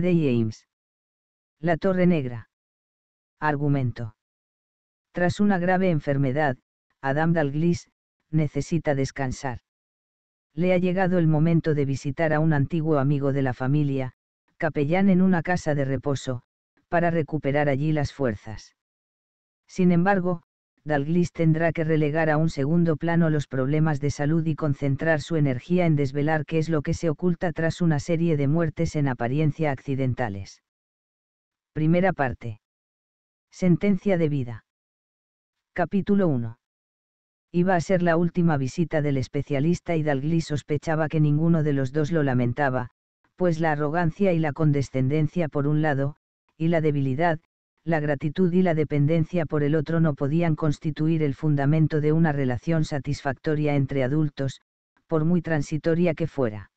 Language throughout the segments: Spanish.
de James. La Torre Negra. Argumento. Tras una grave enfermedad, Adam Dalglis necesita descansar. Le ha llegado el momento de visitar a un antiguo amigo de la familia, capellán en una casa de reposo, para recuperar allí las fuerzas. Sin embargo, Dalglis tendrá que relegar a un segundo plano los problemas de salud y concentrar su energía en desvelar qué es lo que se oculta tras una serie de muertes en apariencia accidentales. Primera parte. Sentencia de vida. Capítulo 1. Iba a ser la última visita del especialista y Dalglis sospechaba que ninguno de los dos lo lamentaba, pues la arrogancia y la condescendencia por un lado, y la debilidad, la gratitud y la dependencia por el otro no podían constituir el fundamento de una relación satisfactoria entre adultos, por muy transitoria que fuera.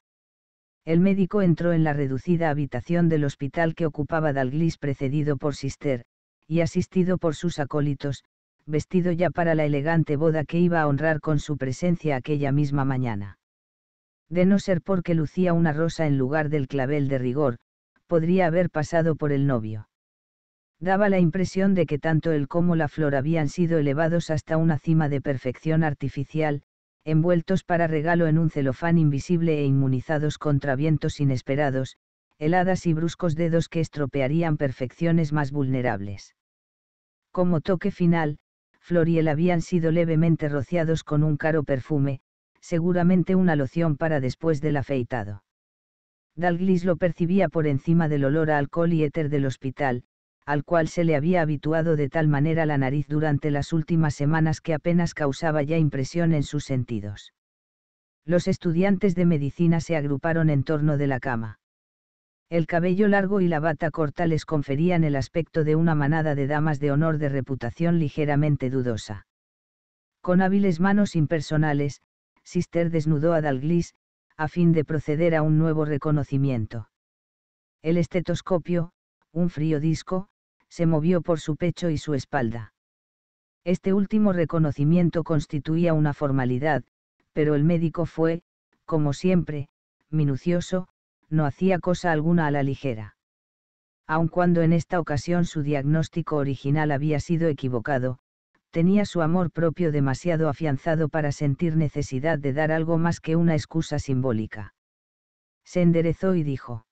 El médico entró en la reducida habitación del hospital que ocupaba Dalglis precedido por Sister, y asistido por sus acólitos, vestido ya para la elegante boda que iba a honrar con su presencia aquella misma mañana. De no ser porque lucía una rosa en lugar del clavel de rigor, podría haber pasado por el novio. Daba la impresión de que tanto él como la flor habían sido elevados hasta una cima de perfección artificial, envueltos para regalo en un celofán invisible e inmunizados contra vientos inesperados, heladas y bruscos dedos que estropearían perfecciones más vulnerables. Como toque final, Flor y él habían sido levemente rociados con un caro perfume, seguramente una loción para después del afeitado. Dalglis lo percibía por encima del olor a alcohol y éter del hospital, al cual se le había habituado de tal manera la nariz durante las últimas semanas que apenas causaba ya impresión en sus sentidos. Los estudiantes de medicina se agruparon en torno de la cama. El cabello largo y la bata corta les conferían el aspecto de una manada de damas de honor de reputación ligeramente dudosa. Con hábiles manos impersonales, Sister desnudó a Dalglis, a fin de proceder a un nuevo reconocimiento. El estetoscopio, un frío disco, se movió por su pecho y su espalda. Este último reconocimiento constituía una formalidad, pero el médico fue, como siempre, minucioso, no hacía cosa alguna a la ligera. Aun cuando en esta ocasión su diagnóstico original había sido equivocado, tenía su amor propio demasiado afianzado para sentir necesidad de dar algo más que una excusa simbólica. Se enderezó y dijo.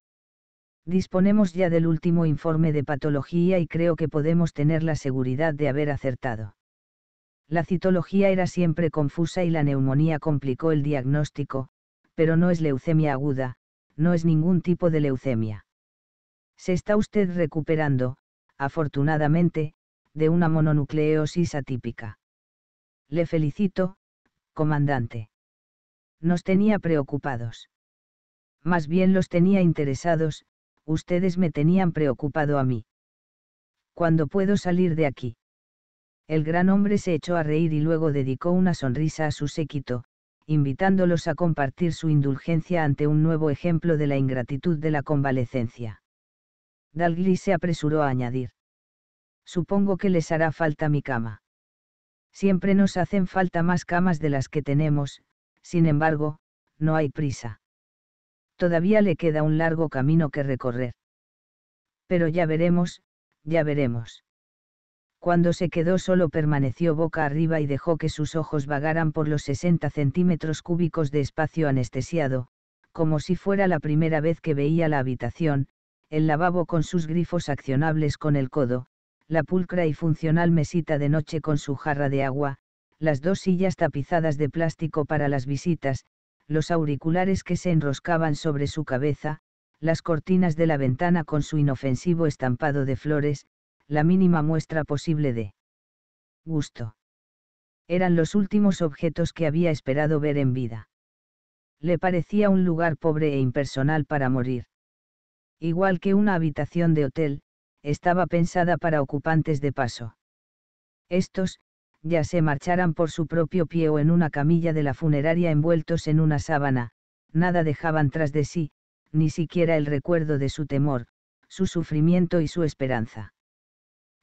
Disponemos ya del último informe de patología y creo que podemos tener la seguridad de haber acertado. La citología era siempre confusa y la neumonía complicó el diagnóstico, pero no es leucemia aguda, no es ningún tipo de leucemia. Se está usted recuperando, afortunadamente, de una mononucleosis atípica. Le felicito, comandante. Nos tenía preocupados. Más bien los tenía interesados, ustedes me tenían preocupado a mí. ¿Cuándo puedo salir de aquí? El gran hombre se echó a reír y luego dedicó una sonrisa a su séquito, invitándolos a compartir su indulgencia ante un nuevo ejemplo de la ingratitud de la convalecencia. dalgli se apresuró a añadir. Supongo que les hará falta mi cama. Siempre nos hacen falta más camas de las que tenemos, sin embargo, no hay prisa todavía le queda un largo camino que recorrer. Pero ya veremos, ya veremos. Cuando se quedó solo permaneció boca arriba y dejó que sus ojos vagaran por los 60 centímetros cúbicos de espacio anestesiado, como si fuera la primera vez que veía la habitación, el lavabo con sus grifos accionables con el codo, la pulcra y funcional mesita de noche con su jarra de agua, las dos sillas tapizadas de plástico para las visitas, los auriculares que se enroscaban sobre su cabeza, las cortinas de la ventana con su inofensivo estampado de flores, la mínima muestra posible de gusto. Eran los últimos objetos que había esperado ver en vida. Le parecía un lugar pobre e impersonal para morir. Igual que una habitación de hotel, estaba pensada para ocupantes de paso. Estos, ya se marcharan por su propio pie o en una camilla de la funeraria envueltos en una sábana, nada dejaban tras de sí, ni siquiera el recuerdo de su temor, su sufrimiento y su esperanza.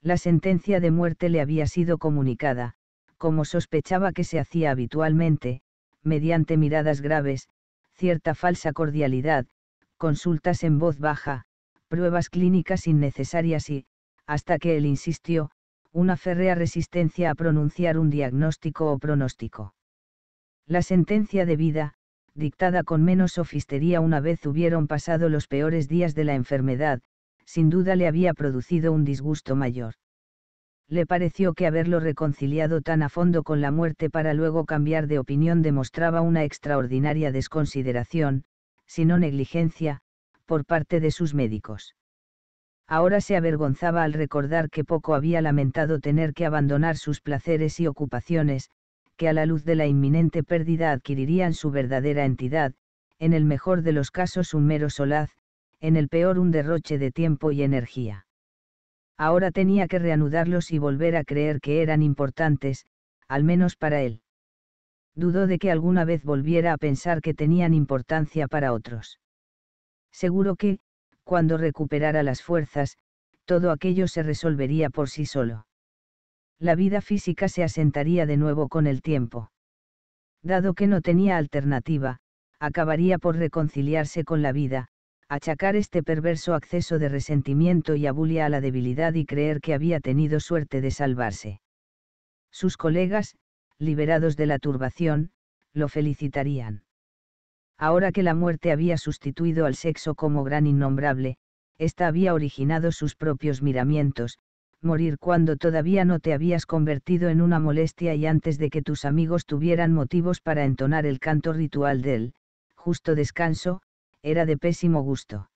La sentencia de muerte le había sido comunicada, como sospechaba que se hacía habitualmente, mediante miradas graves, cierta falsa cordialidad, consultas en voz baja, pruebas clínicas innecesarias y, hasta que él insistió, una férrea resistencia a pronunciar un diagnóstico o pronóstico. La sentencia de vida, dictada con menos sofistería una vez hubieron pasado los peores días de la enfermedad, sin duda le había producido un disgusto mayor. Le pareció que haberlo reconciliado tan a fondo con la muerte para luego cambiar de opinión demostraba una extraordinaria desconsideración, si no negligencia, por parte de sus médicos ahora se avergonzaba al recordar que poco había lamentado tener que abandonar sus placeres y ocupaciones, que a la luz de la inminente pérdida adquirirían su verdadera entidad, en el mejor de los casos un mero solaz, en el peor un derroche de tiempo y energía. Ahora tenía que reanudarlos y volver a creer que eran importantes, al menos para él. Dudó de que alguna vez volviera a pensar que tenían importancia para otros. Seguro que, cuando recuperara las fuerzas, todo aquello se resolvería por sí solo. La vida física se asentaría de nuevo con el tiempo. Dado que no tenía alternativa, acabaría por reconciliarse con la vida, achacar este perverso acceso de resentimiento y abulia a la debilidad y creer que había tenido suerte de salvarse. Sus colegas, liberados de la turbación, lo felicitarían. Ahora que la muerte había sustituido al sexo como gran innombrable, ésta había originado sus propios miramientos, morir cuando todavía no te habías convertido en una molestia y antes de que tus amigos tuvieran motivos para entonar el canto ritual del justo descanso, era de pésimo gusto.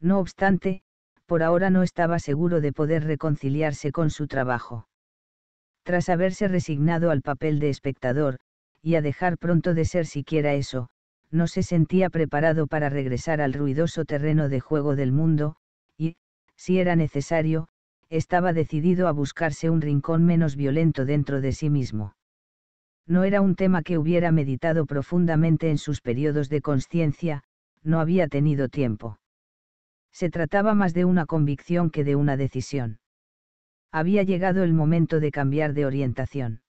No obstante, por ahora no estaba seguro de poder reconciliarse con su trabajo. Tras haberse resignado al papel de espectador, y a dejar pronto de ser siquiera eso, no se sentía preparado para regresar al ruidoso terreno de juego del mundo, y, si era necesario, estaba decidido a buscarse un rincón menos violento dentro de sí mismo. No era un tema que hubiera meditado profundamente en sus periodos de conciencia, no había tenido tiempo. Se trataba más de una convicción que de una decisión. Había llegado el momento de cambiar de orientación.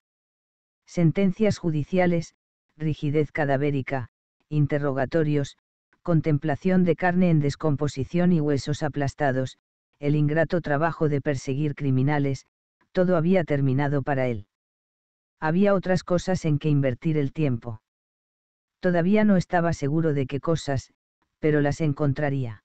Sentencias judiciales, rigidez cadavérica, interrogatorios, contemplación de carne en descomposición y huesos aplastados, el ingrato trabajo de perseguir criminales, todo había terminado para él. Había otras cosas en que invertir el tiempo. Todavía no estaba seguro de qué cosas, pero las encontraría.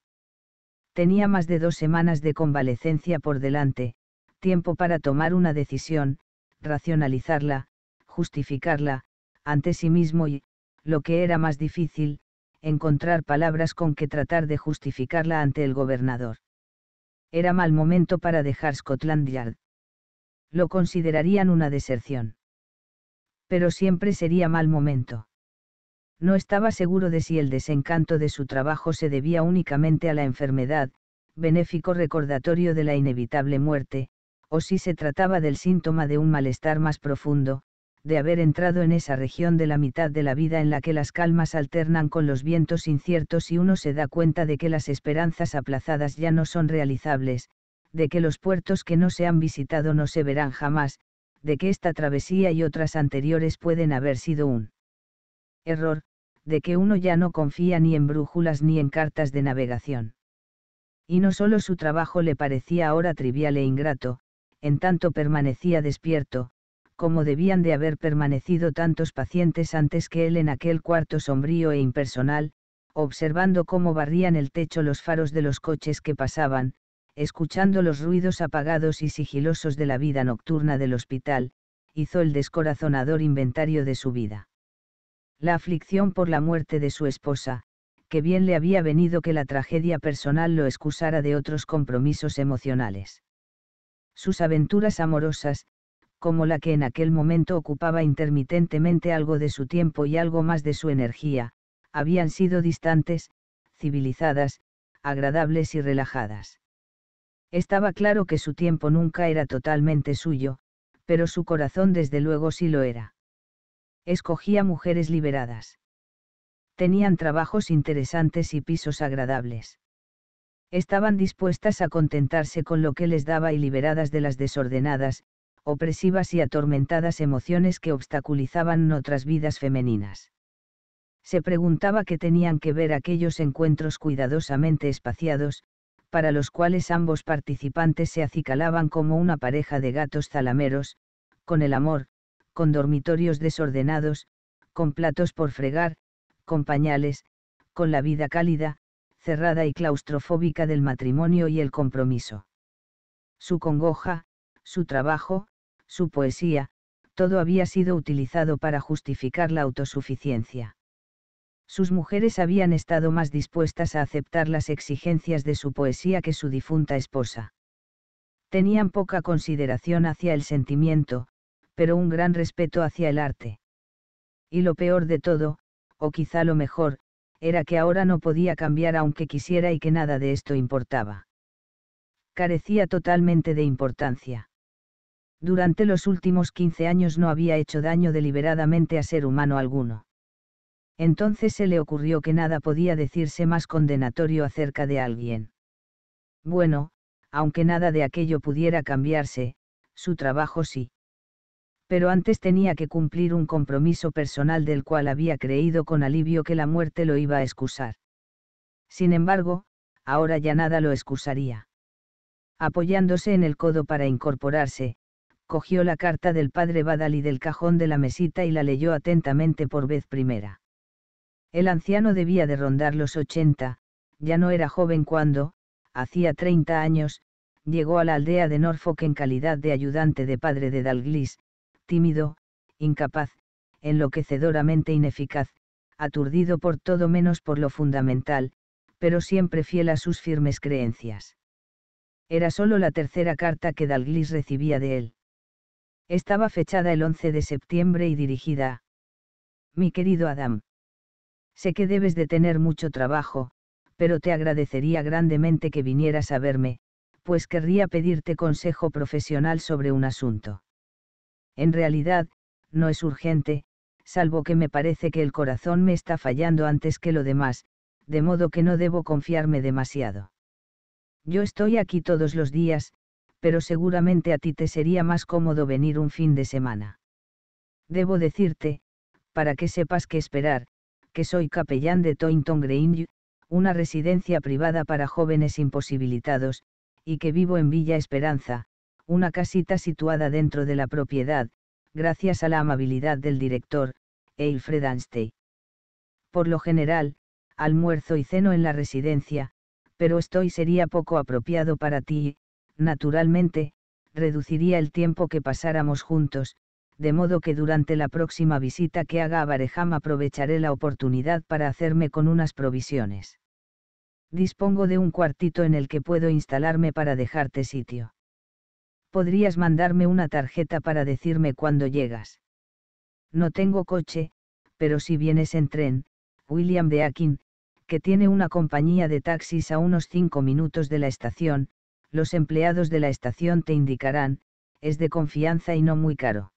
Tenía más de dos semanas de convalecencia por delante, tiempo para tomar una decisión, racionalizarla, justificarla, ante sí mismo y, lo que era más difícil, encontrar palabras con que tratar de justificarla ante el gobernador. Era mal momento para dejar Scotland Yard. Lo considerarían una deserción. Pero siempre sería mal momento. No estaba seguro de si el desencanto de su trabajo se debía únicamente a la enfermedad, benéfico recordatorio de la inevitable muerte, o si se trataba del síntoma de un malestar más profundo, de haber entrado en esa región de la mitad de la vida en la que las calmas alternan con los vientos inciertos y uno se da cuenta de que las esperanzas aplazadas ya no son realizables, de que los puertos que no se han visitado no se verán jamás, de que esta travesía y otras anteriores pueden haber sido un error, de que uno ya no confía ni en brújulas ni en cartas de navegación. Y no solo su trabajo le parecía ahora trivial e ingrato, en tanto permanecía despierto, cómo debían de haber permanecido tantos pacientes antes que él en aquel cuarto sombrío e impersonal, observando cómo barrían el techo los faros de los coches que pasaban, escuchando los ruidos apagados y sigilosos de la vida nocturna del hospital, hizo el descorazonador inventario de su vida. La aflicción por la muerte de su esposa, que bien le había venido que la tragedia personal lo excusara de otros compromisos emocionales. Sus aventuras amorosas, como la que en aquel momento ocupaba intermitentemente algo de su tiempo y algo más de su energía, habían sido distantes, civilizadas, agradables y relajadas. Estaba claro que su tiempo nunca era totalmente suyo, pero su corazón desde luego sí lo era. Escogía mujeres liberadas. Tenían trabajos interesantes y pisos agradables. Estaban dispuestas a contentarse con lo que les daba y liberadas de las desordenadas, opresivas y atormentadas emociones que obstaculizaban otras vidas femeninas. Se preguntaba qué tenían que ver aquellos encuentros cuidadosamente espaciados, para los cuales ambos participantes se acicalaban como una pareja de gatos zalameros, con el amor, con dormitorios desordenados, con platos por fregar, con pañales, con la vida cálida, cerrada y claustrofóbica del matrimonio y el compromiso. Su congoja, su trabajo, su poesía, todo había sido utilizado para justificar la autosuficiencia. Sus mujeres habían estado más dispuestas a aceptar las exigencias de su poesía que su difunta esposa. Tenían poca consideración hacia el sentimiento, pero un gran respeto hacia el arte. Y lo peor de todo, o quizá lo mejor, era que ahora no podía cambiar aunque quisiera y que nada de esto importaba. Carecía totalmente de importancia. Durante los últimos 15 años no había hecho daño deliberadamente a ser humano alguno. Entonces se le ocurrió que nada podía decirse más condenatorio acerca de alguien. Bueno, aunque nada de aquello pudiera cambiarse, su trabajo sí. Pero antes tenía que cumplir un compromiso personal del cual había creído con alivio que la muerte lo iba a excusar. Sin embargo, ahora ya nada lo excusaría. Apoyándose en el codo para incorporarse, cogió la carta del padre Badali del cajón de la mesita y la leyó atentamente por vez primera. El anciano debía de rondar los ochenta, ya no era joven cuando, hacía 30 años, llegó a la aldea de Norfolk en calidad de ayudante de padre de Dalglis, tímido, incapaz, enloquecedoramente ineficaz, aturdido por todo menos por lo fundamental, pero siempre fiel a sus firmes creencias. Era solo la tercera carta que Dalglis recibía de él. Estaba fechada el 11 de septiembre y dirigida. Mi querido Adam. Sé que debes de tener mucho trabajo, pero te agradecería grandemente que vinieras a verme, pues querría pedirte consejo profesional sobre un asunto. En realidad, no es urgente, salvo que me parece que el corazón me está fallando antes que lo demás, de modo que no debo confiarme demasiado. Yo estoy aquí todos los días, pero seguramente a ti te sería más cómodo venir un fin de semana. Debo decirte, para que sepas qué esperar, que soy capellán de Toynton Grange, una residencia privada para jóvenes imposibilitados, y que vivo en Villa Esperanza, una casita situada dentro de la propiedad, gracias a la amabilidad del director, Eilfred Anstey. Por lo general, almuerzo y ceno en la residencia, pero estoy sería poco apropiado para ti, naturalmente, reduciría el tiempo que pasáramos juntos, de modo que durante la próxima visita que haga a Bareham aprovecharé la oportunidad para hacerme con unas provisiones. Dispongo de un cuartito en el que puedo instalarme para dejarte sitio. Podrías mandarme una tarjeta para decirme cuándo llegas. No tengo coche, pero si vienes en tren, William de Akin, que tiene una compañía de taxis a unos cinco minutos de la estación, los empleados de la estación te indicarán, es de confianza y no muy caro.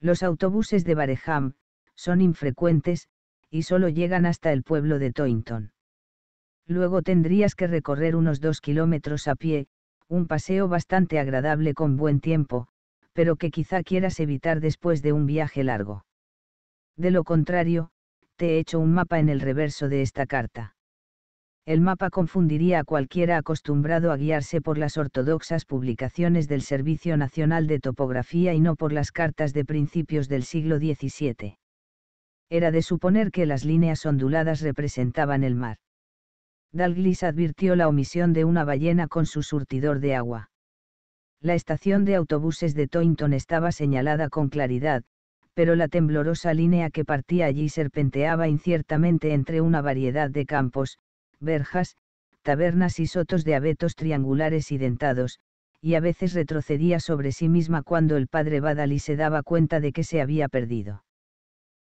Los autobuses de Bareham, son infrecuentes, y solo llegan hasta el pueblo de Toynton. Luego tendrías que recorrer unos dos kilómetros a pie, un paseo bastante agradable con buen tiempo, pero que quizá quieras evitar después de un viaje largo. De lo contrario, te he hecho un mapa en el reverso de esta carta el mapa confundiría a cualquiera acostumbrado a guiarse por las ortodoxas publicaciones del Servicio Nacional de Topografía y no por las cartas de principios del siglo XVII. Era de suponer que las líneas onduladas representaban el mar. Dalglis advirtió la omisión de una ballena con su surtidor de agua. La estación de autobuses de Toynton estaba señalada con claridad, pero la temblorosa línea que partía allí serpenteaba inciertamente entre una variedad de campos, verjas, tabernas y sotos de abetos triangulares y dentados, y a veces retrocedía sobre sí misma cuando el padre Badali se daba cuenta de que se había perdido.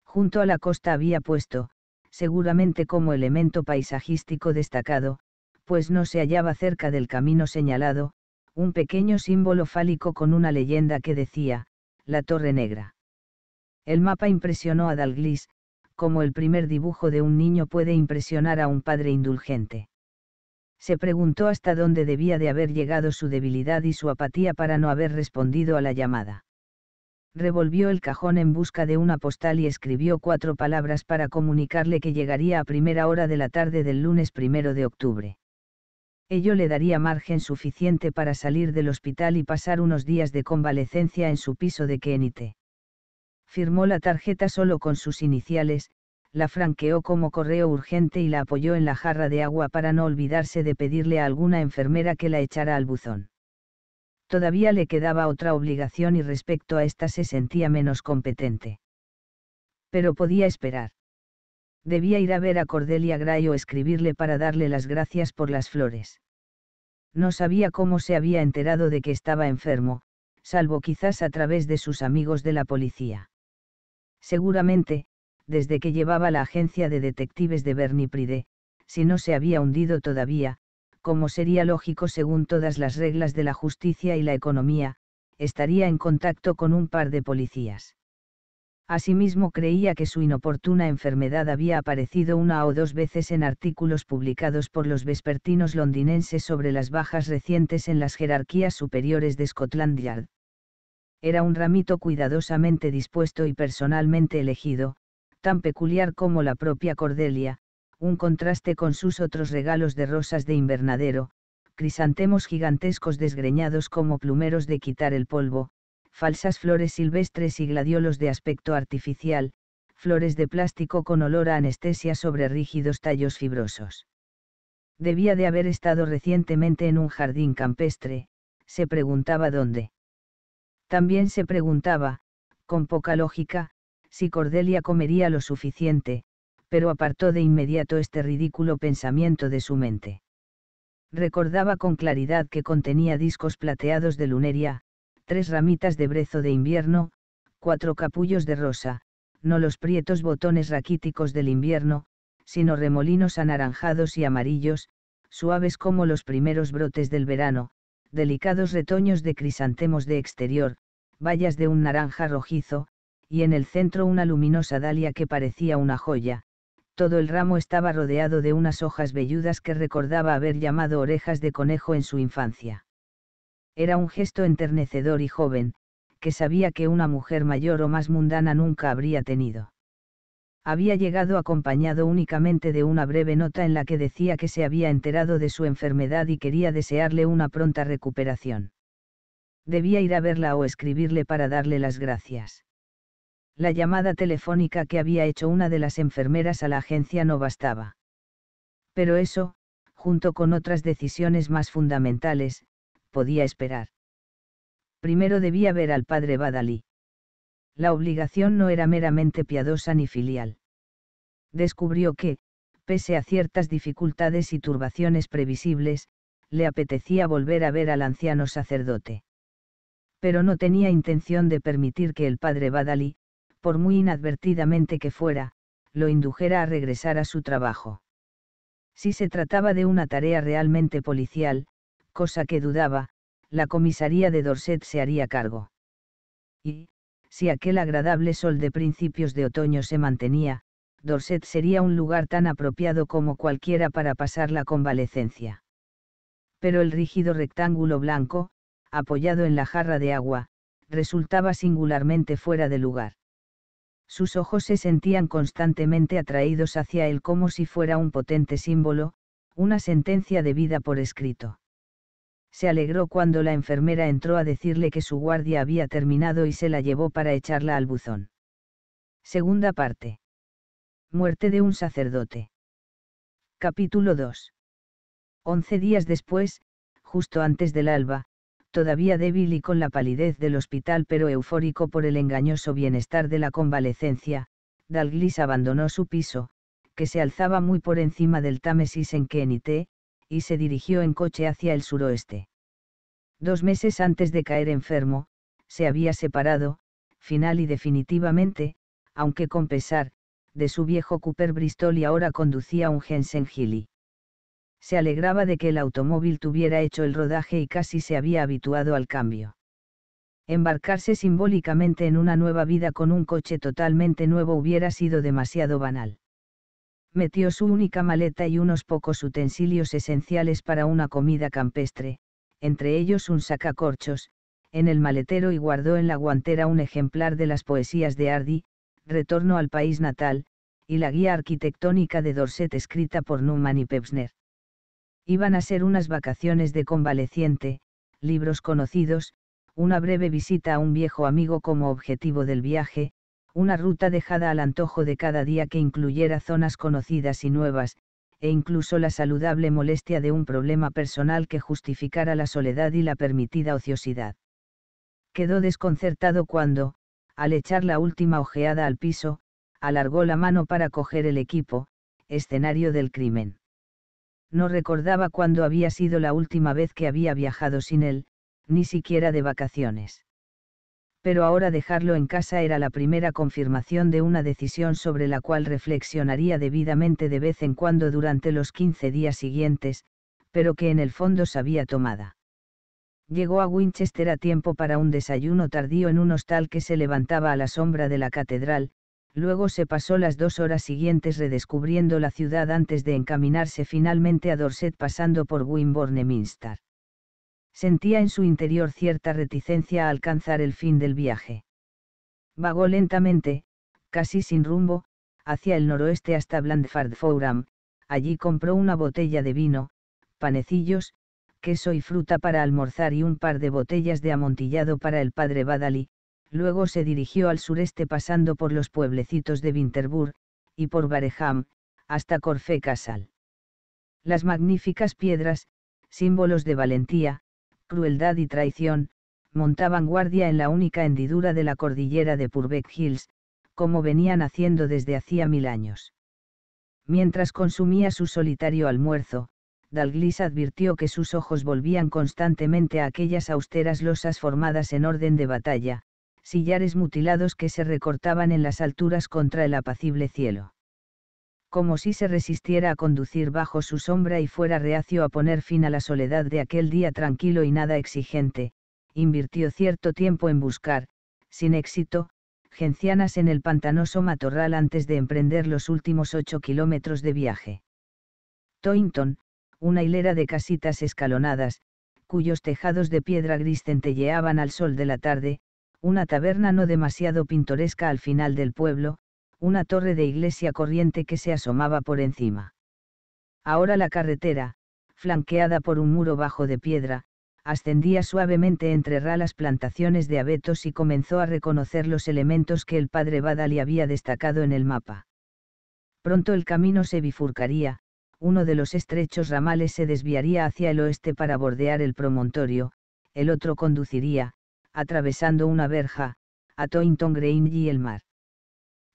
Junto a la costa había puesto, seguramente como elemento paisajístico destacado, pues no se hallaba cerca del camino señalado, un pequeño símbolo fálico con una leyenda que decía, la Torre Negra. El mapa impresionó a Dalglis, como el primer dibujo de un niño puede impresionar a un padre indulgente. Se preguntó hasta dónde debía de haber llegado su debilidad y su apatía para no haber respondido a la llamada. Revolvió el cajón en busca de una postal y escribió cuatro palabras para comunicarle que llegaría a primera hora de la tarde del lunes primero de octubre. Ello le daría margen suficiente para salir del hospital y pasar unos días de convalecencia en su piso de Kenite firmó la tarjeta solo con sus iniciales, la franqueó como correo urgente y la apoyó en la jarra de agua para no olvidarse de pedirle a alguna enfermera que la echara al buzón. Todavía le quedaba otra obligación y respecto a esta se sentía menos competente. Pero podía esperar. Debía ir a ver a Cordelia Gray o escribirle para darle las gracias por las flores. No sabía cómo se había enterado de que estaba enfermo, salvo quizás a través de sus amigos de la policía seguramente, desde que llevaba la agencia de detectives de Bernipride, si no se había hundido todavía, como sería lógico según todas las reglas de la justicia y la economía, estaría en contacto con un par de policías. Asimismo creía que su inoportuna enfermedad había aparecido una o dos veces en artículos publicados por los vespertinos londinenses sobre las bajas recientes en las jerarquías superiores de Scotland Yard era un ramito cuidadosamente dispuesto y personalmente elegido, tan peculiar como la propia Cordelia, un contraste con sus otros regalos de rosas de invernadero, crisantemos gigantescos desgreñados como plumeros de quitar el polvo, falsas flores silvestres y gladiolos de aspecto artificial, flores de plástico con olor a anestesia sobre rígidos tallos fibrosos. Debía de haber estado recientemente en un jardín campestre, se preguntaba dónde. También se preguntaba, con poca lógica, si Cordelia comería lo suficiente, pero apartó de inmediato este ridículo pensamiento de su mente. Recordaba con claridad que contenía discos plateados de luneria, tres ramitas de brezo de invierno, cuatro capullos de rosa, no los prietos botones raquíticos del invierno, sino remolinos anaranjados y amarillos, suaves como los primeros brotes del verano, delicados retoños de crisantemos de exterior, vallas de un naranja rojizo, y en el centro una luminosa dalia que parecía una joya. Todo el ramo estaba rodeado de unas hojas velludas que recordaba haber llamado orejas de conejo en su infancia. Era un gesto enternecedor y joven, que sabía que una mujer mayor o más mundana nunca habría tenido había llegado acompañado únicamente de una breve nota en la que decía que se había enterado de su enfermedad y quería desearle una pronta recuperación. Debía ir a verla o escribirle para darle las gracias. La llamada telefónica que había hecho una de las enfermeras a la agencia no bastaba. Pero eso, junto con otras decisiones más fundamentales, podía esperar. Primero debía ver al padre Badalí la obligación no era meramente piadosa ni filial. Descubrió que, pese a ciertas dificultades y turbaciones previsibles, le apetecía volver a ver al anciano sacerdote. Pero no tenía intención de permitir que el padre Badali, por muy inadvertidamente que fuera, lo indujera a regresar a su trabajo. Si se trataba de una tarea realmente policial, cosa que dudaba, la comisaría de Dorset se haría cargo. Y, si aquel agradable sol de principios de otoño se mantenía, Dorset sería un lugar tan apropiado como cualquiera para pasar la convalecencia. Pero el rígido rectángulo blanco, apoyado en la jarra de agua, resultaba singularmente fuera de lugar. Sus ojos se sentían constantemente atraídos hacia él como si fuera un potente símbolo, una sentencia de vida por escrito se alegró cuando la enfermera entró a decirle que su guardia había terminado y se la llevó para echarla al buzón. Segunda parte. Muerte de un sacerdote. Capítulo 2. Once días después, justo antes del alba, todavía débil y con la palidez del hospital pero eufórico por el engañoso bienestar de la convalecencia, Dalglis abandonó su piso, que se alzaba muy por encima del Támesis en Kenite, y se dirigió en coche hacia el suroeste. Dos meses antes de caer enfermo, se había separado, final y definitivamente, aunque con pesar, de su viejo Cooper Bristol y ahora conducía un Jensen Gilly. Se alegraba de que el automóvil tuviera hecho el rodaje y casi se había habituado al cambio. Embarcarse simbólicamente en una nueva vida con un coche totalmente nuevo hubiera sido demasiado banal metió su única maleta y unos pocos utensilios esenciales para una comida campestre, entre ellos un sacacorchos, en el maletero y guardó en la guantera un ejemplar de las poesías de Hardy, Retorno al país natal, y la guía arquitectónica de Dorset escrita por Newman y Pebsner. Iban a ser unas vacaciones de convaleciente, libros conocidos, una breve visita a un viejo amigo como objetivo del viaje, una ruta dejada al antojo de cada día que incluyera zonas conocidas y nuevas, e incluso la saludable molestia de un problema personal que justificara la soledad y la permitida ociosidad. Quedó desconcertado cuando, al echar la última ojeada al piso, alargó la mano para coger el equipo, escenario del crimen. No recordaba cuándo había sido la última vez que había viajado sin él, ni siquiera de vacaciones pero ahora dejarlo en casa era la primera confirmación de una decisión sobre la cual reflexionaría debidamente de vez en cuando durante los 15 días siguientes, pero que en el fondo se había tomada. Llegó a Winchester a tiempo para un desayuno tardío en un hostal que se levantaba a la sombra de la catedral, luego se pasó las dos horas siguientes redescubriendo la ciudad antes de encaminarse finalmente a Dorset pasando por Wimborne Minster sentía en su interior cierta reticencia a alcanzar el fin del viaje. Vagó lentamente, casi sin rumbo, hacia el noroeste hasta Blandford Forum, allí compró una botella de vino, panecillos, queso y fruta para almorzar y un par de botellas de amontillado para el padre Badali, luego se dirigió al sureste pasando por los pueblecitos de Winterburg, y por Bareham, hasta Corfe Casal. Las magníficas piedras, símbolos de valentía, crueldad y traición, montaban guardia en la única hendidura de la cordillera de Purbeck Hills, como venían haciendo desde hacía mil años. Mientras consumía su solitario almuerzo, Dalglis advirtió que sus ojos volvían constantemente a aquellas austeras losas formadas en orden de batalla, sillares mutilados que se recortaban en las alturas contra el apacible cielo como si se resistiera a conducir bajo su sombra y fuera reacio a poner fin a la soledad de aquel día tranquilo y nada exigente, invirtió cierto tiempo en buscar, sin éxito, gencianas en el pantanoso matorral antes de emprender los últimos ocho kilómetros de viaje. Toynton, una hilera de casitas escalonadas, cuyos tejados de piedra gris centelleaban al sol de la tarde, una taberna no demasiado pintoresca al final del pueblo, una torre de iglesia corriente que se asomaba por encima. Ahora la carretera, flanqueada por un muro bajo de piedra, ascendía suavemente entre ralas plantaciones de abetos y comenzó a reconocer los elementos que el padre Badali había destacado en el mapa. Pronto el camino se bifurcaría, uno de los estrechos ramales se desviaría hacia el oeste para bordear el promontorio, el otro conduciría, atravesando una verja, a Toynton Green y el mar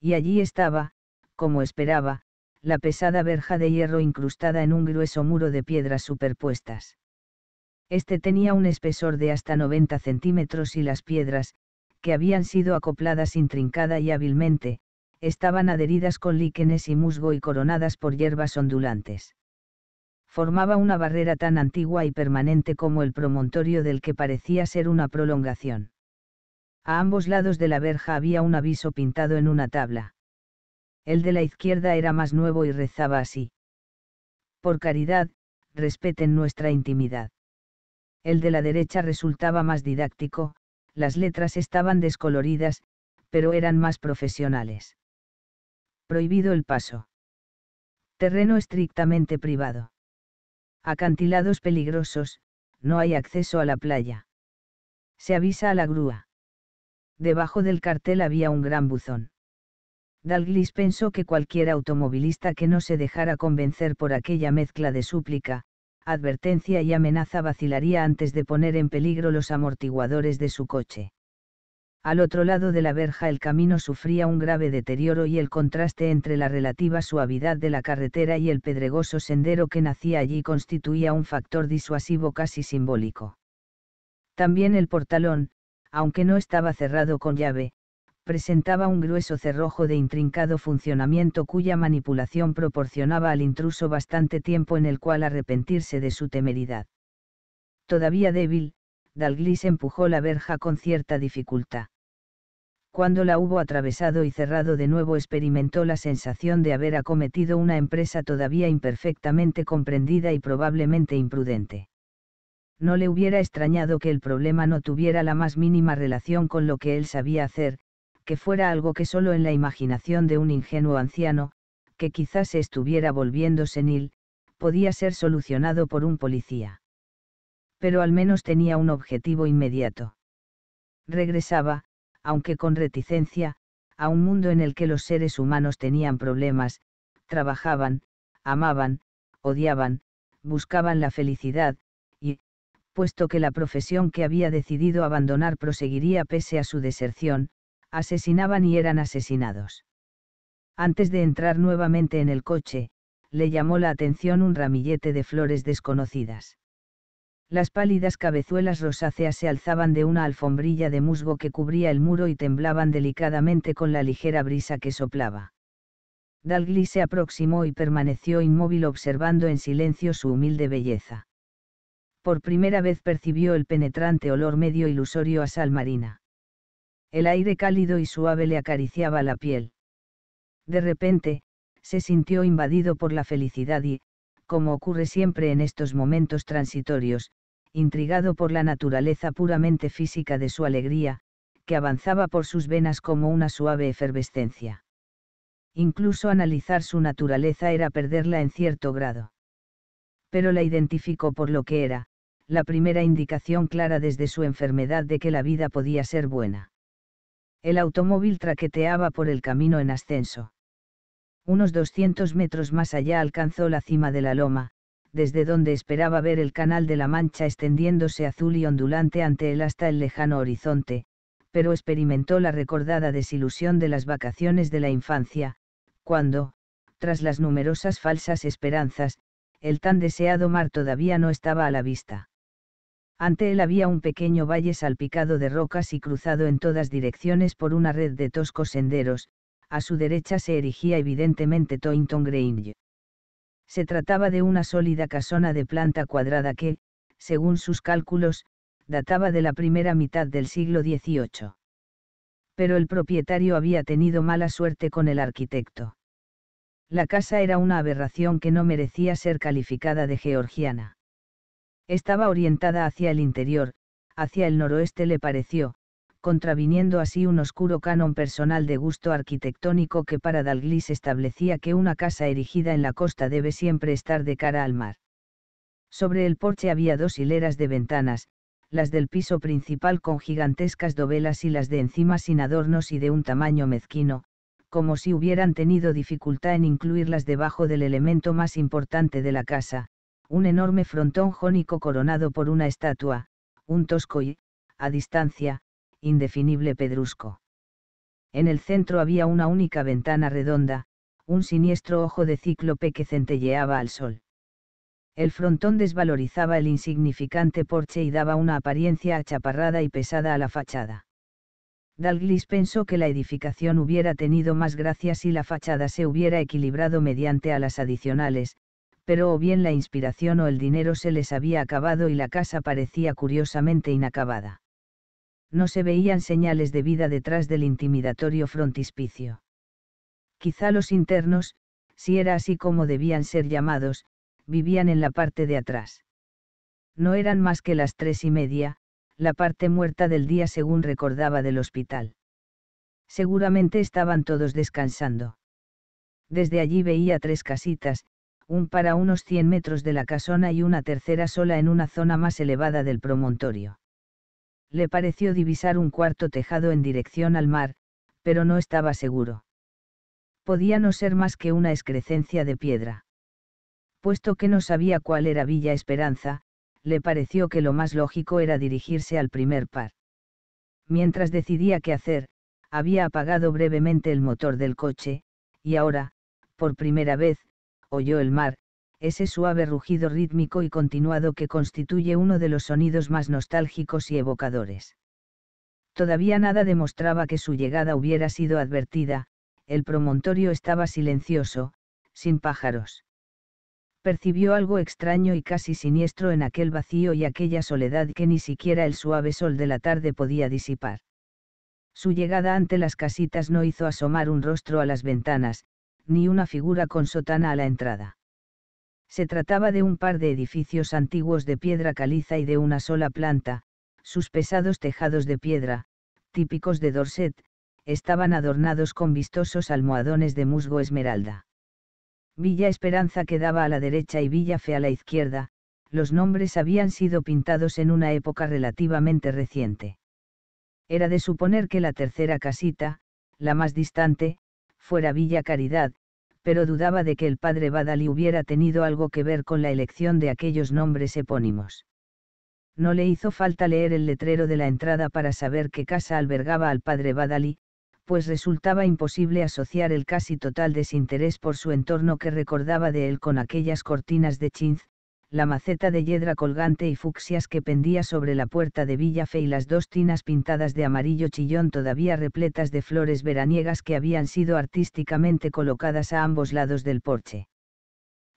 y allí estaba, como esperaba, la pesada verja de hierro incrustada en un grueso muro de piedras superpuestas. Este tenía un espesor de hasta 90 centímetros y las piedras, que habían sido acopladas intrincada y hábilmente, estaban adheridas con líquenes y musgo y coronadas por hierbas ondulantes. Formaba una barrera tan antigua y permanente como el promontorio del que parecía ser una prolongación. A ambos lados de la verja había un aviso pintado en una tabla. El de la izquierda era más nuevo y rezaba así. Por caridad, respeten nuestra intimidad. El de la derecha resultaba más didáctico, las letras estaban descoloridas, pero eran más profesionales. Prohibido el paso. Terreno estrictamente privado. Acantilados peligrosos, no hay acceso a la playa. Se avisa a la grúa debajo del cartel había un gran buzón. Dalglis pensó que cualquier automovilista que no se dejara convencer por aquella mezcla de súplica, advertencia y amenaza vacilaría antes de poner en peligro los amortiguadores de su coche. Al otro lado de la verja el camino sufría un grave deterioro y el contraste entre la relativa suavidad de la carretera y el pedregoso sendero que nacía allí constituía un factor disuasivo casi simbólico. También el portalón, aunque no estaba cerrado con llave, presentaba un grueso cerrojo de intrincado funcionamiento cuya manipulación proporcionaba al intruso bastante tiempo en el cual arrepentirse de su temeridad. Todavía débil, Dalglis empujó la verja con cierta dificultad. Cuando la hubo atravesado y cerrado de nuevo experimentó la sensación de haber acometido una empresa todavía imperfectamente comprendida y probablemente imprudente no le hubiera extrañado que el problema no tuviera la más mínima relación con lo que él sabía hacer, que fuera algo que solo en la imaginación de un ingenuo anciano, que quizás se estuviera volviendo senil, podía ser solucionado por un policía. Pero al menos tenía un objetivo inmediato. Regresaba, aunque con reticencia, a un mundo en el que los seres humanos tenían problemas, trabajaban, amaban, odiaban, buscaban la felicidad, puesto que la profesión que había decidido abandonar proseguiría pese a su deserción, asesinaban y eran asesinados. Antes de entrar nuevamente en el coche, le llamó la atención un ramillete de flores desconocidas. Las pálidas cabezuelas rosáceas se alzaban de una alfombrilla de musgo que cubría el muro y temblaban delicadamente con la ligera brisa que soplaba. Dalgli se aproximó y permaneció inmóvil observando en silencio su humilde belleza por primera vez percibió el penetrante olor medio ilusorio a sal marina. El aire cálido y suave le acariciaba la piel. De repente, se sintió invadido por la felicidad y, como ocurre siempre en estos momentos transitorios, intrigado por la naturaleza puramente física de su alegría, que avanzaba por sus venas como una suave efervescencia. Incluso analizar su naturaleza era perderla en cierto grado pero la identificó por lo que era, la primera indicación clara desde su enfermedad de que la vida podía ser buena. El automóvil traqueteaba por el camino en ascenso. Unos 200 metros más allá alcanzó la cima de la loma, desde donde esperaba ver el canal de la Mancha extendiéndose azul y ondulante ante él hasta el lejano horizonte, pero experimentó la recordada desilusión de las vacaciones de la infancia, cuando, tras las numerosas falsas esperanzas, el tan deseado mar todavía no estaba a la vista. Ante él había un pequeño valle salpicado de rocas y cruzado en todas direcciones por una red de toscos senderos, a su derecha se erigía evidentemente Toynton Grange. Se trataba de una sólida casona de planta cuadrada que, según sus cálculos, databa de la primera mitad del siglo XVIII. Pero el propietario había tenido mala suerte con el arquitecto. La casa era una aberración que no merecía ser calificada de georgiana. Estaba orientada hacia el interior, hacia el noroeste le pareció, contraviniendo así un oscuro canon personal de gusto arquitectónico que para Dalglis establecía que una casa erigida en la costa debe siempre estar de cara al mar. Sobre el porche había dos hileras de ventanas, las del piso principal con gigantescas dovelas y las de encima sin adornos y de un tamaño mezquino, como si hubieran tenido dificultad en incluirlas debajo del elemento más importante de la casa, un enorme frontón jónico coronado por una estatua, un tosco y, a distancia, indefinible pedrusco. En el centro había una única ventana redonda, un siniestro ojo de cíclope que centelleaba al sol. El frontón desvalorizaba el insignificante porche y daba una apariencia achaparrada y pesada a la fachada. Dalglis pensó que la edificación hubiera tenido más gracia si la fachada se hubiera equilibrado mediante alas adicionales, pero o bien la inspiración o el dinero se les había acabado y la casa parecía curiosamente inacabada. No se veían señales de vida detrás del intimidatorio frontispicio. Quizá los internos, si era así como debían ser llamados, vivían en la parte de atrás. No eran más que las tres y media, la parte muerta del día según recordaba del hospital. Seguramente estaban todos descansando. Desde allí veía tres casitas, un para unos 100 metros de la casona y una tercera sola en una zona más elevada del promontorio. Le pareció divisar un cuarto tejado en dirección al mar, pero no estaba seguro. Podía no ser más que una excrecencia de piedra. Puesto que no sabía cuál era Villa Esperanza, le pareció que lo más lógico era dirigirse al primer par. Mientras decidía qué hacer, había apagado brevemente el motor del coche, y ahora, por primera vez, oyó el mar, ese suave rugido rítmico y continuado que constituye uno de los sonidos más nostálgicos y evocadores. Todavía nada demostraba que su llegada hubiera sido advertida, el promontorio estaba silencioso, sin pájaros percibió algo extraño y casi siniestro en aquel vacío y aquella soledad que ni siquiera el suave sol de la tarde podía disipar. Su llegada ante las casitas no hizo asomar un rostro a las ventanas, ni una figura con sotana a la entrada. Se trataba de un par de edificios antiguos de piedra caliza y de una sola planta, sus pesados tejados de piedra, típicos de Dorset, estaban adornados con vistosos almohadones de musgo esmeralda. Villa Esperanza quedaba a la derecha y Villa Fe a la izquierda, los nombres habían sido pintados en una época relativamente reciente. Era de suponer que la tercera casita, la más distante, fuera Villa Caridad, pero dudaba de que el padre Badali hubiera tenido algo que ver con la elección de aquellos nombres epónimos. No le hizo falta leer el letrero de la entrada para saber qué casa albergaba al padre Badali, pues resultaba imposible asociar el casi total desinterés por su entorno que recordaba de él con aquellas cortinas de chinz, la maceta de yedra colgante y fucsias que pendía sobre la puerta de Villafe y las dos tinas pintadas de amarillo chillón todavía repletas de flores veraniegas que habían sido artísticamente colocadas a ambos lados del porche.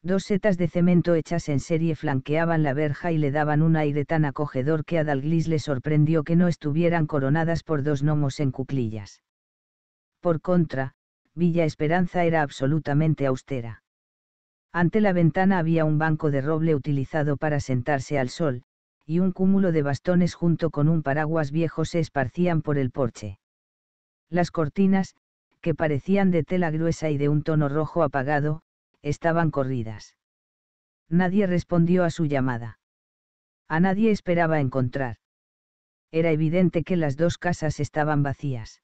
Dos setas de cemento hechas en serie flanqueaban la verja y le daban un aire tan acogedor que a Dalglis le sorprendió que no estuvieran coronadas por dos gnomos en cuclillas. Por contra, Villa Esperanza era absolutamente austera. Ante la ventana había un banco de roble utilizado para sentarse al sol, y un cúmulo de bastones junto con un paraguas viejo se esparcían por el porche. Las cortinas, que parecían de tela gruesa y de un tono rojo apagado, estaban corridas. Nadie respondió a su llamada. A nadie esperaba encontrar. Era evidente que las dos casas estaban vacías.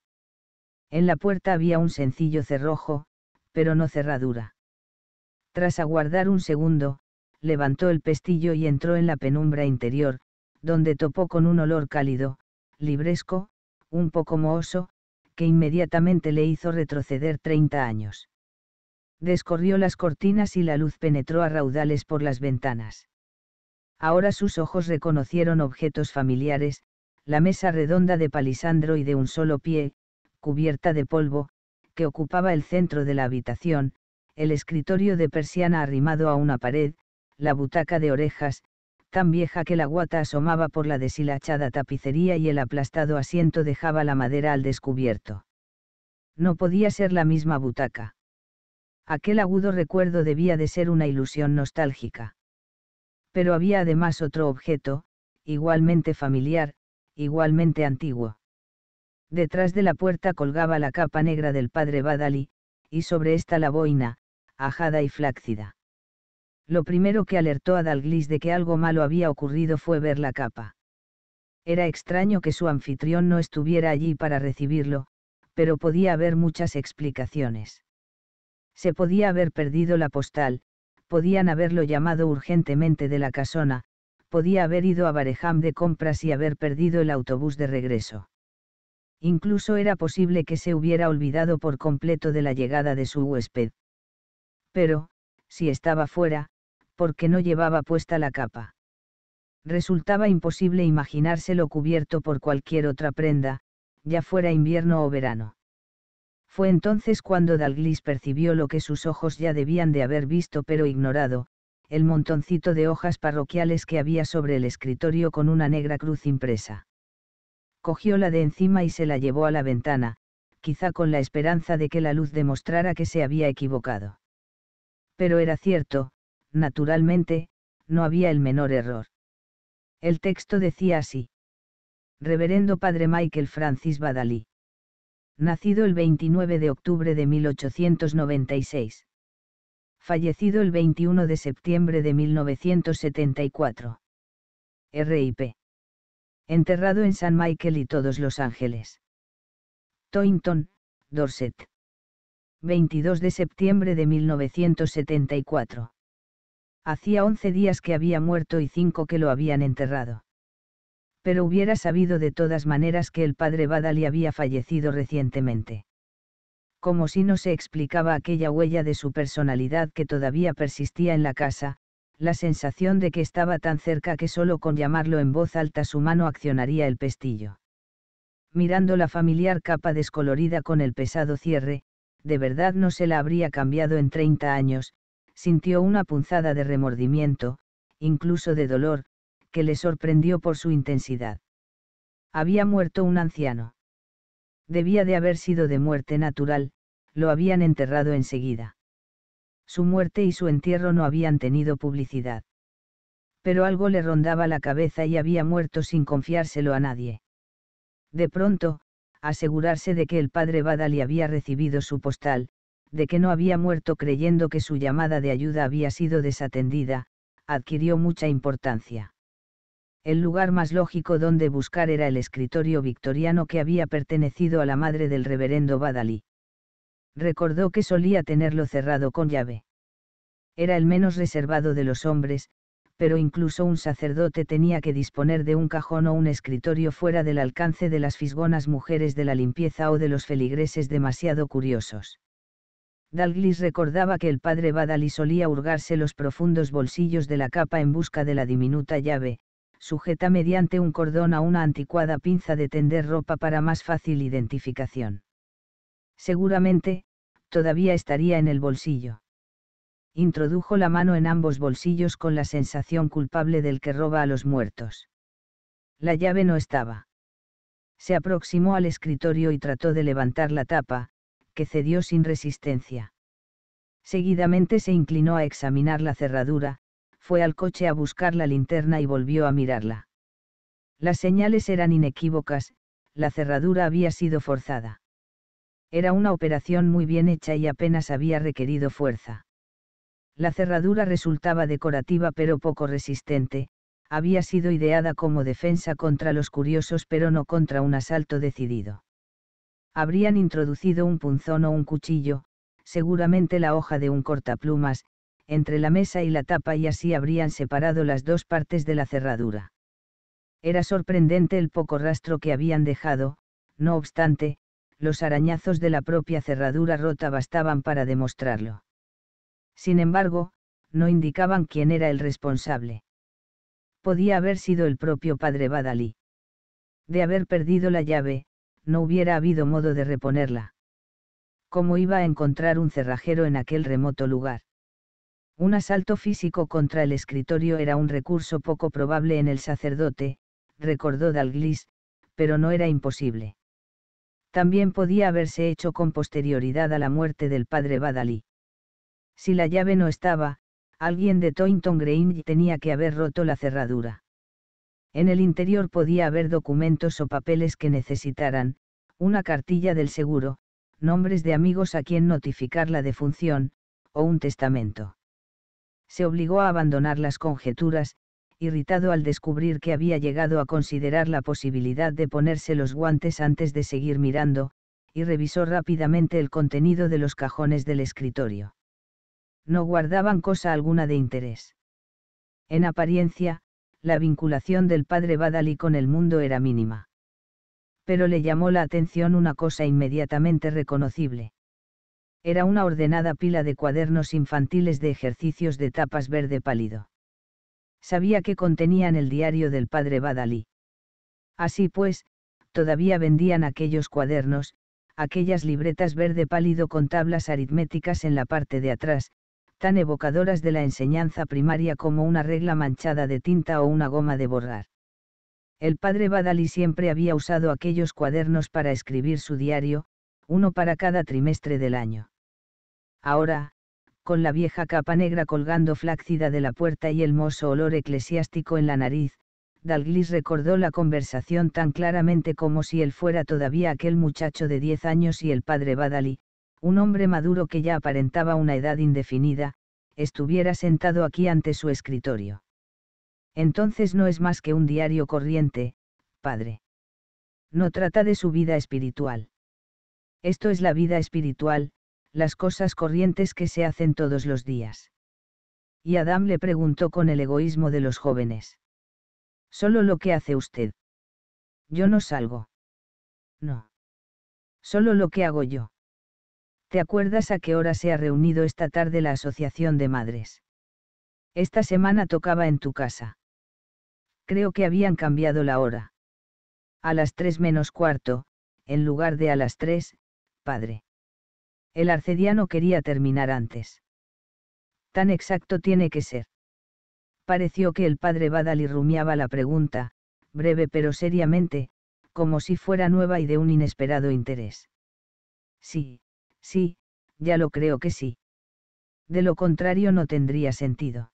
En la puerta había un sencillo cerrojo, pero no cerradura. Tras aguardar un segundo, levantó el pestillo y entró en la penumbra interior, donde topó con un olor cálido, libresco, un poco mohoso, que inmediatamente le hizo retroceder treinta años. Descorrió las cortinas y la luz penetró a raudales por las ventanas. Ahora sus ojos reconocieron objetos familiares, la mesa redonda de palisandro y de un solo pie, cubierta de polvo, que ocupaba el centro de la habitación, el escritorio de persiana arrimado a una pared, la butaca de orejas, tan vieja que la guata asomaba por la deshilachada tapicería y el aplastado asiento dejaba la madera al descubierto. No podía ser la misma butaca. Aquel agudo recuerdo debía de ser una ilusión nostálgica. Pero había además otro objeto, igualmente familiar, igualmente antiguo. Detrás de la puerta colgaba la capa negra del padre Badali, y sobre esta la boina, ajada y flácida. Lo primero que alertó a Dalglis de que algo malo había ocurrido fue ver la capa. Era extraño que su anfitrión no estuviera allí para recibirlo, pero podía haber muchas explicaciones. Se podía haber perdido la postal, podían haberlo llamado urgentemente de la casona, podía haber ido a Bareham de compras y haber perdido el autobús de regreso. Incluso era posible que se hubiera olvidado por completo de la llegada de su huésped. Pero, si estaba fuera, ¿por qué no llevaba puesta la capa? Resultaba imposible imaginárselo cubierto por cualquier otra prenda, ya fuera invierno o verano. Fue entonces cuando Dalglis percibió lo que sus ojos ya debían de haber visto pero ignorado, el montoncito de hojas parroquiales que había sobre el escritorio con una negra cruz impresa cogió la de encima y se la llevó a la ventana, quizá con la esperanza de que la luz demostrara que se había equivocado. Pero era cierto, naturalmente, no había el menor error. El texto decía así. Reverendo Padre Michael Francis Badalí. Nacido el 29 de octubre de 1896. Fallecido el 21 de septiembre de 1974. RIP enterrado en San Michael y todos los ángeles. Toynton, Dorset. 22 de septiembre de 1974. Hacía 11 días que había muerto y 5 que lo habían enterrado. Pero hubiera sabido de todas maneras que el padre Badali había fallecido recientemente. Como si no se explicaba aquella huella de su personalidad que todavía persistía en la casa, la sensación de que estaba tan cerca que solo con llamarlo en voz alta su mano accionaría el pestillo. Mirando la familiar capa descolorida con el pesado cierre, de verdad no se la habría cambiado en treinta años, sintió una punzada de remordimiento, incluso de dolor, que le sorprendió por su intensidad. Había muerto un anciano. Debía de haber sido de muerte natural, lo habían enterrado enseguida. Su muerte y su entierro no habían tenido publicidad. Pero algo le rondaba la cabeza y había muerto sin confiárselo a nadie. De pronto, asegurarse de que el padre Badali había recibido su postal, de que no había muerto creyendo que su llamada de ayuda había sido desatendida, adquirió mucha importancia. El lugar más lógico donde buscar era el escritorio victoriano que había pertenecido a la madre del reverendo Badali. Recordó que solía tenerlo cerrado con llave. Era el menos reservado de los hombres, pero incluso un sacerdote tenía que disponer de un cajón o un escritorio fuera del alcance de las fisgonas mujeres de la limpieza o de los feligreses demasiado curiosos. Dalglis recordaba que el padre Badali solía hurgarse los profundos bolsillos de la capa en busca de la diminuta llave, sujeta mediante un cordón a una anticuada pinza de tender ropa para más fácil identificación. Seguramente, todavía estaría en el bolsillo. Introdujo la mano en ambos bolsillos con la sensación culpable del que roba a los muertos. La llave no estaba. Se aproximó al escritorio y trató de levantar la tapa, que cedió sin resistencia. Seguidamente se inclinó a examinar la cerradura, fue al coche a buscar la linterna y volvió a mirarla. Las señales eran inequívocas, la cerradura había sido forzada. Era una operación muy bien hecha y apenas había requerido fuerza. La cerradura resultaba decorativa pero poco resistente, había sido ideada como defensa contra los curiosos pero no contra un asalto decidido. Habrían introducido un punzón o un cuchillo, seguramente la hoja de un cortaplumas, entre la mesa y la tapa y así habrían separado las dos partes de la cerradura. Era sorprendente el poco rastro que habían dejado, no obstante, los arañazos de la propia cerradura rota bastaban para demostrarlo. Sin embargo, no indicaban quién era el responsable. Podía haber sido el propio padre Badalí. De haber perdido la llave, no hubiera habido modo de reponerla. ¿Cómo iba a encontrar un cerrajero en aquel remoto lugar? Un asalto físico contra el escritorio era un recurso poco probable en el sacerdote, recordó Dalglis, pero no era imposible también podía haberse hecho con posterioridad a la muerte del padre Badalí. Si la llave no estaba, alguien de Toynton Green tenía que haber roto la cerradura. En el interior podía haber documentos o papeles que necesitaran, una cartilla del seguro, nombres de amigos a quien notificar la defunción, o un testamento. Se obligó a abandonar las conjeturas, irritado al descubrir que había llegado a considerar la posibilidad de ponerse los guantes antes de seguir mirando, y revisó rápidamente el contenido de los cajones del escritorio. No guardaban cosa alguna de interés. En apariencia, la vinculación del padre Badali con el mundo era mínima. Pero le llamó la atención una cosa inmediatamente reconocible. Era una ordenada pila de cuadernos infantiles de ejercicios de tapas verde pálido. Sabía que contenían el diario del padre Badalí. Así pues, todavía vendían aquellos cuadernos, aquellas libretas verde pálido con tablas aritméticas en la parte de atrás, tan evocadoras de la enseñanza primaria como una regla manchada de tinta o una goma de borrar. El padre Badalí siempre había usado aquellos cuadernos para escribir su diario, uno para cada trimestre del año. Ahora, con la vieja capa negra colgando flácida de la puerta y el mozo olor eclesiástico en la nariz, Dalglis recordó la conversación tan claramente como si él fuera todavía aquel muchacho de diez años y el padre Badali, un hombre maduro que ya aparentaba una edad indefinida, estuviera sentado aquí ante su escritorio. Entonces no es más que un diario corriente, padre. No trata de su vida espiritual. Esto es la vida espiritual, las cosas corrientes que se hacen todos los días. Y Adam le preguntó con el egoísmo de los jóvenes. Solo lo que hace usted. Yo no salgo. No. Solo lo que hago yo. ¿Te acuerdas a qué hora se ha reunido esta tarde la Asociación de Madres? Esta semana tocaba en tu casa. Creo que habían cambiado la hora. A las tres menos cuarto, en lugar de a las tres, padre. El arcediano quería terminar antes. Tan exacto tiene que ser. Pareció que el padre y rumiaba la pregunta, breve pero seriamente, como si fuera nueva y de un inesperado interés. Sí, sí, ya lo creo que sí. De lo contrario no tendría sentido.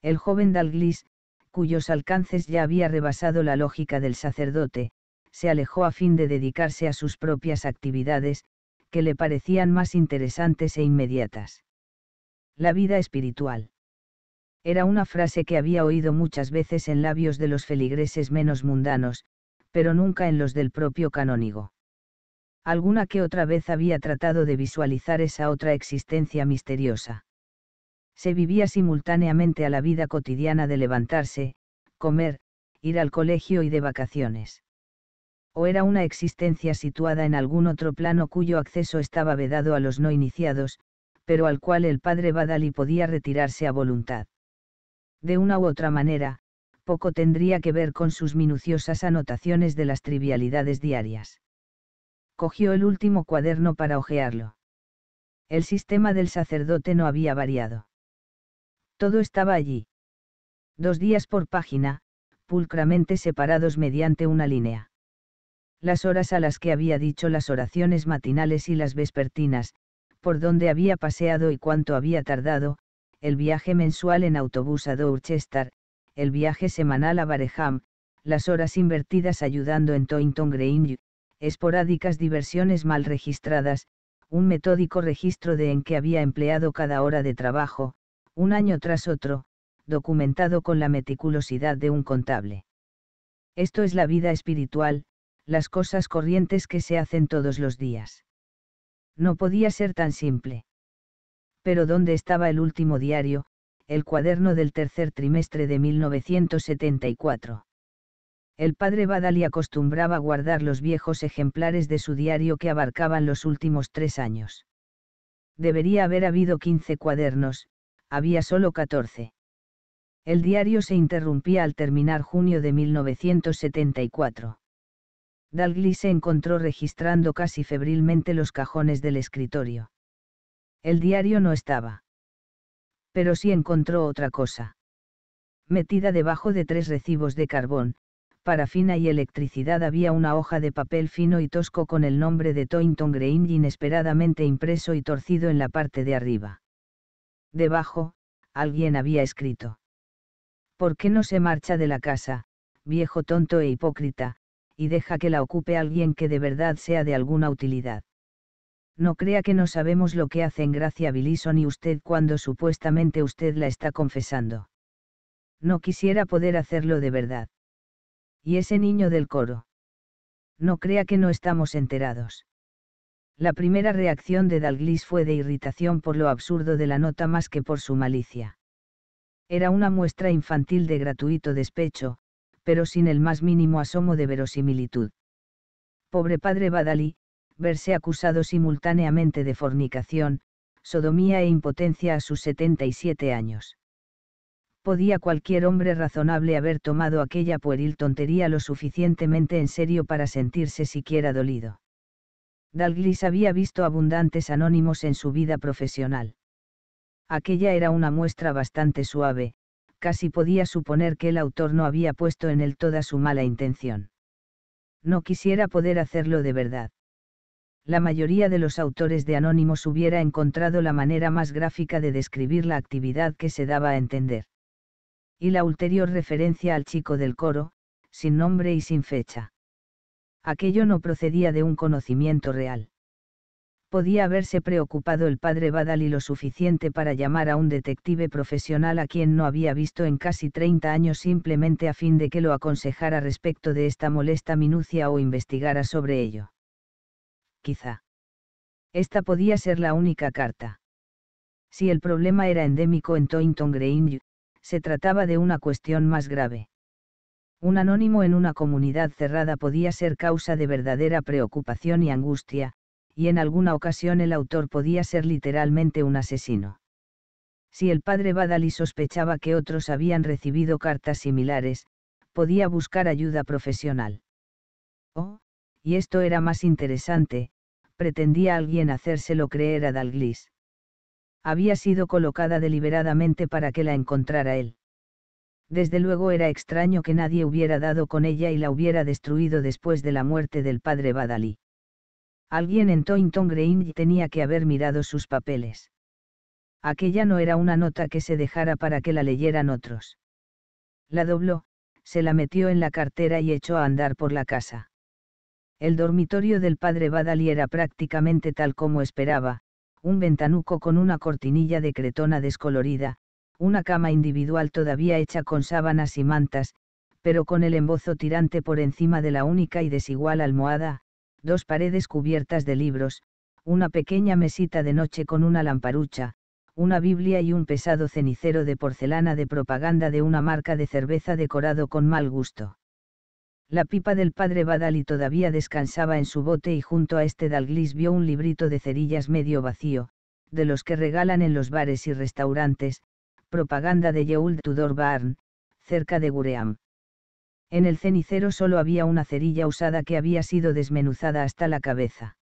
El joven Dalglis, cuyos alcances ya había rebasado la lógica del sacerdote, se alejó a fin de dedicarse a sus propias actividades, que le parecían más interesantes e inmediatas. La vida espiritual. Era una frase que había oído muchas veces en labios de los feligreses menos mundanos, pero nunca en los del propio canónigo. Alguna que otra vez había tratado de visualizar esa otra existencia misteriosa. Se vivía simultáneamente a la vida cotidiana de levantarse, comer, ir al colegio y de vacaciones o era una existencia situada en algún otro plano cuyo acceso estaba vedado a los no iniciados, pero al cual el padre Badali podía retirarse a voluntad. De una u otra manera, poco tendría que ver con sus minuciosas anotaciones de las trivialidades diarias. Cogió el último cuaderno para hojearlo. El sistema del sacerdote no había variado. Todo estaba allí. Dos días por página, pulcramente separados mediante una línea las horas a las que había dicho las oraciones matinales y las vespertinas, por dónde había paseado y cuánto había tardado, el viaje mensual en autobús a Dorchester, el viaje semanal a Bareham, las horas invertidas ayudando en Toynton Green, esporádicas diversiones mal registradas, un metódico registro de en qué había empleado cada hora de trabajo, un año tras otro, documentado con la meticulosidad de un contable. Esto es la vida espiritual, las cosas corrientes que se hacen todos los días. No podía ser tan simple. Pero ¿dónde estaba el último diario, el cuaderno del tercer trimestre de 1974? El padre Badali acostumbraba guardar los viejos ejemplares de su diario que abarcaban los últimos tres años. Debería haber habido 15 cuadernos, había solo 14. El diario se interrumpía al terminar junio de 1974. Dalgli se encontró registrando casi febrilmente los cajones del escritorio. El diario no estaba. Pero sí encontró otra cosa. Metida debajo de tres recibos de carbón, parafina y electricidad había una hoja de papel fino y tosco con el nombre de Toynton Green inesperadamente impreso y torcido en la parte de arriba. Debajo, alguien había escrito. ¿Por qué no se marcha de la casa, viejo tonto e hipócrita, y deja que la ocupe alguien que de verdad sea de alguna utilidad. No crea que no sabemos lo que hacen gracia Billison y usted cuando supuestamente usted la está confesando. No quisiera poder hacerlo de verdad. Y ese niño del coro. No crea que no estamos enterados. La primera reacción de Dalglis fue de irritación por lo absurdo de la nota más que por su malicia. Era una muestra infantil de gratuito despecho, pero sin el más mínimo asomo de verosimilitud. Pobre padre Badalí, verse acusado simultáneamente de fornicación, sodomía e impotencia a sus 77 años. ¿Podía cualquier hombre razonable haber tomado aquella pueril tontería lo suficientemente en serio para sentirse siquiera dolido? Dalglis había visto abundantes anónimos en su vida profesional. Aquella era una muestra bastante suave, casi podía suponer que el autor no había puesto en él toda su mala intención. No quisiera poder hacerlo de verdad. La mayoría de los autores de Anónimos hubiera encontrado la manera más gráfica de describir la actividad que se daba a entender. Y la ulterior referencia al chico del coro, sin nombre y sin fecha. Aquello no procedía de un conocimiento real podía haberse preocupado el padre Badali lo suficiente para llamar a un detective profesional a quien no había visto en casi 30 años simplemente a fin de que lo aconsejara respecto de esta molesta minucia o investigara sobre ello. Quizá. Esta podía ser la única carta. Si el problema era endémico en Toynton Green, se trataba de una cuestión más grave. Un anónimo en una comunidad cerrada podía ser causa de verdadera preocupación y angustia, y en alguna ocasión el autor podía ser literalmente un asesino. Si el padre Badali sospechaba que otros habían recibido cartas similares, podía buscar ayuda profesional. Oh, y esto era más interesante, pretendía alguien hacérselo creer a Dalglis. Había sido colocada deliberadamente para que la encontrara él. Desde luego era extraño que nadie hubiera dado con ella y la hubiera destruido después de la muerte del padre Badali. Alguien en Toynton Green tenía que haber mirado sus papeles. Aquella no era una nota que se dejara para que la leyeran otros. La dobló, se la metió en la cartera y echó a andar por la casa. El dormitorio del padre Badali era prácticamente tal como esperaba, un ventanuco con una cortinilla de cretona descolorida, una cama individual todavía hecha con sábanas y mantas, pero con el embozo tirante por encima de la única y desigual almohada, dos paredes cubiertas de libros, una pequeña mesita de noche con una lamparucha, una Biblia y un pesado cenicero de porcelana de propaganda de una marca de cerveza decorado con mal gusto. La pipa del padre Badali todavía descansaba en su bote y junto a este Dalglis vio un librito de cerillas medio vacío, de los que regalan en los bares y restaurantes, propaganda de Yeul Tudor Barn, cerca de Guream. En el cenicero solo había una cerilla usada que había sido desmenuzada hasta la cabeza.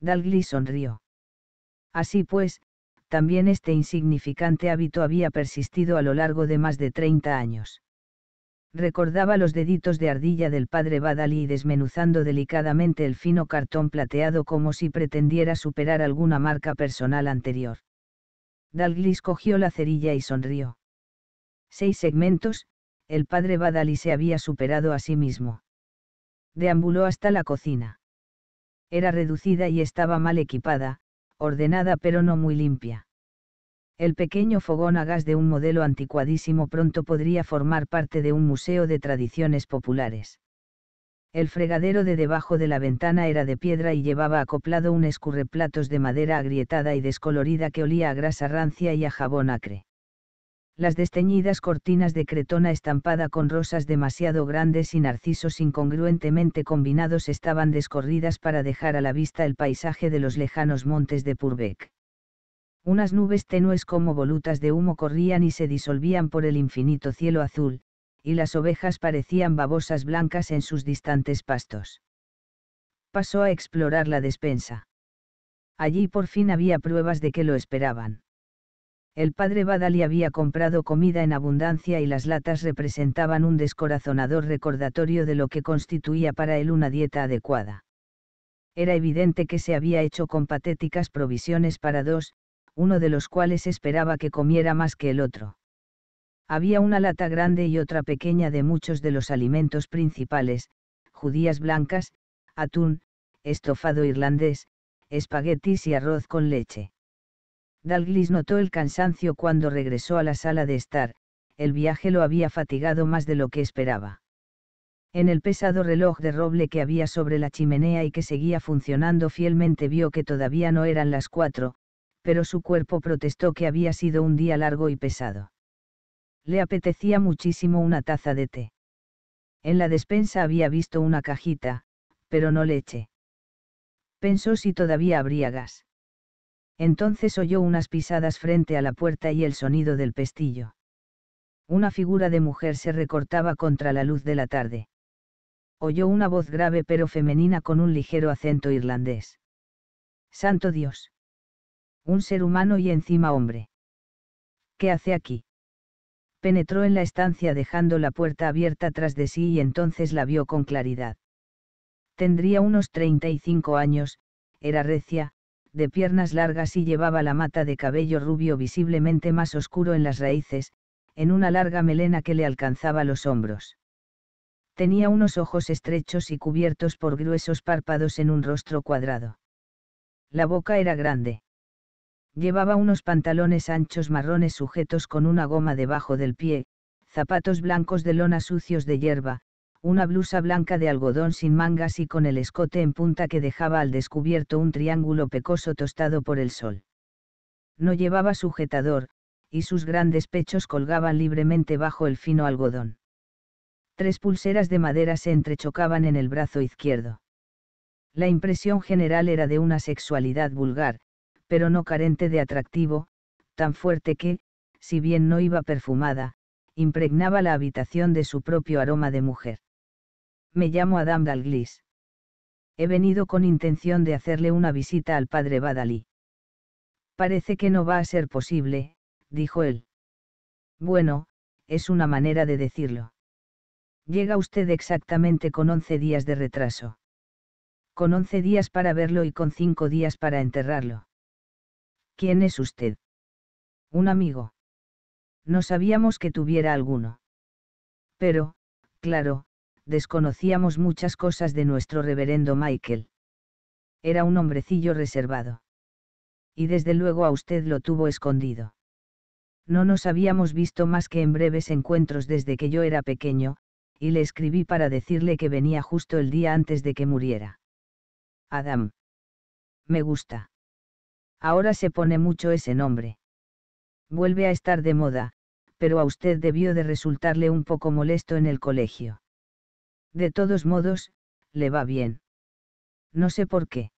Dalglis sonrió. Así pues, también este insignificante hábito había persistido a lo largo de más de 30 años. Recordaba los deditos de ardilla del padre Badali desmenuzando delicadamente el fino cartón plateado como si pretendiera superar alguna marca personal anterior. Dalglis cogió la cerilla y sonrió. Seis segmentos, el padre Badali se había superado a sí mismo. Deambuló hasta la cocina. Era reducida y estaba mal equipada, ordenada pero no muy limpia. El pequeño fogón a gas de un modelo anticuadísimo pronto podría formar parte de un museo de tradiciones populares. El fregadero de debajo de la ventana era de piedra y llevaba acoplado un escurreplatos de madera agrietada y descolorida que olía a grasa rancia y a jabón acre las desteñidas cortinas de cretona estampada con rosas demasiado grandes y narcisos incongruentemente combinados estaban descorridas para dejar a la vista el paisaje de los lejanos montes de Purbeck. Unas nubes tenues como volutas de humo corrían y se disolvían por el infinito cielo azul, y las ovejas parecían babosas blancas en sus distantes pastos. Pasó a explorar la despensa. Allí por fin había pruebas de que lo esperaban el padre Badali había comprado comida en abundancia y las latas representaban un descorazonador recordatorio de lo que constituía para él una dieta adecuada. Era evidente que se había hecho con patéticas provisiones para dos, uno de los cuales esperaba que comiera más que el otro. Había una lata grande y otra pequeña de muchos de los alimentos principales, judías blancas, atún, estofado irlandés, espaguetis y arroz con leche Dalglis notó el cansancio cuando regresó a la sala de estar, el viaje lo había fatigado más de lo que esperaba. En el pesado reloj de roble que había sobre la chimenea y que seguía funcionando fielmente vio que todavía no eran las cuatro, pero su cuerpo protestó que había sido un día largo y pesado. Le apetecía muchísimo una taza de té. En la despensa había visto una cajita, pero no leche. Pensó si todavía habría gas. Entonces oyó unas pisadas frente a la puerta y el sonido del pestillo. Una figura de mujer se recortaba contra la luz de la tarde. Oyó una voz grave pero femenina con un ligero acento irlandés. Santo Dios. Un ser humano y encima hombre. ¿Qué hace aquí? Penetró en la estancia dejando la puerta abierta tras de sí y entonces la vio con claridad. Tendría unos 35 años, era recia, de piernas largas y llevaba la mata de cabello rubio visiblemente más oscuro en las raíces, en una larga melena que le alcanzaba los hombros. Tenía unos ojos estrechos y cubiertos por gruesos párpados en un rostro cuadrado. La boca era grande. Llevaba unos pantalones anchos marrones sujetos con una goma debajo del pie, zapatos blancos de lona sucios de hierba, una blusa blanca de algodón sin mangas y con el escote en punta que dejaba al descubierto un triángulo pecoso tostado por el sol. No llevaba sujetador, y sus grandes pechos colgaban libremente bajo el fino algodón. Tres pulseras de madera se entrechocaban en el brazo izquierdo. La impresión general era de una sexualidad vulgar, pero no carente de atractivo, tan fuerte que, si bien no iba perfumada, impregnaba la habitación de su propio aroma de mujer me llamo Adam Dalglis. He venido con intención de hacerle una visita al padre Badalí. Parece que no va a ser posible, dijo él. Bueno, es una manera de decirlo. Llega usted exactamente con once días de retraso. Con once días para verlo y con cinco días para enterrarlo. ¿Quién es usted? Un amigo. No sabíamos que tuviera alguno. Pero, claro, desconocíamos muchas cosas de nuestro reverendo Michael. Era un hombrecillo reservado. Y desde luego a usted lo tuvo escondido. No nos habíamos visto más que en breves encuentros desde que yo era pequeño, y le escribí para decirle que venía justo el día antes de que muriera. Adam. Me gusta. Ahora se pone mucho ese nombre. Vuelve a estar de moda, pero a usted debió de resultarle un poco molesto en el colegio. De todos modos, le va bien. No sé por qué.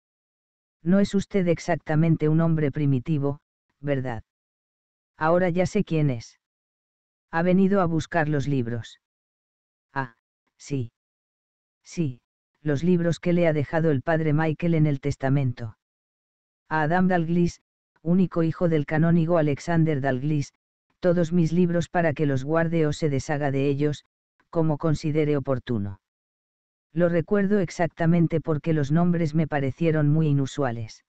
No es usted exactamente un hombre primitivo, ¿verdad? Ahora ya sé quién es. Ha venido a buscar los libros. Ah, sí. Sí, los libros que le ha dejado el padre Michael en el testamento. A Adam Dalglis, único hijo del canónigo Alexander Dalglis, todos mis libros para que los guarde o se deshaga de ellos, como considere oportuno. Lo recuerdo exactamente porque los nombres me parecieron muy inusuales.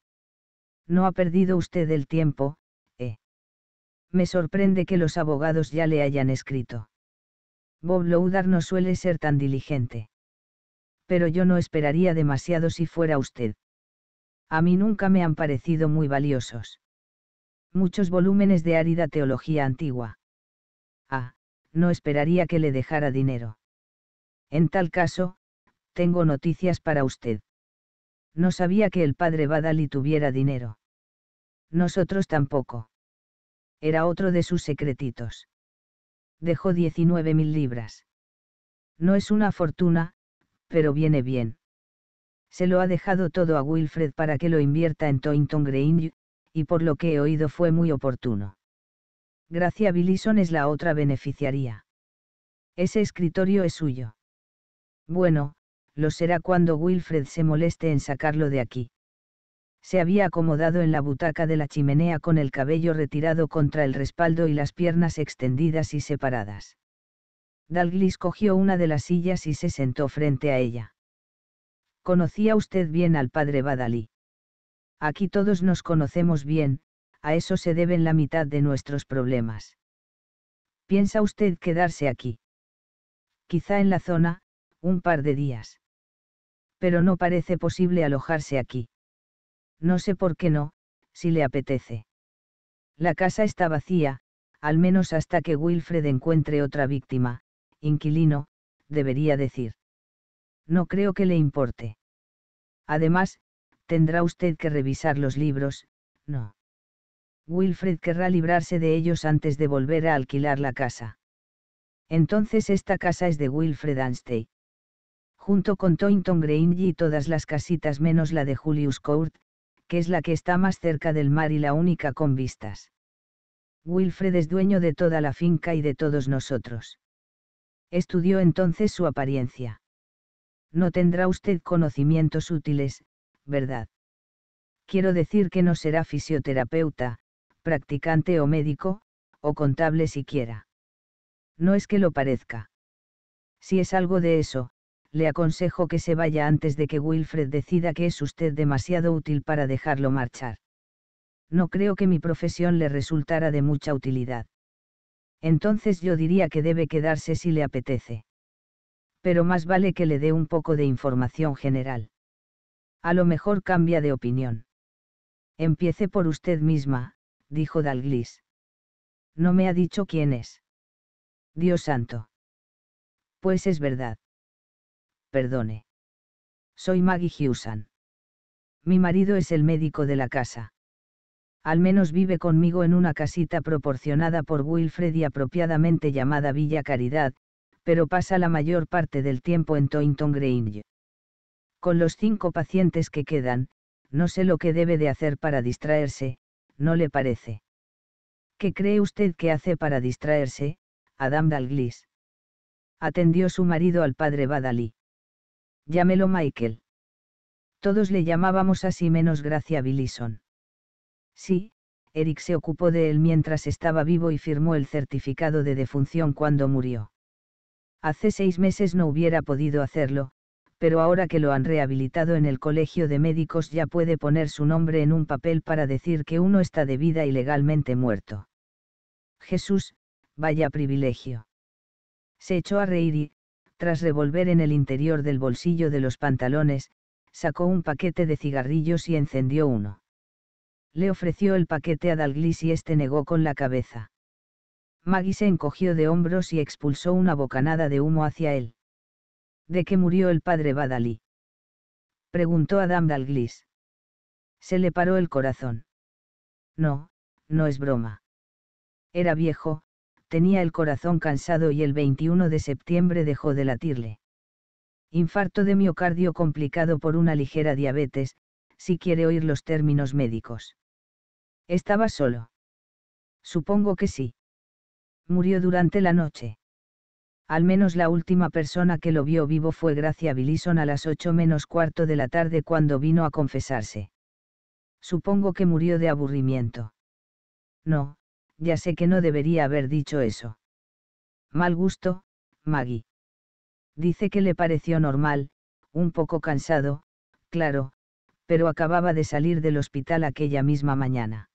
No ha perdido usted el tiempo, ¿eh? Me sorprende que los abogados ya le hayan escrito. Bob Loudar no suele ser tan diligente. Pero yo no esperaría demasiado si fuera usted. A mí nunca me han parecido muy valiosos. Muchos volúmenes de árida teología antigua. Ah, no esperaría que le dejara dinero. En tal caso, tengo noticias para usted. No sabía que el padre Badali tuviera dinero. Nosotros tampoco. Era otro de sus secretitos. Dejó 19.000 libras. No es una fortuna, pero viene bien. Se lo ha dejado todo a Wilfred para que lo invierta en Toynton Green, y por lo que he oído fue muy oportuno. Gracia Billison es la otra beneficiaría. Ese escritorio es suyo. Bueno, lo será cuando Wilfred se moleste en sacarlo de aquí. Se había acomodado en la butaca de la chimenea con el cabello retirado contra el respaldo y las piernas extendidas y separadas. Dalglis cogió una de las sillas y se sentó frente a ella. ¿Conocía usted bien al padre Badalí? Aquí todos nos conocemos bien, a eso se deben la mitad de nuestros problemas. ¿Piensa usted quedarse aquí? Quizá en la zona, un par de días. Pero no parece posible alojarse aquí. No sé por qué no, si le apetece. La casa está vacía, al menos hasta que Wilfred encuentre otra víctima, inquilino, debería decir. No creo que le importe. Además, tendrá usted que revisar los libros, no. Wilfred querrá librarse de ellos antes de volver a alquilar la casa. Entonces esta casa es de Wilfred Anstey junto con Toynton Grange y todas las casitas menos la de Julius Court, que es la que está más cerca del mar y la única con vistas. Wilfred es dueño de toda la finca y de todos nosotros. Estudió entonces su apariencia. No tendrá usted conocimientos útiles, ¿verdad? Quiero decir que no será fisioterapeuta, practicante o médico, o contable siquiera. No es que lo parezca. Si es algo de eso, le aconsejo que se vaya antes de que Wilfred decida que es usted demasiado útil para dejarlo marchar. No creo que mi profesión le resultara de mucha utilidad. Entonces yo diría que debe quedarse si le apetece. Pero más vale que le dé un poco de información general. A lo mejor cambia de opinión. Empiece por usted misma, dijo Dalglis. No me ha dicho quién es. Dios santo. Pues es verdad perdone. Soy Maggie Hewson. Mi marido es el médico de la casa. Al menos vive conmigo en una casita proporcionada por Wilfred y apropiadamente llamada Villa Caridad, pero pasa la mayor parte del tiempo en Toynton Grange. Con los cinco pacientes que quedan, no sé lo que debe de hacer para distraerse, ¿no le parece? ¿Qué cree usted que hace para distraerse, Adam Dalglis? Atendió su marido al padre Badalí. Llámelo Michael. Todos le llamábamos así menos Gracia Billison. Sí, Eric se ocupó de él mientras estaba vivo y firmó el certificado de defunción cuando murió. Hace seis meses no hubiera podido hacerlo, pero ahora que lo han rehabilitado en el Colegio de Médicos ya puede poner su nombre en un papel para decir que uno está de vida y legalmente muerto. Jesús, vaya privilegio. Se echó a reír y, tras revolver en el interior del bolsillo de los pantalones, sacó un paquete de cigarrillos y encendió uno. Le ofreció el paquete a Dalglis y este negó con la cabeza. Maggie se encogió de hombros y expulsó una bocanada de humo hacia él. ¿De qué murió el padre Badalí? preguntó Adam Dalglis. Se le paró el corazón. No, no es broma. Era viejo, tenía el corazón cansado y el 21 de septiembre dejó de latirle. Infarto de miocardio complicado por una ligera diabetes, si quiere oír los términos médicos. ¿Estaba solo? Supongo que sí. Murió durante la noche. Al menos la última persona que lo vio vivo fue Gracia Billison a las 8 menos cuarto de la tarde cuando vino a confesarse. Supongo que murió de aburrimiento. No, ya sé que no debería haber dicho eso. Mal gusto, Maggie. Dice que le pareció normal, un poco cansado, claro, pero acababa de salir del hospital aquella misma mañana.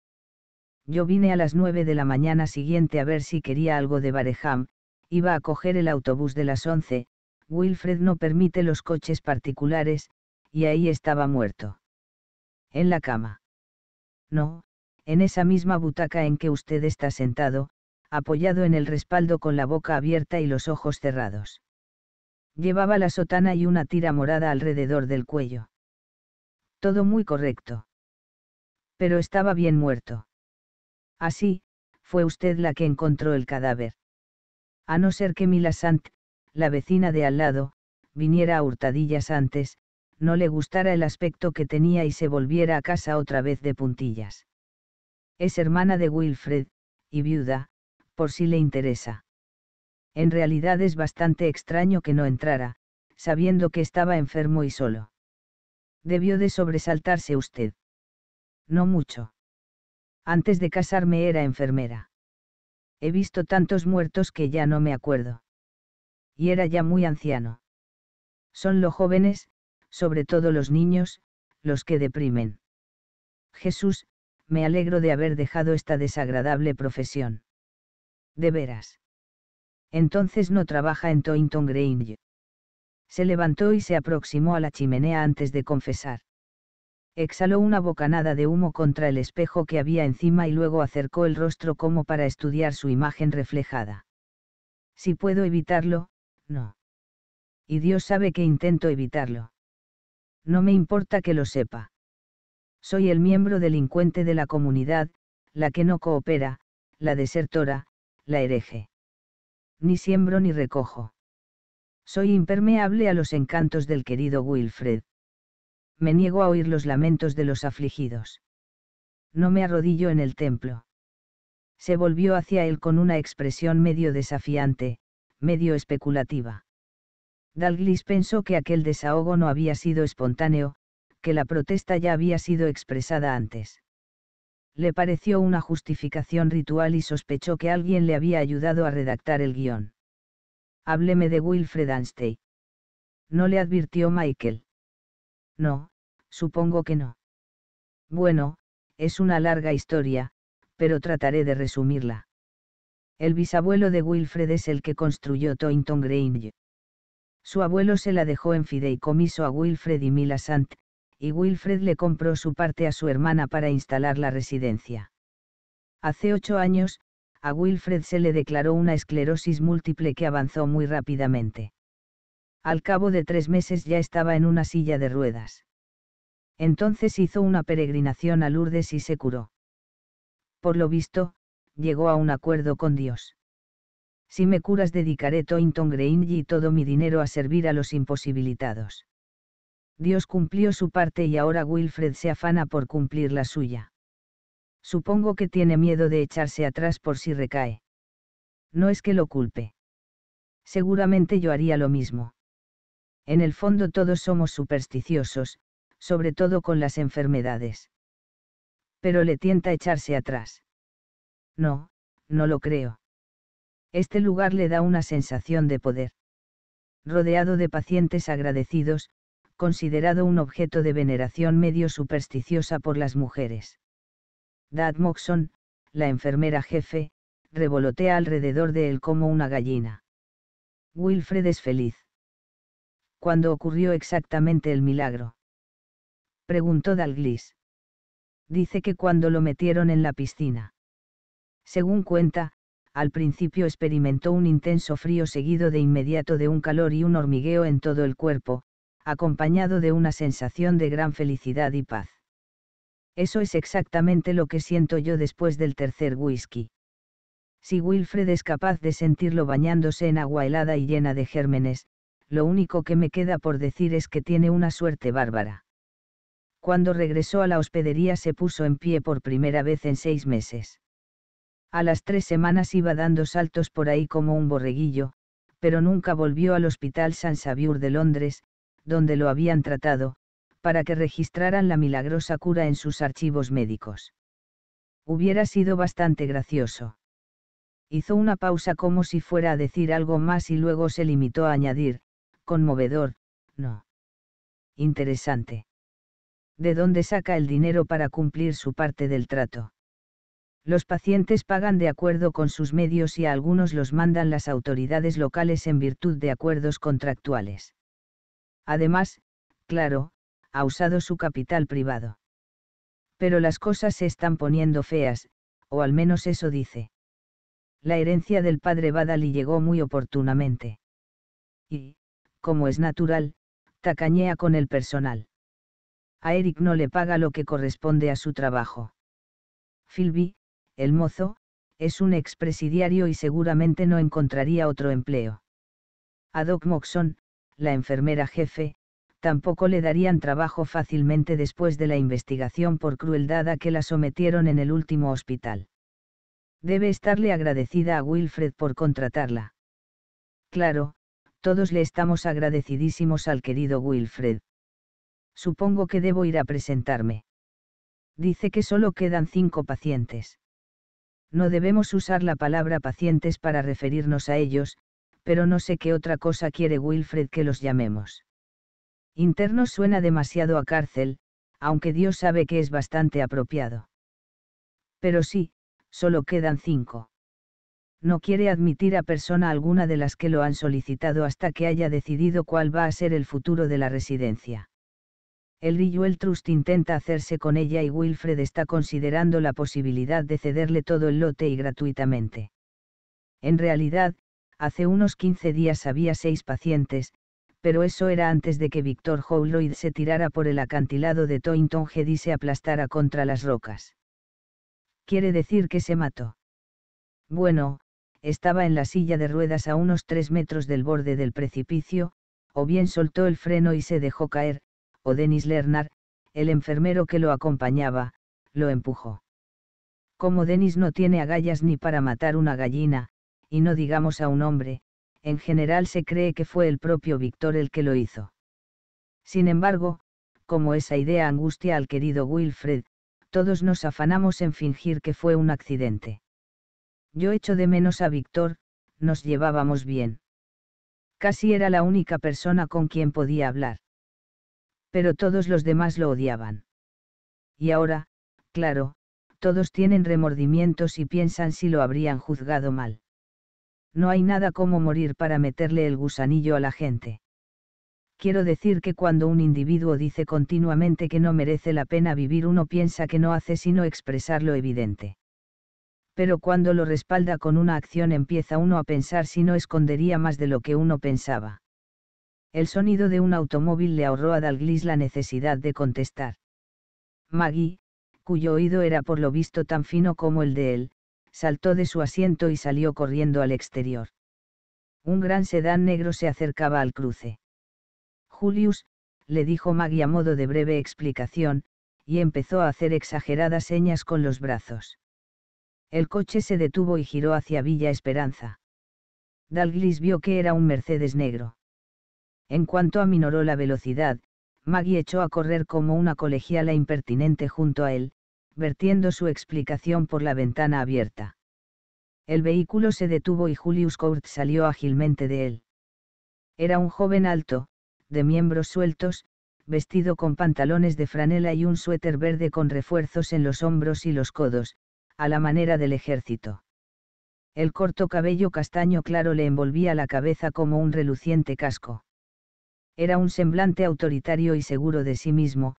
Yo vine a las nueve de la mañana siguiente a ver si quería algo de Bareham, iba a coger el autobús de las once, Wilfred no permite los coches particulares, y ahí estaba muerto. En la cama. No, en esa misma butaca en que usted está sentado, apoyado en el respaldo con la boca abierta y los ojos cerrados. Llevaba la sotana y una tira morada alrededor del cuello. Todo muy correcto. Pero estaba bien muerto. Así, fue usted la que encontró el cadáver. A no ser que Mila Sant, la vecina de al lado, viniera a hurtadillas antes, no le gustara el aspecto que tenía y se volviera a casa otra vez de puntillas. Es hermana de Wilfred, y viuda, por si le interesa. En realidad es bastante extraño que no entrara, sabiendo que estaba enfermo y solo. Debió de sobresaltarse usted. No mucho. Antes de casarme era enfermera. He visto tantos muertos que ya no me acuerdo. Y era ya muy anciano. Son los jóvenes, sobre todo los niños, los que deprimen. Jesús, me alegro de haber dejado esta desagradable profesión. De veras. Entonces no trabaja en Toynton Grange. Se levantó y se aproximó a la chimenea antes de confesar. Exhaló una bocanada de humo contra el espejo que había encima y luego acercó el rostro como para estudiar su imagen reflejada. Si puedo evitarlo, no. Y Dios sabe que intento evitarlo. No me importa que lo sepa. Soy el miembro delincuente de la comunidad, la que no coopera, la desertora, la hereje. Ni siembro ni recojo. Soy impermeable a los encantos del querido Wilfred. Me niego a oír los lamentos de los afligidos. No me arrodillo en el templo. Se volvió hacia él con una expresión medio desafiante, medio especulativa. Dalglis pensó que aquel desahogo no había sido espontáneo, que la protesta ya había sido expresada antes. Le pareció una justificación ritual y sospechó que alguien le había ayudado a redactar el guión. Hábleme de Wilfred Anstey. No le advirtió Michael. No, supongo que no. Bueno, es una larga historia, pero trataré de resumirla. El bisabuelo de Wilfred es el que construyó Toynton Grange. Su abuelo se la dejó en fideicomiso a Wilfred y Milasant y Wilfred le compró su parte a su hermana para instalar la residencia. Hace ocho años, a Wilfred se le declaró una esclerosis múltiple que avanzó muy rápidamente. Al cabo de tres meses ya estaba en una silla de ruedas. Entonces hizo una peregrinación a Lourdes y se curó. Por lo visto, llegó a un acuerdo con Dios. Si me curas dedicaré Toynton Green y todo mi dinero a servir a los imposibilitados. Dios cumplió su parte y ahora Wilfred se afana por cumplir la suya. Supongo que tiene miedo de echarse atrás por si recae. No es que lo culpe. Seguramente yo haría lo mismo. En el fondo todos somos supersticiosos, sobre todo con las enfermedades. Pero le tienta echarse atrás. No, no lo creo. Este lugar le da una sensación de poder. Rodeado de pacientes agradecidos, considerado un objeto de veneración medio supersticiosa por las mujeres. Dad Moxon, la enfermera jefe, revolotea alrededor de él como una gallina. Wilfred es feliz. ¿Cuándo ocurrió exactamente el milagro? Preguntó Dalglis. Dice que cuando lo metieron en la piscina. Según cuenta, al principio experimentó un intenso frío seguido de inmediato de un calor y un hormigueo en todo el cuerpo, acompañado de una sensación de gran felicidad y paz. Eso es exactamente lo que siento yo después del tercer whisky. Si Wilfred es capaz de sentirlo bañándose en agua helada y llena de gérmenes, lo único que me queda por decir es que tiene una suerte bárbara. Cuando regresó a la hospedería se puso en pie por primera vez en seis meses. A las tres semanas iba dando saltos por ahí como un borreguillo, pero nunca volvió al Hospital San saviour de Londres, donde lo habían tratado, para que registraran la milagrosa cura en sus archivos médicos. Hubiera sido bastante gracioso. Hizo una pausa como si fuera a decir algo más y luego se limitó a añadir, conmovedor, no. Interesante. ¿De dónde saca el dinero para cumplir su parte del trato? Los pacientes pagan de acuerdo con sus medios y a algunos los mandan las autoridades locales en virtud de acuerdos contractuales. Además, claro, ha usado su capital privado. Pero las cosas se están poniendo feas, o al menos eso dice. La herencia del padre Badali llegó muy oportunamente. Y, como es natural, tacañea con el personal. A Eric no le paga lo que corresponde a su trabajo. Philby, el mozo, es un expresidiario y seguramente no encontraría otro empleo. A Doc Moxon, la enfermera jefe, tampoco le darían trabajo fácilmente después de la investigación por crueldad a que la sometieron en el último hospital. Debe estarle agradecida a Wilfred por contratarla. Claro, todos le estamos agradecidísimos al querido Wilfred. Supongo que debo ir a presentarme. Dice que solo quedan cinco pacientes. No debemos usar la palabra pacientes para referirnos a ellos, pero no sé qué otra cosa quiere Wilfred que los llamemos. Interno suena demasiado a cárcel, aunque Dios sabe que es bastante apropiado. Pero sí, solo quedan cinco. No quiere admitir a persona alguna de las que lo han solicitado hasta que haya decidido cuál va a ser el futuro de la residencia. El Riyuel Trust intenta hacerse con ella y Wilfred está considerando la posibilidad de cederle todo el lote y gratuitamente. En realidad, hace unos 15 días había seis pacientes, pero eso era antes de que Víctor Howloyd se tirara por el acantilado de Toynton Head y se aplastara contra las rocas. Quiere decir que se mató. Bueno, estaba en la silla de ruedas a unos tres metros del borde del precipicio, o bien soltó el freno y se dejó caer, o Denis Lernar, el enfermero que lo acompañaba, lo empujó. Como Denis no tiene agallas ni para matar una gallina, y no digamos a un hombre, en general se cree que fue el propio Víctor el que lo hizo. Sin embargo, como esa idea angustia al querido Wilfred, todos nos afanamos en fingir que fue un accidente. Yo echo de menos a Víctor, nos llevábamos bien. Casi era la única persona con quien podía hablar. Pero todos los demás lo odiaban. Y ahora, claro, todos tienen remordimientos y piensan si lo habrían juzgado mal no hay nada como morir para meterle el gusanillo a la gente. Quiero decir que cuando un individuo dice continuamente que no merece la pena vivir uno piensa que no hace sino expresar lo evidente. Pero cuando lo respalda con una acción empieza uno a pensar si no escondería más de lo que uno pensaba. El sonido de un automóvil le ahorró a Dalglis la necesidad de contestar. Maggie, cuyo oído era por lo visto tan fino como el de él, saltó de su asiento y salió corriendo al exterior. Un gran sedán negro se acercaba al cruce. Julius, le dijo Maggie a modo de breve explicación, y empezó a hacer exageradas señas con los brazos. El coche se detuvo y giró hacia Villa Esperanza. Dalglis vio que era un Mercedes negro. En cuanto aminoró la velocidad, Maggie echó a correr como una colegiala impertinente junto a él, vertiendo su explicación por la ventana abierta. El vehículo se detuvo y Julius Court salió ágilmente de él. Era un joven alto, de miembros sueltos, vestido con pantalones de franela y un suéter verde con refuerzos en los hombros y los codos, a la manera del ejército. El corto cabello castaño claro le envolvía la cabeza como un reluciente casco. Era un semblante autoritario y seguro de sí mismo,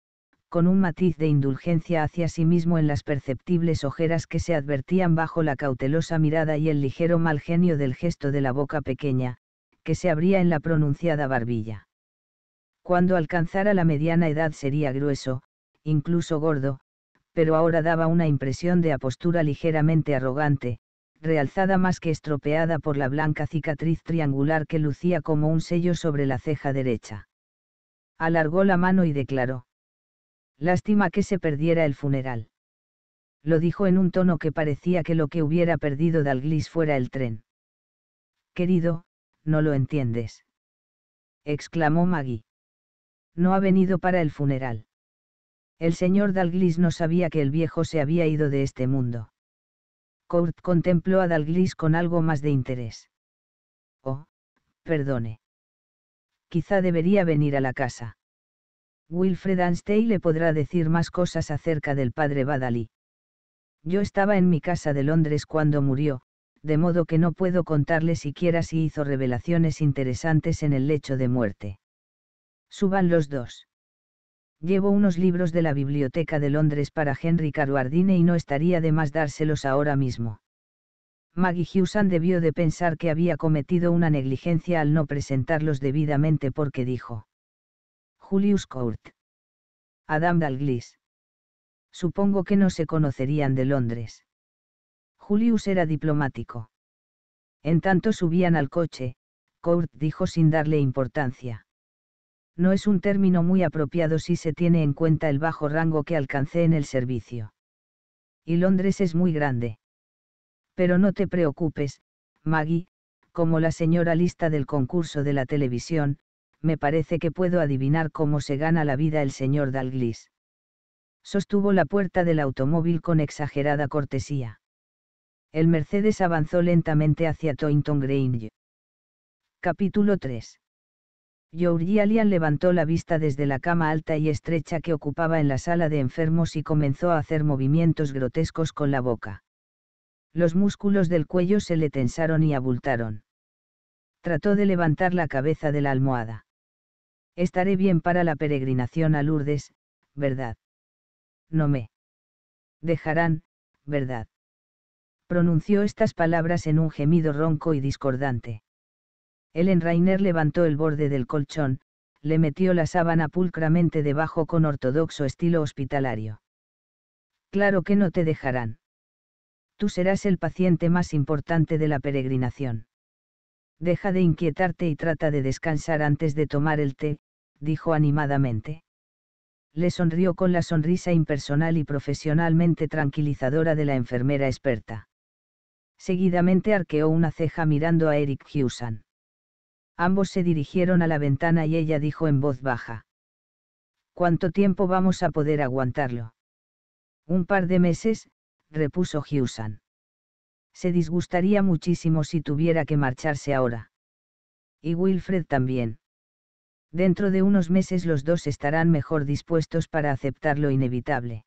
con un matiz de indulgencia hacia sí mismo en las perceptibles ojeras que se advertían bajo la cautelosa mirada y el ligero mal genio del gesto de la boca pequeña, que se abría en la pronunciada barbilla. Cuando alcanzara la mediana edad sería grueso, incluso gordo, pero ahora daba una impresión de apostura ligeramente arrogante, realzada más que estropeada por la blanca cicatriz triangular que lucía como un sello sobre la ceja derecha. Alargó la mano y declaró. Lástima que se perdiera el funeral. Lo dijo en un tono que parecía que lo que hubiera perdido Dalglis fuera el tren. Querido, no lo entiendes. Exclamó Maggie. No ha venido para el funeral. El señor Dalglis no sabía que el viejo se había ido de este mundo. Court contempló a Dalglis con algo más de interés. Oh, perdone. Quizá debería venir a la casa. Wilfred Anstey le podrá decir más cosas acerca del padre Badalí. Yo estaba en mi casa de Londres cuando murió, de modo que no puedo contarle siquiera si hizo revelaciones interesantes en el lecho de muerte. Suban los dos. Llevo unos libros de la Biblioteca de Londres para Henry Caruardine y no estaría de más dárselos ahora mismo. Maggie Hewson debió de pensar que había cometido una negligencia al no presentarlos debidamente porque dijo. Julius Court. Adam Dalglis. Supongo que no se conocerían de Londres. Julius era diplomático. En tanto subían al coche, Court dijo sin darle importancia. No es un término muy apropiado si se tiene en cuenta el bajo rango que alcancé en el servicio. Y Londres es muy grande. Pero no te preocupes, Maggie, como la señora lista del concurso de la televisión, me parece que puedo adivinar cómo se gana la vida el señor Dalglis. Sostuvo la puerta del automóvil con exagerada cortesía. El Mercedes avanzó lentamente hacia Toynton Grange. Capítulo 3. Georgie levantó la vista desde la cama alta y estrecha que ocupaba en la sala de enfermos y comenzó a hacer movimientos grotescos con la boca. Los músculos del cuello se le tensaron y abultaron. Trató de levantar la cabeza de la almohada. Estaré bien para la peregrinación a Lourdes, ¿verdad? No me dejarán, ¿verdad? Pronunció estas palabras en un gemido ronco y discordante. Ellen Rainer levantó el borde del colchón, le metió la sábana pulcramente debajo con ortodoxo estilo hospitalario. Claro que no te dejarán. Tú serás el paciente más importante de la peregrinación. Deja de inquietarte y trata de descansar antes de tomar el té, dijo animadamente. Le sonrió con la sonrisa impersonal y profesionalmente tranquilizadora de la enfermera experta. Seguidamente arqueó una ceja mirando a Eric Hewson. Ambos se dirigieron a la ventana y ella dijo en voz baja. ¿Cuánto tiempo vamos a poder aguantarlo? Un par de meses, repuso Hewson. Se disgustaría muchísimo si tuviera que marcharse ahora. Y Wilfred también. Dentro de unos meses los dos estarán mejor dispuestos para aceptar lo inevitable.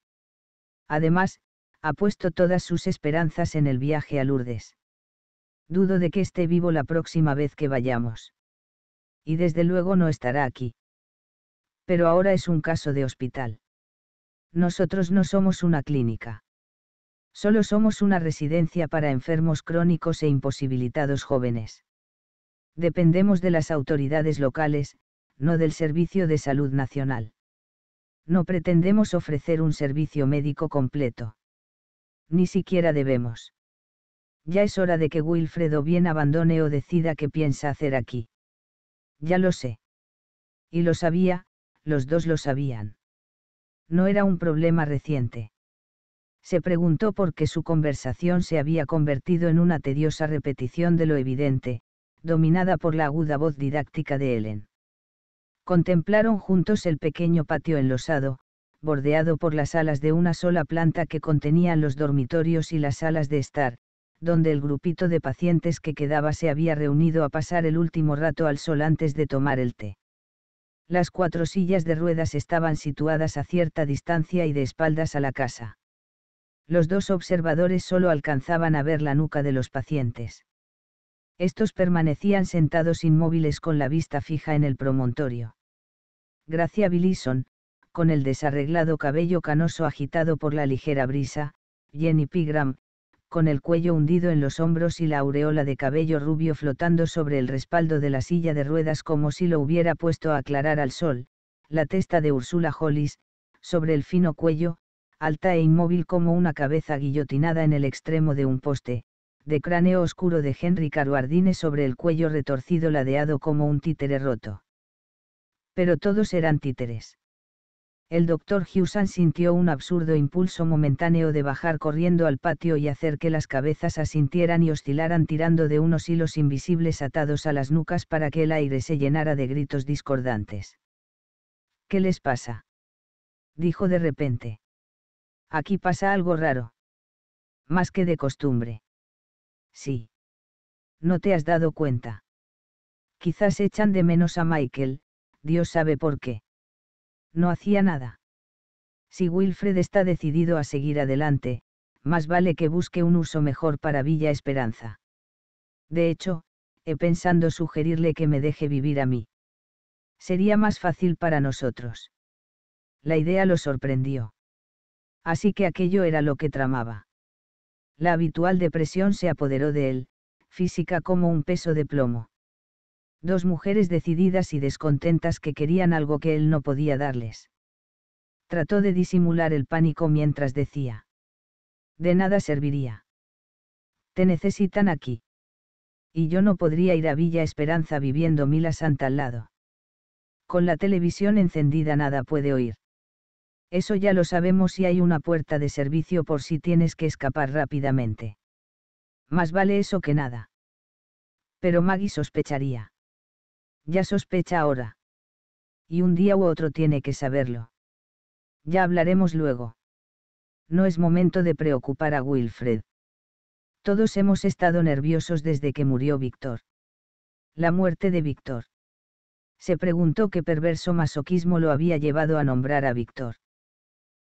Además, ha puesto todas sus esperanzas en el viaje a Lourdes. Dudo de que esté vivo la próxima vez que vayamos. Y desde luego no estará aquí. Pero ahora es un caso de hospital. Nosotros no somos una clínica. Solo somos una residencia para enfermos crónicos e imposibilitados jóvenes. Dependemos de las autoridades locales, no del Servicio de Salud Nacional. No pretendemos ofrecer un servicio médico completo. Ni siquiera debemos. Ya es hora de que Wilfredo bien abandone o decida qué piensa hacer aquí. Ya lo sé. Y lo sabía, los dos lo sabían. No era un problema reciente. Se preguntó por qué su conversación se había convertido en una tediosa repetición de lo evidente, dominada por la aguda voz didáctica de Helen contemplaron juntos el pequeño patio enlosado, bordeado por las alas de una sola planta que contenían los dormitorios y las salas de estar, donde el grupito de pacientes que quedaba se había reunido a pasar el último rato al sol antes de tomar el té. Las cuatro sillas de ruedas estaban situadas a cierta distancia y de espaldas a la casa. Los dos observadores solo alcanzaban a ver la nuca de los pacientes. Estos permanecían sentados inmóviles con la vista fija en el promontorio. Gracia Billison, con el desarreglado cabello canoso agitado por la ligera brisa, Jenny Pigram, con el cuello hundido en los hombros y la aureola de cabello rubio flotando sobre el respaldo de la silla de ruedas como si lo hubiera puesto a aclarar al sol, la testa de Ursula Hollis, sobre el fino cuello, alta e inmóvil como una cabeza guillotinada en el extremo de un poste, de cráneo oscuro de Henry Caruardine sobre el cuello retorcido ladeado como un títere roto pero todos eran títeres. El doctor Hewson sintió un absurdo impulso momentáneo de bajar corriendo al patio y hacer que las cabezas asintieran y oscilaran tirando de unos hilos invisibles atados a las nucas para que el aire se llenara de gritos discordantes. ¿Qué les pasa? dijo de repente. Aquí pasa algo raro. Más que de costumbre. Sí. No te has dado cuenta. Quizás echan de menos a Michael, Dios sabe por qué. No hacía nada. Si Wilfred está decidido a seguir adelante, más vale que busque un uso mejor para Villa Esperanza. De hecho, he pensando sugerirle que me deje vivir a mí. Sería más fácil para nosotros. La idea lo sorprendió. Así que aquello era lo que tramaba. La habitual depresión se apoderó de él, física como un peso de plomo dos mujeres decididas y descontentas que querían algo que él no podía darles. Trató de disimular el pánico mientras decía. De nada serviría. Te necesitan aquí. Y yo no podría ir a Villa Esperanza viviendo Mila Santa al lado. Con la televisión encendida nada puede oír. Eso ya lo sabemos y hay una puerta de servicio por si tienes que escapar rápidamente. Más vale eso que nada. Pero Maggie sospecharía ya sospecha ahora. Y un día u otro tiene que saberlo. Ya hablaremos luego. No es momento de preocupar a Wilfred. Todos hemos estado nerviosos desde que murió Víctor. La muerte de Víctor. Se preguntó qué perverso masoquismo lo había llevado a nombrar a Víctor.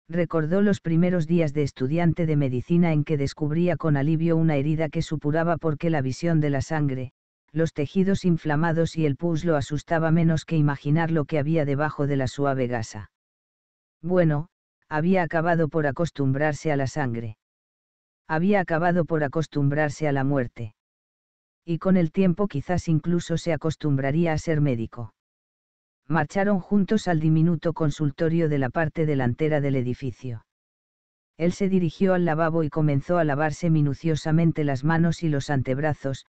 Recordó los primeros días de estudiante de medicina en que descubría con alivio una herida que supuraba porque la visión de la sangre, los tejidos inflamados y el pus lo asustaba menos que imaginar lo que había debajo de la suave gasa. Bueno, había acabado por acostumbrarse a la sangre. Había acabado por acostumbrarse a la muerte. Y con el tiempo quizás incluso se acostumbraría a ser médico. Marcharon juntos al diminuto consultorio de la parte delantera del edificio. Él se dirigió al lavabo y comenzó a lavarse minuciosamente las manos y los antebrazos,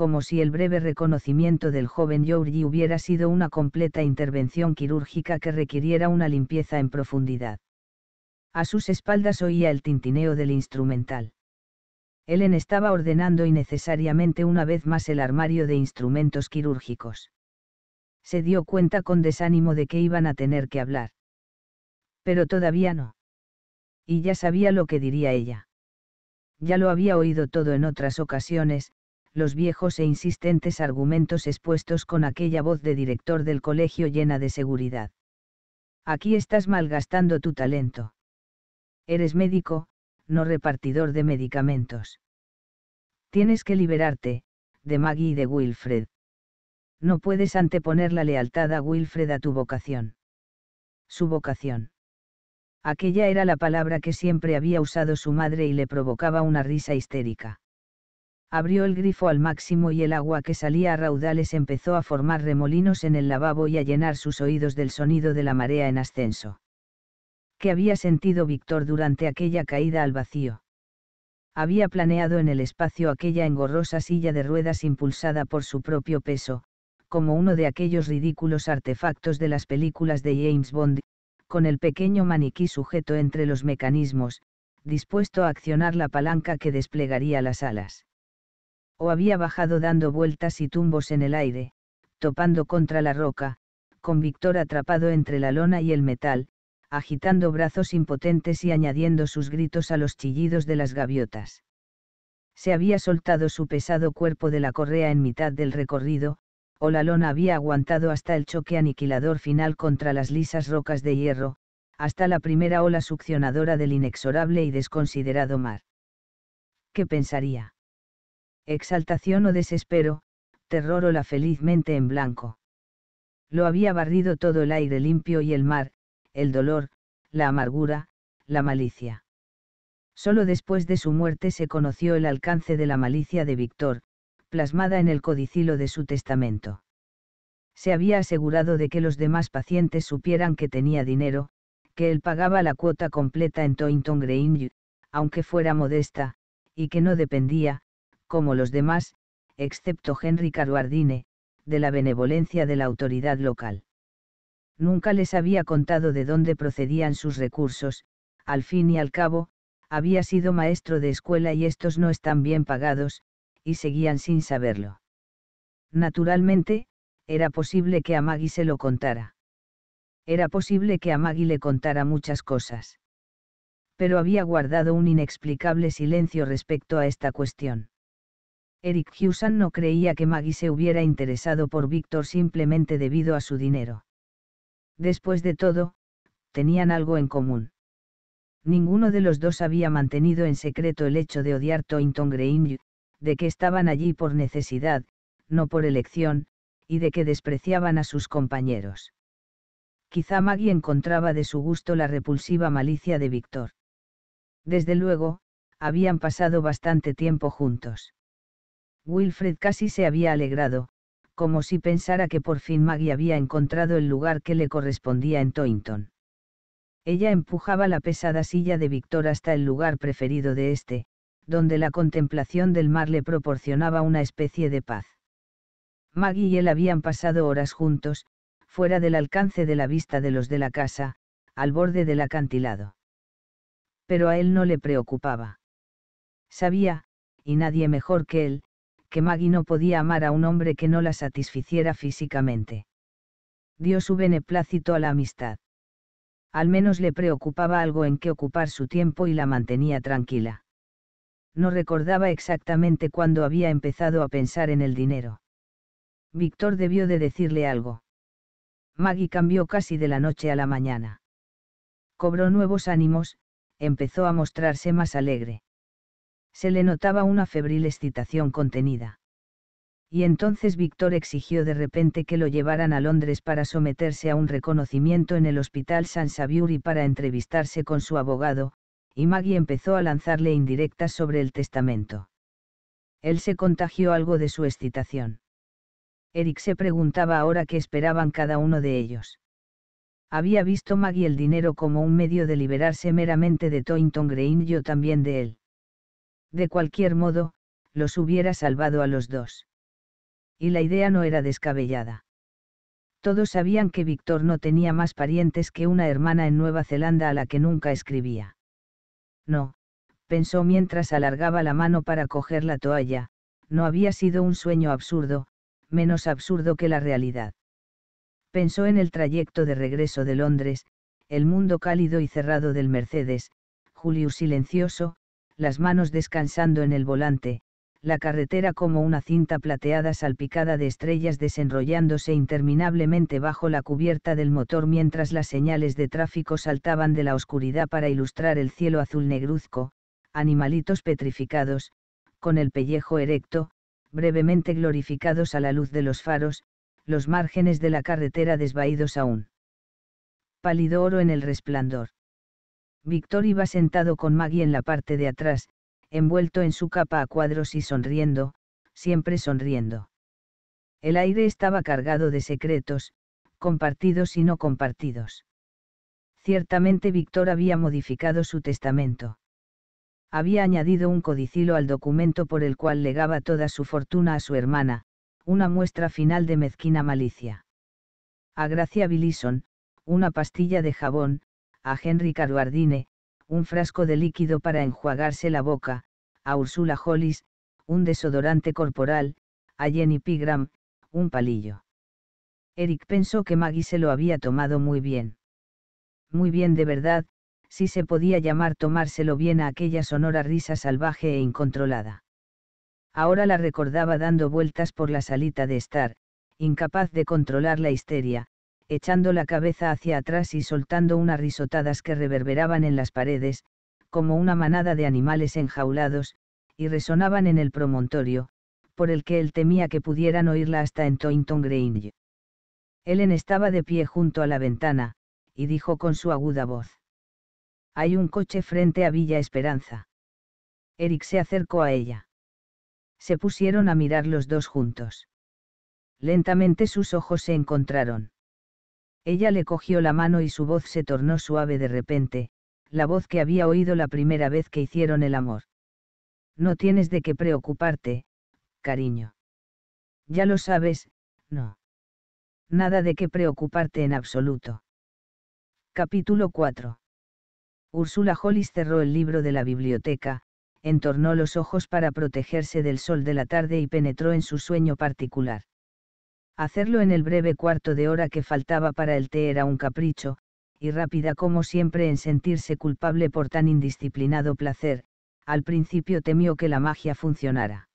como si el breve reconocimiento del joven Yorji hubiera sido una completa intervención quirúrgica que requiriera una limpieza en profundidad. A sus espaldas oía el tintineo del instrumental. Ellen estaba ordenando innecesariamente una vez más el armario de instrumentos quirúrgicos. Se dio cuenta con desánimo de que iban a tener que hablar. Pero todavía no. Y ya sabía lo que diría ella. Ya lo había oído todo en otras ocasiones, los viejos e insistentes argumentos expuestos con aquella voz de director del colegio llena de seguridad. Aquí estás malgastando tu talento. Eres médico, no repartidor de medicamentos. Tienes que liberarte, de Maggie y de Wilfred. No puedes anteponer la lealtad a Wilfred a tu vocación. Su vocación. Aquella era la palabra que siempre había usado su madre y le provocaba una risa histérica abrió el grifo al máximo y el agua que salía a raudales empezó a formar remolinos en el lavabo y a llenar sus oídos del sonido de la marea en ascenso. ¿Qué había sentido Víctor durante aquella caída al vacío? Había planeado en el espacio aquella engorrosa silla de ruedas impulsada por su propio peso, como uno de aquellos ridículos artefactos de las películas de James Bond, con el pequeño maniquí sujeto entre los mecanismos, dispuesto a accionar la palanca que desplegaría las alas o había bajado dando vueltas y tumbos en el aire, topando contra la roca, con Víctor atrapado entre la lona y el metal, agitando brazos impotentes y añadiendo sus gritos a los chillidos de las gaviotas. Se había soltado su pesado cuerpo de la correa en mitad del recorrido, o la lona había aguantado hasta el choque aniquilador final contra las lisas rocas de hierro, hasta la primera ola succionadora del inexorable y desconsiderado mar. ¿Qué pensaría? exaltación o desespero, terror o la felizmente en blanco. Lo había barrido todo el aire limpio y el mar, el dolor, la amargura, la malicia. Solo después de su muerte se conoció el alcance de la malicia de Víctor, plasmada en el codicilo de su testamento. Se había asegurado de que los demás pacientes supieran que tenía dinero, que él pagaba la cuota completa en Toynton Green, aunque fuera modesta, y que no dependía, como los demás, excepto Henry Caruardine, de la benevolencia de la autoridad local. Nunca les había contado de dónde procedían sus recursos, al fin y al cabo, había sido maestro de escuela y estos no están bien pagados, y seguían sin saberlo. Naturalmente, era posible que a Maggie se lo contara. Era posible que a Maggie le contara muchas cosas. Pero había guardado un inexplicable silencio respecto a esta cuestión. Eric Hewson no creía que Maggie se hubiera interesado por Víctor simplemente debido a su dinero. Después de todo, tenían algo en común. Ninguno de los dos había mantenido en secreto el hecho de odiar Toynton Green, de que estaban allí por necesidad, no por elección, y de que despreciaban a sus compañeros. Quizá Maggie encontraba de su gusto la repulsiva malicia de Víctor. Desde luego, habían pasado bastante tiempo juntos Wilfred casi se había alegrado, como si pensara que por fin Maggie había encontrado el lugar que le correspondía en Toynton. Ella empujaba la pesada silla de Víctor hasta el lugar preferido de éste, donde la contemplación del mar le proporcionaba una especie de paz. Maggie y él habían pasado horas juntos, fuera del alcance de la vista de los de la casa, al borde del acantilado. Pero a él no le preocupaba. Sabía, y nadie mejor que él, que Maggie no podía amar a un hombre que no la satisficiera físicamente. Dio su beneplácito a la amistad. Al menos le preocupaba algo en qué ocupar su tiempo y la mantenía tranquila. No recordaba exactamente cuándo había empezado a pensar en el dinero. Víctor debió de decirle algo. Maggie cambió casi de la noche a la mañana. Cobró nuevos ánimos, empezó a mostrarse más alegre. Se le notaba una febril excitación contenida. Y entonces Víctor exigió de repente que lo llevaran a Londres para someterse a un reconocimiento en el Hospital San Saviour y para entrevistarse con su abogado, y Maggie empezó a lanzarle indirectas sobre el testamento. Él se contagió algo de su excitación. Eric se preguntaba ahora qué esperaban cada uno de ellos había visto Maggie el dinero como un medio de liberarse meramente de Toynton Green y yo también de él. De cualquier modo, los hubiera salvado a los dos. Y la idea no era descabellada. Todos sabían que Víctor no tenía más parientes que una hermana en Nueva Zelanda a la que nunca escribía. No, pensó mientras alargaba la mano para coger la toalla, no había sido un sueño absurdo, menos absurdo que la realidad. Pensó en el trayecto de regreso de Londres, el mundo cálido y cerrado del Mercedes, Julius silencioso, las manos descansando en el volante, la carretera como una cinta plateada salpicada de estrellas desenrollándose interminablemente bajo la cubierta del motor mientras las señales de tráfico saltaban de la oscuridad para ilustrar el cielo azul negruzco, animalitos petrificados, con el pellejo erecto, brevemente glorificados a la luz de los faros, los márgenes de la carretera desvaídos aún. Pálido oro en el resplandor. Víctor iba sentado con Maggie en la parte de atrás, envuelto en su capa a cuadros y sonriendo, siempre sonriendo. El aire estaba cargado de secretos, compartidos y no compartidos. Ciertamente Víctor había modificado su testamento. Había añadido un codicilo al documento por el cual legaba toda su fortuna a su hermana, una muestra final de mezquina malicia. A Gracia Billison, una pastilla de jabón, a Henry Caruardine, un frasco de líquido para enjuagarse la boca, a Ursula Hollis, un desodorante corporal, a Jenny Pigram, un palillo. Eric pensó que Maggie se lo había tomado muy bien. Muy bien de verdad, si se podía llamar tomárselo bien a aquella sonora risa salvaje e incontrolada. Ahora la recordaba dando vueltas por la salita de estar, incapaz de controlar la histeria, echando la cabeza hacia atrás y soltando unas risotadas que reverberaban en las paredes, como una manada de animales enjaulados, y resonaban en el promontorio, por el que él temía que pudieran oírla hasta en Toynton Grange. Ellen estaba de pie junto a la ventana, y dijo con su aguda voz. Hay un coche frente a Villa Esperanza. Eric se acercó a ella. Se pusieron a mirar los dos juntos. Lentamente sus ojos se encontraron. Ella le cogió la mano y su voz se tornó suave de repente, la voz que había oído la primera vez que hicieron el amor. No tienes de qué preocuparte, cariño. Ya lo sabes, no. Nada de qué preocuparte en absoluto. Capítulo 4. Úrsula Hollis cerró el libro de la biblioteca, entornó los ojos para protegerse del sol de la tarde y penetró en su sueño particular. Hacerlo en el breve cuarto de hora que faltaba para el té era un capricho, y rápida como siempre en sentirse culpable por tan indisciplinado placer, al principio temió que la magia funcionara.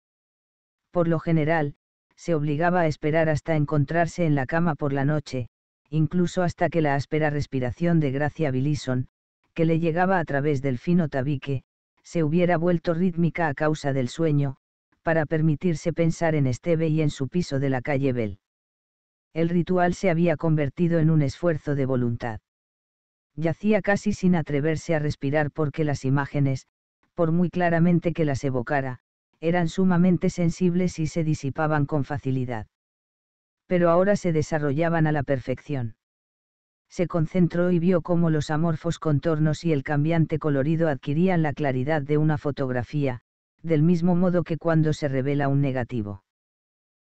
Por lo general, se obligaba a esperar hasta encontrarse en la cama por la noche, incluso hasta que la áspera respiración de Gracia Billison, que le llegaba a través del fino tabique, se hubiera vuelto rítmica a causa del sueño, para permitirse pensar en Esteve y en su piso de la calle Bell el ritual se había convertido en un esfuerzo de voluntad. Yacía casi sin atreverse a respirar porque las imágenes, por muy claramente que las evocara, eran sumamente sensibles y se disipaban con facilidad. Pero ahora se desarrollaban a la perfección. Se concentró y vio cómo los amorfos contornos y el cambiante colorido adquirían la claridad de una fotografía, del mismo modo que cuando se revela un negativo.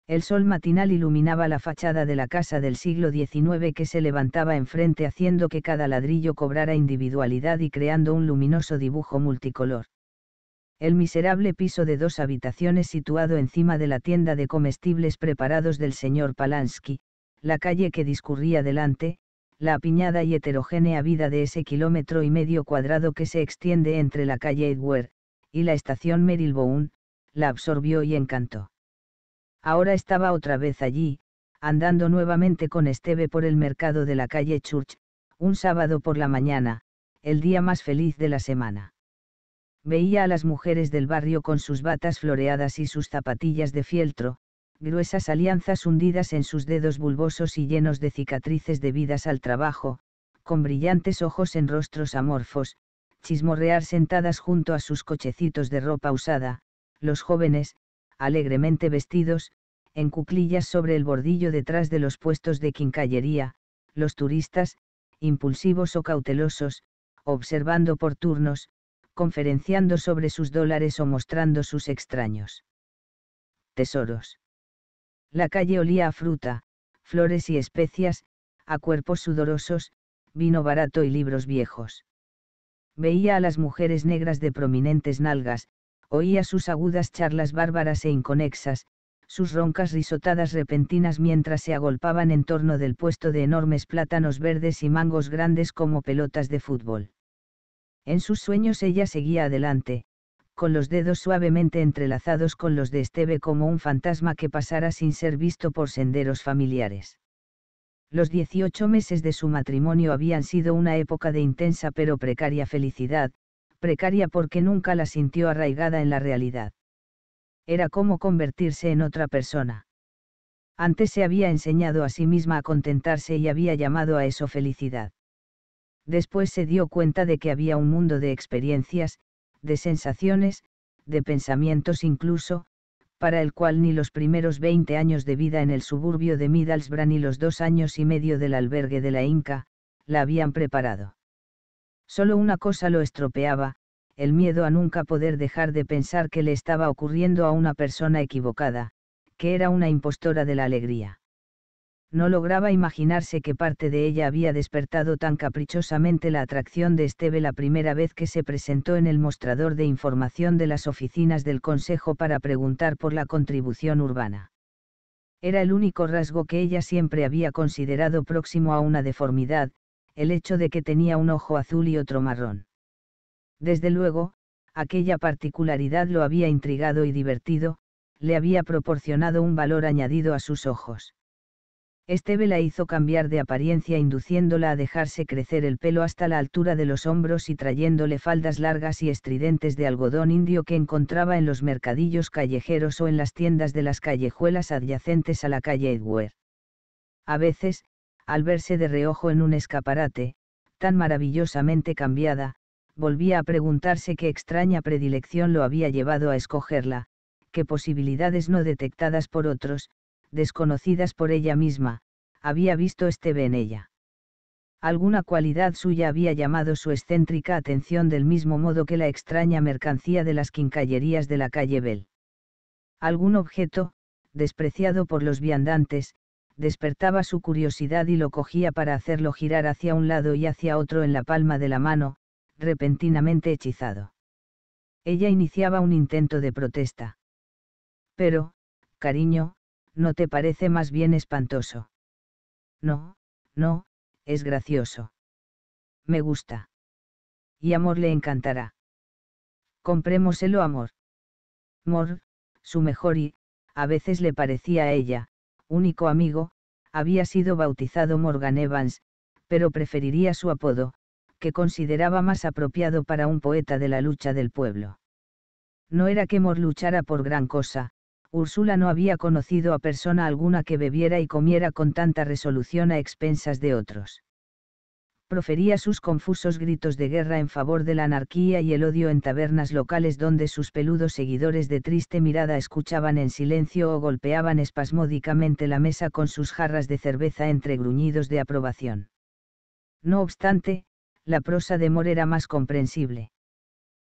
El sol matinal iluminaba la fachada de la casa del siglo XIX que se levantaba enfrente haciendo que cada ladrillo cobrara individualidad y creando un luminoso dibujo multicolor. El miserable piso de dos habitaciones situado encima de la tienda de comestibles preparados del señor Palansky, la calle que discurría delante, la apiñada y heterogénea vida de ese kilómetro y medio cuadrado que se extiende entre la calle Edward y la estación Marylebone, la absorbió y encantó Ahora estaba otra vez allí, andando nuevamente con Esteve por el mercado de la calle Church, un sábado por la mañana, el día más feliz de la semana. Veía a las mujeres del barrio con sus batas floreadas y sus zapatillas de fieltro, gruesas alianzas hundidas en sus dedos bulbosos y llenos de cicatrices debidas al trabajo, con brillantes ojos en rostros amorfos, chismorrear sentadas junto a sus cochecitos de ropa usada, los jóvenes, alegremente vestidos, en cuclillas sobre el bordillo detrás de los puestos de quincallería, los turistas, impulsivos o cautelosos, observando por turnos, conferenciando sobre sus dólares o mostrando sus extraños tesoros. La calle olía a fruta, flores y especias, a cuerpos sudorosos, vino barato y libros viejos. Veía a las mujeres negras de prominentes nalgas, oía sus agudas charlas bárbaras e inconexas, sus roncas risotadas repentinas mientras se agolpaban en torno del puesto de enormes plátanos verdes y mangos grandes como pelotas de fútbol. En sus sueños ella seguía adelante, con los dedos suavemente entrelazados con los de Esteve como un fantasma que pasara sin ser visto por senderos familiares. Los 18 meses de su matrimonio habían sido una época de intensa pero precaria felicidad, precaria porque nunca la sintió arraigada en la realidad. Era como convertirse en otra persona. Antes se había enseñado a sí misma a contentarse y había llamado a eso felicidad. Después se dio cuenta de que había un mundo de experiencias, de sensaciones, de pensamientos incluso, para el cual ni los primeros 20 años de vida en el suburbio de Middlesbrough ni los dos años y medio del albergue de la Inca, la habían preparado. Solo una cosa lo estropeaba, el miedo a nunca poder dejar de pensar que le estaba ocurriendo a una persona equivocada, que era una impostora de la alegría. No lograba imaginarse que parte de ella había despertado tan caprichosamente la atracción de Esteve la primera vez que se presentó en el mostrador de información de las oficinas del Consejo para preguntar por la contribución urbana. Era el único rasgo que ella siempre había considerado próximo a una deformidad, el hecho de que tenía un ojo azul y otro marrón. Desde luego, aquella particularidad lo había intrigado y divertido, le había proporcionado un valor añadido a sus ojos. Esteve la hizo cambiar de apariencia induciéndola a dejarse crecer el pelo hasta la altura de los hombros y trayéndole faldas largas y estridentes de algodón indio que encontraba en los mercadillos callejeros o en las tiendas de las callejuelas adyacentes a la calle Edward. A veces, al verse de reojo en un escaparate, tan maravillosamente cambiada, volvía a preguntarse qué extraña predilección lo había llevado a escogerla, qué posibilidades no detectadas por otros, desconocidas por ella misma, había visto Esteve en ella. Alguna cualidad suya había llamado su excéntrica atención del mismo modo que la extraña mercancía de las quincallerías de la calle Bell. Algún objeto, despreciado por los viandantes, despertaba su curiosidad y lo cogía para hacerlo girar hacia un lado y hacia otro en la palma de la mano, repentinamente hechizado. Ella iniciaba un intento de protesta. Pero, cariño, ¿no te parece más bien espantoso? No, no, es gracioso. Me gusta. Y amor le encantará. Comprémoselo amor. Mor, su mejor y, a veces le parecía a ella, único amigo, había sido bautizado Morgan Evans, pero preferiría su apodo, que consideraba más apropiado para un poeta de la lucha del pueblo. No era que Mor luchara por gran cosa, Úrsula no había conocido a persona alguna que bebiera y comiera con tanta resolución a expensas de otros profería sus confusos gritos de guerra en favor de la anarquía y el odio en tabernas locales donde sus peludos seguidores de triste mirada escuchaban en silencio o golpeaban espasmódicamente la mesa con sus jarras de cerveza entre gruñidos de aprobación. No obstante, la prosa de Mor era más comprensible.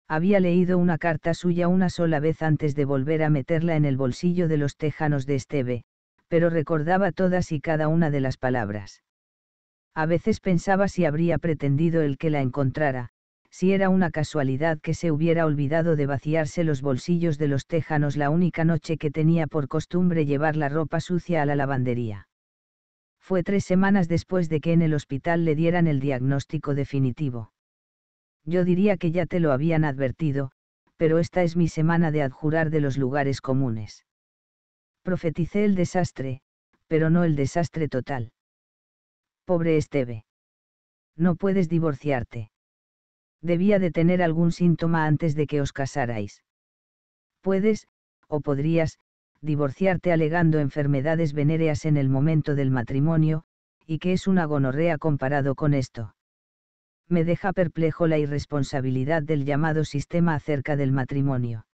Había leído una carta suya una sola vez antes de volver a meterla en el bolsillo de los tejanos de Esteve, pero recordaba todas y cada una de las palabras a veces pensaba si habría pretendido el que la encontrara, si era una casualidad que se hubiera olvidado de vaciarse los bolsillos de los tejanos la única noche que tenía por costumbre llevar la ropa sucia a la lavandería. Fue tres semanas después de que en el hospital le dieran el diagnóstico definitivo. Yo diría que ya te lo habían advertido, pero esta es mi semana de adjurar de los lugares comunes. Profeticé el desastre, pero no el desastre total. Pobre Esteve. No puedes divorciarte. Debía de tener algún síntoma antes de que os casarais. Puedes, o podrías, divorciarte alegando enfermedades venéreas en el momento del matrimonio, y que es una gonorrea comparado con esto. Me deja perplejo la irresponsabilidad del llamado sistema acerca del matrimonio.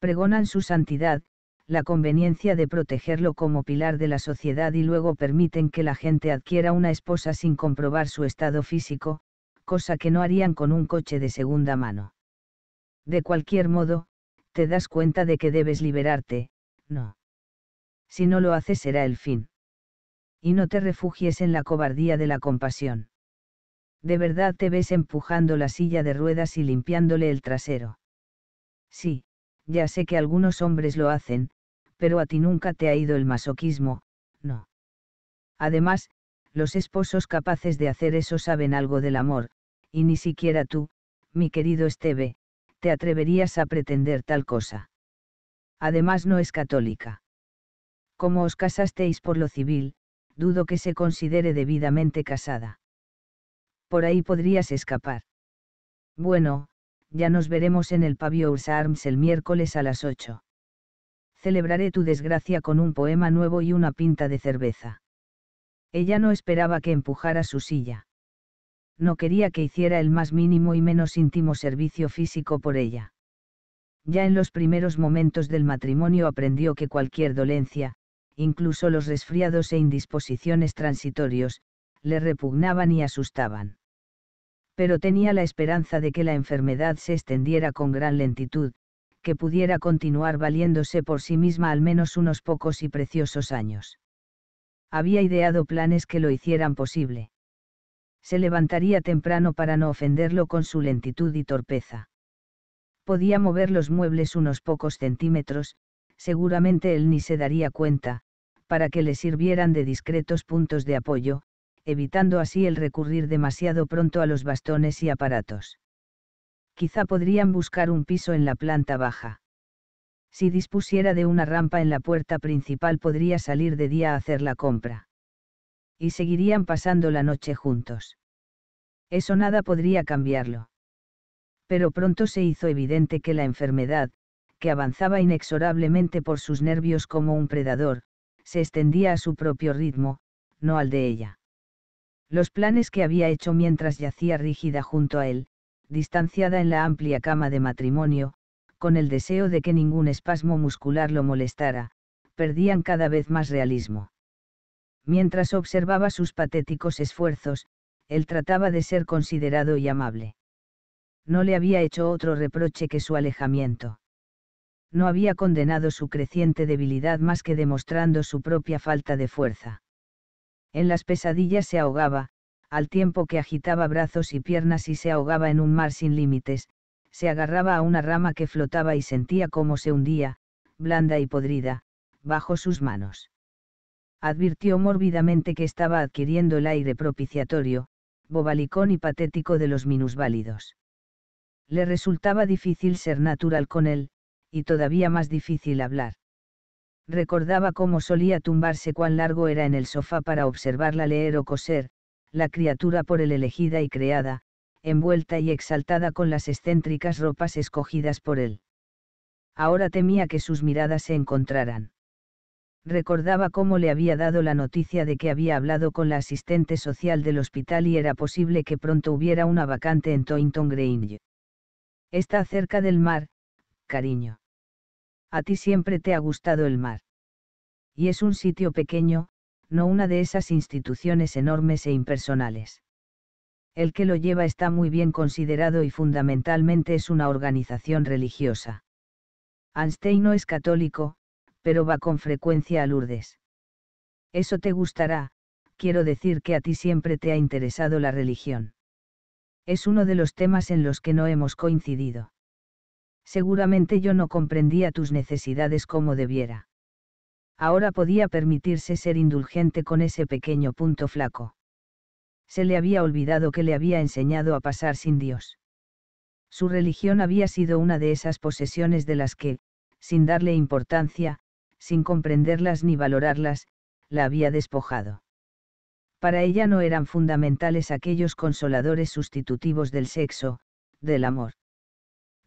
Pregonan su santidad, la conveniencia de protegerlo como pilar de la sociedad y luego permiten que la gente adquiera una esposa sin comprobar su estado físico, cosa que no harían con un coche de segunda mano. De cualquier modo, te das cuenta de que debes liberarte, no. Si no lo haces será el fin. Y no te refugies en la cobardía de la compasión. De verdad te ves empujando la silla de ruedas y limpiándole el trasero. Sí, ya sé que algunos hombres lo hacen, pero a ti nunca te ha ido el masoquismo, no. Además, los esposos capaces de hacer eso saben algo del amor, y ni siquiera tú, mi querido Esteve, te atreverías a pretender tal cosa. Además no es católica. Como os casasteis por lo civil, dudo que se considere debidamente casada. Por ahí podrías escapar. Bueno, ya nos veremos en el Pavio Arms el miércoles a las 8 celebraré tu desgracia con un poema nuevo y una pinta de cerveza. Ella no esperaba que empujara su silla. No quería que hiciera el más mínimo y menos íntimo servicio físico por ella. Ya en los primeros momentos del matrimonio aprendió que cualquier dolencia, incluso los resfriados e indisposiciones transitorios, le repugnaban y asustaban. Pero tenía la esperanza de que la enfermedad se extendiera con gran lentitud, que pudiera continuar valiéndose por sí misma al menos unos pocos y preciosos años. Había ideado planes que lo hicieran posible. Se levantaría temprano para no ofenderlo con su lentitud y torpeza. Podía mover los muebles unos pocos centímetros, seguramente él ni se daría cuenta, para que le sirvieran de discretos puntos de apoyo, evitando así el recurrir demasiado pronto a los bastones y aparatos quizá podrían buscar un piso en la planta baja. Si dispusiera de una rampa en la puerta principal podría salir de día a hacer la compra. Y seguirían pasando la noche juntos. Eso nada podría cambiarlo. Pero pronto se hizo evidente que la enfermedad, que avanzaba inexorablemente por sus nervios como un predador, se extendía a su propio ritmo, no al de ella. Los planes que había hecho mientras yacía rígida junto a él, distanciada en la amplia cama de matrimonio, con el deseo de que ningún espasmo muscular lo molestara, perdían cada vez más realismo. Mientras observaba sus patéticos esfuerzos, él trataba de ser considerado y amable. No le había hecho otro reproche que su alejamiento. No había condenado su creciente debilidad más que demostrando su propia falta de fuerza. En las pesadillas se ahogaba, al tiempo que agitaba brazos y piernas y se ahogaba en un mar sin límites, se agarraba a una rama que flotaba y sentía cómo se hundía, blanda y podrida, bajo sus manos. Advirtió mórbidamente que estaba adquiriendo el aire propiciatorio, bobalicón y patético de los minusválidos. Le resultaba difícil ser natural con él, y todavía más difícil hablar. Recordaba cómo solía tumbarse cuán largo era en el sofá para observarla leer o coser, la criatura por él elegida y creada, envuelta y exaltada con las excéntricas ropas escogidas por él. Ahora temía que sus miradas se encontraran. Recordaba cómo le había dado la noticia de que había hablado con la asistente social del hospital y era posible que pronto hubiera una vacante en Toynton Grange. Está cerca del mar, cariño. A ti siempre te ha gustado el mar. Y es un sitio pequeño, no una de esas instituciones enormes e impersonales. El que lo lleva está muy bien considerado y fundamentalmente es una organización religiosa. Anstein no es católico, pero va con frecuencia a Lourdes. Eso te gustará, quiero decir que a ti siempre te ha interesado la religión. Es uno de los temas en los que no hemos coincidido. Seguramente yo no comprendía tus necesidades como debiera ahora podía permitirse ser indulgente con ese pequeño punto flaco. Se le había olvidado que le había enseñado a pasar sin Dios. Su religión había sido una de esas posesiones de las que, sin darle importancia, sin comprenderlas ni valorarlas, la había despojado. Para ella no eran fundamentales aquellos consoladores sustitutivos del sexo, del amor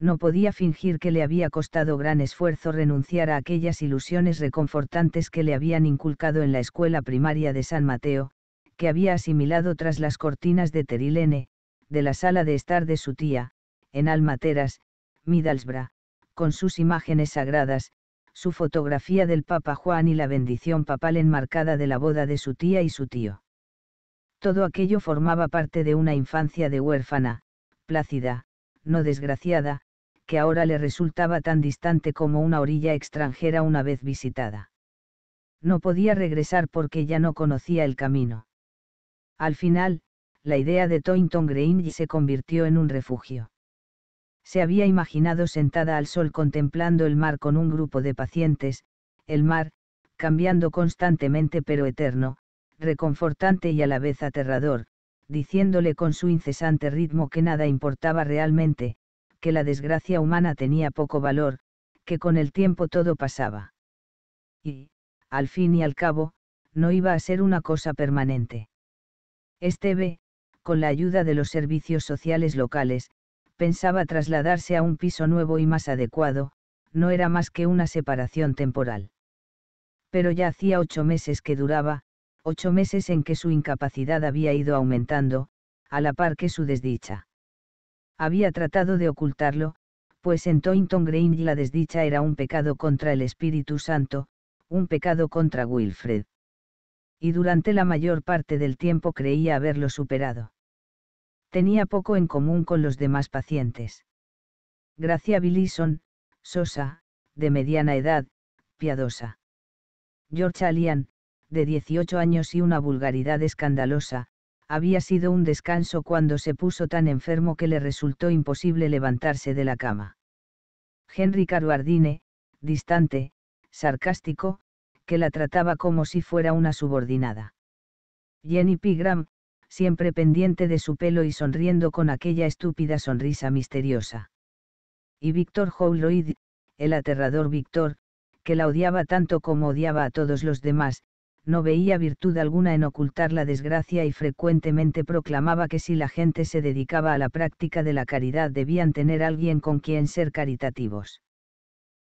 no podía fingir que le había costado gran esfuerzo renunciar a aquellas ilusiones reconfortantes que le habían inculcado en la escuela primaria de San Mateo, que había asimilado tras las cortinas de Terilene, de la sala de estar de su tía, en Almateras, Midalsbra, con sus imágenes sagradas, su fotografía del Papa Juan y la bendición papal enmarcada de la boda de su tía y su tío. Todo aquello formaba parte de una infancia de huérfana, plácida, no desgraciada, que ahora le resultaba tan distante como una orilla extranjera una vez visitada. No podía regresar porque ya no conocía el camino. Al final, la idea de Toynton Grange se convirtió en un refugio. Se había imaginado sentada al sol contemplando el mar con un grupo de pacientes, el mar, cambiando constantemente pero eterno, reconfortante y a la vez aterrador, diciéndole con su incesante ritmo que nada importaba realmente, que la desgracia humana tenía poco valor, que con el tiempo todo pasaba. Y, al fin y al cabo, no iba a ser una cosa permanente. Esteve, con la ayuda de los servicios sociales locales, pensaba trasladarse a un piso nuevo y más adecuado, no era más que una separación temporal. Pero ya hacía ocho meses que duraba, ocho meses en que su incapacidad había ido aumentando, a la par que su desdicha había tratado de ocultarlo, pues en Toynton Grange la desdicha era un pecado contra el Espíritu Santo, un pecado contra Wilfred. Y durante la mayor parte del tiempo creía haberlo superado. Tenía poco en común con los demás pacientes. Gracia Billison, sosa, de mediana edad, piadosa. George Allian, de 18 años y una vulgaridad escandalosa, había sido un descanso cuando se puso tan enfermo que le resultó imposible levantarse de la cama. Henry Caruardine, distante, sarcástico, que la trataba como si fuera una subordinada. Jenny Pigram, siempre pendiente de su pelo y sonriendo con aquella estúpida sonrisa misteriosa. Y Víctor Howloid, el aterrador Víctor, que la odiaba tanto como odiaba a todos los demás, no veía virtud alguna en ocultar la desgracia y frecuentemente proclamaba que si la gente se dedicaba a la práctica de la caridad debían tener alguien con quien ser caritativos.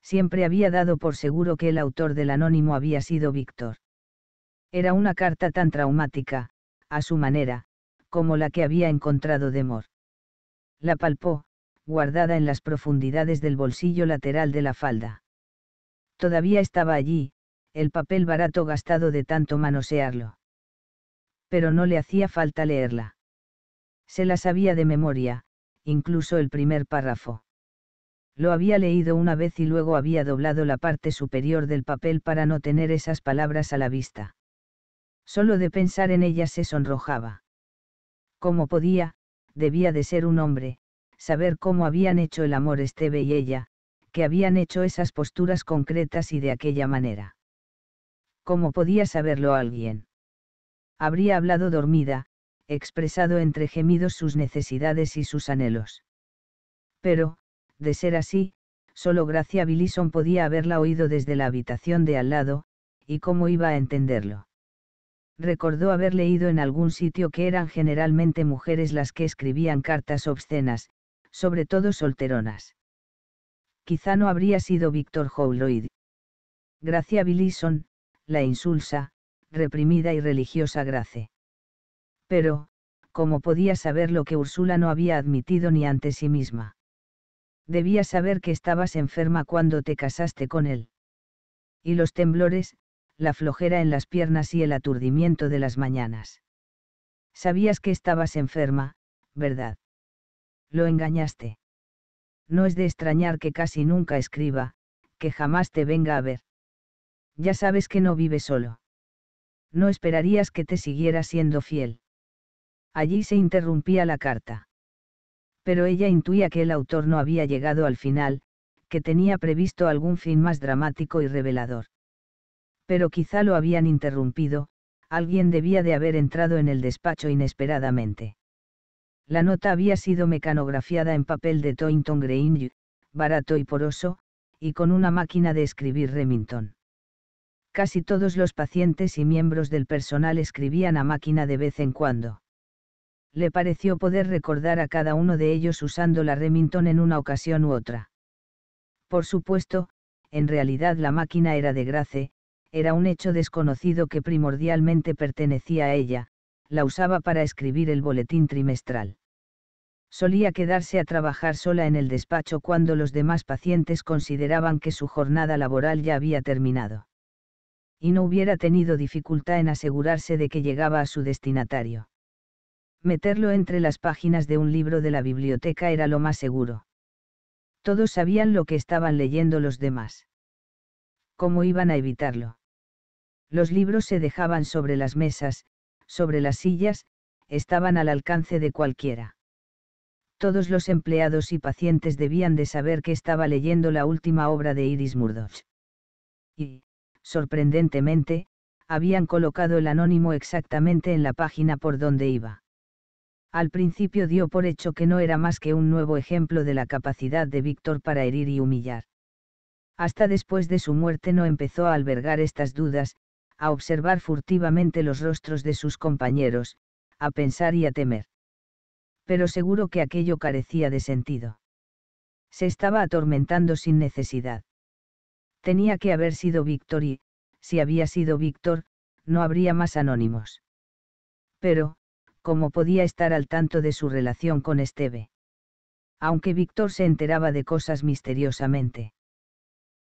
Siempre había dado por seguro que el autor del anónimo había sido Víctor. Era una carta tan traumática, a su manera, como la que había encontrado Demor. La palpó, guardada en las profundidades del bolsillo lateral de la falda. Todavía estaba allí, el papel barato gastado de tanto manosearlo. Pero no le hacía falta leerla. Se la sabía de memoria, incluso el primer párrafo. Lo había leído una vez y luego había doblado la parte superior del papel para no tener esas palabras a la vista. Solo de pensar en ellas se sonrojaba. ¿Cómo podía, debía de ser un hombre, saber cómo habían hecho el amor Esteve y ella, que habían hecho esas posturas concretas y de aquella manera. ¿Cómo podía saberlo alguien? Habría hablado dormida, expresado entre gemidos sus necesidades y sus anhelos. Pero, de ser así, solo Gracia Billison podía haberla oído desde la habitación de al lado, y cómo iba a entenderlo. Recordó haber leído en algún sitio que eran generalmente mujeres las que escribían cartas obscenas, sobre todo solteronas. Quizá no habría sido Víctor Howloid. Gracia Billison, la insulsa, reprimida y religiosa Grace. Pero, ¿cómo podía saber lo que Úrsula no había admitido ni ante sí misma? Debía saber que estabas enferma cuando te casaste con él. Y los temblores, la flojera en las piernas y el aturdimiento de las mañanas. Sabías que estabas enferma, ¿verdad? Lo engañaste. No es de extrañar que casi nunca escriba, que jamás te venga a ver. Ya sabes que no vive solo. No esperarías que te siguiera siendo fiel. Allí se interrumpía la carta. Pero ella intuía que el autor no había llegado al final, que tenía previsto algún fin más dramático y revelador. Pero quizá lo habían interrumpido, alguien debía de haber entrado en el despacho inesperadamente. La nota había sido mecanografiada en papel de Toynton Green, barato y poroso, y con una máquina de escribir Remington. Casi todos los pacientes y miembros del personal escribían a máquina de vez en cuando. Le pareció poder recordar a cada uno de ellos usando la Remington en una ocasión u otra. Por supuesto, en realidad la máquina era de Grace, era un hecho desconocido que primordialmente pertenecía a ella, la usaba para escribir el boletín trimestral. Solía quedarse a trabajar sola en el despacho cuando los demás pacientes consideraban que su jornada laboral ya había terminado y no hubiera tenido dificultad en asegurarse de que llegaba a su destinatario. Meterlo entre las páginas de un libro de la biblioteca era lo más seguro. Todos sabían lo que estaban leyendo los demás. ¿Cómo iban a evitarlo? Los libros se dejaban sobre las mesas, sobre las sillas, estaban al alcance de cualquiera. Todos los empleados y pacientes debían de saber que estaba leyendo la última obra de Iris Murdoch. Y, sorprendentemente, habían colocado el anónimo exactamente en la página por donde iba. Al principio dio por hecho que no era más que un nuevo ejemplo de la capacidad de Víctor para herir y humillar. Hasta después de su muerte no empezó a albergar estas dudas, a observar furtivamente los rostros de sus compañeros, a pensar y a temer. Pero seguro que aquello carecía de sentido. Se estaba atormentando sin necesidad. Tenía que haber sido Víctor y, si había sido Víctor, no habría más anónimos. Pero, ¿cómo podía estar al tanto de su relación con Esteve? Aunque Víctor se enteraba de cosas misteriosamente.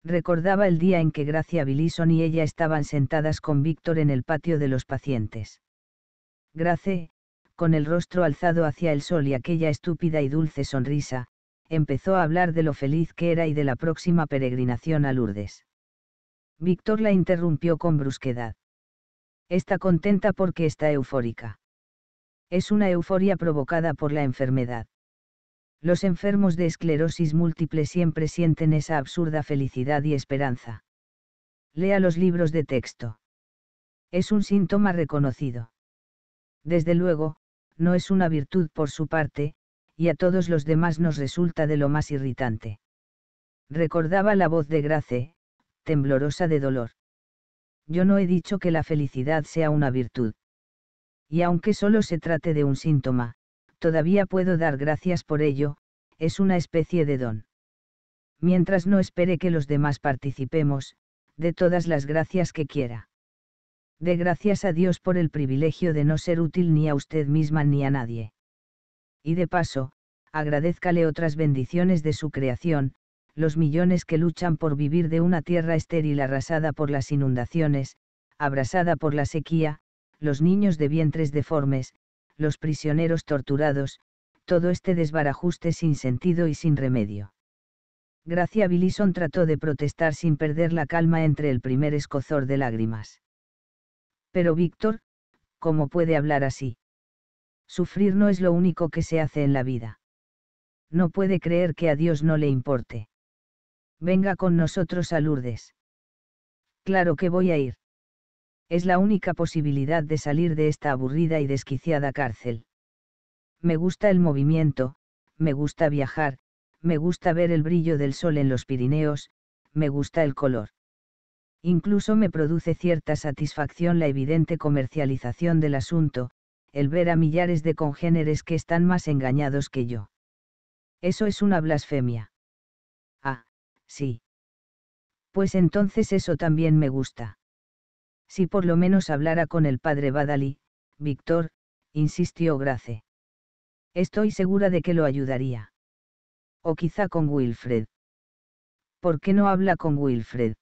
Recordaba el día en que Gracia Billison y ella estaban sentadas con Víctor en el patio de los pacientes. Grace, con el rostro alzado hacia el sol y aquella estúpida y dulce sonrisa, empezó a hablar de lo feliz que era y de la próxima peregrinación a Lourdes. Víctor la interrumpió con brusquedad. Está contenta porque está eufórica. Es una euforia provocada por la enfermedad. Los enfermos de esclerosis múltiple siempre sienten esa absurda felicidad y esperanza. Lea los libros de texto. Es un síntoma reconocido. Desde luego, no es una virtud por su parte, y a todos los demás nos resulta de lo más irritante. Recordaba la voz de Grace, temblorosa de dolor. Yo no he dicho que la felicidad sea una virtud. Y aunque solo se trate de un síntoma, todavía puedo dar gracias por ello, es una especie de don. Mientras no espere que los demás participemos, de todas las gracias que quiera. De gracias a Dios por el privilegio de no ser útil ni a usted misma ni a nadie y de paso, agradézcale otras bendiciones de su creación, los millones que luchan por vivir de una tierra estéril arrasada por las inundaciones, abrasada por la sequía, los niños de vientres deformes, los prisioneros torturados, todo este desbarajuste sin sentido y sin remedio. Gracia Billison trató de protestar sin perder la calma entre el primer escozor de lágrimas. Pero Víctor, ¿cómo puede hablar así? Sufrir no es lo único que se hace en la vida. No puede creer que a Dios no le importe. Venga con nosotros a Lourdes. Claro que voy a ir. Es la única posibilidad de salir de esta aburrida y desquiciada cárcel. Me gusta el movimiento, me gusta viajar, me gusta ver el brillo del sol en los Pirineos, me gusta el color. Incluso me produce cierta satisfacción la evidente comercialización del asunto, el ver a millares de congéneres que están más engañados que yo. Eso es una blasfemia. Ah, sí. Pues entonces eso también me gusta. Si por lo menos hablara con el padre Badali, Víctor, insistió Grace. Estoy segura de que lo ayudaría. O quizá con Wilfred. ¿Por qué no habla con Wilfred?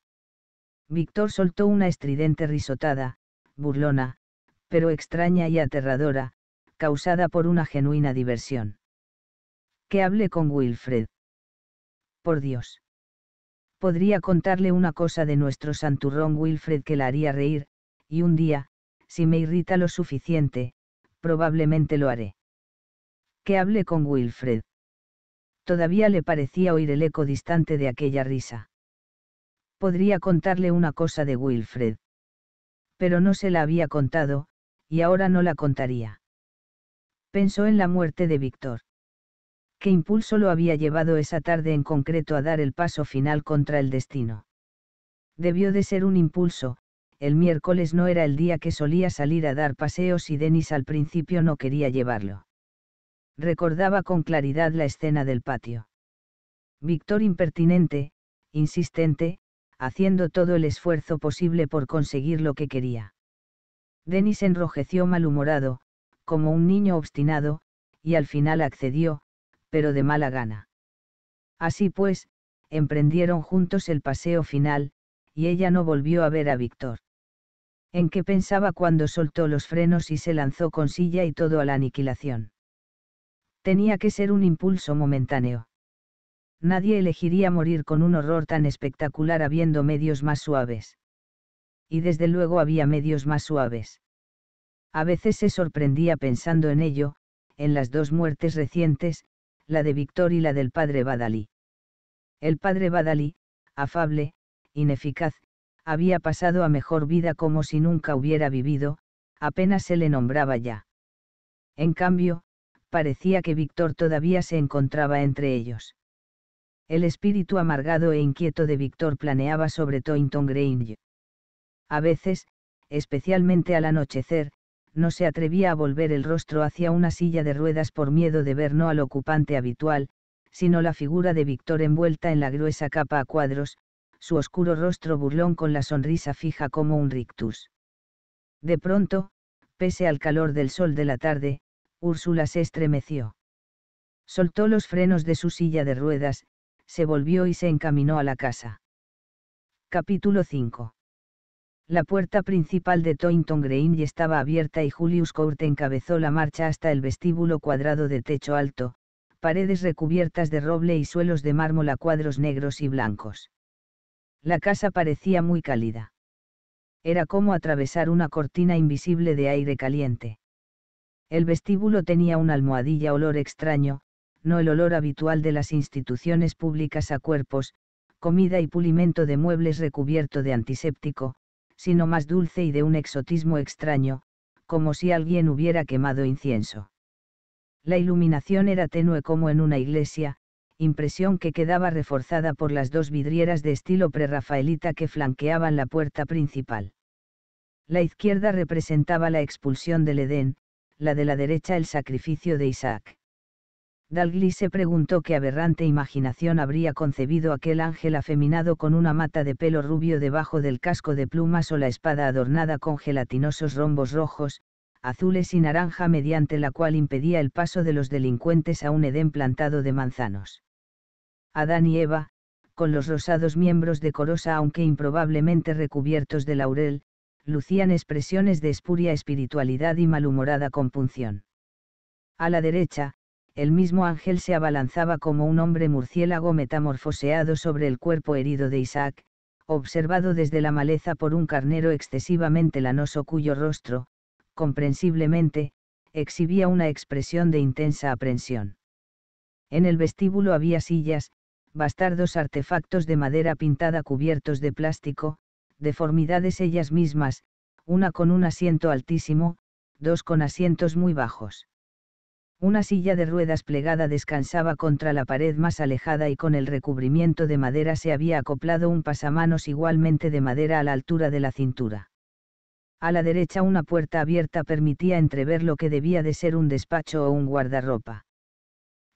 Víctor soltó una estridente risotada, burlona, pero extraña y aterradora, causada por una genuina diversión. Que hable con Wilfred. Por Dios. Podría contarle una cosa de nuestro santurrón Wilfred que la haría reír, y un día, si me irrita lo suficiente, probablemente lo haré. Que hable con Wilfred. Todavía le parecía oír el eco distante de aquella risa. Podría contarle una cosa de Wilfred. Pero no se la había contado, y ahora no la contaría. Pensó en la muerte de Víctor. ¿Qué impulso lo había llevado esa tarde en concreto a dar el paso final contra el destino? Debió de ser un impulso, el miércoles no era el día que solía salir a dar paseos y Denis al principio no quería llevarlo. Recordaba con claridad la escena del patio. Víctor impertinente, insistente, haciendo todo el esfuerzo posible por conseguir lo que quería. Denis enrojeció malhumorado, como un niño obstinado, y al final accedió, pero de mala gana. Así pues, emprendieron juntos el paseo final, y ella no volvió a ver a Víctor. ¿En qué pensaba cuando soltó los frenos y se lanzó con silla y todo a la aniquilación? Tenía que ser un impulso momentáneo. Nadie elegiría morir con un horror tan espectacular habiendo medios más suaves y desde luego había medios más suaves. A veces se sorprendía pensando en ello, en las dos muertes recientes, la de Víctor y la del padre Badalí. El padre Badalí, afable, ineficaz, había pasado a mejor vida como si nunca hubiera vivido, apenas se le nombraba ya. En cambio, parecía que Víctor todavía se encontraba entre ellos. El espíritu amargado e inquieto de Víctor planeaba sobre Toynton Grange. A veces, especialmente al anochecer, no se atrevía a volver el rostro hacia una silla de ruedas por miedo de ver no al ocupante habitual, sino la figura de Víctor envuelta en la gruesa capa a cuadros, su oscuro rostro burlón con la sonrisa fija como un rictus. De pronto, pese al calor del sol de la tarde, Úrsula se estremeció. Soltó los frenos de su silla de ruedas, se volvió y se encaminó a la casa. Capítulo 5 la puerta principal de Toynton y estaba abierta y Julius Court encabezó la marcha hasta el vestíbulo cuadrado de techo alto, paredes recubiertas de roble y suelos de mármol a cuadros negros y blancos. La casa parecía muy cálida. Era como atravesar una cortina invisible de aire caliente. El vestíbulo tenía una almohadilla olor extraño, no el olor habitual de las instituciones públicas a cuerpos, comida y pulimento de muebles recubierto de antiséptico, sino más dulce y de un exotismo extraño, como si alguien hubiera quemado incienso. La iluminación era tenue como en una iglesia, impresión que quedaba reforzada por las dos vidrieras de estilo prerrafaelita que flanqueaban la puerta principal. La izquierda representaba la expulsión del Edén, la de la derecha el sacrificio de Isaac. Dalgli se preguntó qué aberrante imaginación habría concebido aquel ángel afeminado con una mata de pelo rubio debajo del casco de plumas o la espada adornada con gelatinosos rombos rojos, azules y naranja mediante la cual impedía el paso de los delincuentes a un edén plantado de manzanos. Adán y Eva, con los rosados miembros decorosa aunque improbablemente recubiertos de laurel, lucían expresiones de espuria espiritualidad y malhumorada compunción. A la derecha, el mismo ángel se abalanzaba como un hombre murciélago metamorfoseado sobre el cuerpo herido de Isaac, observado desde la maleza por un carnero excesivamente lanoso cuyo rostro, comprensiblemente, exhibía una expresión de intensa aprensión. En el vestíbulo había sillas, bastardos artefactos de madera pintada cubiertos de plástico, deformidades ellas mismas, una con un asiento altísimo, dos con asientos muy bajos. Una silla de ruedas plegada descansaba contra la pared más alejada y con el recubrimiento de madera se había acoplado un pasamanos igualmente de madera a la altura de la cintura. A la derecha una puerta abierta permitía entrever lo que debía de ser un despacho o un guardarropa.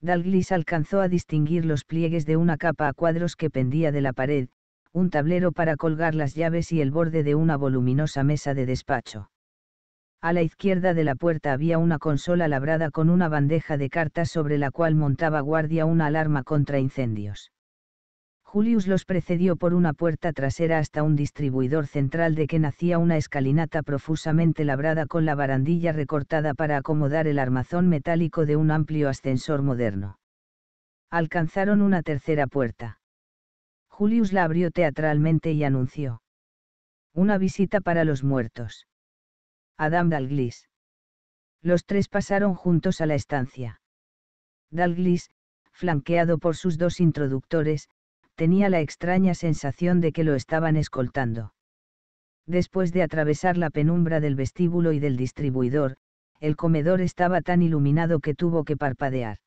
Dalglis alcanzó a distinguir los pliegues de una capa a cuadros que pendía de la pared, un tablero para colgar las llaves y el borde de una voluminosa mesa de despacho. A la izquierda de la puerta había una consola labrada con una bandeja de cartas sobre la cual montaba guardia una alarma contra incendios. Julius los precedió por una puerta trasera hasta un distribuidor central de que nacía una escalinata profusamente labrada con la barandilla recortada para acomodar el armazón metálico de un amplio ascensor moderno. Alcanzaron una tercera puerta. Julius la abrió teatralmente y anunció. Una visita para los muertos. Adam Dalglis. Los tres pasaron juntos a la estancia. Dalglis, flanqueado por sus dos introductores, tenía la extraña sensación de que lo estaban escoltando. Después de atravesar la penumbra del vestíbulo y del distribuidor, el comedor estaba tan iluminado que tuvo que parpadear.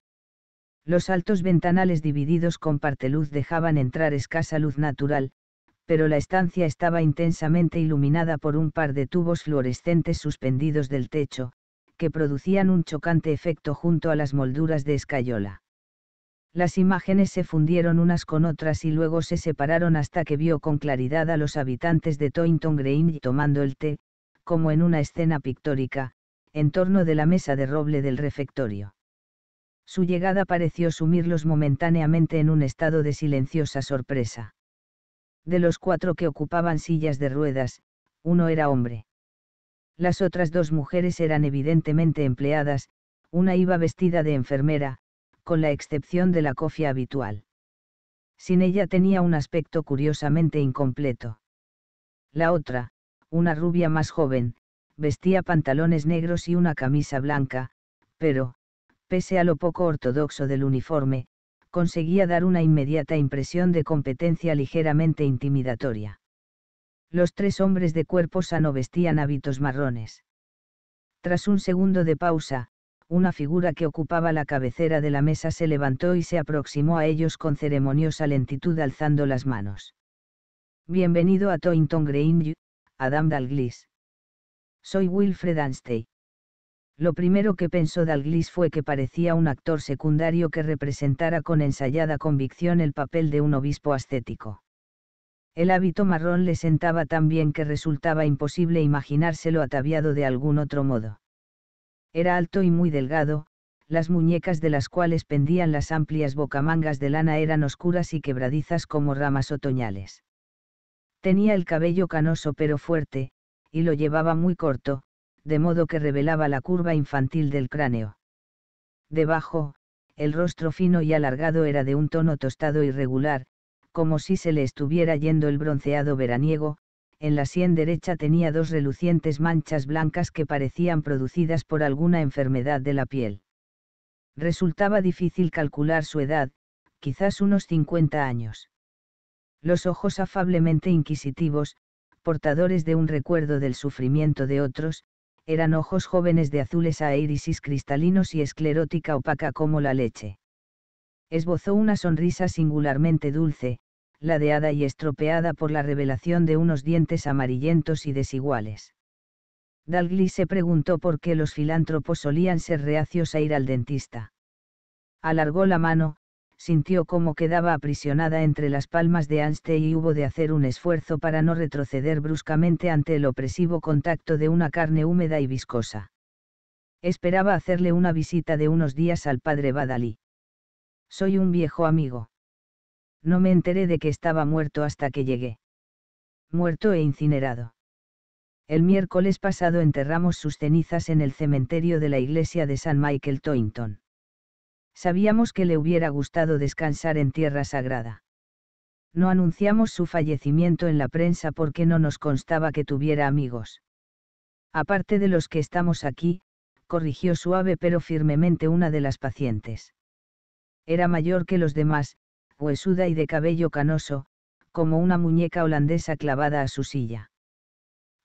Los altos ventanales divididos con parteluz dejaban entrar escasa luz natural, pero la estancia estaba intensamente iluminada por un par de tubos fluorescentes suspendidos del techo, que producían un chocante efecto junto a las molduras de escayola. Las imágenes se fundieron unas con otras y luego se separaron hasta que vio con claridad a los habitantes de Toynton Green tomando el té, como en una escena pictórica, en torno de la mesa de roble del refectorio. Su llegada pareció sumirlos momentáneamente en un estado de silenciosa sorpresa. De los cuatro que ocupaban sillas de ruedas, uno era hombre. Las otras dos mujeres eran evidentemente empleadas, una iba vestida de enfermera, con la excepción de la cofia habitual. Sin ella tenía un aspecto curiosamente incompleto. La otra, una rubia más joven, vestía pantalones negros y una camisa blanca, pero, pese a lo poco ortodoxo del uniforme, conseguía dar una inmediata impresión de competencia ligeramente intimidatoria. Los tres hombres de cuerpo sano vestían hábitos marrones. Tras un segundo de pausa, una figura que ocupaba la cabecera de la mesa se levantó y se aproximó a ellos con ceremoniosa lentitud alzando las manos. Bienvenido a Toynton Green, Adam Dalglis. Soy Wilfred Anstey. Lo primero que pensó Dalglis fue que parecía un actor secundario que representara con ensayada convicción el papel de un obispo ascético. El hábito marrón le sentaba tan bien que resultaba imposible imaginárselo ataviado de algún otro modo. Era alto y muy delgado, las muñecas de las cuales pendían las amplias bocamangas de lana eran oscuras y quebradizas como ramas otoñales. Tenía el cabello canoso pero fuerte, y lo llevaba muy corto, de modo que revelaba la curva infantil del cráneo. Debajo, el rostro fino y alargado era de un tono tostado irregular, como si se le estuviera yendo el bronceado veraniego, en la sien derecha tenía dos relucientes manchas blancas que parecían producidas por alguna enfermedad de la piel. Resultaba difícil calcular su edad, quizás unos 50 años. Los ojos afablemente inquisitivos, portadores de un recuerdo del sufrimiento de otros, eran ojos jóvenes de azules a irisis cristalinos y esclerótica opaca como la leche. Esbozó una sonrisa singularmente dulce, ladeada y estropeada por la revelación de unos dientes amarillentos y desiguales. Dalgli se preguntó por qué los filántropos solían ser reacios a ir al dentista. Alargó la mano, sintió como quedaba aprisionada entre las palmas de Anste y hubo de hacer un esfuerzo para no retroceder bruscamente ante el opresivo contacto de una carne húmeda y viscosa. Esperaba hacerle una visita de unos días al padre Badalí. Soy un viejo amigo. No me enteré de que estaba muerto hasta que llegué. Muerto e incinerado. El miércoles pasado enterramos sus cenizas en el cementerio de la iglesia de San Michael Toynton Sabíamos que le hubiera gustado descansar en tierra sagrada. No anunciamos su fallecimiento en la prensa porque no nos constaba que tuviera amigos. Aparte de los que estamos aquí, corrigió suave pero firmemente una de las pacientes. Era mayor que los demás, huesuda y de cabello canoso, como una muñeca holandesa clavada a su silla.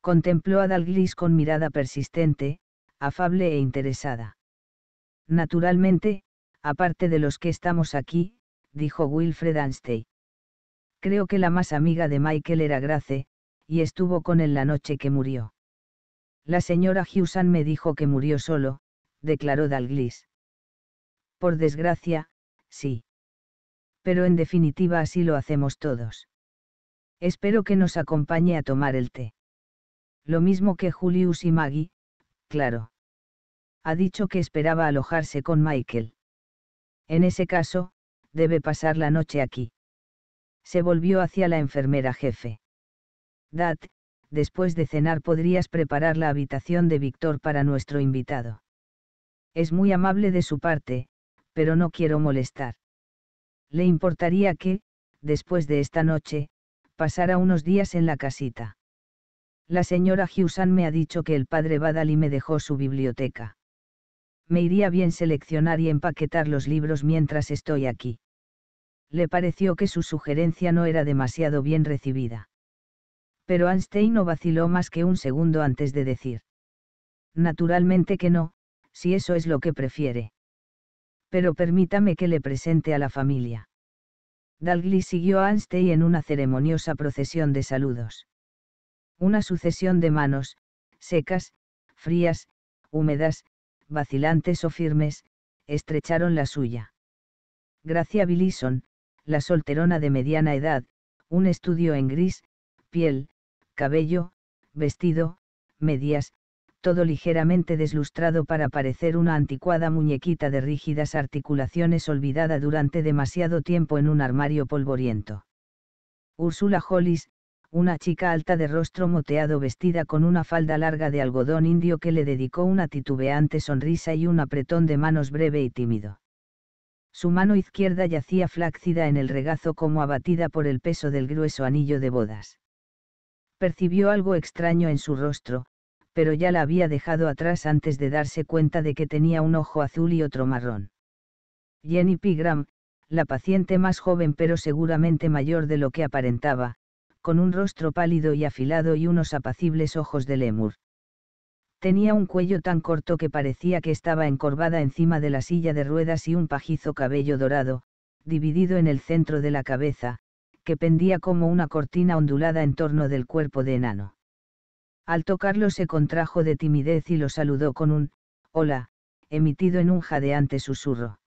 Contempló a Dalglis con mirada persistente, afable e interesada. Naturalmente, aparte de los que estamos aquí, dijo Wilfred Anstey. Creo que la más amiga de Michael era Grace, y estuvo con él la noche que murió. La señora Hewson me dijo que murió solo, declaró Dalglis. Por desgracia, sí. Pero en definitiva así lo hacemos todos. Espero que nos acompañe a tomar el té. Lo mismo que Julius y Maggie, claro. Ha dicho que esperaba alojarse con Michael. En ese caso, debe pasar la noche aquí. Se volvió hacia la enfermera jefe. Dad, después de cenar podrías preparar la habitación de Víctor para nuestro invitado. Es muy amable de su parte, pero no quiero molestar. Le importaría que, después de esta noche, pasara unos días en la casita. La señora Hewson me ha dicho que el padre Badali me dejó su biblioteca me iría bien seleccionar y empaquetar los libros mientras estoy aquí. Le pareció que su sugerencia no era demasiado bien recibida. Pero Anstey no vaciló más que un segundo antes de decir. Naturalmente que no, si eso es lo que prefiere. Pero permítame que le presente a la familia. Dalglis siguió a Anstey en una ceremoniosa procesión de saludos. Una sucesión de manos, secas, frías, húmedas, vacilantes o firmes, estrecharon la suya. Gracia Billison, la solterona de mediana edad, un estudio en gris, piel, cabello, vestido, medias, todo ligeramente deslustrado para parecer una anticuada muñequita de rígidas articulaciones olvidada durante demasiado tiempo en un armario polvoriento. Úrsula Hollis, una chica alta de rostro moteado vestida con una falda larga de algodón indio que le dedicó una titubeante sonrisa y un apretón de manos breve y tímido. Su mano izquierda yacía flácida en el regazo como abatida por el peso del grueso anillo de bodas. Percibió algo extraño en su rostro, pero ya la había dejado atrás antes de darse cuenta de que tenía un ojo azul y otro marrón. Jenny Pigram, la paciente más joven pero seguramente mayor de lo que aparentaba, con un rostro pálido y afilado y unos apacibles ojos de lemur. Tenía un cuello tan corto que parecía que estaba encorvada encima de la silla de ruedas y un pajizo cabello dorado, dividido en el centro de la cabeza, que pendía como una cortina ondulada en torno del cuerpo de enano. Al tocarlo se contrajo de timidez y lo saludó con un hola, emitido en un jadeante susurro.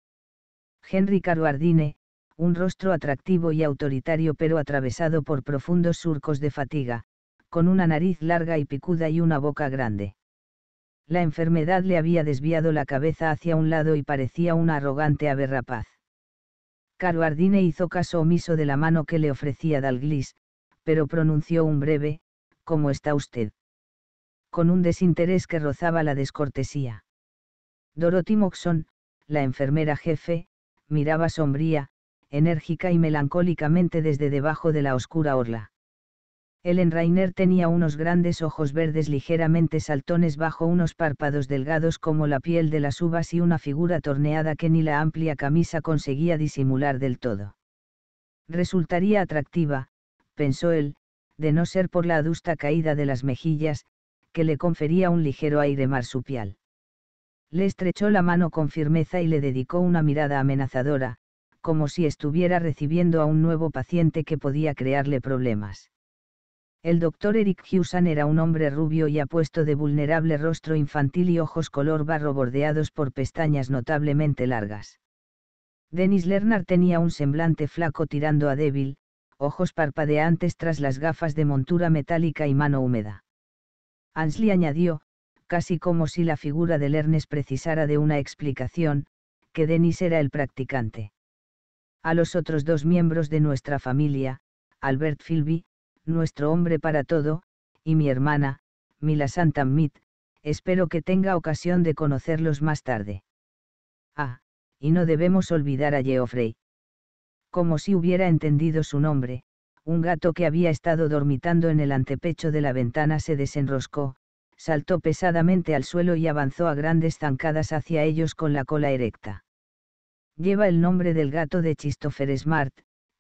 Henry Caruardine, un rostro atractivo y autoritario pero atravesado por profundos surcos de fatiga, con una nariz larga y picuda y una boca grande. La enfermedad le había desviado la cabeza hacia un lado y parecía una arrogante aberrapaz. rapaz. Ardine hizo caso omiso de la mano que le ofrecía Dalglis, pero pronunció un breve, ¿Cómo está usted? con un desinterés que rozaba la descortesía. Dorothy Moxon, la enfermera jefe, miraba sombría, enérgica y melancólicamente desde debajo de la oscura orla. El enrainer tenía unos grandes ojos verdes ligeramente saltones bajo unos párpados delgados como la piel de las uvas y una figura torneada que ni la amplia camisa conseguía disimular del todo. Resultaría atractiva, pensó él, de no ser por la adusta caída de las mejillas, que le confería un ligero aire marsupial. Le estrechó la mano con firmeza y le dedicó una mirada amenazadora, como si estuviera recibiendo a un nuevo paciente que podía crearle problemas. El doctor Eric Hewson era un hombre rubio y apuesto de vulnerable rostro infantil y ojos color barro bordeados por pestañas notablemente largas. Dennis Lerner tenía un semblante flaco tirando a débil, ojos parpadeantes tras las gafas de montura metálica y mano húmeda. Ansley añadió, casi como si la figura de Lernes precisara de una explicación, que Denis era el practicante a los otros dos miembros de nuestra familia, Albert Philby, nuestro hombre para todo, y mi hermana, Mila Santamit, espero que tenga ocasión de conocerlos más tarde. Ah, y no debemos olvidar a Geoffrey. Como si hubiera entendido su nombre, un gato que había estado dormitando en el antepecho de la ventana se desenroscó, saltó pesadamente al suelo y avanzó a grandes zancadas hacia ellos con la cola erecta. Lleva el nombre del gato de Christopher Smart,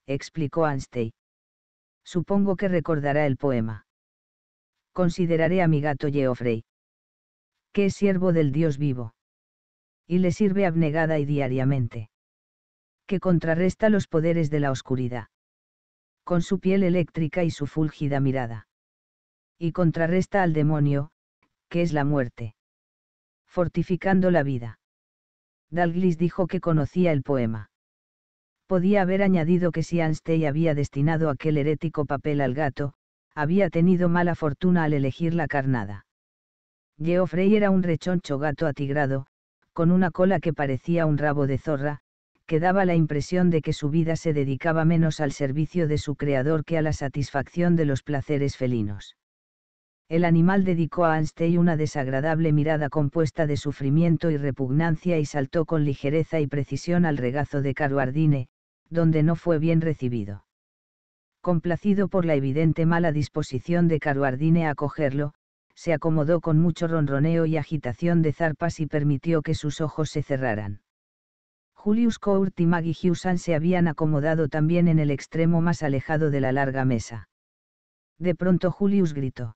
explicó Anstey. Supongo que recordará el poema. Consideraré a mi gato Geoffrey. Que es siervo del Dios vivo. Y le sirve abnegada y diariamente. Que contrarresta los poderes de la oscuridad. Con su piel eléctrica y su fúlgida mirada. Y contrarresta al demonio, que es la muerte. Fortificando la vida. Dalglis dijo que conocía el poema. Podía haber añadido que si Anstey había destinado aquel herético papel al gato, había tenido mala fortuna al elegir la carnada. Geoffrey era un rechoncho gato atigrado, con una cola que parecía un rabo de zorra, que daba la impresión de que su vida se dedicaba menos al servicio de su creador que a la satisfacción de los placeres felinos el animal dedicó a Anstey una desagradable mirada compuesta de sufrimiento y repugnancia y saltó con ligereza y precisión al regazo de Caruardine, donde no fue bien recibido. Complacido por la evidente mala disposición de Caruardine a cogerlo, se acomodó con mucho ronroneo y agitación de zarpas y permitió que sus ojos se cerraran. Julius Court y Maggie Hewson se habían acomodado también en el extremo más alejado de la larga mesa. De pronto Julius gritó.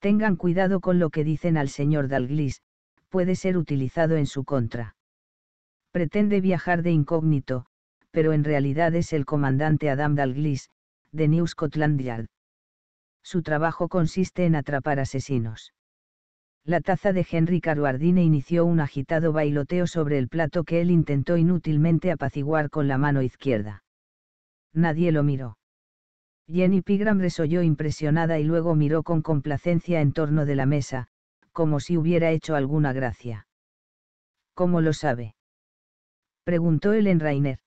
Tengan cuidado con lo que dicen al señor Dalglis, puede ser utilizado en su contra. Pretende viajar de incógnito, pero en realidad es el comandante Adam Dalglis, de New Scotland Yard. Su trabajo consiste en atrapar asesinos. La taza de Henry Caruardine inició un agitado bailoteo sobre el plato que él intentó inútilmente apaciguar con la mano izquierda. Nadie lo miró. Jenny Pigram resolló impresionada y luego miró con complacencia en torno de la mesa, como si hubiera hecho alguna gracia. ¿Cómo lo sabe? preguntó Ellen Rainer.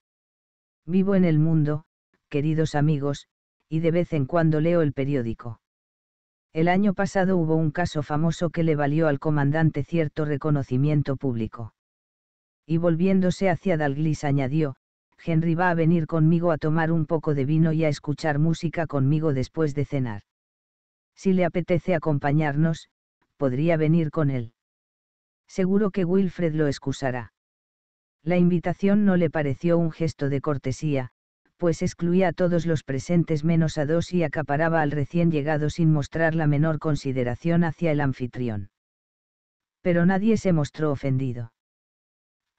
Vivo en el mundo, queridos amigos, y de vez en cuando leo el periódico. El año pasado hubo un caso famoso que le valió al comandante cierto reconocimiento público. Y volviéndose hacia Dalglis añadió, Henry va a venir conmigo a tomar un poco de vino y a escuchar música conmigo después de cenar. Si le apetece acompañarnos, podría venir con él. Seguro que Wilfred lo excusará. La invitación no le pareció un gesto de cortesía, pues excluía a todos los presentes menos a dos y acaparaba al recién llegado sin mostrar la menor consideración hacia el anfitrión. Pero nadie se mostró ofendido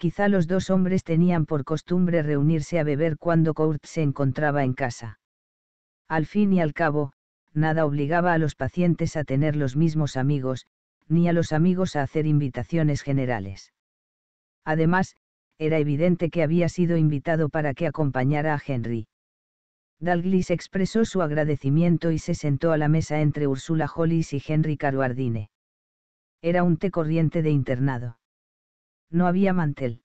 quizá los dos hombres tenían por costumbre reunirse a beber cuando Court se encontraba en casa. Al fin y al cabo, nada obligaba a los pacientes a tener los mismos amigos, ni a los amigos a hacer invitaciones generales. Además, era evidente que había sido invitado para que acompañara a Henry. Dalglis expresó su agradecimiento y se sentó a la mesa entre Ursula Hollis y Henry Caruardine. Era un té corriente de internado no había mantel.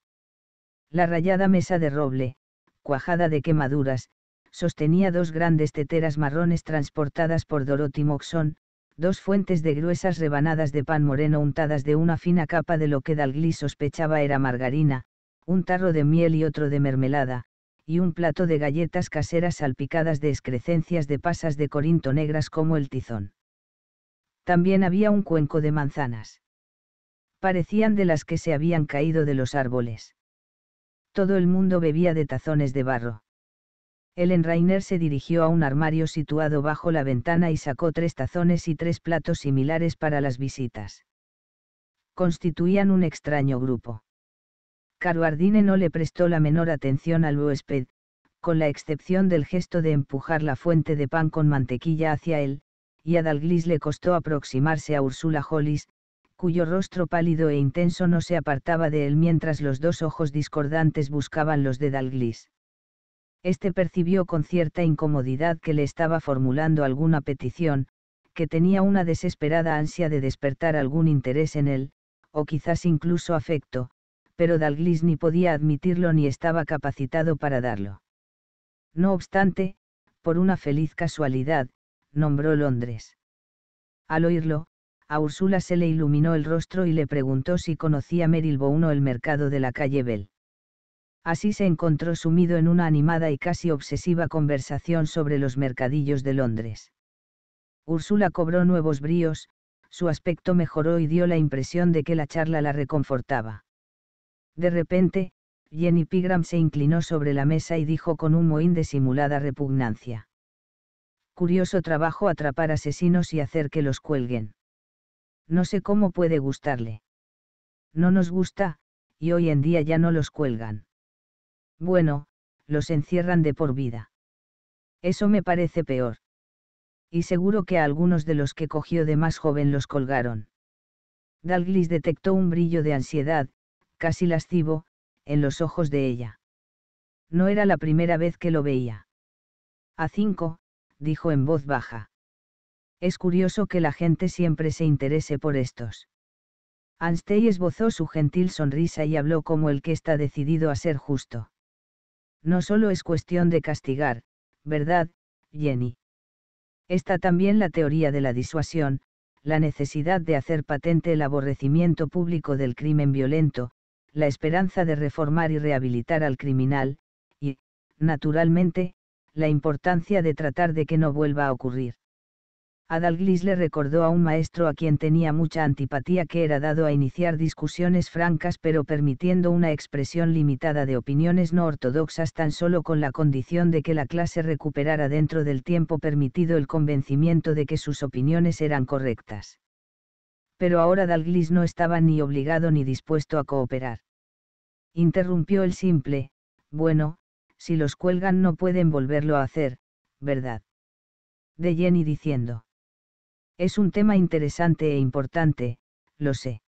La rayada mesa de roble, cuajada de quemaduras, sostenía dos grandes teteras marrones transportadas por Dorothy Moxon, dos fuentes de gruesas rebanadas de pan moreno untadas de una fina capa de lo que Dalgli sospechaba era margarina, un tarro de miel y otro de mermelada, y un plato de galletas caseras salpicadas de excrecencias de pasas de corinto negras como el tizón. También había un cuenco de manzanas parecían de las que se habían caído de los árboles. Todo el mundo bebía de tazones de barro. El enrainer se dirigió a un armario situado bajo la ventana y sacó tres tazones y tres platos similares para las visitas. Constituían un extraño grupo. Caruardine no le prestó la menor atención al huésped, con la excepción del gesto de empujar la fuente de pan con mantequilla hacia él, y a Dalglis le costó aproximarse a Ursula Hollis, cuyo rostro pálido e intenso no se apartaba de él mientras los dos ojos discordantes buscaban los de Dalglis. Este percibió con cierta incomodidad que le estaba formulando alguna petición, que tenía una desesperada ansia de despertar algún interés en él, o quizás incluso afecto, pero Dalglis ni podía admitirlo ni estaba capacitado para darlo. No obstante, por una feliz casualidad, nombró Londres. Al oírlo, a Ursula se le iluminó el rostro y le preguntó si conocía Merilbouno el mercado de la calle Bell. Así se encontró sumido en una animada y casi obsesiva conversación sobre los mercadillos de Londres. Ursula cobró nuevos bríos, su aspecto mejoró y dio la impresión de que la charla la reconfortaba. De repente, Jenny Pigram se inclinó sobre la mesa y dijo con un mohín de simulada repugnancia. Curioso trabajo atrapar asesinos y hacer que los cuelguen no sé cómo puede gustarle. No nos gusta, y hoy en día ya no los cuelgan. Bueno, los encierran de por vida. Eso me parece peor. Y seguro que a algunos de los que cogió de más joven los colgaron. Dalglis detectó un brillo de ansiedad, casi lascivo, en los ojos de ella. No era la primera vez que lo veía. A cinco, dijo en voz baja. Es curioso que la gente siempre se interese por estos. Anstey esbozó su gentil sonrisa y habló como el que está decidido a ser justo. No solo es cuestión de castigar, ¿verdad, Jenny? Está también la teoría de la disuasión, la necesidad de hacer patente el aborrecimiento público del crimen violento, la esperanza de reformar y rehabilitar al criminal, y, naturalmente, la importancia de tratar de que no vuelva a ocurrir. Adalglis le recordó a un maestro a quien tenía mucha antipatía que era dado a iniciar discusiones francas pero permitiendo una expresión limitada de opiniones no ortodoxas tan solo con la condición de que la clase recuperara dentro del tiempo permitido el convencimiento de que sus opiniones eran correctas. Pero ahora Dalglis no estaba ni obligado ni dispuesto a cooperar. Interrumpió el simple, bueno, si los cuelgan no pueden volverlo a hacer, ¿verdad? De Jenny diciendo es un tema interesante e importante, lo sé.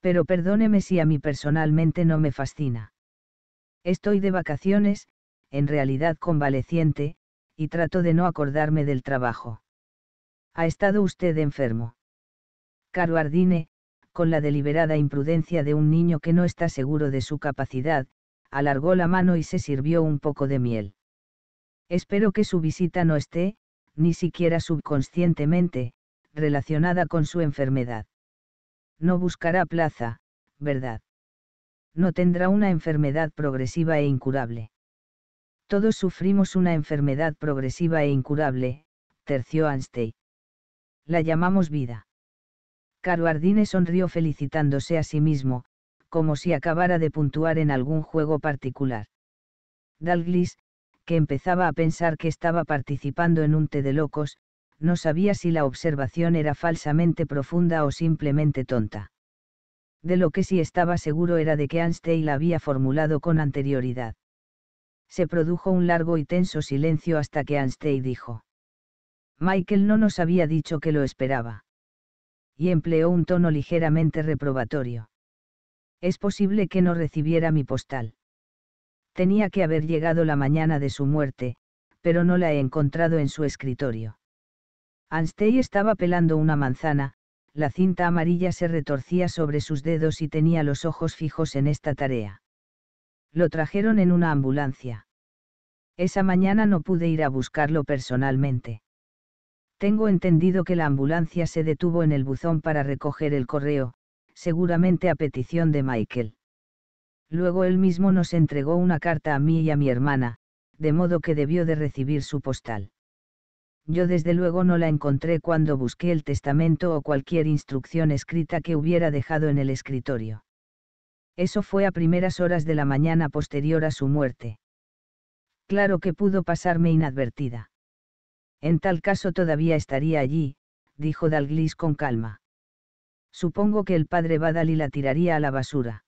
Pero perdóneme si a mí personalmente no me fascina. Estoy de vacaciones, en realidad convaleciente, y trato de no acordarme del trabajo. ¿Ha estado usted enfermo? Caro Ardine, con la deliberada imprudencia de un niño que no está seguro de su capacidad, alargó la mano y se sirvió un poco de miel. Espero que su visita no esté, ni siquiera subconscientemente, relacionada con su enfermedad. No buscará plaza, ¿verdad? No tendrá una enfermedad progresiva e incurable. Todos sufrimos una enfermedad progresiva e incurable, terció Anstey. La llamamos vida. Caruardine sonrió felicitándose a sí mismo, como si acabara de puntuar en algún juego particular. Dalglis, que empezaba a pensar que estaba participando en un té de locos, no sabía si la observación era falsamente profunda o simplemente tonta. De lo que sí estaba seguro era de que Anstey la había formulado con anterioridad. Se produjo un largo y tenso silencio hasta que Anstey dijo. Michael no nos había dicho que lo esperaba. Y empleó un tono ligeramente reprobatorio. Es posible que no recibiera mi postal tenía que haber llegado la mañana de su muerte, pero no la he encontrado en su escritorio. Anstey estaba pelando una manzana, la cinta amarilla se retorcía sobre sus dedos y tenía los ojos fijos en esta tarea. Lo trajeron en una ambulancia. Esa mañana no pude ir a buscarlo personalmente. Tengo entendido que la ambulancia se detuvo en el buzón para recoger el correo, seguramente a petición de Michael. Luego él mismo nos entregó una carta a mí y a mi hermana, de modo que debió de recibir su postal. Yo desde luego no la encontré cuando busqué el testamento o cualquier instrucción escrita que hubiera dejado en el escritorio. Eso fue a primeras horas de la mañana posterior a su muerte. Claro que pudo pasarme inadvertida. En tal caso todavía estaría allí, dijo Dalglis con calma. Supongo que el padre Badali la tiraría a la basura.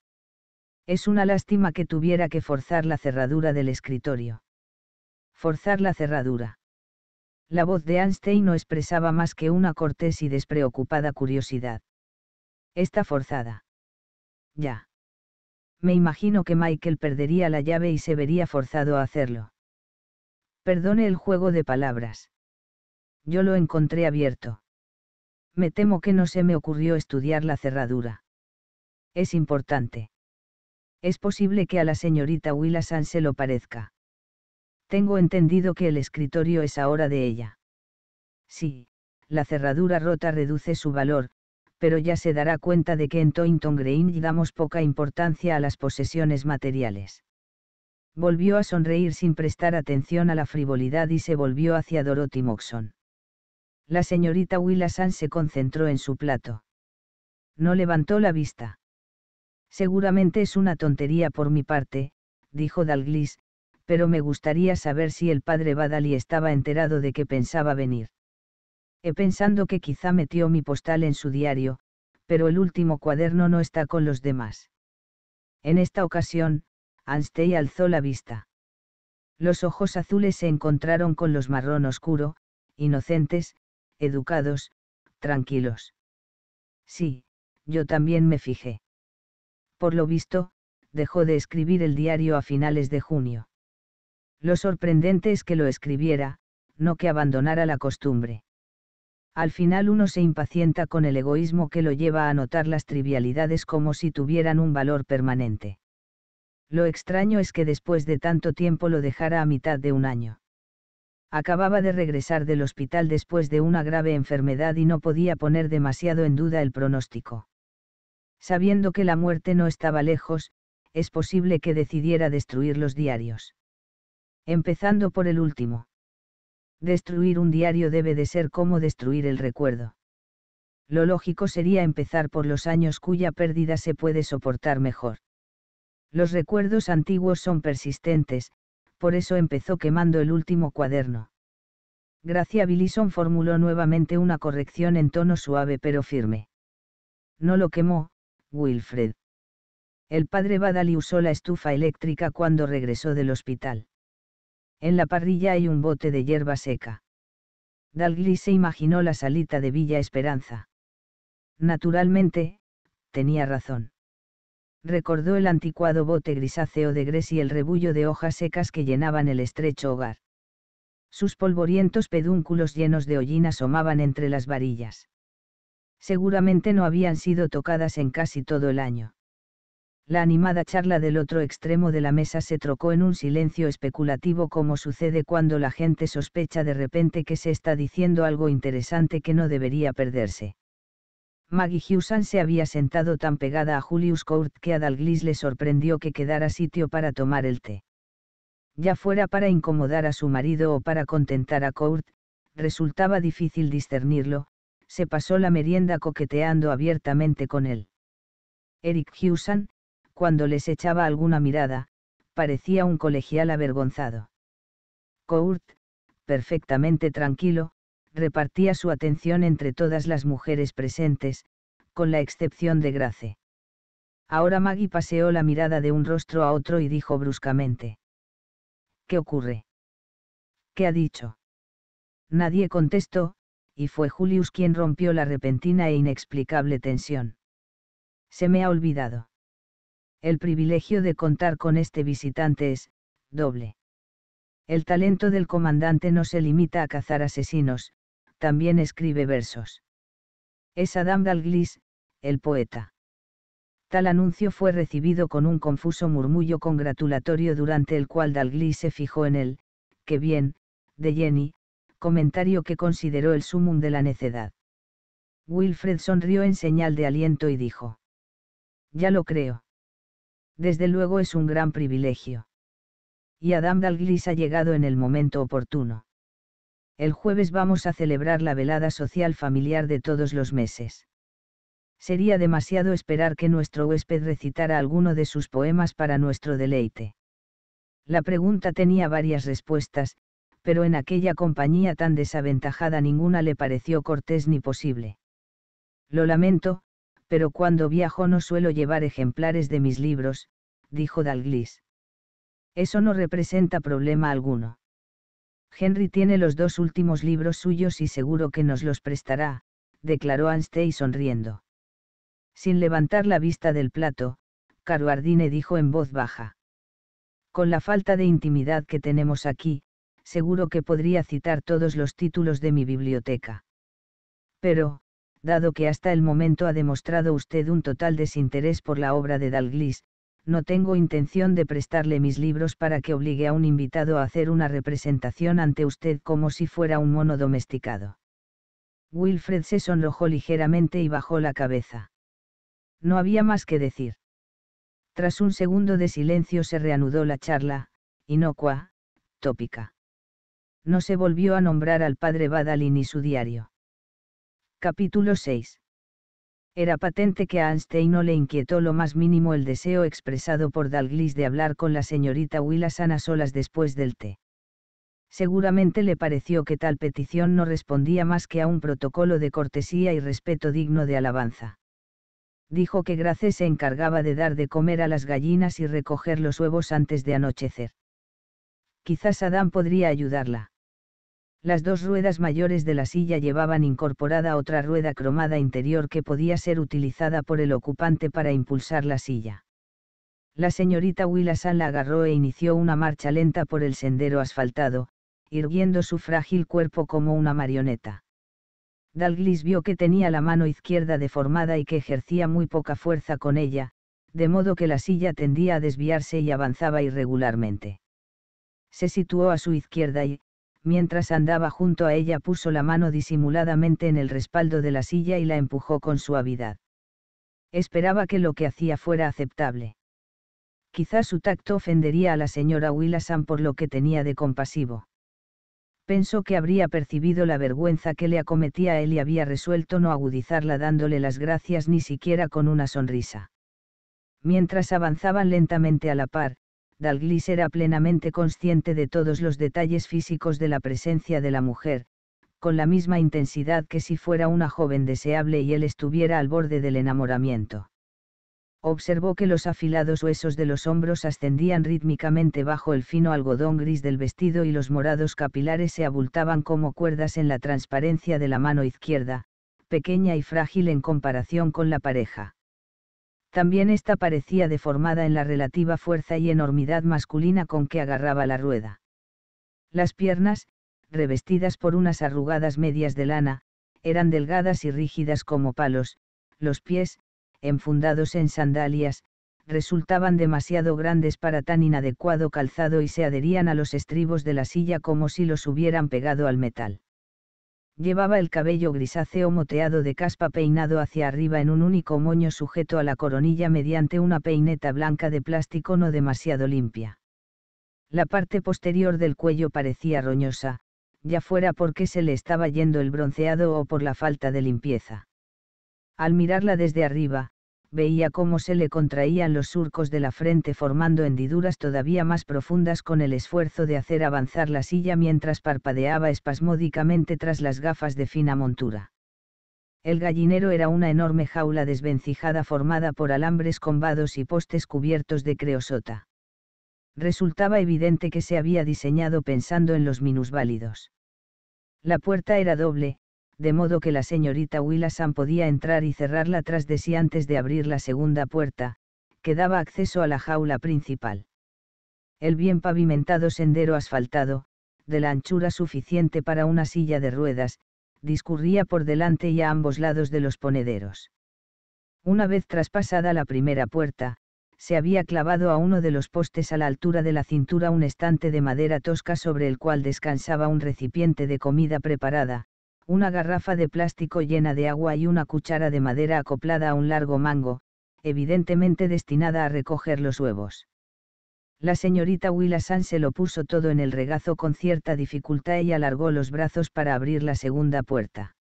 Es una lástima que tuviera que forzar la cerradura del escritorio. Forzar la cerradura. La voz de Einstein no expresaba más que una cortés y despreocupada curiosidad. Está forzada. Ya. Me imagino que Michael perdería la llave y se vería forzado a hacerlo. Perdone el juego de palabras. Yo lo encontré abierto. Me temo que no se me ocurrió estudiar la cerradura. Es importante. Es posible que a la señorita Willasan se lo parezca. Tengo entendido que el escritorio es ahora de ella. Sí, la cerradura rota reduce su valor, pero ya se dará cuenta de que en Toynton Green damos poca importancia a las posesiones materiales. Volvió a sonreír sin prestar atención a la frivolidad y se volvió hacia Dorothy Moxon. La señorita willasan se concentró en su plato. No levantó la vista. Seguramente es una tontería por mi parte, dijo Dalglis, pero me gustaría saber si el padre Badali estaba enterado de que pensaba venir. He pensando que quizá metió mi postal en su diario, pero el último cuaderno no está con los demás. En esta ocasión, Anstey alzó la vista. Los ojos azules se encontraron con los marrón oscuro, inocentes, educados, tranquilos. Sí, yo también me fijé por lo visto, dejó de escribir el diario a finales de junio. Lo sorprendente es que lo escribiera, no que abandonara la costumbre. Al final uno se impacienta con el egoísmo que lo lleva a notar las trivialidades como si tuvieran un valor permanente. Lo extraño es que después de tanto tiempo lo dejara a mitad de un año. Acababa de regresar del hospital después de una grave enfermedad y no podía poner demasiado en duda el pronóstico. Sabiendo que la muerte no estaba lejos, es posible que decidiera destruir los diarios. Empezando por el último. Destruir un diario debe de ser como destruir el recuerdo. Lo lógico sería empezar por los años cuya pérdida se puede soportar mejor. Los recuerdos antiguos son persistentes, por eso empezó quemando el último cuaderno. Gracia Billison formuló nuevamente una corrección en tono suave pero firme. No lo quemó, Wilfred. El padre Badali usó la estufa eléctrica cuando regresó del hospital. En la parrilla hay un bote de hierba seca. Dalglis se imaginó la salita de Villa Esperanza. Naturalmente, tenía razón. Recordó el anticuado bote grisáceo de gres y el rebullo de hojas secas que llenaban el estrecho hogar. Sus polvorientos pedúnculos llenos de hollín asomaban entre las varillas seguramente no habían sido tocadas en casi todo el año. La animada charla del otro extremo de la mesa se trocó en un silencio especulativo como sucede cuando la gente sospecha de repente que se está diciendo algo interesante que no debería perderse. Maggie Hewson se había sentado tan pegada a Julius Court que a Dalglis le sorprendió que quedara sitio para tomar el té. Ya fuera para incomodar a su marido o para contentar a Court, resultaba difícil discernirlo, se pasó la merienda coqueteando abiertamente con él. Eric Hewson, cuando les echaba alguna mirada, parecía un colegial avergonzado. Court, perfectamente tranquilo, repartía su atención entre todas las mujeres presentes, con la excepción de Grace. Ahora Maggie paseó la mirada de un rostro a otro y dijo bruscamente. ¿Qué ocurre? ¿Qué ha dicho? Nadie contestó, y fue Julius quien rompió la repentina e inexplicable tensión. Se me ha olvidado. El privilegio de contar con este visitante es, doble. El talento del comandante no se limita a cazar asesinos, también escribe versos. Es Adam Dalglis, el poeta. Tal anuncio fue recibido con un confuso murmullo congratulatorio durante el cual Dalglis se fijó en él, que bien, de Jenny, comentario que consideró el sumum de la necedad. Wilfred sonrió en señal de aliento y dijo. Ya lo creo. Desde luego es un gran privilegio. Y Adam Dalglis ha llegado en el momento oportuno. El jueves vamos a celebrar la velada social familiar de todos los meses. Sería demasiado esperar que nuestro huésped recitara alguno de sus poemas para nuestro deleite. La pregunta tenía varias respuestas, pero en aquella compañía tan desaventajada ninguna le pareció cortés ni posible. Lo lamento, pero cuando viajo no suelo llevar ejemplares de mis libros, dijo Dalglis. Eso no representa problema alguno. Henry tiene los dos últimos libros suyos y seguro que nos los prestará, declaró Anstey sonriendo. Sin levantar la vista del plato, Caruardine dijo en voz baja. Con la falta de intimidad que tenemos aquí, seguro que podría citar todos los títulos de mi biblioteca. Pero, dado que hasta el momento ha demostrado usted un total desinterés por la obra de Dalglis, no tengo intención de prestarle mis libros para que obligue a un invitado a hacer una representación ante usted como si fuera un mono domesticado. Wilfred se sonrojó ligeramente y bajó la cabeza. No había más que decir. Tras un segundo de silencio se reanudó la charla, inocua, tópica no se volvió a nombrar al padre Badalín ni su diario. Capítulo 6. Era patente que a Einstein no le inquietó lo más mínimo el deseo expresado por Dalglis de hablar con la señorita Willasana solas después del té. Seguramente le pareció que tal petición no respondía más que a un protocolo de cortesía y respeto digno de alabanza. Dijo que Grace se encargaba de dar de comer a las gallinas y recoger los huevos antes de anochecer quizás Adán podría ayudarla. Las dos ruedas mayores de la silla llevaban incorporada otra rueda cromada interior que podía ser utilizada por el ocupante para impulsar la silla. La señorita Willasan la agarró e inició una marcha lenta por el sendero asfaltado, irguiendo su frágil cuerpo como una marioneta. Dalglis vio que tenía la mano izquierda deformada y que ejercía muy poca fuerza con ella, de modo que la silla tendía a desviarse y avanzaba irregularmente se situó a su izquierda y, mientras andaba junto a ella, puso la mano disimuladamente en el respaldo de la silla y la empujó con suavidad. Esperaba que lo que hacía fuera aceptable. Quizá su tacto ofendería a la señora Willasam por lo que tenía de compasivo. Pensó que habría percibido la vergüenza que le acometía él y había resuelto no agudizarla dándole las gracias ni siquiera con una sonrisa. Mientras avanzaban lentamente a la par, Dalglis era plenamente consciente de todos los detalles físicos de la presencia de la mujer, con la misma intensidad que si fuera una joven deseable y él estuviera al borde del enamoramiento. Observó que los afilados huesos de los hombros ascendían rítmicamente bajo el fino algodón gris del vestido y los morados capilares se abultaban como cuerdas en la transparencia de la mano izquierda, pequeña y frágil en comparación con la pareja también ésta parecía deformada en la relativa fuerza y enormidad masculina con que agarraba la rueda. Las piernas, revestidas por unas arrugadas medias de lana, eran delgadas y rígidas como palos, los pies, enfundados en sandalias, resultaban demasiado grandes para tan inadecuado calzado y se adherían a los estribos de la silla como si los hubieran pegado al metal. Llevaba el cabello grisáceo moteado de caspa peinado hacia arriba en un único moño sujeto a la coronilla mediante una peineta blanca de plástico no demasiado limpia. La parte posterior del cuello parecía roñosa, ya fuera porque se le estaba yendo el bronceado o por la falta de limpieza. Al mirarla desde arriba, veía cómo se le contraían los surcos de la frente formando hendiduras todavía más profundas con el esfuerzo de hacer avanzar la silla mientras parpadeaba espasmódicamente tras las gafas de fina montura. El gallinero era una enorme jaula desvencijada formada por alambres combados y postes cubiertos de creosota. Resultaba evidente que se había diseñado pensando en los minusválidos. La puerta era doble, de modo que la señorita willasan podía entrar y cerrarla tras de sí antes de abrir la segunda puerta, que daba acceso a la jaula principal. El bien pavimentado sendero asfaltado, de la anchura suficiente para una silla de ruedas, discurría por delante y a ambos lados de los ponederos. Una vez traspasada la primera puerta, se había clavado a uno de los postes a la altura de la cintura un estante de madera tosca sobre el cual descansaba un recipiente de comida preparada, una garrafa de plástico llena de agua y una cuchara de madera acoplada a un largo mango, evidentemente destinada a recoger los huevos. La señorita Willasan se lo puso todo en el regazo con cierta dificultad y alargó los brazos para abrir la segunda puerta.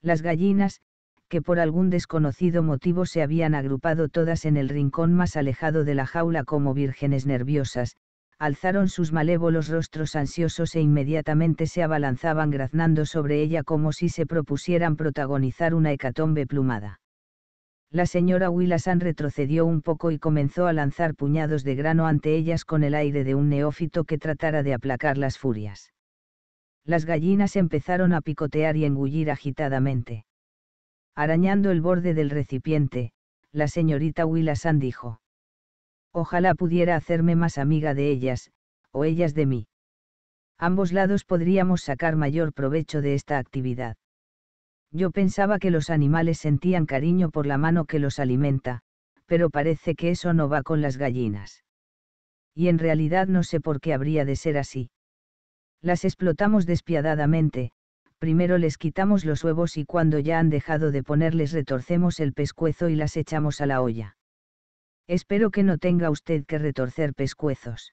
Las gallinas, que por algún desconocido motivo se habían agrupado todas en el rincón más alejado de la jaula como vírgenes nerviosas, alzaron sus malévolos rostros ansiosos e inmediatamente se abalanzaban graznando sobre ella como si se propusieran protagonizar una hecatombe plumada. La señora Willasan retrocedió un poco y comenzó a lanzar puñados de grano ante ellas con el aire de un neófito que tratara de aplacar las furias. Las gallinas empezaron a picotear y engullir agitadamente. Arañando el borde del recipiente, la señorita Willasan dijo. Ojalá pudiera hacerme más amiga de ellas, o ellas de mí. Ambos lados podríamos sacar mayor provecho de esta actividad. Yo pensaba que los animales sentían cariño por la mano que los alimenta, pero parece que eso no va con las gallinas. Y en realidad no sé por qué habría de ser así. Las explotamos despiadadamente, primero les quitamos los huevos y cuando ya han dejado de ponerles retorcemos el pescuezo y las echamos a la olla. Espero que no tenga usted que retorcer pescuezos.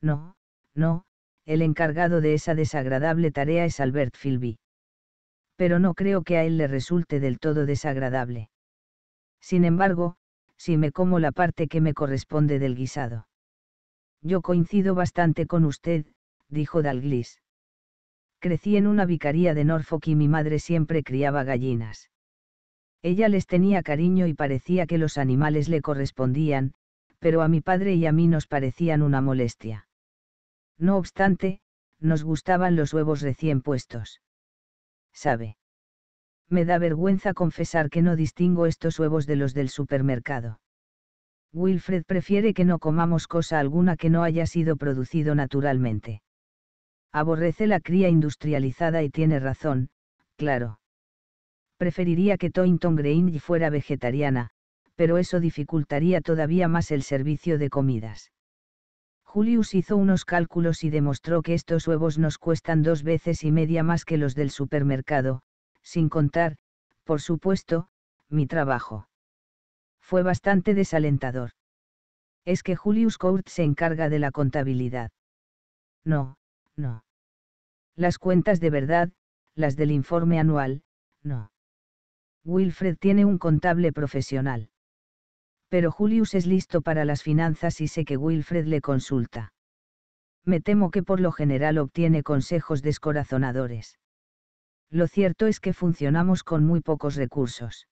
No, no, el encargado de esa desagradable tarea es Albert Philby. Pero no creo que a él le resulte del todo desagradable. Sin embargo, si me como la parte que me corresponde del guisado. Yo coincido bastante con usted, dijo Dalglis. Crecí en una vicaría de Norfolk y mi madre siempre criaba gallinas. Ella les tenía cariño y parecía que los animales le correspondían, pero a mi padre y a mí nos parecían una molestia. No obstante, nos gustaban los huevos recién puestos. ¿Sabe? Me da vergüenza confesar que no distingo estos huevos de los del supermercado. Wilfred prefiere que no comamos cosa alguna que no haya sido producido naturalmente. Aborrece la cría industrializada y tiene razón, claro preferiría que Toynton Grange fuera vegetariana, pero eso dificultaría todavía más el servicio de comidas. Julius hizo unos cálculos y demostró que estos huevos nos cuestan dos veces y media más que los del supermercado, sin contar, por supuesto, mi trabajo. Fue bastante desalentador. Es que Julius Court se encarga de la contabilidad. No, no. Las cuentas de verdad, las del informe anual, no. Wilfred tiene un contable profesional. Pero Julius es listo para las finanzas y sé que Wilfred le consulta. Me temo que por lo general obtiene consejos descorazonadores. Lo cierto es que funcionamos con muy pocos recursos.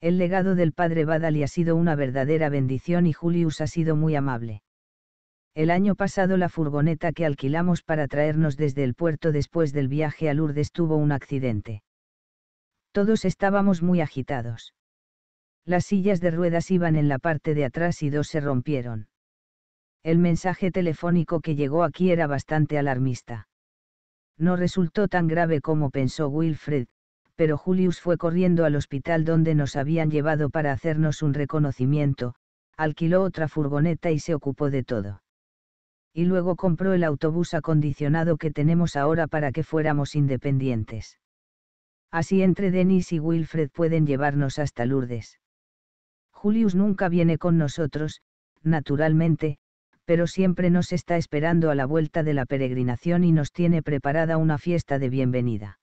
El legado del padre Badali ha sido una verdadera bendición y Julius ha sido muy amable. El año pasado la furgoneta que alquilamos para traernos desde el puerto después del viaje a Lourdes tuvo un accidente. Todos estábamos muy agitados. Las sillas de ruedas iban en la parte de atrás y dos se rompieron. El mensaje telefónico que llegó aquí era bastante alarmista. No resultó tan grave como pensó Wilfred, pero Julius fue corriendo al hospital donde nos habían llevado para hacernos un reconocimiento, alquiló otra furgoneta y se ocupó de todo. Y luego compró el autobús acondicionado que tenemos ahora para que fuéramos independientes. Así entre Denis y Wilfred pueden llevarnos hasta Lourdes. Julius nunca viene con nosotros, naturalmente, pero siempre nos está esperando a la vuelta de la peregrinación y nos tiene preparada una fiesta de bienvenida.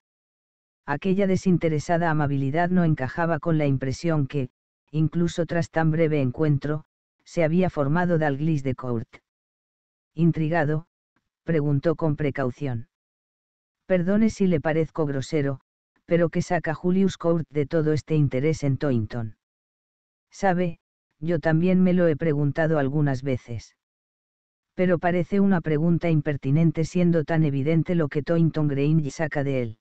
Aquella desinteresada amabilidad no encajaba con la impresión que, incluso tras tan breve encuentro, se había formado Dalglis de Court. Intrigado, preguntó con precaución. Perdone si le parezco grosero, pero qué saca Julius Court de todo este interés en Toynton. Sabe, yo también me lo he preguntado algunas veces. Pero parece una pregunta impertinente siendo tan evidente lo que Toynton Grange saca de él.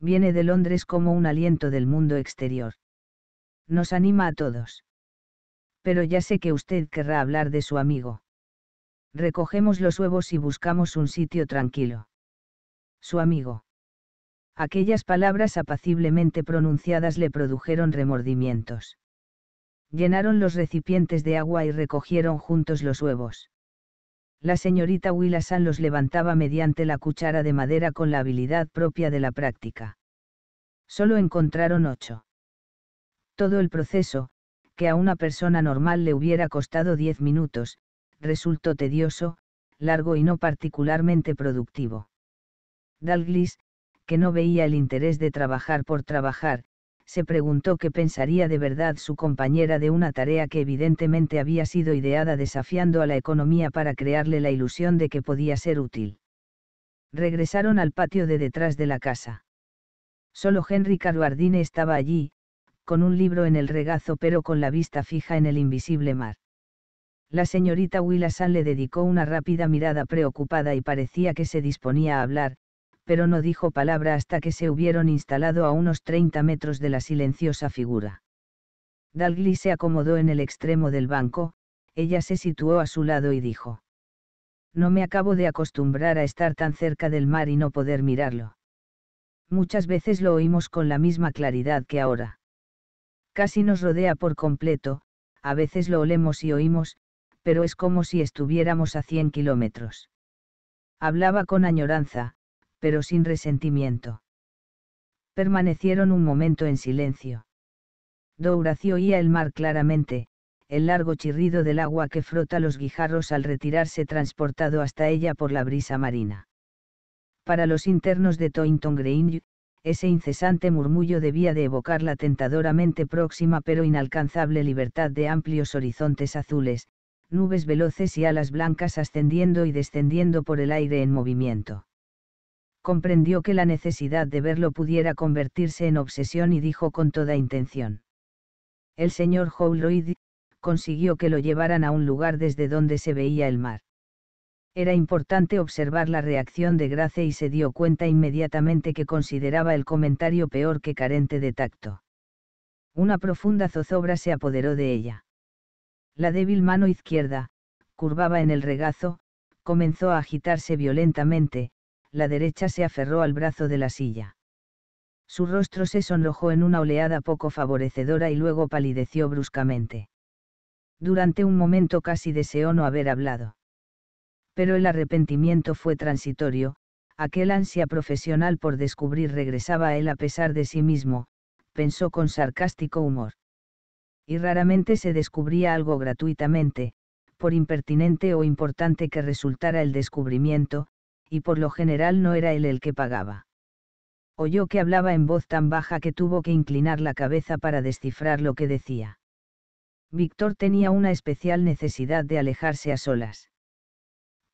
Viene de Londres como un aliento del mundo exterior. Nos anima a todos. Pero ya sé que usted querrá hablar de su amigo. Recogemos los huevos y buscamos un sitio tranquilo. Su amigo. Aquellas palabras apaciblemente pronunciadas le produjeron remordimientos. Llenaron los recipientes de agua y recogieron juntos los huevos. La señorita Willasan los levantaba mediante la cuchara de madera con la habilidad propia de la práctica. Solo encontraron ocho. Todo el proceso, que a una persona normal le hubiera costado diez minutos, resultó tedioso, largo y no particularmente productivo. Dalglis, que no veía el interés de trabajar por trabajar, se preguntó qué pensaría de verdad su compañera de una tarea que evidentemente había sido ideada desafiando a la economía para crearle la ilusión de que podía ser útil. Regresaron al patio de detrás de la casa. Solo Henry Caruardine estaba allí, con un libro en el regazo pero con la vista fija en el invisible mar. La señorita Willasan le dedicó una rápida mirada preocupada y parecía que se disponía a hablar, pero no dijo palabra hasta que se hubieron instalado a unos 30 metros de la silenciosa figura. Dalgli se acomodó en el extremo del banco, ella se situó a su lado y dijo. No me acabo de acostumbrar a estar tan cerca del mar y no poder mirarlo. Muchas veces lo oímos con la misma claridad que ahora. Casi nos rodea por completo, a veces lo olemos y oímos, pero es como si estuviéramos a 100 kilómetros. Hablaba con añoranza, pero sin resentimiento. Permanecieron un momento en silencio. Douracio oía el mar claramente, el largo chirrido del agua que frota los guijarros al retirarse transportado hasta ella por la brisa marina. Para los internos de Toynton Green, ese incesante murmullo debía de evocar la tentadoramente próxima pero inalcanzable libertad de amplios horizontes azules, nubes veloces y alas blancas ascendiendo y descendiendo por el aire en movimiento comprendió que la necesidad de verlo pudiera convertirse en obsesión y dijo con toda intención. El señor Howlroyd, consiguió que lo llevaran a un lugar desde donde se veía el mar. Era importante observar la reacción de Grace y se dio cuenta inmediatamente que consideraba el comentario peor que carente de tacto. Una profunda zozobra se apoderó de ella. La débil mano izquierda, curvaba en el regazo, comenzó a agitarse violentamente, la derecha se aferró al brazo de la silla. Su rostro se sonrojó en una oleada poco favorecedora y luego palideció bruscamente. Durante un momento casi deseó no haber hablado. Pero el arrepentimiento fue transitorio, aquel ansia profesional por descubrir regresaba a él a pesar de sí mismo, pensó con sarcástico humor. Y raramente se descubría algo gratuitamente, por impertinente o importante que resultara el descubrimiento, y por lo general no era él el que pagaba. Oyó que hablaba en voz tan baja que tuvo que inclinar la cabeza para descifrar lo que decía. Víctor tenía una especial necesidad de alejarse a solas.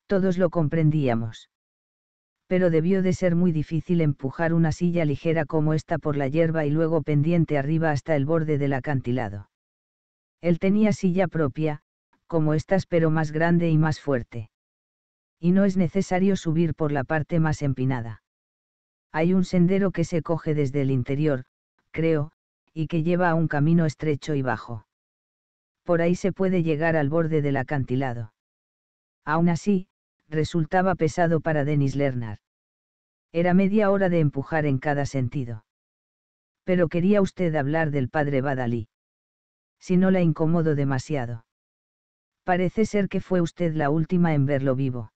Todos lo comprendíamos. Pero debió de ser muy difícil empujar una silla ligera como esta por la hierba y luego pendiente arriba hasta el borde del acantilado. Él tenía silla propia, como estas pero más grande y más fuerte y no es necesario subir por la parte más empinada. Hay un sendero que se coge desde el interior, creo, y que lleva a un camino estrecho y bajo. Por ahí se puede llegar al borde del acantilado. Aún así, resultaba pesado para Denis Lernar. Era media hora de empujar en cada sentido. Pero quería usted hablar del padre Badalí. Si no la incomodo demasiado. Parece ser que fue usted la última en verlo vivo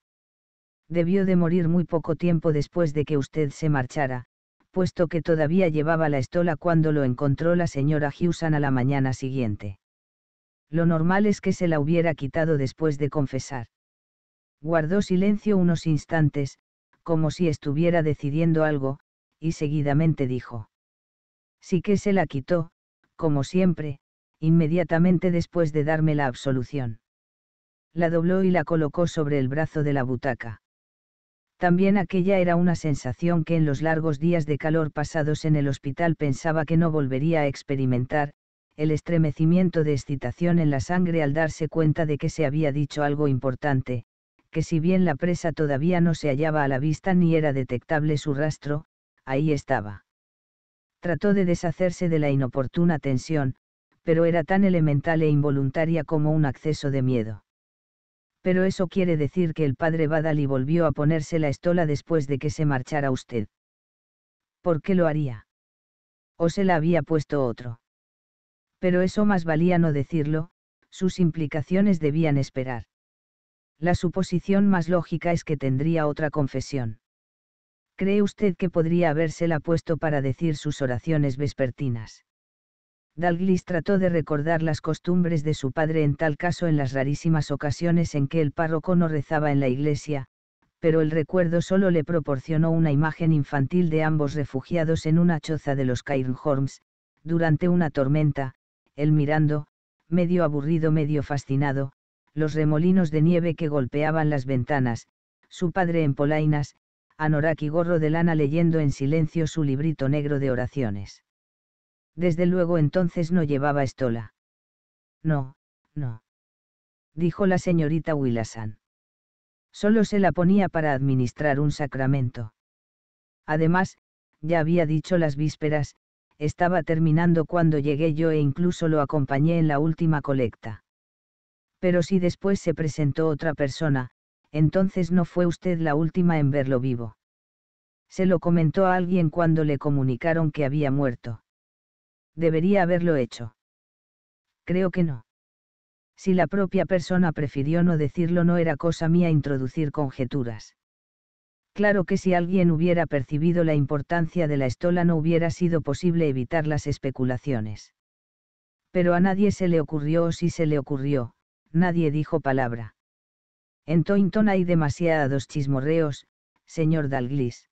debió de morir muy poco tiempo después de que usted se marchara, puesto que todavía llevaba la estola cuando lo encontró la señora Hewson a la mañana siguiente. Lo normal es que se la hubiera quitado después de confesar. Guardó silencio unos instantes, como si estuviera decidiendo algo, y seguidamente dijo. Sí que se la quitó, como siempre, inmediatamente después de darme la absolución. La dobló y la colocó sobre el brazo de la butaca. También aquella era una sensación que en los largos días de calor pasados en el hospital pensaba que no volvería a experimentar, el estremecimiento de excitación en la sangre al darse cuenta de que se había dicho algo importante, que si bien la presa todavía no se hallaba a la vista ni era detectable su rastro, ahí estaba. Trató de deshacerse de la inoportuna tensión, pero era tan elemental e involuntaria como un acceso de miedo pero eso quiere decir que el padre Badali volvió a ponerse la estola después de que se marchara usted. ¿Por qué lo haría? O se la había puesto otro. Pero eso más valía no decirlo, sus implicaciones debían esperar. La suposición más lógica es que tendría otra confesión. ¿Cree usted que podría habérsela puesto para decir sus oraciones vespertinas? Dalglis trató de recordar las costumbres de su padre en tal caso en las rarísimas ocasiones en que el párroco no rezaba en la iglesia, pero el recuerdo solo le proporcionó una imagen infantil de ambos refugiados en una choza de los Cairnhorms, durante una tormenta, él mirando, medio aburrido, medio fascinado, los remolinos de nieve que golpeaban las ventanas, su padre en polainas, anorak y gorro de lana leyendo en silencio su librito negro de oraciones. Desde luego entonces no llevaba estola. No, no. Dijo la señorita Willasan. Solo se la ponía para administrar un sacramento. Además, ya había dicho las vísperas, estaba terminando cuando llegué yo e incluso lo acompañé en la última colecta. Pero si después se presentó otra persona, entonces no fue usted la última en verlo vivo. Se lo comentó a alguien cuando le comunicaron que había muerto debería haberlo hecho. Creo que no. Si la propia persona prefirió no decirlo no era cosa mía introducir conjeturas. Claro que si alguien hubiera percibido la importancia de la estola no hubiera sido posible evitar las especulaciones. Pero a nadie se le ocurrió o si se le ocurrió, nadie dijo palabra. En Toynton hay demasiados chismorreos, señor Dalglis.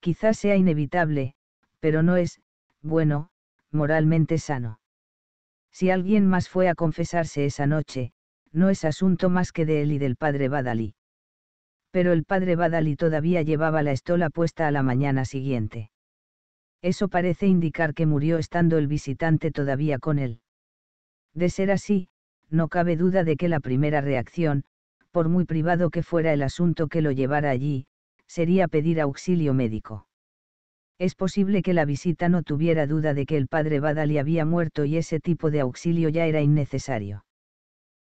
Quizás sea inevitable, pero no es, bueno, moralmente sano. Si alguien más fue a confesarse esa noche, no es asunto más que de él y del padre Badali. Pero el padre Badali todavía llevaba la estola puesta a la mañana siguiente. Eso parece indicar que murió estando el visitante todavía con él. De ser así, no cabe duda de que la primera reacción, por muy privado que fuera el asunto que lo llevara allí, sería pedir auxilio médico. Es posible que la visita no tuviera duda de que el padre Badali había muerto y ese tipo de auxilio ya era innecesario.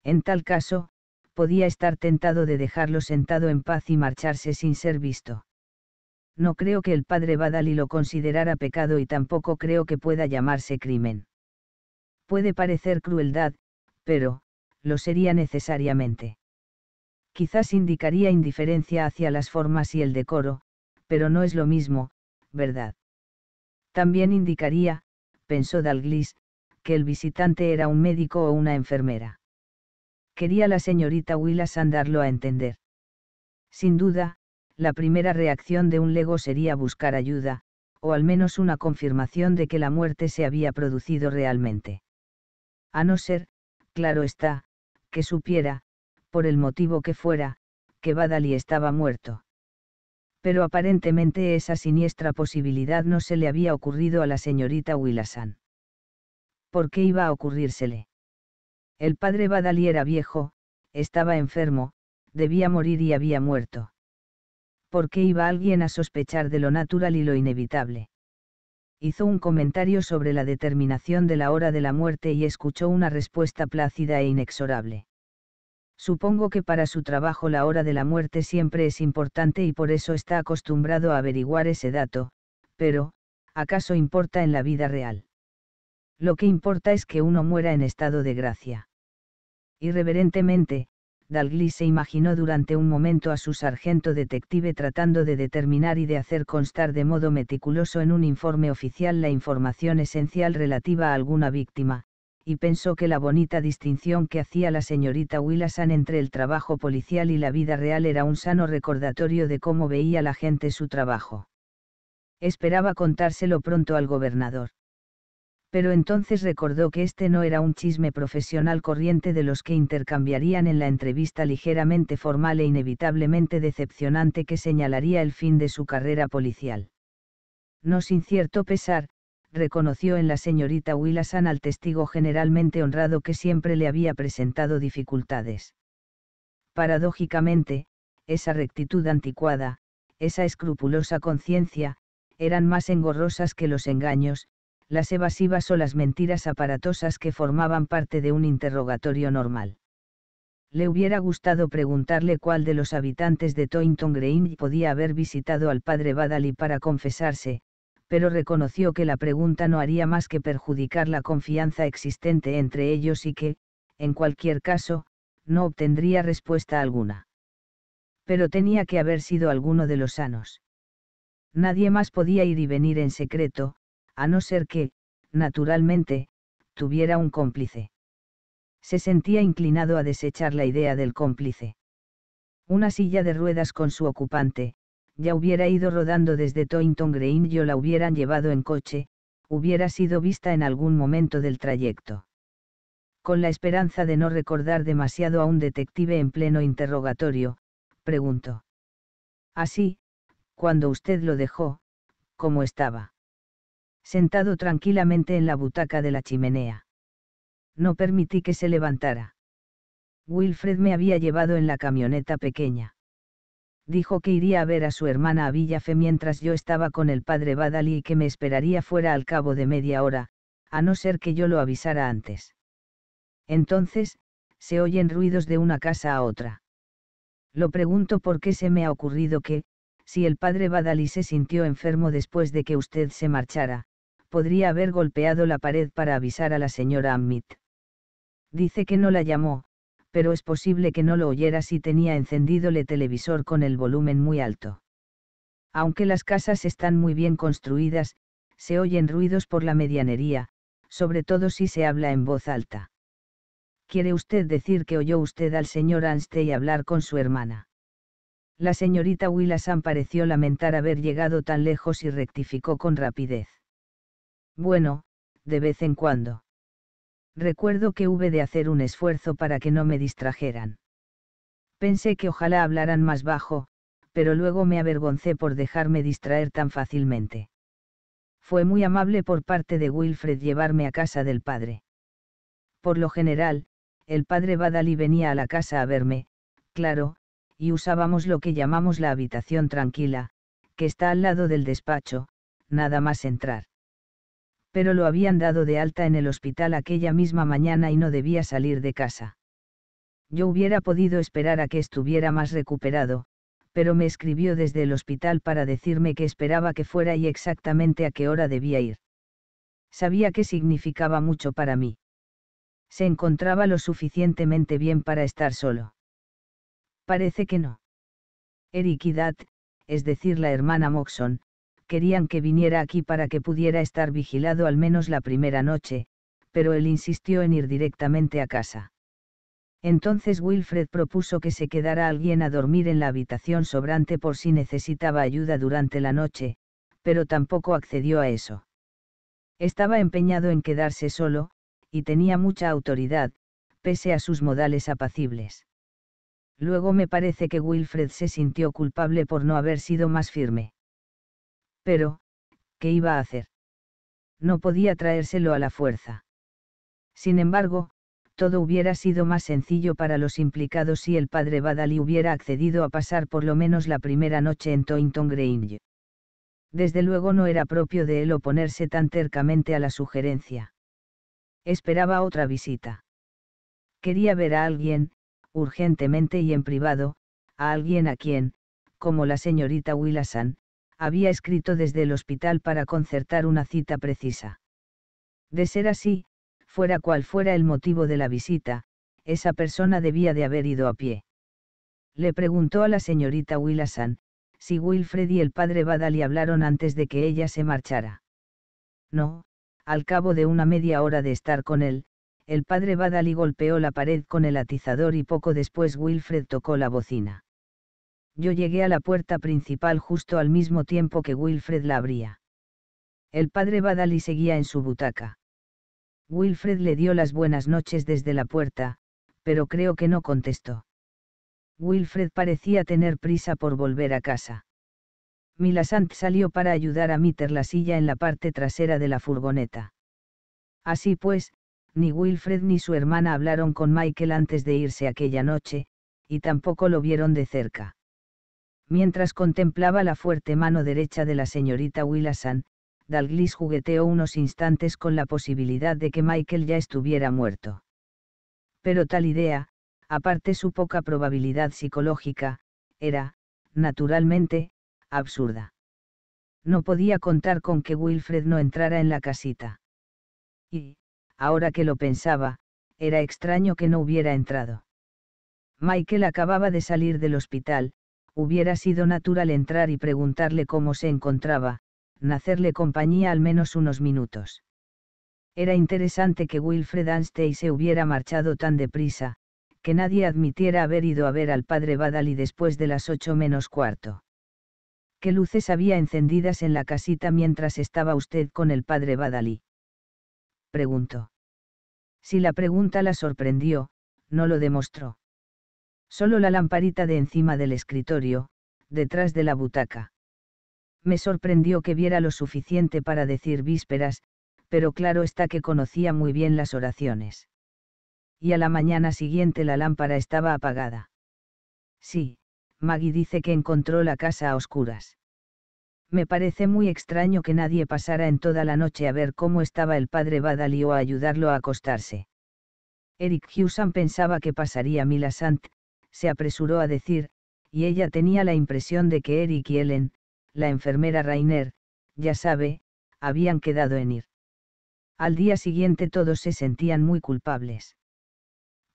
En tal caso, podía estar tentado de dejarlo sentado en paz y marcharse sin ser visto. No creo que el padre Badali lo considerara pecado y tampoco creo que pueda llamarse crimen. Puede parecer crueldad, pero, lo sería necesariamente. Quizás indicaría indiferencia hacia las formas y el decoro, pero no es lo mismo, ¿verdad? También indicaría, pensó Dalglis, que el visitante era un médico o una enfermera. Quería la señorita Willis andarlo a entender. Sin duda, la primera reacción de un lego sería buscar ayuda, o al menos una confirmación de que la muerte se había producido realmente. A no ser, claro está, que supiera, por el motivo que fuera, que Badali estaba muerto pero aparentemente esa siniestra posibilidad no se le había ocurrido a la señorita Willasan. ¿Por qué iba a ocurrírsele? El padre Badali era viejo, estaba enfermo, debía morir y había muerto. ¿Por qué iba alguien a sospechar de lo natural y lo inevitable? Hizo un comentario sobre la determinación de la hora de la muerte y escuchó una respuesta plácida e inexorable. Supongo que para su trabajo la hora de la muerte siempre es importante y por eso está acostumbrado a averiguar ese dato, pero, ¿acaso importa en la vida real? Lo que importa es que uno muera en estado de gracia. Irreverentemente, Dalglis se imaginó durante un momento a su sargento detective tratando de determinar y de hacer constar de modo meticuloso en un informe oficial la información esencial relativa a alguna víctima, y pensó que la bonita distinción que hacía la señorita Willasan entre el trabajo policial y la vida real era un sano recordatorio de cómo veía la gente su trabajo. Esperaba contárselo pronto al gobernador. Pero entonces recordó que este no era un chisme profesional corriente de los que intercambiarían en la entrevista ligeramente formal e inevitablemente decepcionante que señalaría el fin de su carrera policial. No sin cierto pesar, reconoció en la señorita Willasan al testigo generalmente honrado que siempre le había presentado dificultades. Paradójicamente, esa rectitud anticuada, esa escrupulosa conciencia, eran más engorrosas que los engaños, las evasivas o las mentiras aparatosas que formaban parte de un interrogatorio normal. Le hubiera gustado preguntarle cuál de los habitantes de Toynton Green podía haber visitado al padre Badali para confesarse, pero reconoció que la pregunta no haría más que perjudicar la confianza existente entre ellos y que, en cualquier caso, no obtendría respuesta alguna. Pero tenía que haber sido alguno de los sanos. Nadie más podía ir y venir en secreto, a no ser que, naturalmente, tuviera un cómplice. Se sentía inclinado a desechar la idea del cómplice. Una silla de ruedas con su ocupante, ya hubiera ido rodando desde Toynton Green yo la hubieran llevado en coche, hubiera sido vista en algún momento del trayecto. Con la esperanza de no recordar demasiado a un detective en pleno interrogatorio, preguntó. Así, cuando usted lo dejó, ¿cómo estaba? Sentado tranquilamente en la butaca de la chimenea. No permití que se levantara. Wilfred me había llevado en la camioneta pequeña dijo que iría a ver a su hermana a Villafe mientras yo estaba con el padre Badali y que me esperaría fuera al cabo de media hora, a no ser que yo lo avisara antes. Entonces, se oyen ruidos de una casa a otra. Lo pregunto por qué se me ha ocurrido que, si el padre Badali se sintió enfermo después de que usted se marchara, podría haber golpeado la pared para avisar a la señora Ammit. Dice que no la llamó, pero es posible que no lo oyera si tenía encendido el televisor con el volumen muy alto. Aunque las casas están muy bien construidas, se oyen ruidos por la medianería, sobre todo si se habla en voz alta. ¿Quiere usted decir que oyó usted al señor Anstey hablar con su hermana? La señorita Willasan pareció lamentar haber llegado tan lejos y rectificó con rapidez. Bueno, de vez en cuando. Recuerdo que hube de hacer un esfuerzo para que no me distrajeran. Pensé que ojalá hablaran más bajo, pero luego me avergoncé por dejarme distraer tan fácilmente. Fue muy amable por parte de Wilfred llevarme a casa del padre. Por lo general, el padre Badali venía a la casa a verme, claro, y usábamos lo que llamamos la habitación tranquila, que está al lado del despacho, nada más entrar pero lo habían dado de alta en el hospital aquella misma mañana y no debía salir de casa. Yo hubiera podido esperar a que estuviera más recuperado, pero me escribió desde el hospital para decirme que esperaba que fuera y exactamente a qué hora debía ir. Sabía que significaba mucho para mí. Se encontraba lo suficientemente bien para estar solo. Parece que no. Eric es decir, la hermana Moxon, querían que viniera aquí para que pudiera estar vigilado al menos la primera noche, pero él insistió en ir directamente a casa. Entonces Wilfred propuso que se quedara alguien a dormir en la habitación sobrante por si necesitaba ayuda durante la noche, pero tampoco accedió a eso. Estaba empeñado en quedarse solo, y tenía mucha autoridad, pese a sus modales apacibles. Luego me parece que Wilfred se sintió culpable por no haber sido más firme. Pero, ¿qué iba a hacer? No podía traérselo a la fuerza. Sin embargo, todo hubiera sido más sencillo para los implicados si el padre Badali hubiera accedido a pasar por lo menos la primera noche en Toynton Grange. Desde luego no era propio de él oponerse tan tercamente a la sugerencia. Esperaba otra visita. Quería ver a alguien, urgentemente y en privado, a alguien a quien, como la señorita Willasan, había escrito desde el hospital para concertar una cita precisa. De ser así, fuera cual fuera el motivo de la visita, esa persona debía de haber ido a pie. Le preguntó a la señorita Willasan, si Wilfred y el padre Badali hablaron antes de que ella se marchara. No, al cabo de una media hora de estar con él, el padre Badali golpeó la pared con el atizador y poco después Wilfred tocó la bocina yo llegué a la puerta principal justo al mismo tiempo que Wilfred la abría. El padre Badali seguía en su butaca. Wilfred le dio las buenas noches desde la puerta, pero creo que no contestó. Wilfred parecía tener prisa por volver a casa. Milasant salió para ayudar a meter la silla en la parte trasera de la furgoneta. Así pues, ni Wilfred ni su hermana hablaron con Michael antes de irse aquella noche, y tampoco lo vieron de cerca. Mientras contemplaba la fuerte mano derecha de la señorita Willasan, Dalglis jugueteó unos instantes con la posibilidad de que Michael ya estuviera muerto. Pero tal idea, aparte su poca probabilidad psicológica, era, naturalmente, absurda. No podía contar con que Wilfred no entrara en la casita. Y, ahora que lo pensaba, era extraño que no hubiera entrado. Michael acababa de salir del hospital, hubiera sido natural entrar y preguntarle cómo se encontraba, nacerle compañía al menos unos minutos. Era interesante que Wilfred Anstey se hubiera marchado tan deprisa, que nadie admitiera haber ido a ver al padre Badali después de las ocho menos cuarto. ¿Qué luces había encendidas en la casita mientras estaba usted con el padre Badalí? Preguntó. Si la pregunta la sorprendió, no lo demostró. Solo la lamparita de encima del escritorio, detrás de la butaca. Me sorprendió que viera lo suficiente para decir vísperas, pero claro está que conocía muy bien las oraciones. Y a la mañana siguiente la lámpara estaba apagada. Sí, Maggie dice que encontró la casa a oscuras. Me parece muy extraño que nadie pasara en toda la noche a ver cómo estaba el padre Badali o a ayudarlo a acostarse. Eric Hewson pensaba que pasaría Mila Sant, se apresuró a decir, y ella tenía la impresión de que Eric y Ellen, la enfermera Rainer, ya sabe, habían quedado en ir. Al día siguiente todos se sentían muy culpables.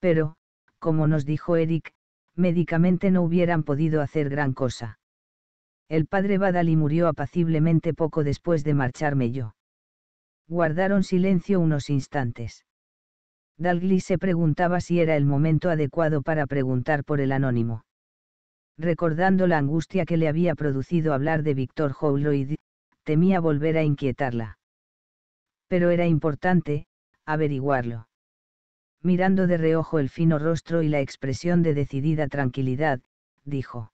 Pero, como nos dijo Eric, médicamente no hubieran podido hacer gran cosa. El padre Badali murió apaciblemente poco después de marcharme yo. Guardaron silencio unos instantes. Dalgli se preguntaba si era el momento adecuado para preguntar por el anónimo. Recordando la angustia que le había producido hablar de Víctor Howloid, temía volver a inquietarla. Pero era importante, averiguarlo. Mirando de reojo el fino rostro y la expresión de decidida tranquilidad, dijo.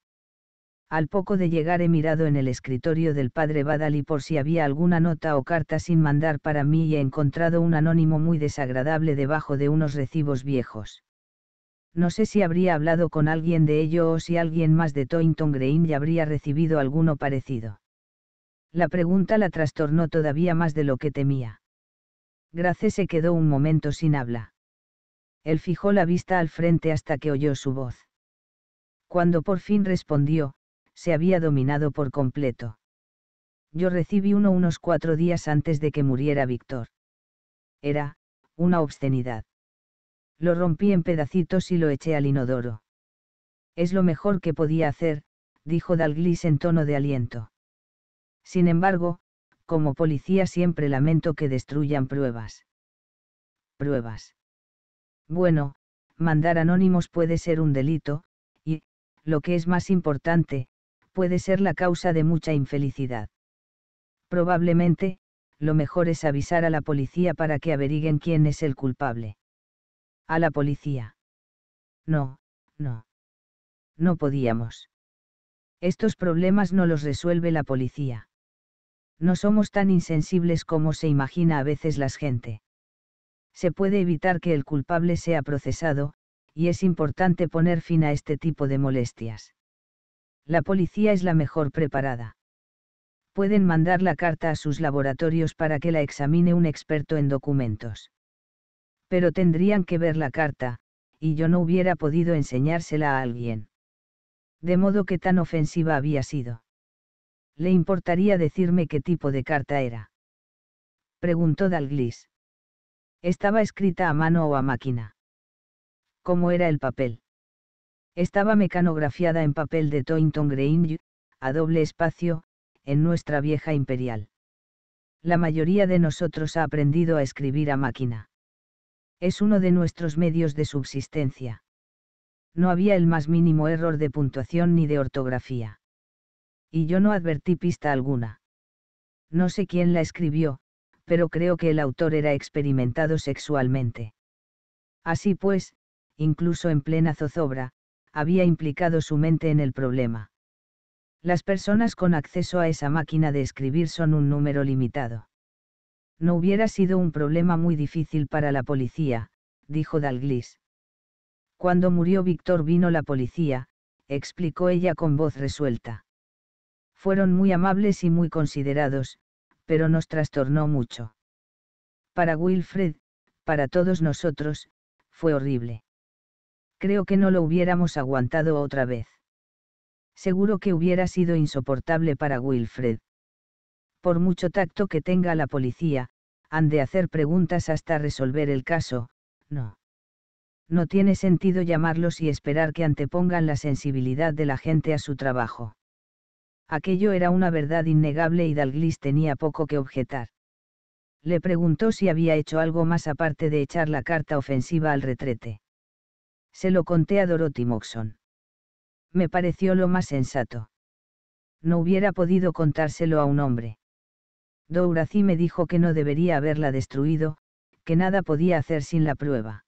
Al poco de llegar he mirado en el escritorio del padre Badali por si había alguna nota o carta sin mandar para mí y he encontrado un anónimo muy desagradable debajo de unos recibos viejos. No sé si habría hablado con alguien de ello o si alguien más de Toynton Green ya habría recibido alguno parecido. La pregunta la trastornó todavía más de lo que temía. Grace se quedó un momento sin habla. Él fijó la vista al frente hasta que oyó su voz. Cuando por fin respondió, se había dominado por completo. Yo recibí uno unos cuatro días antes de que muriera Víctor. Era, una obscenidad. Lo rompí en pedacitos y lo eché al inodoro. Es lo mejor que podía hacer, dijo Dalglis en tono de aliento. Sin embargo, como policía siempre lamento que destruyan pruebas. Pruebas. Bueno, mandar anónimos puede ser un delito, y, lo que es más importante, puede ser la causa de mucha infelicidad. Probablemente, lo mejor es avisar a la policía para que averiguen quién es el culpable. A la policía. No, no. No podíamos. Estos problemas no los resuelve la policía. No somos tan insensibles como se imagina a veces la gente. Se puede evitar que el culpable sea procesado, y es importante poner fin a este tipo de molestias la policía es la mejor preparada. Pueden mandar la carta a sus laboratorios para que la examine un experto en documentos. Pero tendrían que ver la carta, y yo no hubiera podido enseñársela a alguien. De modo que tan ofensiva había sido. ¿Le importaría decirme qué tipo de carta era? Preguntó Dalglis. ¿Estaba escrita a mano o a máquina? ¿Cómo era el papel? Estaba mecanografiada en papel de Toynton Green, a doble espacio, en nuestra vieja imperial. La mayoría de nosotros ha aprendido a escribir a máquina. Es uno de nuestros medios de subsistencia. No había el más mínimo error de puntuación ni de ortografía. Y yo no advertí pista alguna. No sé quién la escribió, pero creo que el autor era experimentado sexualmente. Así pues, incluso en plena zozobra, había implicado su mente en el problema. Las personas con acceso a esa máquina de escribir son un número limitado. No hubiera sido un problema muy difícil para la policía, dijo Dalglis. Cuando murió Víctor vino la policía, explicó ella con voz resuelta. Fueron muy amables y muy considerados, pero nos trastornó mucho. Para Wilfred, para todos nosotros, fue horrible creo que no lo hubiéramos aguantado otra vez. Seguro que hubiera sido insoportable para Wilfred. Por mucho tacto que tenga la policía, han de hacer preguntas hasta resolver el caso, no. No tiene sentido llamarlos y esperar que antepongan la sensibilidad de la gente a su trabajo. Aquello era una verdad innegable y Dalglis tenía poco que objetar. Le preguntó si había hecho algo más aparte de echar la carta ofensiva al retrete. Se lo conté a Dorothy Moxon. Me pareció lo más sensato. No hubiera podido contárselo a un hombre. Douracy me dijo que no debería haberla destruido, que nada podía hacer sin la prueba.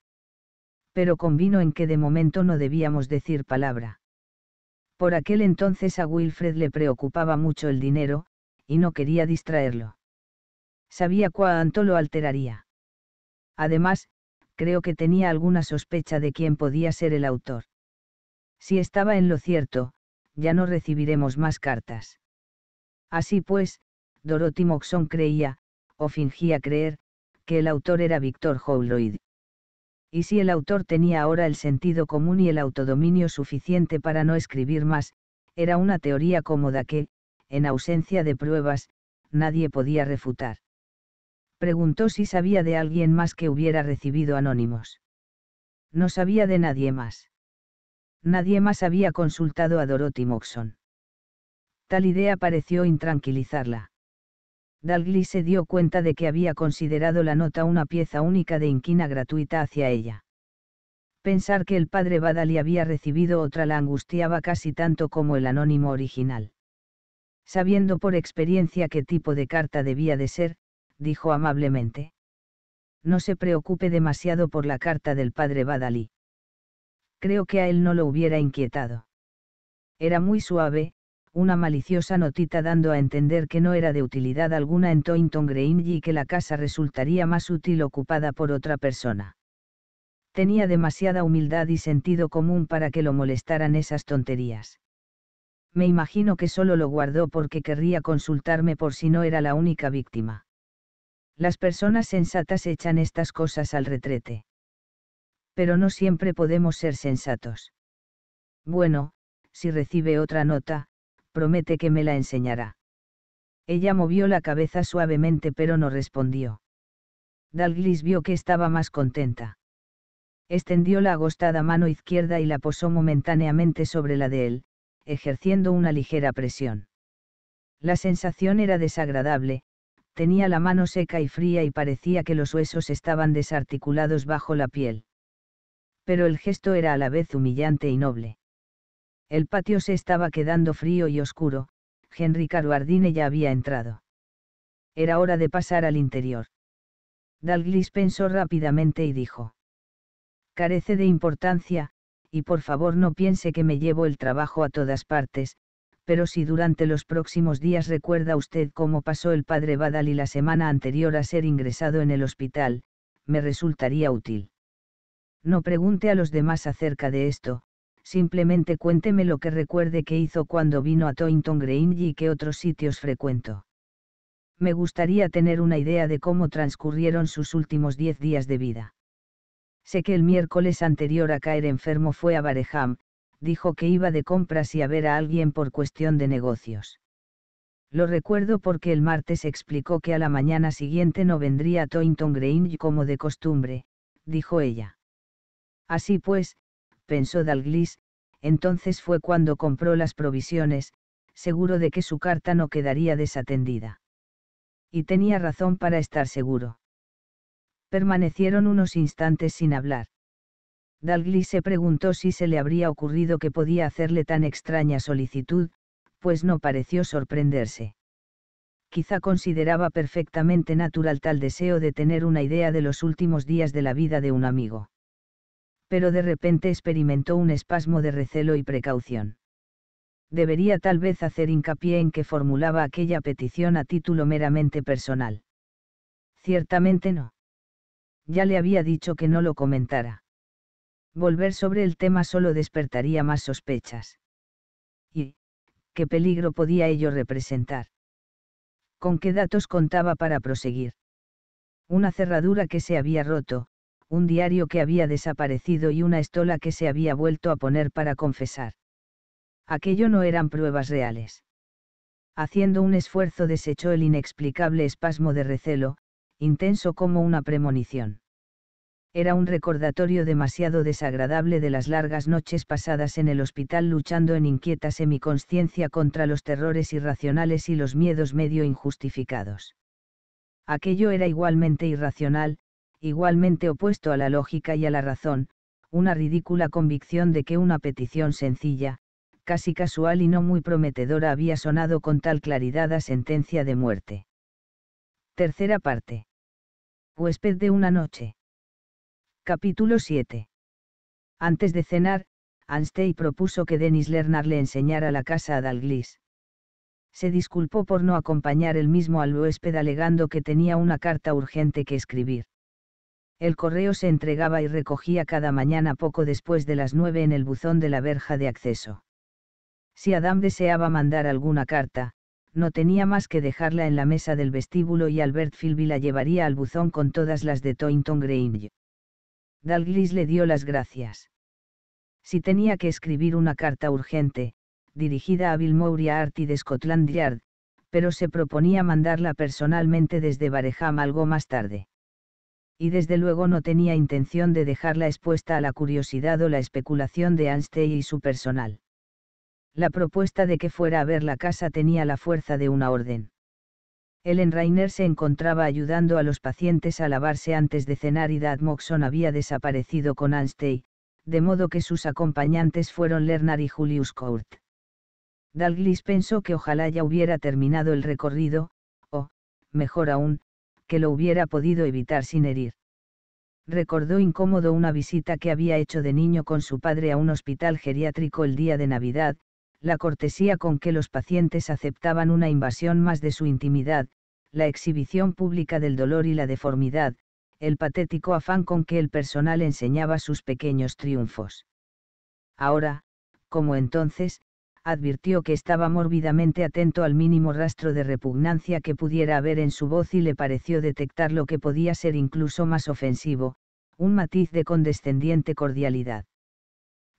Pero convino en que de momento no debíamos decir palabra. Por aquel entonces a Wilfred le preocupaba mucho el dinero, y no quería distraerlo. Sabía cuánto lo alteraría. Además, creo que tenía alguna sospecha de quién podía ser el autor. Si estaba en lo cierto, ya no recibiremos más cartas. Así pues, Dorothy Moxon creía, o fingía creer, que el autor era Víctor Howlroyd. Y si el autor tenía ahora el sentido común y el autodominio suficiente para no escribir más, era una teoría cómoda que, en ausencia de pruebas, nadie podía refutar preguntó si sabía de alguien más que hubiera recibido anónimos. No sabía de nadie más. Nadie más había consultado a Dorothy Moxon. Tal idea pareció intranquilizarla. Dalgli se dio cuenta de que había considerado la nota una pieza única de inquina gratuita hacia ella. Pensar que el padre Badali había recibido otra la angustiaba casi tanto como el anónimo original. Sabiendo por experiencia qué tipo de carta debía de ser, dijo amablemente. No se preocupe demasiado por la carta del padre Badalí. Creo que a él no lo hubiera inquietado. Era muy suave, una maliciosa notita dando a entender que no era de utilidad alguna en Toynton Green y que la casa resultaría más útil ocupada por otra persona. Tenía demasiada humildad y sentido común para que lo molestaran esas tonterías. Me imagino que solo lo guardó porque querría consultarme por si no era la única víctima. Las personas sensatas echan estas cosas al retrete. Pero no siempre podemos ser sensatos. Bueno, si recibe otra nota, promete que me la enseñará. Ella movió la cabeza suavemente pero no respondió. Dalglis vio que estaba más contenta. Extendió la agostada mano izquierda y la posó momentáneamente sobre la de él, ejerciendo una ligera presión. La sensación era desagradable, tenía la mano seca y fría y parecía que los huesos estaban desarticulados bajo la piel. Pero el gesto era a la vez humillante y noble. El patio se estaba quedando frío y oscuro, Henry Caruardine ya había entrado. Era hora de pasar al interior. Dalglis pensó rápidamente y dijo. Carece de importancia, y por favor no piense que me llevo el trabajo a todas partes, pero si durante los próximos días recuerda usted cómo pasó el padre Badali la semana anterior a ser ingresado en el hospital, me resultaría útil. No pregunte a los demás acerca de esto, simplemente cuénteme lo que recuerde que hizo cuando vino a Toynton Green y qué otros sitios frecuento. Me gustaría tener una idea de cómo transcurrieron sus últimos diez días de vida. Sé que el miércoles anterior a caer enfermo fue a Bareham, dijo que iba de compras y a ver a alguien por cuestión de negocios. Lo recuerdo porque el martes explicó que a la mañana siguiente no vendría a Toynton Grange como de costumbre, dijo ella. Así pues, pensó Dalglis, entonces fue cuando compró las provisiones, seguro de que su carta no quedaría desatendida. Y tenía razón para estar seguro. Permanecieron unos instantes sin hablar. Dalgli se preguntó si se le habría ocurrido que podía hacerle tan extraña solicitud, pues no pareció sorprenderse. Quizá consideraba perfectamente natural tal deseo de tener una idea de los últimos días de la vida de un amigo. Pero de repente experimentó un espasmo de recelo y precaución. Debería tal vez hacer hincapié en que formulaba aquella petición a título meramente personal. Ciertamente no. Ya le había dicho que no lo comentara Volver sobre el tema solo despertaría más sospechas. ¿Y qué peligro podía ello representar? ¿Con qué datos contaba para proseguir? Una cerradura que se había roto, un diario que había desaparecido y una estola que se había vuelto a poner para confesar. Aquello no eran pruebas reales. Haciendo un esfuerzo desechó el inexplicable espasmo de recelo, intenso como una premonición era un recordatorio demasiado desagradable de las largas noches pasadas en el hospital luchando en inquieta semiconsciencia contra los terrores irracionales y los miedos medio injustificados. Aquello era igualmente irracional, igualmente opuesto a la lógica y a la razón, una ridícula convicción de que una petición sencilla, casi casual y no muy prometedora había sonado con tal claridad a sentencia de muerte. Tercera parte. Huésped de una noche. Capítulo 7. Antes de cenar, Anstey propuso que Dennis Lernar le enseñara la casa a Dalglis. Se disculpó por no acompañar el mismo al huésped alegando que tenía una carta urgente que escribir. El correo se entregaba y recogía cada mañana poco después de las nueve en el buzón de la verja de acceso. Si Adam deseaba mandar alguna carta, no tenía más que dejarla en la mesa del vestíbulo y Albert Philby la llevaría al buzón con todas las de Toynton Grange. Dalglis le dio las gracias. Si tenía que escribir una carta urgente, dirigida a Bill Artie de Scotland Yard, pero se proponía mandarla personalmente desde Bareham algo más tarde. Y desde luego no tenía intención de dejarla expuesta a la curiosidad o la especulación de Anstey y su personal. La propuesta de que fuera a ver la casa tenía la fuerza de una orden. Ellen Rainer se encontraba ayudando a los pacientes a lavarse antes de cenar y Dad Moxon había desaparecido con Anstey, de modo que sus acompañantes fueron Lerner y Julius Court. Dalglis pensó que ojalá ya hubiera terminado el recorrido, o, mejor aún, que lo hubiera podido evitar sin herir. Recordó incómodo una visita que había hecho de niño con su padre a un hospital geriátrico el día de Navidad, la cortesía con que los pacientes aceptaban una invasión más de su intimidad, la exhibición pública del dolor y la deformidad, el patético afán con que el personal enseñaba sus pequeños triunfos. Ahora, como entonces, advirtió que estaba mórbidamente atento al mínimo rastro de repugnancia que pudiera haber en su voz y le pareció detectar lo que podía ser incluso más ofensivo, un matiz de condescendiente cordialidad.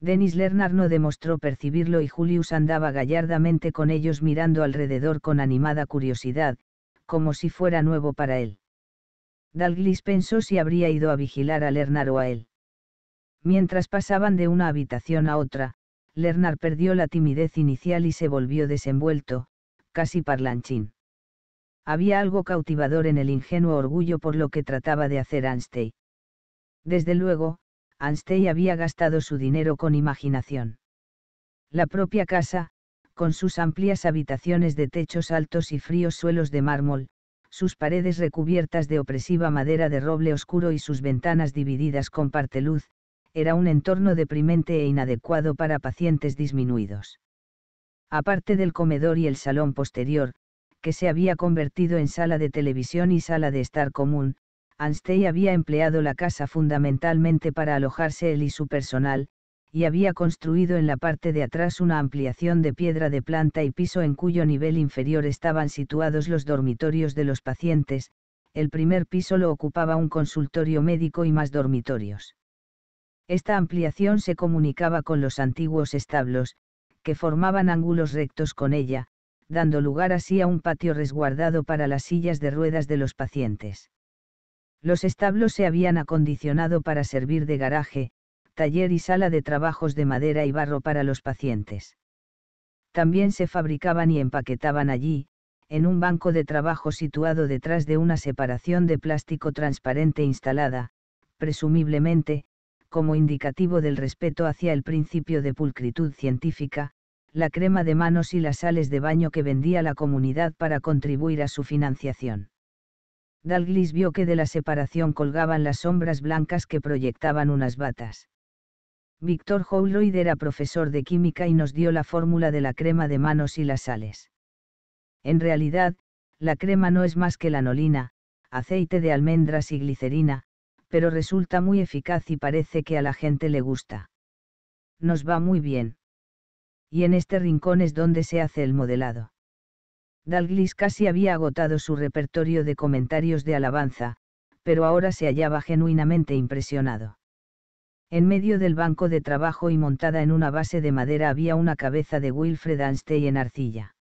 Denis Lernar no demostró percibirlo y Julius andaba gallardamente con ellos mirando alrededor con animada curiosidad, como si fuera nuevo para él. Dalglis pensó si habría ido a vigilar a Lernar o a él. Mientras pasaban de una habitación a otra, Lernar perdió la timidez inicial y se volvió desenvuelto, casi parlanchín. Había algo cautivador en el ingenuo orgullo por lo que trataba de hacer Anstey. Desde luego, Anstey había gastado su dinero con imaginación. La propia casa, con sus amplias habitaciones de techos altos y fríos suelos de mármol, sus paredes recubiertas de opresiva madera de roble oscuro y sus ventanas divididas con parteluz, era un entorno deprimente e inadecuado para pacientes disminuidos. Aparte del comedor y el salón posterior, que se había convertido en sala de televisión y sala de estar común, Anstey había empleado la casa fundamentalmente para alojarse él y su personal, y había construido en la parte de atrás una ampliación de piedra de planta y piso en cuyo nivel inferior estaban situados los dormitorios de los pacientes, el primer piso lo ocupaba un consultorio médico y más dormitorios. Esta ampliación se comunicaba con los antiguos establos, que formaban ángulos rectos con ella, dando lugar así a un patio resguardado para las sillas de ruedas de los pacientes. Los establos se habían acondicionado para servir de garaje, taller y sala de trabajos de madera y barro para los pacientes. También se fabricaban y empaquetaban allí, en un banco de trabajo situado detrás de una separación de plástico transparente instalada, presumiblemente, como indicativo del respeto hacia el principio de pulcritud científica, la crema de manos y las sales de baño que vendía la comunidad para contribuir a su financiación. Dalglis vio que de la separación colgaban las sombras blancas que proyectaban unas batas. Víctor Howloid era profesor de química y nos dio la fórmula de la crema de manos y las sales. En realidad, la crema no es más que lanolina, aceite de almendras y glicerina, pero resulta muy eficaz y parece que a la gente le gusta. Nos va muy bien. Y en este rincón es donde se hace el modelado. Dalglis casi había agotado su repertorio de comentarios de alabanza, pero ahora se hallaba genuinamente impresionado. En medio del banco de trabajo y montada en una base de madera había una cabeza de Wilfred Anstey en arcilla.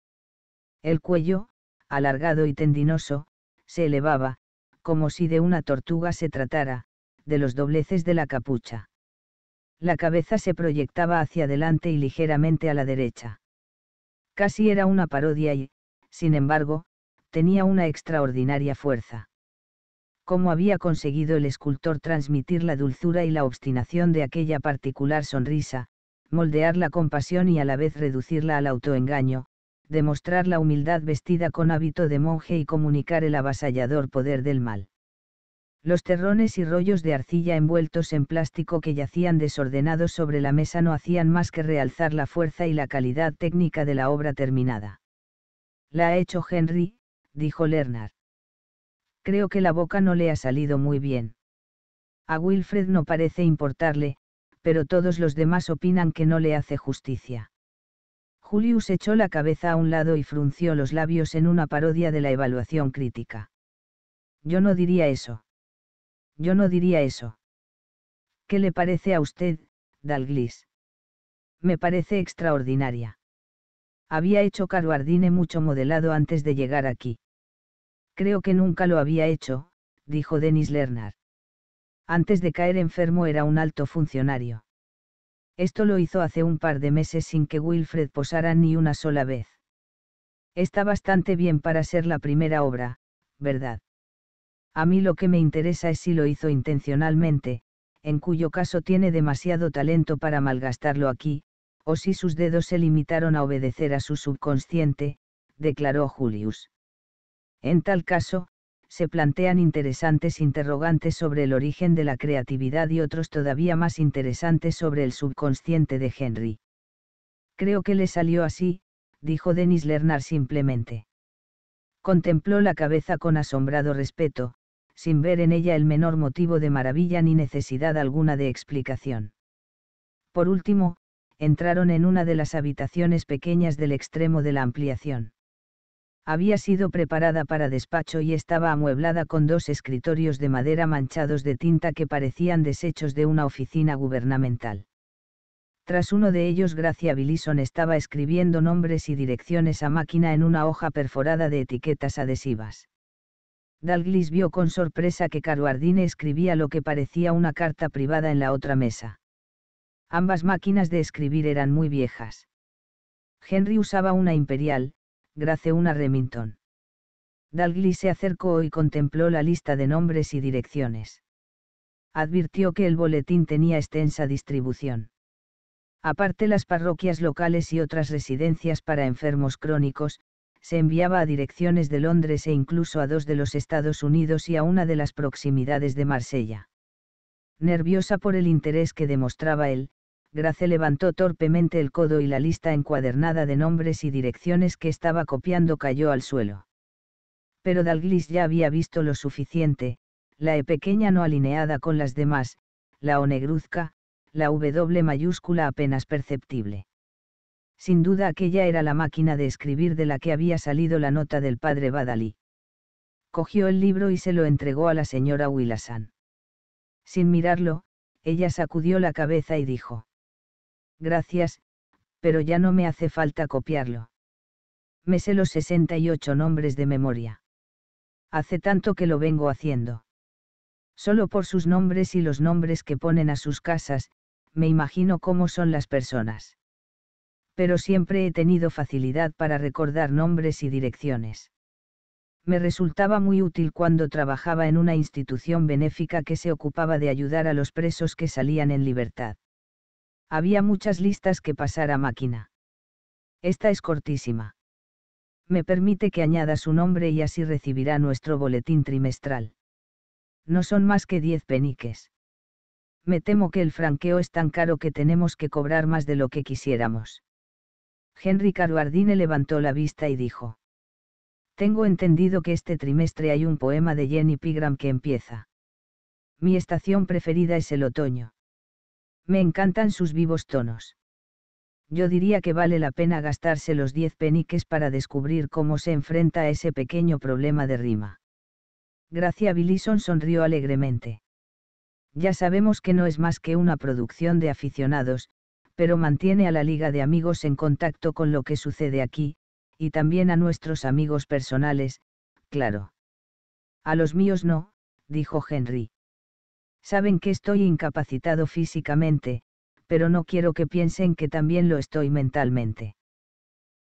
El cuello, alargado y tendinoso, se elevaba, como si de una tortuga se tratara, de los dobleces de la capucha. La cabeza se proyectaba hacia adelante y ligeramente a la derecha. Casi era una parodia y, sin embargo, tenía una extraordinaria fuerza. ¿Cómo había conseguido el escultor transmitir la dulzura y la obstinación de aquella particular sonrisa, moldear la compasión y a la vez reducirla al autoengaño, demostrar la humildad vestida con hábito de monje y comunicar el avasallador poder del mal? Los terrones y rollos de arcilla envueltos en plástico que yacían desordenados sobre la mesa no hacían más que realzar la fuerza y la calidad técnica de la obra terminada. La ha hecho Henry, dijo Lernard. Creo que la boca no le ha salido muy bien. A Wilfred no parece importarle, pero todos los demás opinan que no le hace justicia. Julius echó la cabeza a un lado y frunció los labios en una parodia de la evaluación crítica. Yo no diría eso. Yo no diría eso. ¿Qué le parece a usted, Dalglis? Me parece extraordinaria. Había hecho Caruardine mucho modelado antes de llegar aquí. Creo que nunca lo había hecho, dijo Denis Lerner. Antes de caer enfermo era un alto funcionario. Esto lo hizo hace un par de meses sin que Wilfred posara ni una sola vez. Está bastante bien para ser la primera obra, ¿verdad? A mí lo que me interesa es si lo hizo intencionalmente, en cuyo caso tiene demasiado talento para malgastarlo aquí, si sus dedos se limitaron a obedecer a su subconsciente, declaró Julius. En tal caso, se plantean interesantes interrogantes sobre el origen de la creatividad y otros todavía más interesantes sobre el subconsciente de Henry. Creo que le salió así, dijo Denis Lernar simplemente. Contempló la cabeza con asombrado respeto, sin ver en ella el menor motivo de maravilla ni necesidad alguna de explicación. Por último, entraron en una de las habitaciones pequeñas del extremo de la ampliación. Había sido preparada para despacho y estaba amueblada con dos escritorios de madera manchados de tinta que parecían desechos de una oficina gubernamental. Tras uno de ellos Gracia Billison estaba escribiendo nombres y direcciones a máquina en una hoja perforada de etiquetas adhesivas. Dalglis vio con sorpresa que Caruardine escribía lo que parecía una carta privada en la otra mesa. Ambas máquinas de escribir eran muy viejas. Henry usaba una Imperial, Grace una Remington. Dalgli se acercó y contempló la lista de nombres y direcciones. Advirtió que el boletín tenía extensa distribución. Aparte las parroquias locales y otras residencias para enfermos crónicos, se enviaba a direcciones de Londres e incluso a dos de los Estados Unidos y a una de las proximidades de Marsella. Nerviosa por el interés que demostraba él, Grace levantó torpemente el codo y la lista encuadernada de nombres y direcciones que estaba copiando cayó al suelo. Pero Dalglis ya había visto lo suficiente, la E pequeña no alineada con las demás, la O negruzca, la W mayúscula apenas perceptible. Sin duda aquella era la máquina de escribir de la que había salido la nota del padre Badalí. Cogió el libro y se lo entregó a la señora Willasan. Sin mirarlo, ella sacudió la cabeza y dijo gracias, pero ya no me hace falta copiarlo. Me sé los 68 nombres de memoria. Hace tanto que lo vengo haciendo. Solo por sus nombres y los nombres que ponen a sus casas, me imagino cómo son las personas. Pero siempre he tenido facilidad para recordar nombres y direcciones. Me resultaba muy útil cuando trabajaba en una institución benéfica que se ocupaba de ayudar a los presos que salían en libertad. Había muchas listas que pasar a máquina. Esta es cortísima. Me permite que añada su nombre y así recibirá nuestro boletín trimestral. No son más que diez peniques. Me temo que el franqueo es tan caro que tenemos que cobrar más de lo que quisiéramos. Henry Caruardine levantó la vista y dijo. Tengo entendido que este trimestre hay un poema de Jenny Pigram que empieza. Mi estación preferida es el otoño. Me encantan sus vivos tonos. Yo diría que vale la pena gastarse los diez peniques para descubrir cómo se enfrenta a ese pequeño problema de rima. Gracia Billison sonrió alegremente. Ya sabemos que no es más que una producción de aficionados, pero mantiene a la Liga de Amigos en contacto con lo que sucede aquí, y también a nuestros amigos personales, claro. A los míos no, dijo Henry. Saben que estoy incapacitado físicamente, pero no quiero que piensen que también lo estoy mentalmente.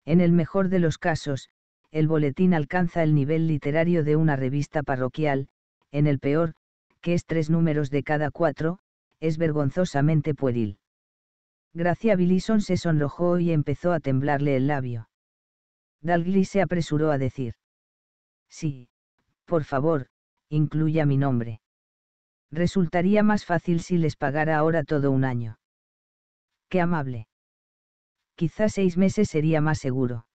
En el mejor de los casos, el boletín alcanza el nivel literario de una revista parroquial, en el peor, que es tres números de cada cuatro, es vergonzosamente pueril. Gracia Billison se sonrojó y empezó a temblarle el labio. Dalgly se apresuró a decir. Sí, por favor, incluya mi nombre. Resultaría más fácil si les pagara ahora todo un año. Qué amable. Quizás seis meses sería más seguro.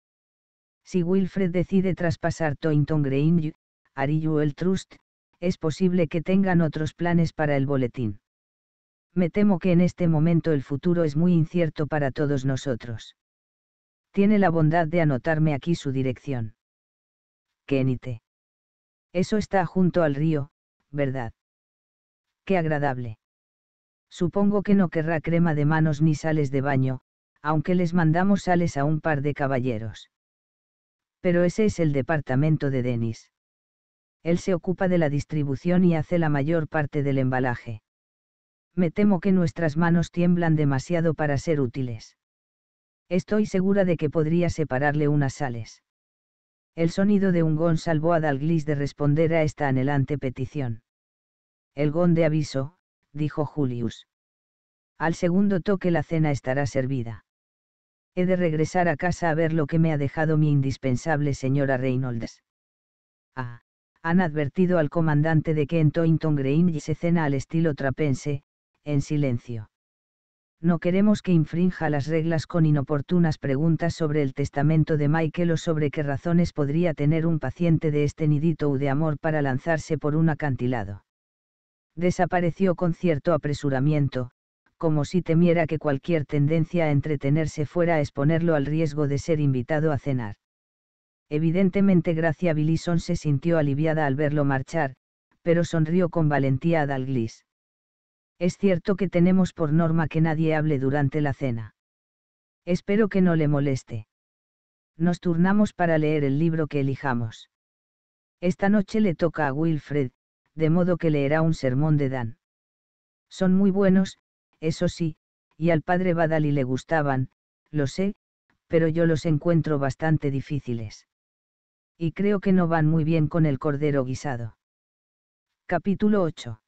Si Wilfred decide traspasar Toynton Green, el Trust, es posible que tengan otros planes para el boletín. Me temo que en este momento el futuro es muy incierto para todos nosotros. Tiene la bondad de anotarme aquí su dirección. Kenite. Eso está junto al río, ¿verdad? Qué agradable. Supongo que no querrá crema de manos ni sales de baño, aunque les mandamos sales a un par de caballeros. Pero ese es el departamento de Denis. Él se ocupa de la distribución y hace la mayor parte del embalaje. Me temo que nuestras manos tiemblan demasiado para ser útiles. Estoy segura de que podría separarle unas sales. El sonido de un gong salvó a Dalglis de responder a esta anhelante petición. El de aviso, dijo Julius. Al segundo toque la cena estará servida. He de regresar a casa a ver lo que me ha dejado mi indispensable señora Reynolds. Ah, han advertido al comandante de que en Toynton Green se cena al estilo trapense, en silencio. No queremos que infrinja las reglas con inoportunas preguntas sobre el testamento de Michael o sobre qué razones podría tener un paciente de este nidito u de amor para lanzarse por un acantilado desapareció con cierto apresuramiento, como si temiera que cualquier tendencia a entretenerse fuera a exponerlo al riesgo de ser invitado a cenar. Evidentemente Gracia Billison se sintió aliviada al verlo marchar, pero sonrió con valentía a Dalglis. Es cierto que tenemos por norma que nadie hable durante la cena. Espero que no le moleste. Nos turnamos para leer el libro que elijamos. Esta noche le toca a Wilfred, de modo que leerá un sermón de Dan. Son muy buenos, eso sí, y al padre Badali le gustaban, lo sé, pero yo los encuentro bastante difíciles. Y creo que no van muy bien con el cordero guisado. Capítulo 8.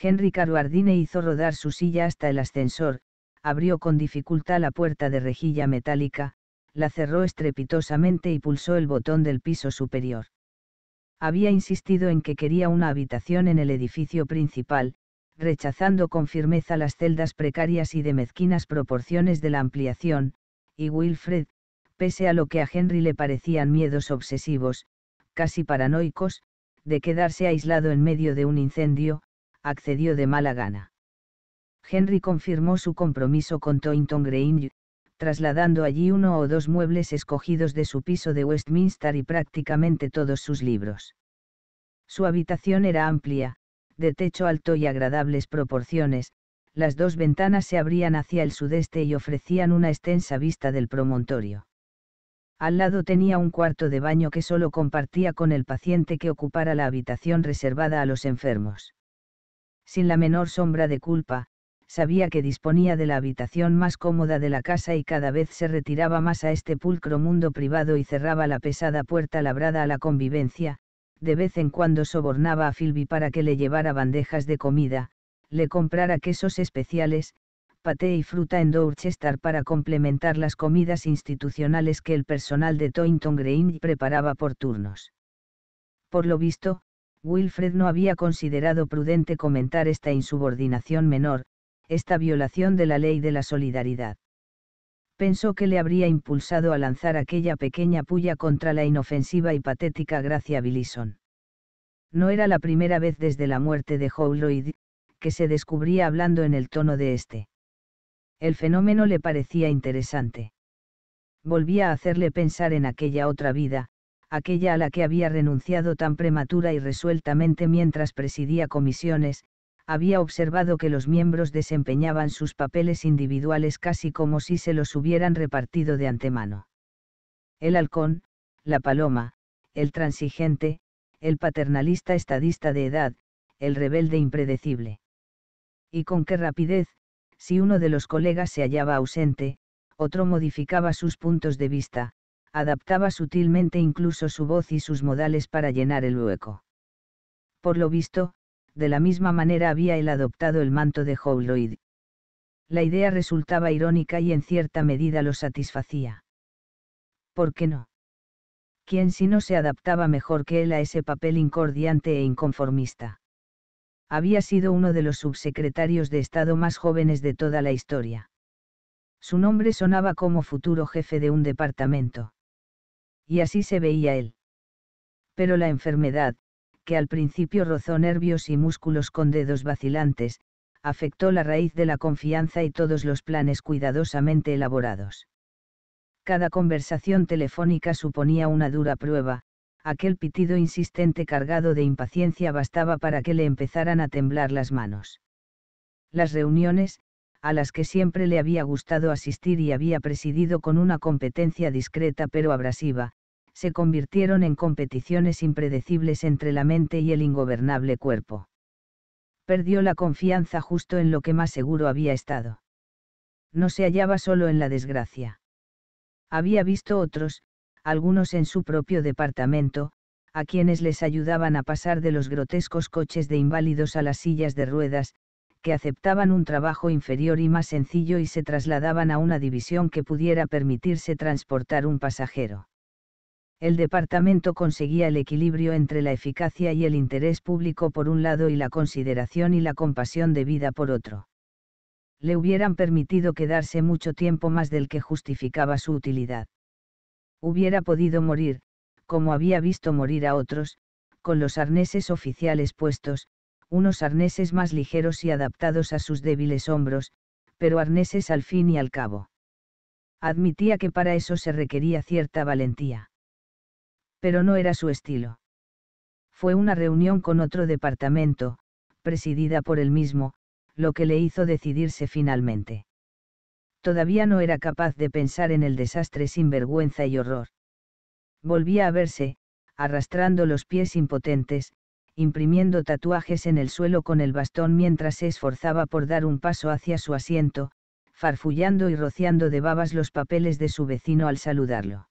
Henry Caruardine hizo rodar su silla hasta el ascensor, abrió con dificultad la puerta de rejilla metálica, la cerró estrepitosamente y pulsó el botón del piso superior había insistido en que quería una habitación en el edificio principal, rechazando con firmeza las celdas precarias y de mezquinas proporciones de la ampliación, y Wilfred, pese a lo que a Henry le parecían miedos obsesivos, casi paranoicos, de quedarse aislado en medio de un incendio, accedió de mala gana. Henry confirmó su compromiso con Toynton Grange, trasladando allí uno o dos muebles escogidos de su piso de Westminster y prácticamente todos sus libros. Su habitación era amplia, de techo alto y agradables proporciones, las dos ventanas se abrían hacia el sudeste y ofrecían una extensa vista del promontorio. Al lado tenía un cuarto de baño que solo compartía con el paciente que ocupara la habitación reservada a los enfermos. Sin la menor sombra de culpa, sabía que disponía de la habitación más cómoda de la casa y cada vez se retiraba más a este pulcro mundo privado y cerraba la pesada puerta labrada a la convivencia, de vez en cuando sobornaba a Philby para que le llevara bandejas de comida, le comprara quesos especiales, paté y fruta en Dorchester para complementar las comidas institucionales que el personal de Toynton Green preparaba por turnos. Por lo visto, Wilfred no había considerado prudente comentar esta insubordinación menor, esta violación de la ley de la solidaridad. Pensó que le habría impulsado a lanzar aquella pequeña puya contra la inofensiva y patética Gracia Billison. No era la primera vez desde la muerte de Howloid, que se descubría hablando en el tono de este. El fenómeno le parecía interesante. Volvía a hacerle pensar en aquella otra vida, aquella a la que había renunciado tan prematura y resueltamente mientras presidía comisiones, había observado que los miembros desempeñaban sus papeles individuales casi como si se los hubieran repartido de antemano. El halcón, la paloma, el transigente, el paternalista estadista de edad, el rebelde impredecible. Y con qué rapidez, si uno de los colegas se hallaba ausente, otro modificaba sus puntos de vista, adaptaba sutilmente incluso su voz y sus modales para llenar el hueco. Por lo visto, de la misma manera había él adoptado el manto de Howloid. La idea resultaba irónica y en cierta medida lo satisfacía. ¿Por qué no? ¿Quién si no se adaptaba mejor que él a ese papel incordiante e inconformista? Había sido uno de los subsecretarios de Estado más jóvenes de toda la historia. Su nombre sonaba como futuro jefe de un departamento. Y así se veía él. Pero la enfermedad, que al principio rozó nervios y músculos con dedos vacilantes, afectó la raíz de la confianza y todos los planes cuidadosamente elaborados. Cada conversación telefónica suponía una dura prueba, aquel pitido insistente cargado de impaciencia bastaba para que le empezaran a temblar las manos. Las reuniones, a las que siempre le había gustado asistir y había presidido con una competencia discreta pero abrasiva, se convirtieron en competiciones impredecibles entre la mente y el ingobernable cuerpo. Perdió la confianza justo en lo que más seguro había estado. No se hallaba solo en la desgracia. Había visto otros, algunos en su propio departamento, a quienes les ayudaban a pasar de los grotescos coches de inválidos a las sillas de ruedas, que aceptaban un trabajo inferior y más sencillo y se trasladaban a una división que pudiera permitirse transportar un pasajero el departamento conseguía el equilibrio entre la eficacia y el interés público por un lado y la consideración y la compasión debida por otro. Le hubieran permitido quedarse mucho tiempo más del que justificaba su utilidad. Hubiera podido morir, como había visto morir a otros, con los arneses oficiales puestos, unos arneses más ligeros y adaptados a sus débiles hombros, pero arneses al fin y al cabo. Admitía que para eso se requería cierta valentía pero no era su estilo. Fue una reunión con otro departamento, presidida por él mismo, lo que le hizo decidirse finalmente. Todavía no era capaz de pensar en el desastre sin vergüenza y horror. Volvía a verse, arrastrando los pies impotentes, imprimiendo tatuajes en el suelo con el bastón mientras se esforzaba por dar un paso hacia su asiento, farfullando y rociando de babas los papeles de su vecino al saludarlo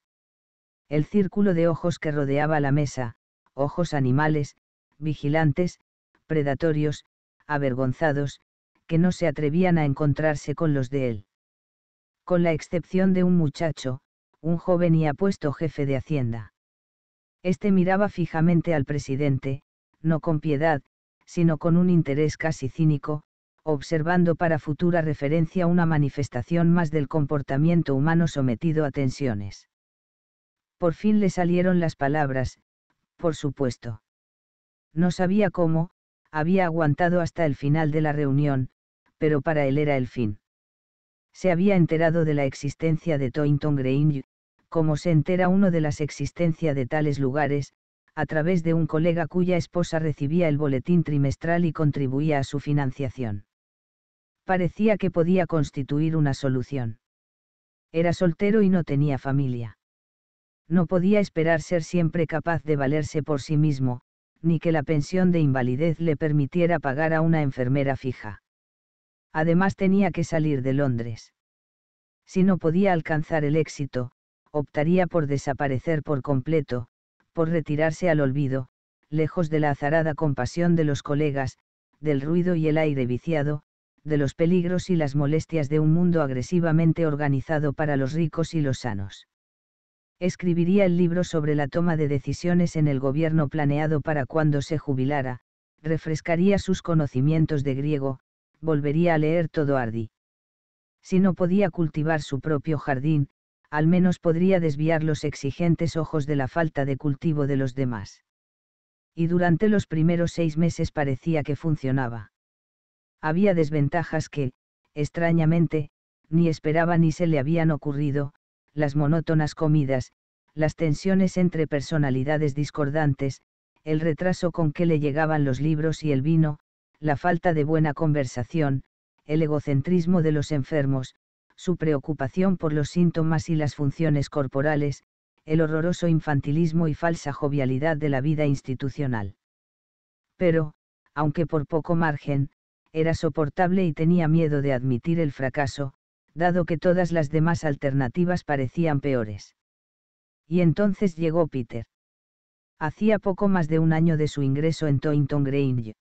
el círculo de ojos que rodeaba la mesa, ojos animales, vigilantes, predatorios, avergonzados, que no se atrevían a encontrarse con los de él. Con la excepción de un muchacho, un joven y apuesto jefe de Hacienda. Este miraba fijamente al presidente, no con piedad, sino con un interés casi cínico, observando para futura referencia una manifestación más del comportamiento humano sometido a tensiones. Por fin le salieron las palabras, por supuesto. No sabía cómo, había aguantado hasta el final de la reunión, pero para él era el fin. Se había enterado de la existencia de Toynton Grange, como se entera uno de las existencias de tales lugares, a través de un colega cuya esposa recibía el boletín trimestral y contribuía a su financiación. Parecía que podía constituir una solución. Era soltero y no tenía familia no podía esperar ser siempre capaz de valerse por sí mismo, ni que la pensión de invalidez le permitiera pagar a una enfermera fija. Además tenía que salir de Londres. Si no podía alcanzar el éxito, optaría por desaparecer por completo, por retirarse al olvido, lejos de la azarada compasión de los colegas, del ruido y el aire viciado, de los peligros y las molestias de un mundo agresivamente organizado para los ricos y los sanos. Escribiría el libro sobre la toma de decisiones en el gobierno planeado para cuando se jubilara, refrescaría sus conocimientos de griego, volvería a leer todo Ardi. Si no podía cultivar su propio jardín, al menos podría desviar los exigentes ojos de la falta de cultivo de los demás. Y durante los primeros seis meses parecía que funcionaba. Había desventajas que, extrañamente, ni esperaba ni se le habían ocurrido, las monótonas comidas, las tensiones entre personalidades discordantes, el retraso con que le llegaban los libros y el vino, la falta de buena conversación, el egocentrismo de los enfermos, su preocupación por los síntomas y las funciones corporales, el horroroso infantilismo y falsa jovialidad de la vida institucional. Pero, aunque por poco margen, era soportable y tenía miedo de admitir el fracaso, dado que todas las demás alternativas parecían peores. Y entonces llegó Peter. Hacía poco más de un año de su ingreso en Toynton Grange.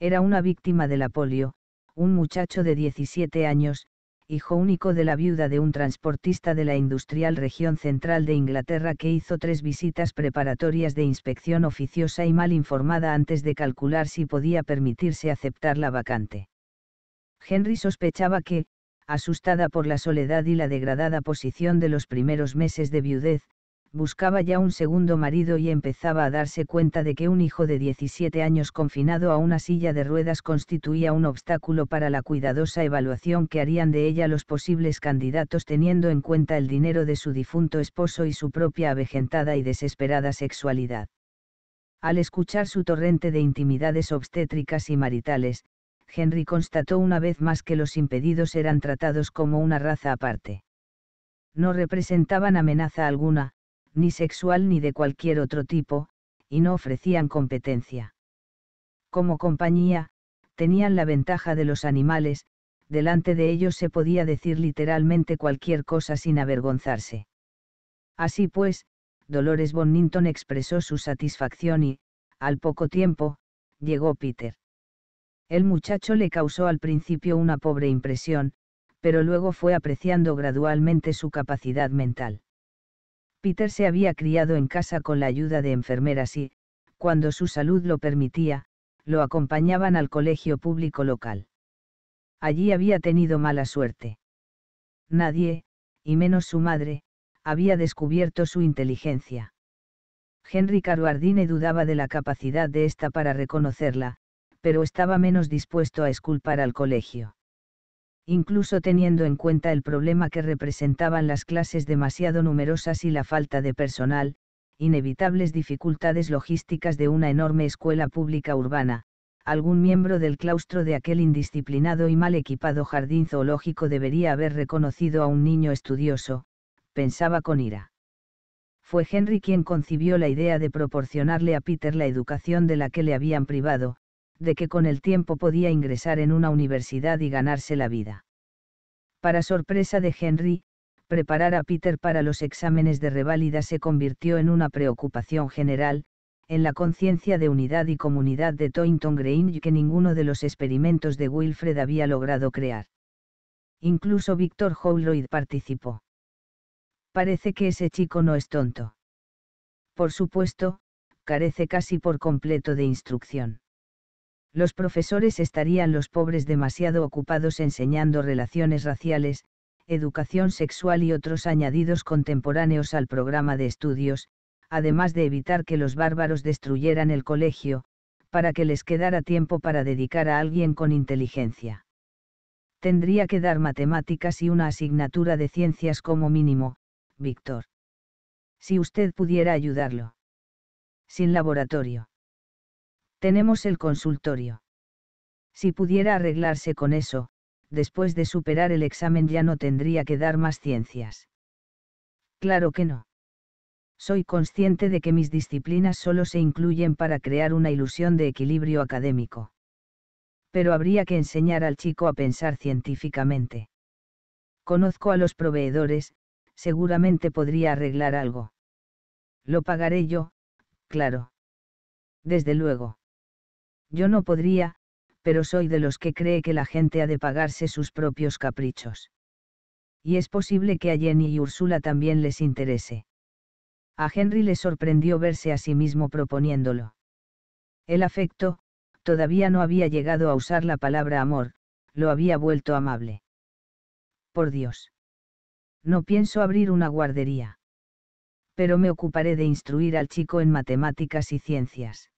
Era una víctima de la polio, un muchacho de 17 años, hijo único de la viuda de un transportista de la industrial región central de Inglaterra que hizo tres visitas preparatorias de inspección oficiosa y mal informada antes de calcular si podía permitirse aceptar la vacante. Henry sospechaba que, asustada por la soledad y la degradada posición de los primeros meses de viudez, buscaba ya un segundo marido y empezaba a darse cuenta de que un hijo de 17 años confinado a una silla de ruedas constituía un obstáculo para la cuidadosa evaluación que harían de ella los posibles candidatos teniendo en cuenta el dinero de su difunto esposo y su propia avejentada y desesperada sexualidad. Al escuchar su torrente de intimidades obstétricas y maritales, Henry constató una vez más que los impedidos eran tratados como una raza aparte. No representaban amenaza alguna, ni sexual ni de cualquier otro tipo, y no ofrecían competencia. Como compañía, tenían la ventaja de los animales, delante de ellos se podía decir literalmente cualquier cosa sin avergonzarse. Así pues, Dolores Bonington expresó su satisfacción y, al poco tiempo, llegó Peter. El muchacho le causó al principio una pobre impresión, pero luego fue apreciando gradualmente su capacidad mental. Peter se había criado en casa con la ayuda de enfermeras y, cuando su salud lo permitía, lo acompañaban al colegio público local. Allí había tenido mala suerte. Nadie, y menos su madre, había descubierto su inteligencia. Henry Caruardine dudaba de la capacidad de ésta para reconocerla, pero estaba menos dispuesto a esculpar al colegio. Incluso teniendo en cuenta el problema que representaban las clases demasiado numerosas y la falta de personal, inevitables dificultades logísticas de una enorme escuela pública urbana, algún miembro del claustro de aquel indisciplinado y mal equipado jardín zoológico debería haber reconocido a un niño estudioso, pensaba con ira. Fue Henry quien concibió la idea de proporcionarle a Peter la educación de la que le habían privado, de que con el tiempo podía ingresar en una universidad y ganarse la vida. Para sorpresa de Henry, preparar a Peter para los exámenes de reválida se convirtió en una preocupación general, en la conciencia de unidad y comunidad de Toynton Grange que ninguno de los experimentos de Wilfred había logrado crear. Incluso Víctor Howloyd participó. Parece que ese chico no es tonto. Por supuesto, carece casi por completo de instrucción los profesores estarían los pobres demasiado ocupados enseñando relaciones raciales, educación sexual y otros añadidos contemporáneos al programa de estudios, además de evitar que los bárbaros destruyeran el colegio, para que les quedara tiempo para dedicar a alguien con inteligencia. Tendría que dar matemáticas y una asignatura de ciencias como mínimo, Víctor. Si usted pudiera ayudarlo. Sin laboratorio. Tenemos el consultorio. Si pudiera arreglarse con eso, después de superar el examen ya no tendría que dar más ciencias. Claro que no. Soy consciente de que mis disciplinas solo se incluyen para crear una ilusión de equilibrio académico. Pero habría que enseñar al chico a pensar científicamente. Conozco a los proveedores, seguramente podría arreglar algo. Lo pagaré yo, claro. Desde luego. Yo no podría, pero soy de los que cree que la gente ha de pagarse sus propios caprichos. Y es posible que a Jenny y Úrsula también les interese. A Henry le sorprendió verse a sí mismo proponiéndolo. El afecto, todavía no había llegado a usar la palabra amor, lo había vuelto amable. Por Dios. No pienso abrir una guardería. Pero me ocuparé de instruir al chico en matemáticas y ciencias.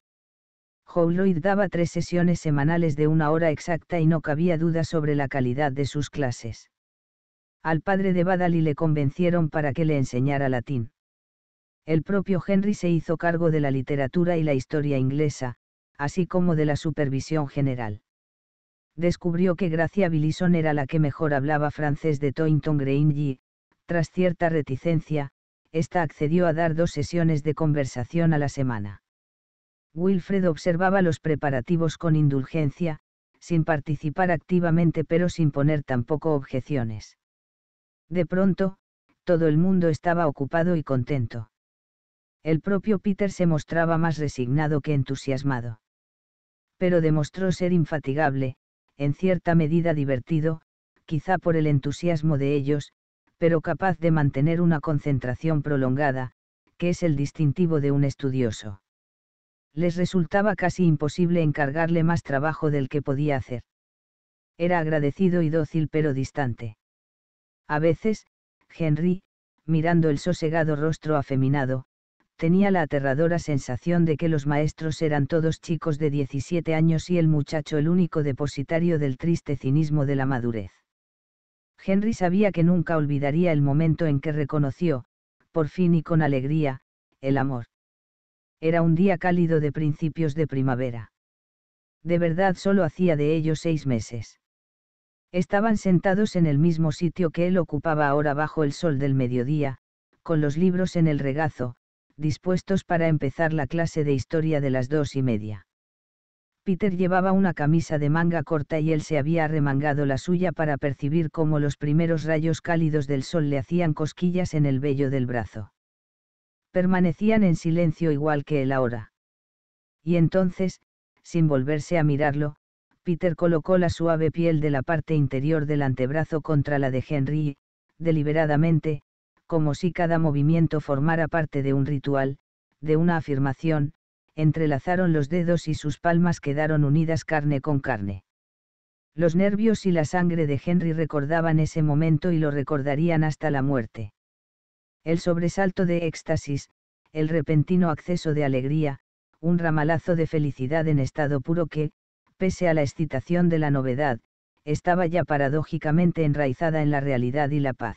Lloyd daba tres sesiones semanales de una hora exacta y no cabía duda sobre la calidad de sus clases. Al padre de Badali le convencieron para que le enseñara latín. El propio Henry se hizo cargo de la literatura y la historia inglesa, así como de la supervisión general. Descubrió que Gracia Billison era la que mejor hablaba francés de Toynton Green y, tras cierta reticencia, ésta accedió a dar dos sesiones de conversación a la semana Wilfred observaba los preparativos con indulgencia, sin participar activamente pero sin poner tampoco objeciones. De pronto, todo el mundo estaba ocupado y contento. El propio Peter se mostraba más resignado que entusiasmado. Pero demostró ser infatigable, en cierta medida divertido, quizá por el entusiasmo de ellos, pero capaz de mantener una concentración prolongada, que es el distintivo de un estudioso les resultaba casi imposible encargarle más trabajo del que podía hacer. Era agradecido y dócil pero distante. A veces, Henry, mirando el sosegado rostro afeminado, tenía la aterradora sensación de que los maestros eran todos chicos de 17 años y el muchacho el único depositario del triste cinismo de la madurez. Henry sabía que nunca olvidaría el momento en que reconoció, por fin y con alegría, el amor. Era un día cálido de principios de primavera. De verdad solo hacía de ellos seis meses. Estaban sentados en el mismo sitio que él ocupaba ahora bajo el sol del mediodía, con los libros en el regazo, dispuestos para empezar la clase de historia de las dos y media. Peter llevaba una camisa de manga corta y él se había arremangado la suya para percibir cómo los primeros rayos cálidos del sol le hacían cosquillas en el vello del brazo permanecían en silencio igual que él ahora. Y entonces, sin volverse a mirarlo, Peter colocó la suave piel de la parte interior del antebrazo contra la de Henry, deliberadamente, como si cada movimiento formara parte de un ritual, de una afirmación, entrelazaron los dedos y sus palmas quedaron unidas carne con carne. Los nervios y la sangre de Henry recordaban ese momento y lo recordarían hasta la muerte. El sobresalto de éxtasis, el repentino acceso de alegría, un ramalazo de felicidad en estado puro que, pese a la excitación de la novedad, estaba ya paradójicamente enraizada en la realidad y la paz.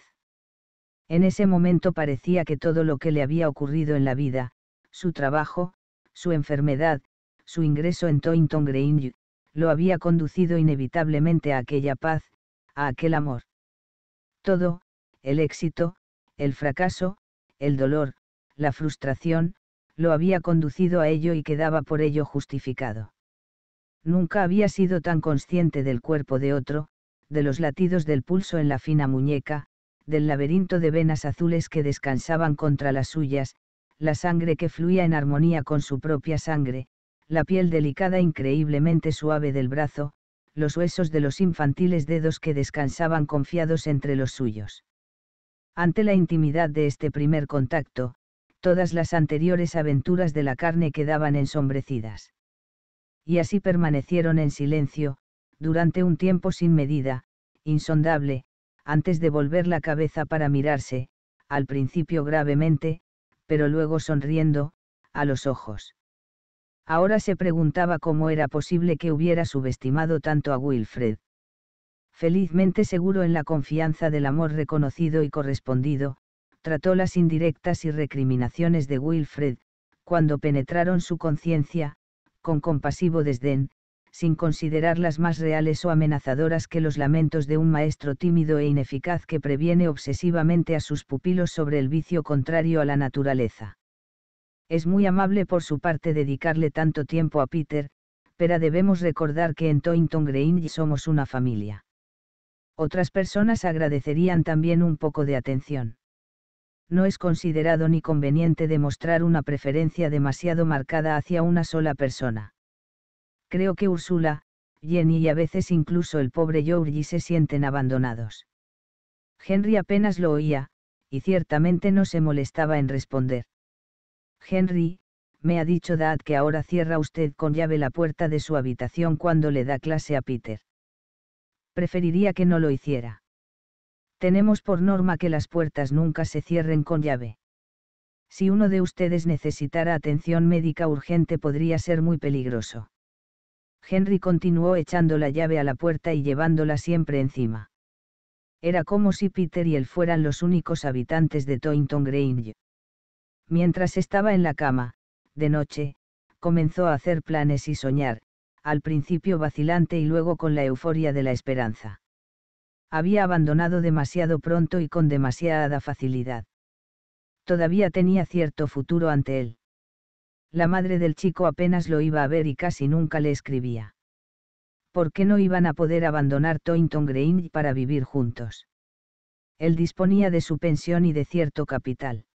En ese momento parecía que todo lo que le había ocurrido en la vida, su trabajo, su enfermedad, su ingreso en Toynton Grange, lo había conducido inevitablemente a aquella paz, a aquel amor. Todo, el éxito, el fracaso, el dolor, la frustración, lo había conducido a ello y quedaba por ello justificado. Nunca había sido tan consciente del cuerpo de otro, de los latidos del pulso en la fina muñeca, del laberinto de venas azules que descansaban contra las suyas, la sangre que fluía en armonía con su propia sangre, la piel delicada increíblemente suave del brazo, los huesos de los infantiles dedos que descansaban confiados entre los suyos. Ante la intimidad de este primer contacto, todas las anteriores aventuras de la carne quedaban ensombrecidas. Y así permanecieron en silencio, durante un tiempo sin medida, insondable, antes de volver la cabeza para mirarse, al principio gravemente, pero luego sonriendo, a los ojos. Ahora se preguntaba cómo era posible que hubiera subestimado tanto a Wilfred felizmente seguro en la confianza del amor reconocido y correspondido, trató las indirectas y recriminaciones de Wilfred, cuando penetraron su conciencia, con compasivo desdén, sin considerarlas más reales o amenazadoras que los lamentos de un maestro tímido e ineficaz que previene obsesivamente a sus pupilos sobre el vicio contrario a la naturaleza. Es muy amable por su parte dedicarle tanto tiempo a Peter, pero debemos recordar que en Toynton Grange somos una familia otras personas agradecerían también un poco de atención. No es considerado ni conveniente demostrar una preferencia demasiado marcada hacia una sola persona. Creo que Úrsula, Jenny y a veces incluso el pobre Georgie se sienten abandonados. Henry apenas lo oía, y ciertamente no se molestaba en responder. Henry, me ha dicho Dad que ahora cierra usted con llave la puerta de su habitación cuando le da clase a Peter preferiría que no lo hiciera. Tenemos por norma que las puertas nunca se cierren con llave. Si uno de ustedes necesitara atención médica urgente podría ser muy peligroso. Henry continuó echando la llave a la puerta y llevándola siempre encima. Era como si Peter y él fueran los únicos habitantes de Toynton Grange. Mientras estaba en la cama, de noche, comenzó a hacer planes y soñar, al principio vacilante y luego con la euforia de la esperanza. Había abandonado demasiado pronto y con demasiada facilidad. Todavía tenía cierto futuro ante él. La madre del chico apenas lo iba a ver y casi nunca le escribía. ¿Por qué no iban a poder abandonar Toynton Green para vivir juntos? Él disponía de su pensión y de cierto capital.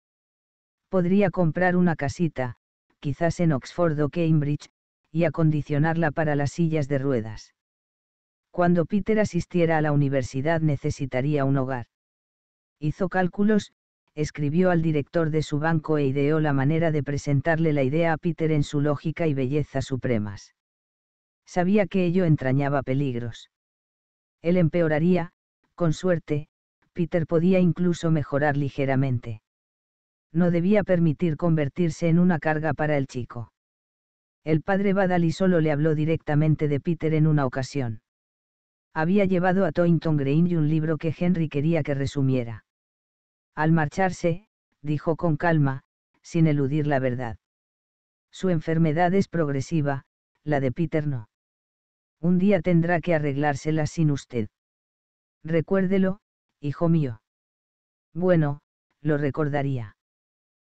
Podría comprar una casita, quizás en Oxford o Cambridge, y acondicionarla para las sillas de ruedas. Cuando Peter asistiera a la universidad necesitaría un hogar. Hizo cálculos, escribió al director de su banco e ideó la manera de presentarle la idea a Peter en su lógica y belleza supremas. Sabía que ello entrañaba peligros. Él empeoraría, con suerte, Peter podía incluso mejorar ligeramente. No debía permitir convertirse en una carga para el chico. El padre Badali solo le habló directamente de Peter en una ocasión. Había llevado a Toynton y un libro que Henry quería que resumiera. Al marcharse, dijo con calma, sin eludir la verdad. Su enfermedad es progresiva, la de Peter no. Un día tendrá que arreglársela sin usted. Recuérdelo, hijo mío. Bueno, lo recordaría.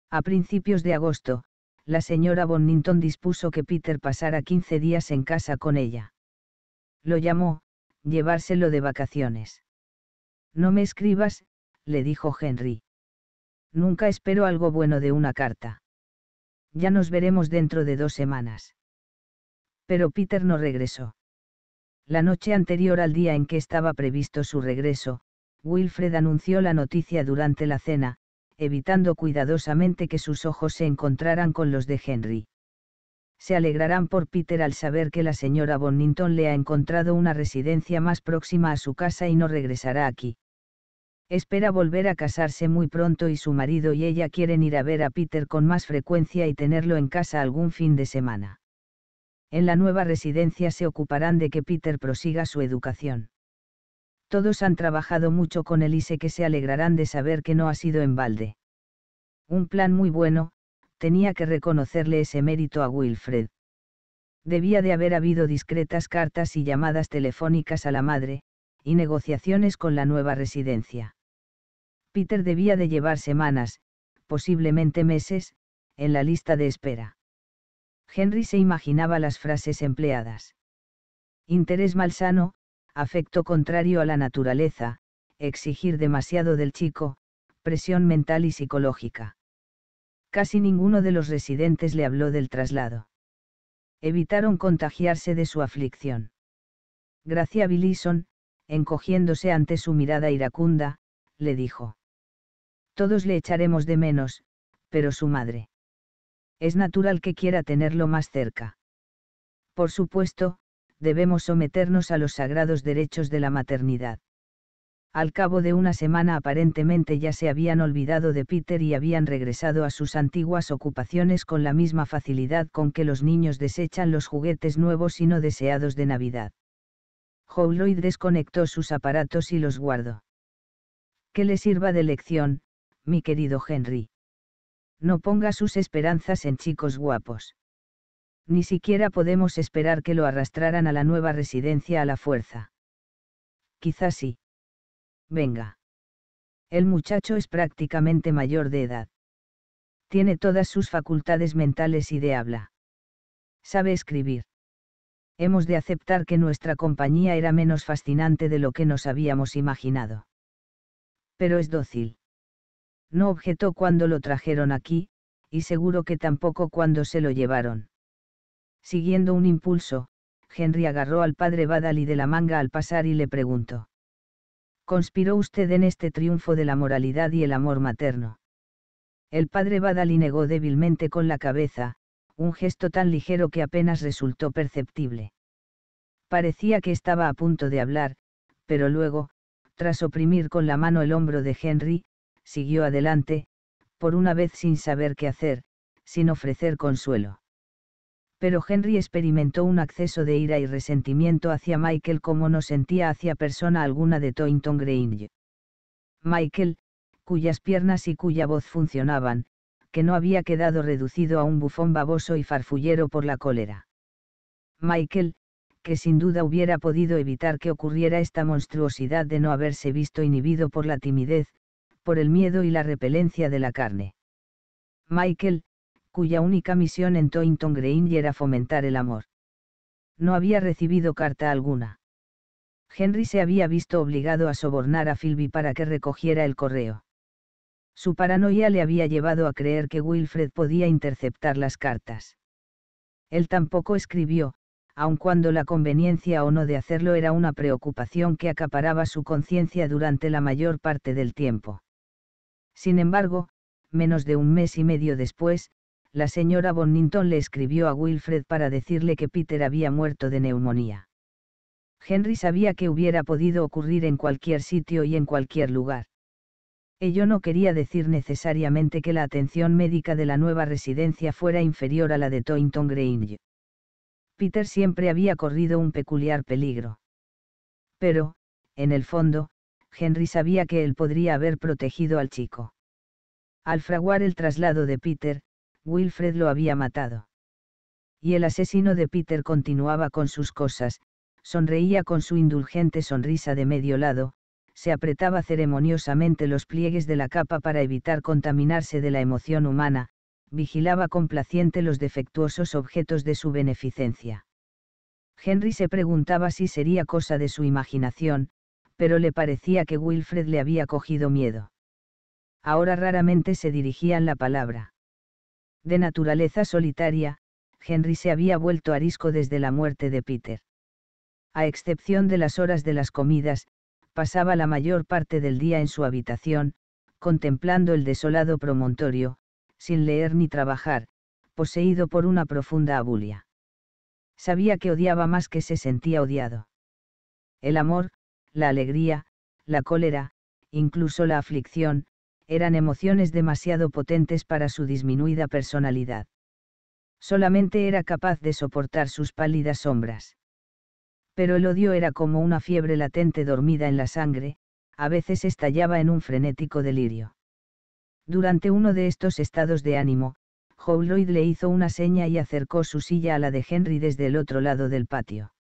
A principios de agosto, la señora Bonington dispuso que Peter pasara 15 días en casa con ella. Lo llamó, llevárselo de vacaciones. No me escribas, le dijo Henry. Nunca espero algo bueno de una carta. Ya nos veremos dentro de dos semanas. Pero Peter no regresó. La noche anterior al día en que estaba previsto su regreso, Wilfred anunció la noticia durante la cena, evitando cuidadosamente que sus ojos se encontraran con los de Henry. Se alegrarán por Peter al saber que la señora Bonington le ha encontrado una residencia más próxima a su casa y no regresará aquí. Espera volver a casarse muy pronto y su marido y ella quieren ir a ver a Peter con más frecuencia y tenerlo en casa algún fin de semana en la nueva residencia se ocuparán de que Peter prosiga su educación. Todos han trabajado mucho con él sé que se alegrarán de saber que no ha sido en balde. Un plan muy bueno, tenía que reconocerle ese mérito a Wilfred. Debía de haber habido discretas cartas y llamadas telefónicas a la madre, y negociaciones con la nueva residencia. Peter debía de llevar semanas, posiblemente meses, en la lista de espera. Henry se imaginaba las frases empleadas. Interés malsano, afecto contrario a la naturaleza, exigir demasiado del chico, presión mental y psicológica. Casi ninguno de los residentes le habló del traslado. Evitaron contagiarse de su aflicción. Gracia Billison, encogiéndose ante su mirada iracunda, le dijo. Todos le echaremos de menos, pero su madre. Es natural que quiera tenerlo más cerca. Por supuesto, debemos someternos a los sagrados derechos de la maternidad. Al cabo de una semana aparentemente ya se habían olvidado de Peter y habían regresado a sus antiguas ocupaciones con la misma facilidad con que los niños desechan los juguetes nuevos y no deseados de Navidad. Howloyd desconectó sus aparatos y los guardó. Que le sirva de lección, mi querido Henry. No ponga sus esperanzas en chicos guapos ni siquiera podemos esperar que lo arrastraran a la nueva residencia a la fuerza. Quizás sí. Venga. El muchacho es prácticamente mayor de edad. Tiene todas sus facultades mentales y de habla. Sabe escribir. Hemos de aceptar que nuestra compañía era menos fascinante de lo que nos habíamos imaginado. Pero es dócil. No objetó cuando lo trajeron aquí, y seguro que tampoco cuando se lo llevaron. Siguiendo un impulso, Henry agarró al padre Badali de la manga al pasar y le preguntó. ¿Conspiró usted en este triunfo de la moralidad y el amor materno? El padre Badali negó débilmente con la cabeza, un gesto tan ligero que apenas resultó perceptible. Parecía que estaba a punto de hablar, pero luego, tras oprimir con la mano el hombro de Henry, siguió adelante, por una vez sin saber qué hacer, sin ofrecer consuelo pero Henry experimentó un acceso de ira y resentimiento hacia Michael como no sentía hacia persona alguna de Toynton Grange. Michael, cuyas piernas y cuya voz funcionaban, que no había quedado reducido a un bufón baboso y farfullero por la cólera. Michael, que sin duda hubiera podido evitar que ocurriera esta monstruosidad de no haberse visto inhibido por la timidez, por el miedo y la repelencia de la carne. Michael, cuya única misión en Toynton Green era fomentar el amor. No había recibido carta alguna. Henry se había visto obligado a sobornar a Philby para que recogiera el correo. Su paranoia le había llevado a creer que Wilfred podía interceptar las cartas. Él tampoco escribió, aun cuando la conveniencia o no de hacerlo era una preocupación que acaparaba su conciencia durante la mayor parte del tiempo. Sin embargo, menos de un mes y medio después, la señora Bonington le escribió a Wilfred para decirle que Peter había muerto de neumonía. Henry sabía que hubiera podido ocurrir en cualquier sitio y en cualquier lugar. Ello no quería decir necesariamente que la atención médica de la nueva residencia fuera inferior a la de Toynton Grange. Peter siempre había corrido un peculiar peligro. Pero, en el fondo, Henry sabía que él podría haber protegido al chico. Al fraguar el traslado de Peter, Wilfred lo había matado. Y el asesino de Peter continuaba con sus cosas, sonreía con su indulgente sonrisa de medio lado, se apretaba ceremoniosamente los pliegues de la capa para evitar contaminarse de la emoción humana, vigilaba complaciente los defectuosos objetos de su beneficencia. Henry se preguntaba si sería cosa de su imaginación, pero le parecía que Wilfred le había cogido miedo. Ahora raramente se dirigían la palabra de naturaleza solitaria, Henry se había vuelto arisco desde la muerte de Peter. A excepción de las horas de las comidas, pasaba la mayor parte del día en su habitación, contemplando el desolado promontorio, sin leer ni trabajar, poseído por una profunda abulia. Sabía que odiaba más que se sentía odiado. El amor, la alegría, la cólera, incluso la aflicción, eran emociones demasiado potentes para su disminuida personalidad. Solamente era capaz de soportar sus pálidas sombras. Pero el odio era como una fiebre latente dormida en la sangre, a veces estallaba en un frenético delirio. Durante uno de estos estados de ánimo, Howloyd le hizo una seña y acercó su silla a la de Henry desde el otro lado del patio.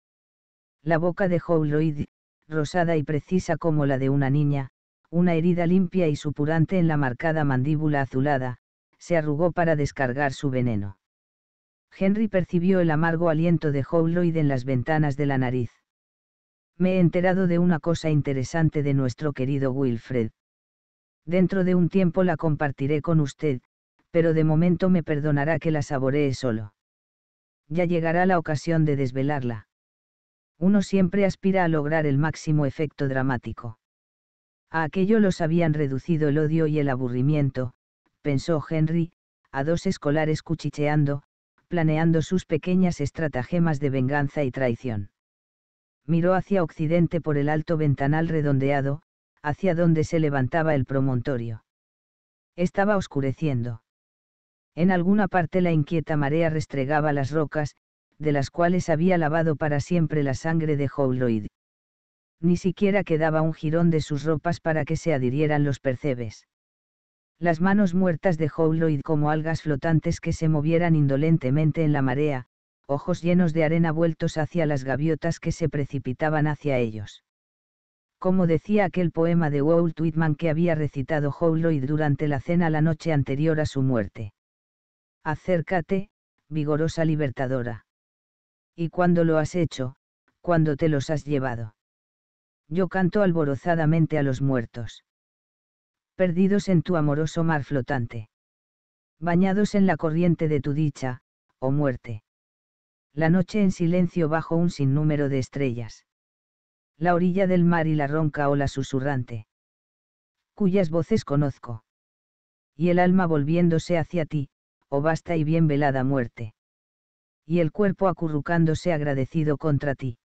La boca de Howloyd, rosada y precisa como la de una niña, una herida limpia y supurante en la marcada mandíbula azulada, se arrugó para descargar su veneno. Henry percibió el amargo aliento de Howloid en las ventanas de la nariz. Me he enterado de una cosa interesante de nuestro querido Wilfred. Dentro de un tiempo la compartiré con usted, pero de momento me perdonará que la saboree solo. Ya llegará la ocasión de desvelarla. Uno siempre aspira a lograr el máximo efecto dramático. A aquello los habían reducido el odio y el aburrimiento, pensó Henry, a dos escolares cuchicheando, planeando sus pequeñas estratagemas de venganza y traición. Miró hacia occidente por el alto ventanal redondeado, hacia donde se levantaba el promontorio. Estaba oscureciendo. En alguna parte la inquieta marea restregaba las rocas, de las cuales había lavado para siempre la sangre de Howloid ni siquiera quedaba un jirón de sus ropas para que se adhirieran los percebes. Las manos muertas de Howloid como algas flotantes que se movieran indolentemente en la marea, ojos llenos de arena vueltos hacia las gaviotas que se precipitaban hacia ellos. Como decía aquel poema de Walt Whitman que había recitado Howloid durante la cena la noche anterior a su muerte. Acércate, vigorosa libertadora. Y cuando lo has hecho, cuando te los has llevado yo canto alborozadamente a los muertos. Perdidos en tu amoroso mar flotante. Bañados en la corriente de tu dicha, o oh muerte. La noche en silencio bajo un sinnúmero de estrellas. La orilla del mar y la ronca ola susurrante. Cuyas voces conozco. Y el alma volviéndose hacia ti, o oh vasta y bien velada muerte. Y el cuerpo acurrucándose agradecido contra ti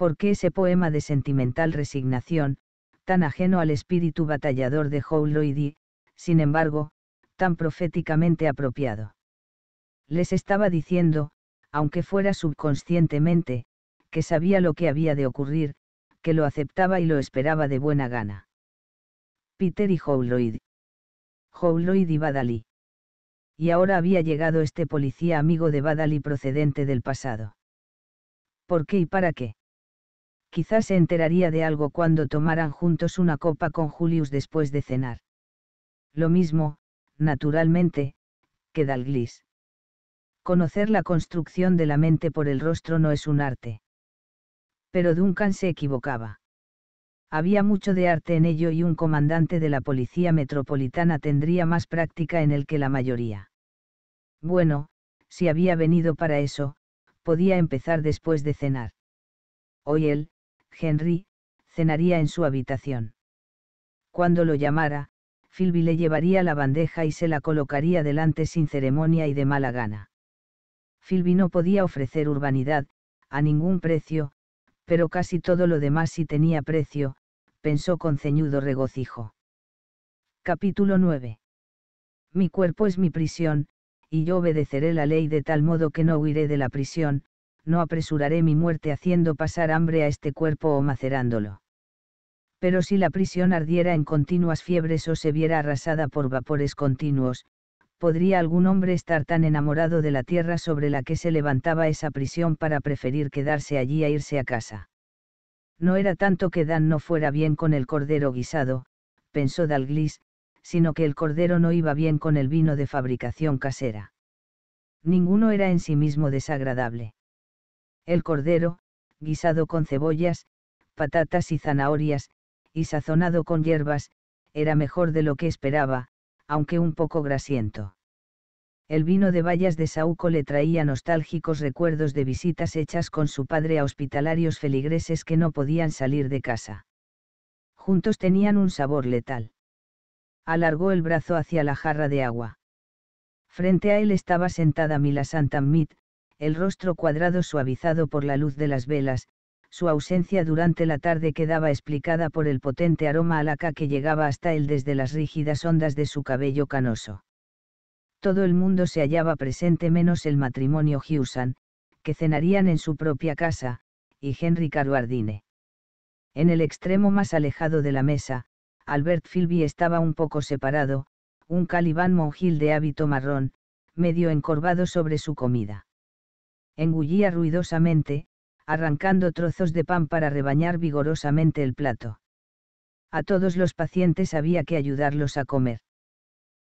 ¿Por qué ese poema de sentimental resignación, tan ajeno al espíritu batallador de Howloyd y, sin embargo, tan proféticamente apropiado? Les estaba diciendo, aunque fuera subconscientemente, que sabía lo que había de ocurrir, que lo aceptaba y lo esperaba de buena gana. Peter y Howloid. Howloid y Badali. Y ahora había llegado este policía amigo de Badali procedente del pasado. ¿Por qué y para qué? quizás se enteraría de algo cuando tomaran juntos una copa con Julius después de cenar. Lo mismo, naturalmente, que Dalglis. Conocer la construcción de la mente por el rostro no es un arte. Pero Duncan se equivocaba. Había mucho de arte en ello y un comandante de la Policía Metropolitana tendría más práctica en él que la mayoría. Bueno, si había venido para eso, podía empezar después de cenar. Hoy él, Henry, cenaría en su habitación. Cuando lo llamara, Philby le llevaría la bandeja y se la colocaría delante sin ceremonia y de mala gana. Philby no podía ofrecer urbanidad, a ningún precio, pero casi todo lo demás sí tenía precio, pensó con ceñudo regocijo. Capítulo 9. Mi cuerpo es mi prisión, y yo obedeceré la ley de tal modo que no huiré de la prisión, no apresuraré mi muerte haciendo pasar hambre a este cuerpo o macerándolo. Pero si la prisión ardiera en continuas fiebres o se viera arrasada por vapores continuos, podría algún hombre estar tan enamorado de la tierra sobre la que se levantaba esa prisión para preferir quedarse allí a irse a casa. No era tanto que Dan no fuera bien con el cordero guisado, pensó Dalglis, sino que el cordero no iba bien con el vino de fabricación casera. Ninguno era en sí mismo desagradable el cordero, guisado con cebollas, patatas y zanahorias, y sazonado con hierbas, era mejor de lo que esperaba, aunque un poco grasiento. El vino de Vallas de Sauco le traía nostálgicos recuerdos de visitas hechas con su padre a hospitalarios feligreses que no podían salir de casa. Juntos tenían un sabor letal. Alargó el brazo hacia la jarra de agua. Frente a él estaba sentada Mila Santamit, el rostro cuadrado suavizado por la luz de las velas, su ausencia durante la tarde quedaba explicada por el potente aroma alaca que llegaba hasta él desde las rígidas ondas de su cabello canoso. Todo el mundo se hallaba presente menos el matrimonio Hewson, que cenarían en su propia casa, y Henry Caruardine. En el extremo más alejado de la mesa, Albert Philby estaba un poco separado, un calibán monjil de hábito marrón, medio encorvado sobre su comida engullía ruidosamente, arrancando trozos de pan para rebañar vigorosamente el plato. A todos los pacientes había que ayudarlos a comer.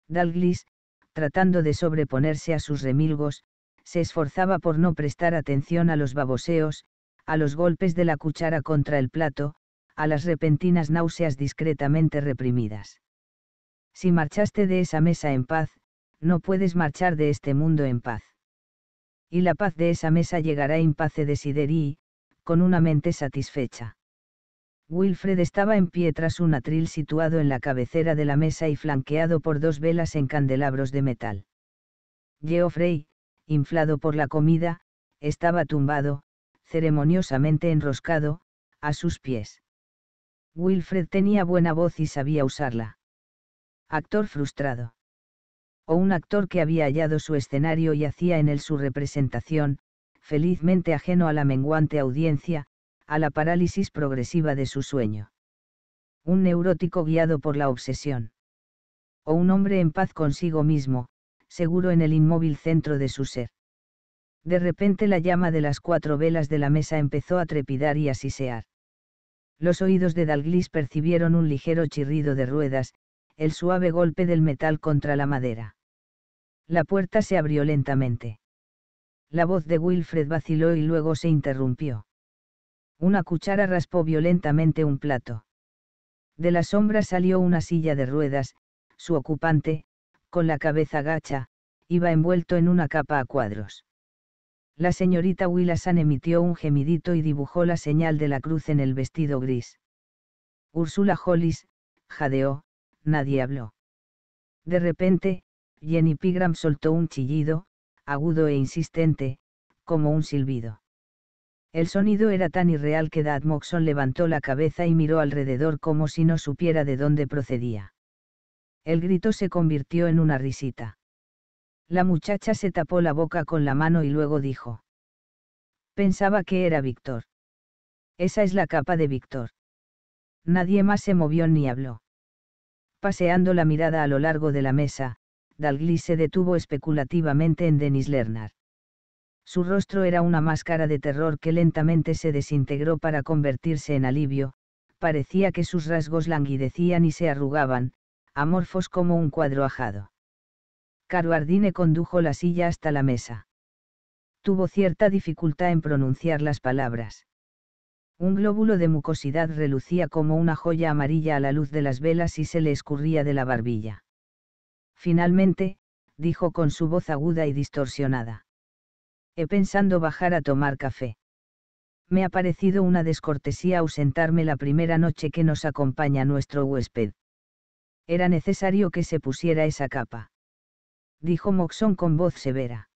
Dalglis, tratando de sobreponerse a sus remilgos, se esforzaba por no prestar atención a los baboseos, a los golpes de la cuchara contra el plato, a las repentinas náuseas discretamente reprimidas. Si marchaste de esa mesa en paz, no puedes marchar de este mundo en paz y la paz de esa mesa llegará impace de Sideri, con una mente satisfecha. Wilfred estaba en pie tras un atril situado en la cabecera de la mesa y flanqueado por dos velas en candelabros de metal. Geoffrey, inflado por la comida, estaba tumbado, ceremoniosamente enroscado, a sus pies. Wilfred tenía buena voz y sabía usarla. Actor frustrado o un actor que había hallado su escenario y hacía en él su representación, felizmente ajeno a la menguante audiencia, a la parálisis progresiva de su sueño. Un neurótico guiado por la obsesión. O un hombre en paz consigo mismo, seguro en el inmóvil centro de su ser. De repente la llama de las cuatro velas de la mesa empezó a trepidar y a sisear. Los oídos de Dalglis percibieron un ligero chirrido de ruedas, el suave golpe del metal contra la madera. La puerta se abrió lentamente. La voz de Wilfred vaciló y luego se interrumpió. Una cuchara raspó violentamente un plato. De la sombra salió una silla de ruedas, su ocupante, con la cabeza gacha, iba envuelto en una capa a cuadros. La señorita Willasan emitió un gemidito y dibujó la señal de la cruz en el vestido gris. Úrsula Hollis, jadeó, nadie habló. De repente, Jenny Pigram soltó un chillido, agudo e insistente, como un silbido. El sonido era tan irreal que Dad Moxon levantó la cabeza y miró alrededor como si no supiera de dónde procedía. El grito se convirtió en una risita. La muchacha se tapó la boca con la mano y luego dijo. Pensaba que era Víctor. Esa es la capa de Víctor. Nadie más se movió ni habló. Paseando la mirada a lo largo de la mesa, Dalglis se detuvo especulativamente en Denis Lernar. Su rostro era una máscara de terror que lentamente se desintegró para convertirse en alivio, parecía que sus rasgos languidecían y se arrugaban, amorfos como un cuadro ajado. Caruardine condujo la silla hasta la mesa. Tuvo cierta dificultad en pronunciar las palabras. Un glóbulo de mucosidad relucía como una joya amarilla a la luz de las velas y se le escurría de la barbilla. Finalmente, dijo con su voz aguda y distorsionada. He pensado bajar a tomar café. Me ha parecido una descortesía ausentarme la primera noche que nos acompaña nuestro huésped. Era necesario que se pusiera esa capa. Dijo Moxón con voz severa.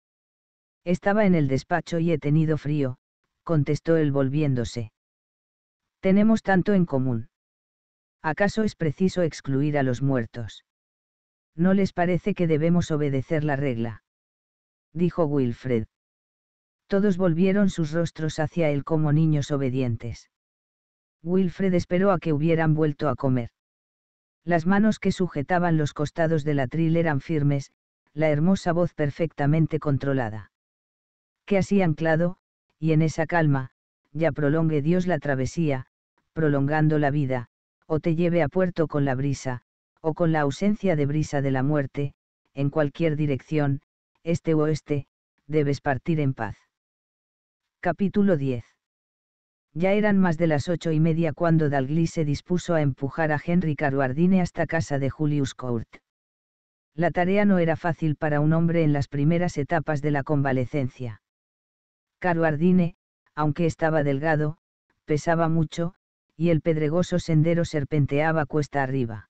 Estaba en el despacho y he tenido frío, contestó él volviéndose. Tenemos tanto en común. ¿Acaso es preciso excluir a los muertos? ¿No les parece que debemos obedecer la regla? dijo Wilfred. Todos volvieron sus rostros hacia él como niños obedientes. Wilfred esperó a que hubieran vuelto a comer. Las manos que sujetaban los costados de la atril eran firmes, la hermosa voz perfectamente controlada. Que así anclado, y en esa calma, ya prolongue Dios la travesía, prolongando la vida, o te lleve a puerto con la brisa, o con la ausencia de brisa de la muerte, en cualquier dirección, este o oeste, debes partir en paz. Capítulo 10. Ya eran más de las ocho y media cuando Dalgli se dispuso a empujar a Henry Caruardine hasta casa de Julius Court. La tarea no era fácil para un hombre en las primeras etapas de la convalecencia. Caruardine, aunque estaba delgado, pesaba mucho, y el pedregoso sendero serpenteaba cuesta arriba.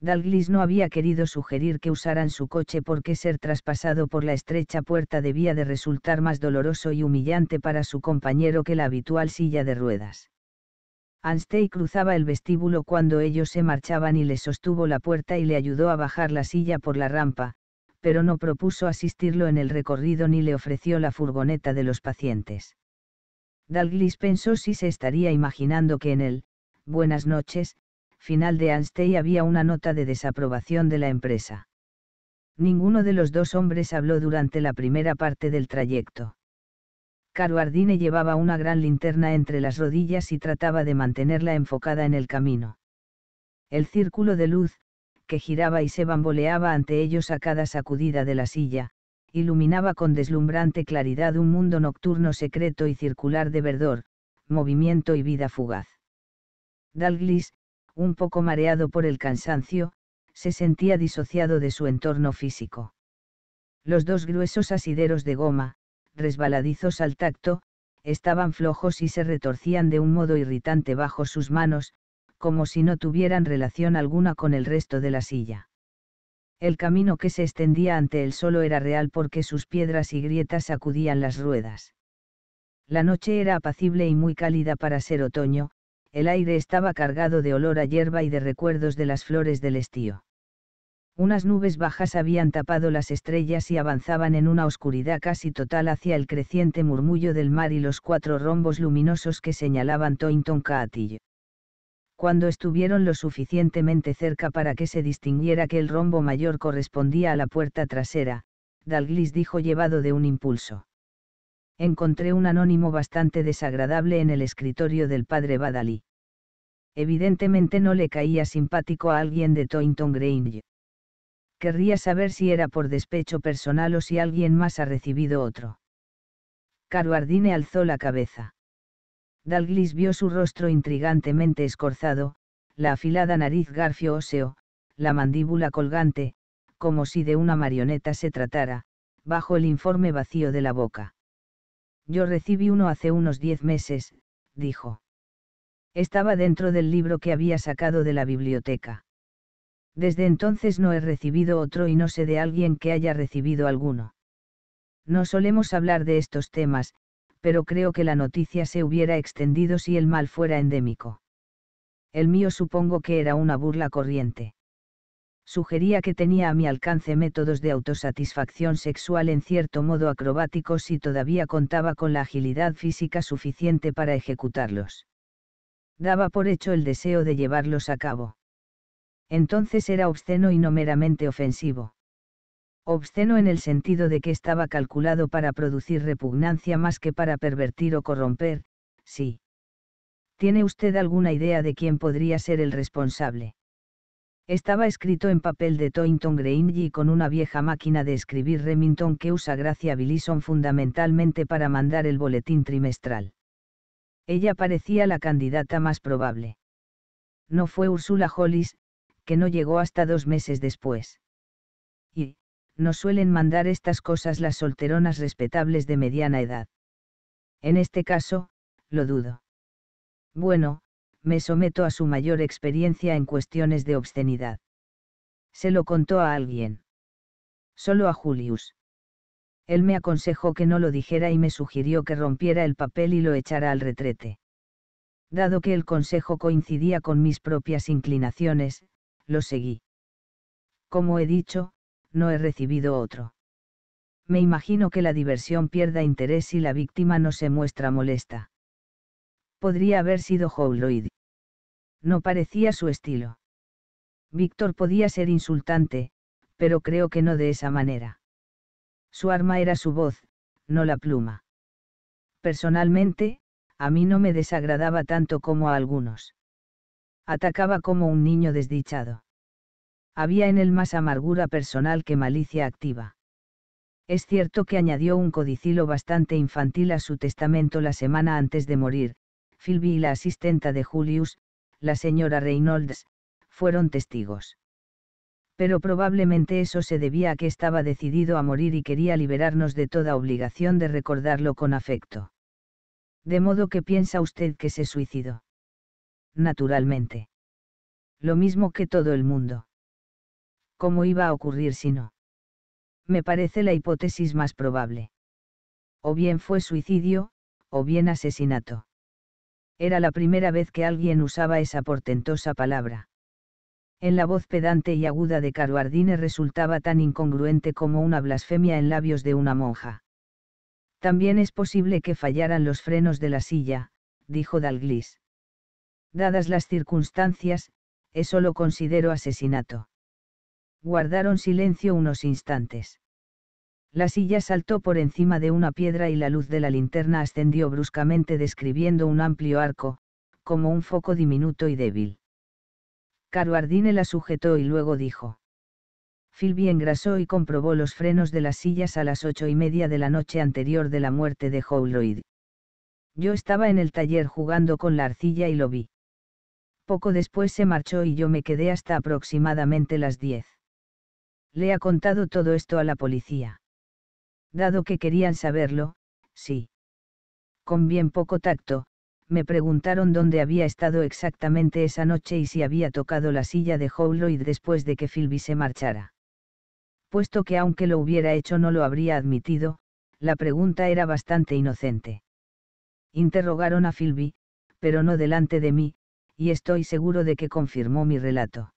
Dalglis no había querido sugerir que usaran su coche porque ser traspasado por la estrecha puerta debía de resultar más doloroso y humillante para su compañero que la habitual silla de ruedas. Anstey cruzaba el vestíbulo cuando ellos se marchaban y le sostuvo la puerta y le ayudó a bajar la silla por la rampa, pero no propuso asistirlo en el recorrido ni le ofreció la furgoneta de los pacientes. Dalglis pensó si se estaría imaginando que en el, buenas noches, final de Anstey había una nota de desaprobación de la empresa. Ninguno de los dos hombres habló durante la primera parte del trayecto. Caruardine llevaba una gran linterna entre las rodillas y trataba de mantenerla enfocada en el camino. El círculo de luz, que giraba y se bamboleaba ante ellos a cada sacudida de la silla, iluminaba con deslumbrante claridad un mundo nocturno secreto y circular de verdor, movimiento y vida fugaz. Dalglis, un poco mareado por el cansancio, se sentía disociado de su entorno físico. Los dos gruesos asideros de goma, resbaladizos al tacto, estaban flojos y se retorcían de un modo irritante bajo sus manos, como si no tuvieran relación alguna con el resto de la silla. El camino que se extendía ante él solo era real porque sus piedras y grietas sacudían las ruedas. La noche era apacible y muy cálida para ser otoño, el aire estaba cargado de olor a hierba y de recuerdos de las flores del estío. Unas nubes bajas habían tapado las estrellas y avanzaban en una oscuridad casi total hacia el creciente murmullo del mar y los cuatro rombos luminosos que señalaban Toynton Caatillo cuando estuvieron lo suficientemente cerca para que se distinguiera que el rombo mayor correspondía a la puerta trasera, Dalglis dijo llevado de un impulso. Encontré un anónimo bastante desagradable en el escritorio del padre Badalí. Evidentemente no le caía simpático a alguien de Toynton Grange. Querría saber si era por despecho personal o si alguien más ha recibido otro. Caruardine alzó la cabeza. Dalglis vio su rostro intrigantemente escorzado, la afilada nariz garfio óseo, la mandíbula colgante, como si de una marioneta se tratara, bajo el informe vacío de la boca. Yo recibí uno hace unos diez meses, dijo. Estaba dentro del libro que había sacado de la biblioteca. Desde entonces no he recibido otro y no sé de alguien que haya recibido alguno. No solemos hablar de estos temas, pero creo que la noticia se hubiera extendido si el mal fuera endémico. El mío supongo que era una burla corriente. Sugería que tenía a mi alcance métodos de autosatisfacción sexual en cierto modo acrobáticos y todavía contaba con la agilidad física suficiente para ejecutarlos. Daba por hecho el deseo de llevarlos a cabo. Entonces era obsceno y no meramente ofensivo obsceno en el sentido de que estaba calculado para producir repugnancia más que para pervertir o corromper, sí. ¿Tiene usted alguna idea de quién podría ser el responsable? Estaba escrito en papel de Toynton Greenwich con una vieja máquina de escribir Remington que usa Gracia Billison fundamentalmente para mandar el boletín trimestral. Ella parecía la candidata más probable. No fue Ursula Hollis, que no llegó hasta dos meses después. No suelen mandar estas cosas las solteronas respetables de mediana edad. En este caso, lo dudo. Bueno, me someto a su mayor experiencia en cuestiones de obscenidad. Se lo contó a alguien. Solo a Julius. Él me aconsejó que no lo dijera y me sugirió que rompiera el papel y lo echara al retrete. Dado que el consejo coincidía con mis propias inclinaciones, lo seguí. Como he dicho, no he recibido otro. Me imagino que la diversión pierda interés si la víctima no se muestra molesta. Podría haber sido Howloid. No parecía su estilo. Víctor podía ser insultante, pero creo que no de esa manera. Su arma era su voz, no la pluma. Personalmente, a mí no me desagradaba tanto como a algunos. Atacaba como un niño desdichado había en él más amargura personal que malicia activa. Es cierto que añadió un codicilo bastante infantil a su testamento la semana antes de morir, Philby y la asistenta de Julius, la señora Reynolds, fueron testigos. Pero probablemente eso se debía a que estaba decidido a morir y quería liberarnos de toda obligación de recordarlo con afecto. De modo que piensa usted que se suicidó. Naturalmente. Lo mismo que todo el mundo. ¿Cómo iba a ocurrir si no? Me parece la hipótesis más probable. O bien fue suicidio, o bien asesinato. Era la primera vez que alguien usaba esa portentosa palabra. En la voz pedante y aguda de Caruardine resultaba tan incongruente como una blasfemia en labios de una monja. También es posible que fallaran los frenos de la silla, dijo Dalglis. Dadas las circunstancias, eso lo considero asesinato. Guardaron silencio unos instantes. La silla saltó por encima de una piedra y la luz de la linterna ascendió bruscamente describiendo un amplio arco, como un foco diminuto y débil. Caruardine la sujetó y luego dijo. Philby engrasó y comprobó los frenos de las sillas a las ocho y media de la noche anterior de la muerte de Howlroid. Yo estaba en el taller jugando con la arcilla y lo vi. Poco después se marchó y yo me quedé hasta aproximadamente las diez le ha contado todo esto a la policía. Dado que querían saberlo, sí. Con bien poco tacto, me preguntaron dónde había estado exactamente esa noche y si había tocado la silla de y después de que Philby se marchara. Puesto que aunque lo hubiera hecho no lo habría admitido, la pregunta era bastante inocente. Interrogaron a Philby, pero no delante de mí, y estoy seguro de que confirmó mi relato.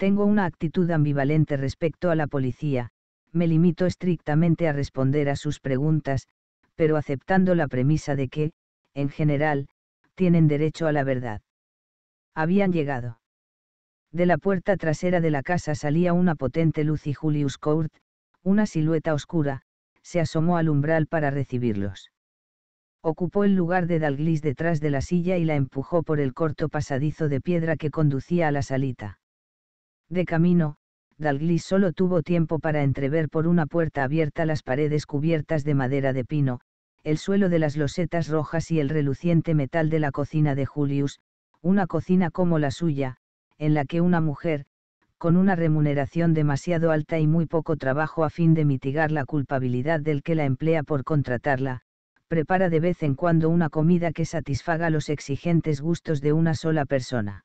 Tengo una actitud ambivalente respecto a la policía, me limito estrictamente a responder a sus preguntas, pero aceptando la premisa de que, en general, tienen derecho a la verdad. Habían llegado. De la puerta trasera de la casa salía una potente luz y Julius Court, una silueta oscura, se asomó al umbral para recibirlos. Ocupó el lugar de Dalglis detrás de la silla y la empujó por el corto pasadizo de piedra que conducía a la salita. De camino, Dalglis solo tuvo tiempo para entrever por una puerta abierta las paredes cubiertas de madera de pino, el suelo de las losetas rojas y el reluciente metal de la cocina de Julius, una cocina como la suya, en la que una mujer, con una remuneración demasiado alta y muy poco trabajo a fin de mitigar la culpabilidad del que la emplea por contratarla, prepara de vez en cuando una comida que satisfaga los exigentes gustos de una sola persona.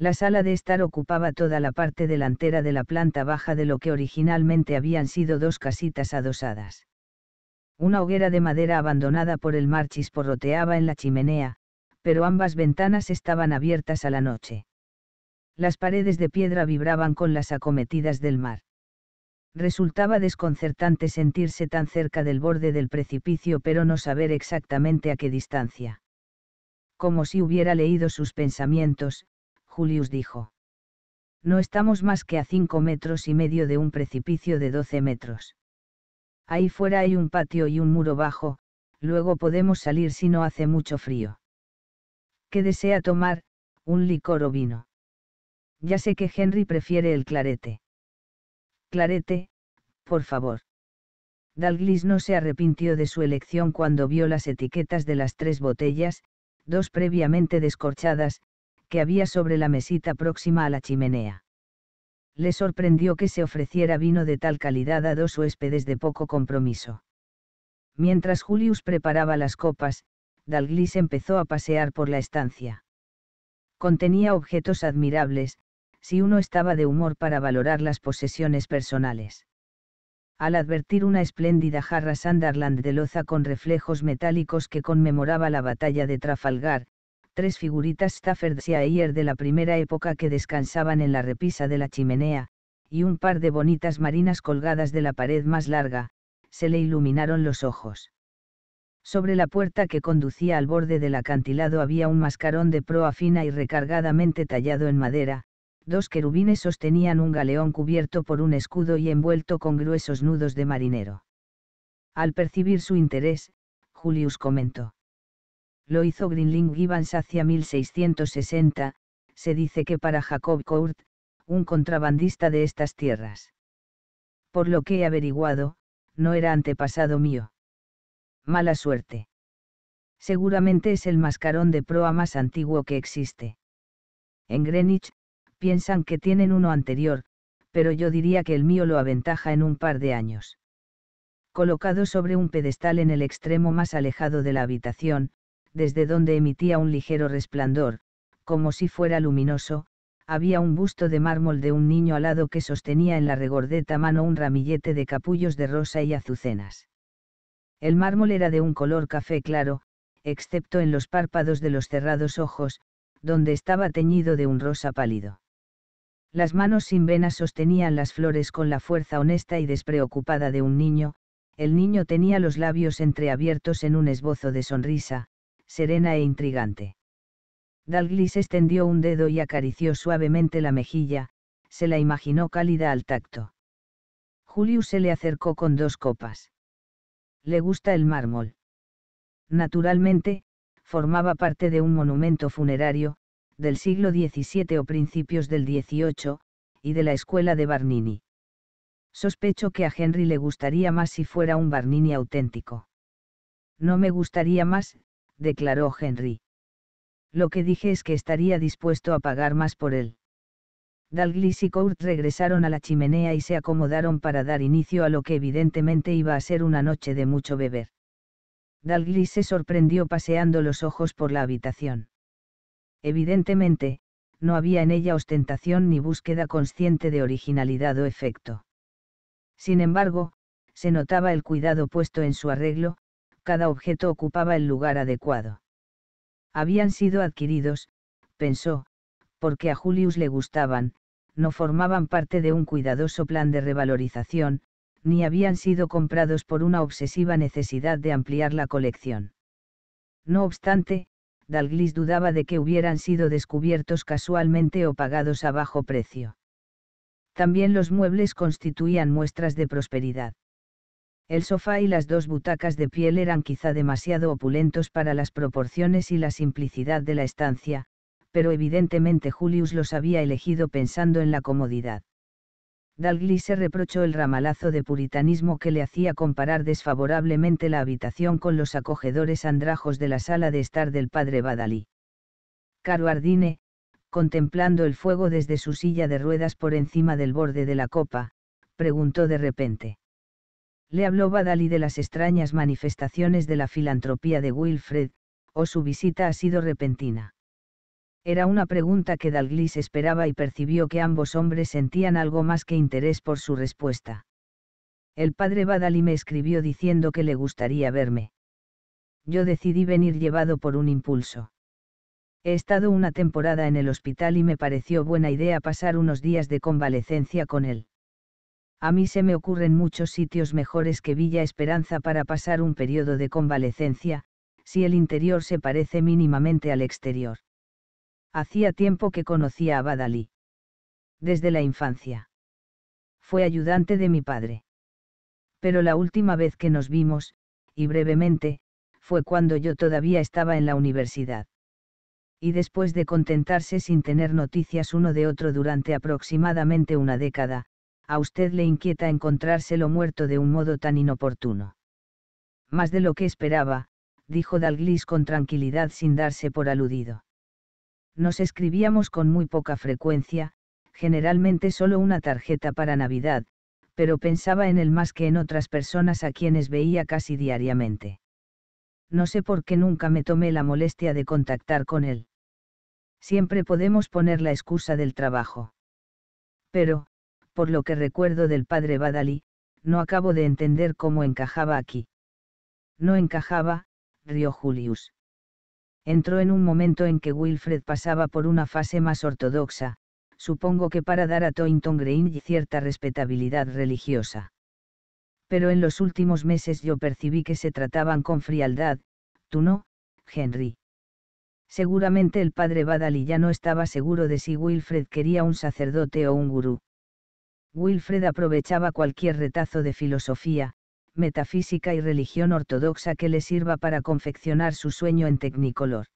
La sala de estar ocupaba toda la parte delantera de la planta baja de lo que originalmente habían sido dos casitas adosadas. Una hoguera de madera abandonada por el mar chisporroteaba en la chimenea, pero ambas ventanas estaban abiertas a la noche. Las paredes de piedra vibraban con las acometidas del mar. Resultaba desconcertante sentirse tan cerca del borde del precipicio pero no saber exactamente a qué distancia. Como si hubiera leído sus pensamientos, Julius dijo. No estamos más que a cinco metros y medio de un precipicio de doce metros. Ahí fuera hay un patio y un muro bajo, luego podemos salir si no hace mucho frío. ¿Qué desea tomar, un licor o vino? Ya sé que Henry prefiere el clarete. Clarete, por favor. Dalglis no se arrepintió de su elección cuando vio las etiquetas de las tres botellas, dos previamente descorchadas, que había sobre la mesita próxima a la chimenea. Le sorprendió que se ofreciera vino de tal calidad a dos huéspedes de poco compromiso. Mientras Julius preparaba las copas, Dalglis empezó a pasear por la estancia. Contenía objetos admirables, si uno estaba de humor para valorar las posesiones personales. Al advertir una espléndida jarra Sunderland de loza con reflejos metálicos que conmemoraba la batalla de Trafalgar, tres figuritas Staffordshire de la primera época que descansaban en la repisa de la chimenea, y un par de bonitas marinas colgadas de la pared más larga, se le iluminaron los ojos. Sobre la puerta que conducía al borde del acantilado había un mascarón de proa fina y recargadamente tallado en madera, dos querubines sostenían un galeón cubierto por un escudo y envuelto con gruesos nudos de marinero. Al percibir su interés, Julius comentó lo hizo Greenling Gibbons hacia 1660, se dice que para Jacob Court, un contrabandista de estas tierras. Por lo que he averiguado, no era antepasado mío. Mala suerte. Seguramente es el mascarón de proa más antiguo que existe. En Greenwich, piensan que tienen uno anterior, pero yo diría que el mío lo aventaja en un par de años. Colocado sobre un pedestal en el extremo más alejado de la habitación, desde donde emitía un ligero resplandor, como si fuera luminoso, había un busto de mármol de un niño alado que sostenía en la regordeta mano un ramillete de capullos de rosa y azucenas. El mármol era de un color café claro, excepto en los párpados de los cerrados ojos, donde estaba teñido de un rosa pálido. Las manos sin venas sostenían las flores con la fuerza honesta y despreocupada de un niño, el niño tenía los labios entreabiertos en un esbozo de sonrisa, serena e intrigante. Dalglis extendió un dedo y acarició suavemente la mejilla, se la imaginó cálida al tacto. Julius se le acercó con dos copas. Le gusta el mármol. Naturalmente, formaba parte de un monumento funerario, del siglo XVII o principios del XVIII, y de la escuela de Barnini. Sospecho que a Henry le gustaría más si fuera un Barnini auténtico. No me gustaría más, declaró Henry. Lo que dije es que estaría dispuesto a pagar más por él. Dalglis y Court regresaron a la chimenea y se acomodaron para dar inicio a lo que evidentemente iba a ser una noche de mucho beber. Dalglis se sorprendió paseando los ojos por la habitación. Evidentemente, no había en ella ostentación ni búsqueda consciente de originalidad o efecto. Sin embargo, se notaba el cuidado puesto en su arreglo, cada objeto ocupaba el lugar adecuado. Habían sido adquiridos, pensó, porque a Julius le gustaban, no formaban parte de un cuidadoso plan de revalorización, ni habían sido comprados por una obsesiva necesidad de ampliar la colección. No obstante, Dalglis dudaba de que hubieran sido descubiertos casualmente o pagados a bajo precio. También los muebles constituían muestras de prosperidad. El sofá y las dos butacas de piel eran quizá demasiado opulentos para las proporciones y la simplicidad de la estancia, pero evidentemente Julius los había elegido pensando en la comodidad. Dalgli se reprochó el ramalazo de puritanismo que le hacía comparar desfavorablemente la habitación con los acogedores andrajos de la sala de estar del padre Badalí. Caro Ardine, contemplando el fuego desde su silla de ruedas por encima del borde de la copa, preguntó de repente le habló Badali de las extrañas manifestaciones de la filantropía de Wilfred, o su visita ha sido repentina. Era una pregunta que Dalglis esperaba y percibió que ambos hombres sentían algo más que interés por su respuesta. El padre Badali me escribió diciendo que le gustaría verme. Yo decidí venir llevado por un impulso. He estado una temporada en el hospital y me pareció buena idea pasar unos días de convalecencia con él a mí se me ocurren muchos sitios mejores que Villa Esperanza para pasar un periodo de convalecencia, si el interior se parece mínimamente al exterior. Hacía tiempo que conocía a Badalí. Desde la infancia. Fue ayudante de mi padre. Pero la última vez que nos vimos, y brevemente, fue cuando yo todavía estaba en la universidad. Y después de contentarse sin tener noticias uno de otro durante aproximadamente una década, a usted le inquieta encontrárselo muerto de un modo tan inoportuno. Más de lo que esperaba, dijo Dalglis con tranquilidad sin darse por aludido. Nos escribíamos con muy poca frecuencia, generalmente solo una tarjeta para Navidad, pero pensaba en él más que en otras personas a quienes veía casi diariamente. No sé por qué nunca me tomé la molestia de contactar con él. Siempre podemos poner la excusa del trabajo. Pero, por lo que recuerdo del padre Badali, no acabo de entender cómo encajaba aquí. No encajaba, rió Julius. Entró en un momento en que Wilfred pasaba por una fase más ortodoxa, supongo que para dar a Toynton Green cierta respetabilidad religiosa. Pero en los últimos meses yo percibí que se trataban con frialdad, tú no, Henry. Seguramente el padre Badali ya no estaba seguro de si Wilfred quería un sacerdote o un gurú. Wilfred aprovechaba cualquier retazo de filosofía, metafísica y religión ortodoxa que le sirva para confeccionar su sueño en tecnicolor.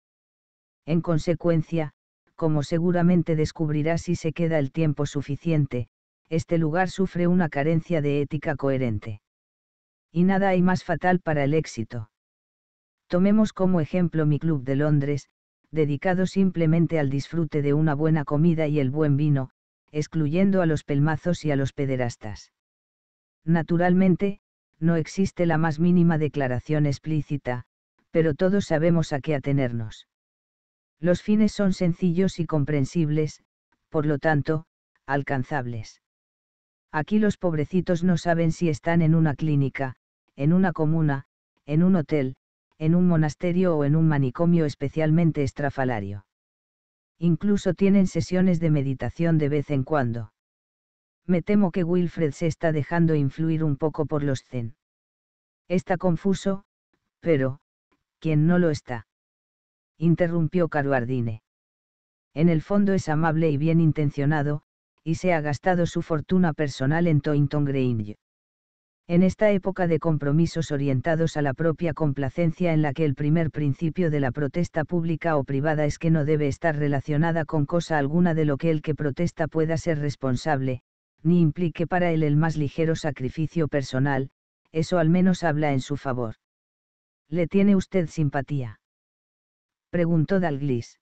En consecuencia, como seguramente descubrirá si se queda el tiempo suficiente, este lugar sufre una carencia de ética coherente. Y nada hay más fatal para el éxito. Tomemos como ejemplo mi club de Londres, dedicado simplemente al disfrute de una buena comida y el buen vino, excluyendo a los pelmazos y a los pederastas. Naturalmente, no existe la más mínima declaración explícita, pero todos sabemos a qué atenernos. Los fines son sencillos y comprensibles, por lo tanto, alcanzables. Aquí los pobrecitos no saben si están en una clínica, en una comuna, en un hotel, en un monasterio o en un manicomio especialmente estrafalario. Incluso tienen sesiones de meditación de vez en cuando. Me temo que Wilfred se está dejando influir un poco por los zen. Está confuso, pero, ¿quién no lo está? interrumpió Caruardine. En el fondo es amable y bien intencionado, y se ha gastado su fortuna personal en Toynton Grange en esta época de compromisos orientados a la propia complacencia en la que el primer principio de la protesta pública o privada es que no debe estar relacionada con cosa alguna de lo que el que protesta pueda ser responsable, ni implique para él el más ligero sacrificio personal, eso al menos habla en su favor. ¿Le tiene usted simpatía? preguntó Dalglis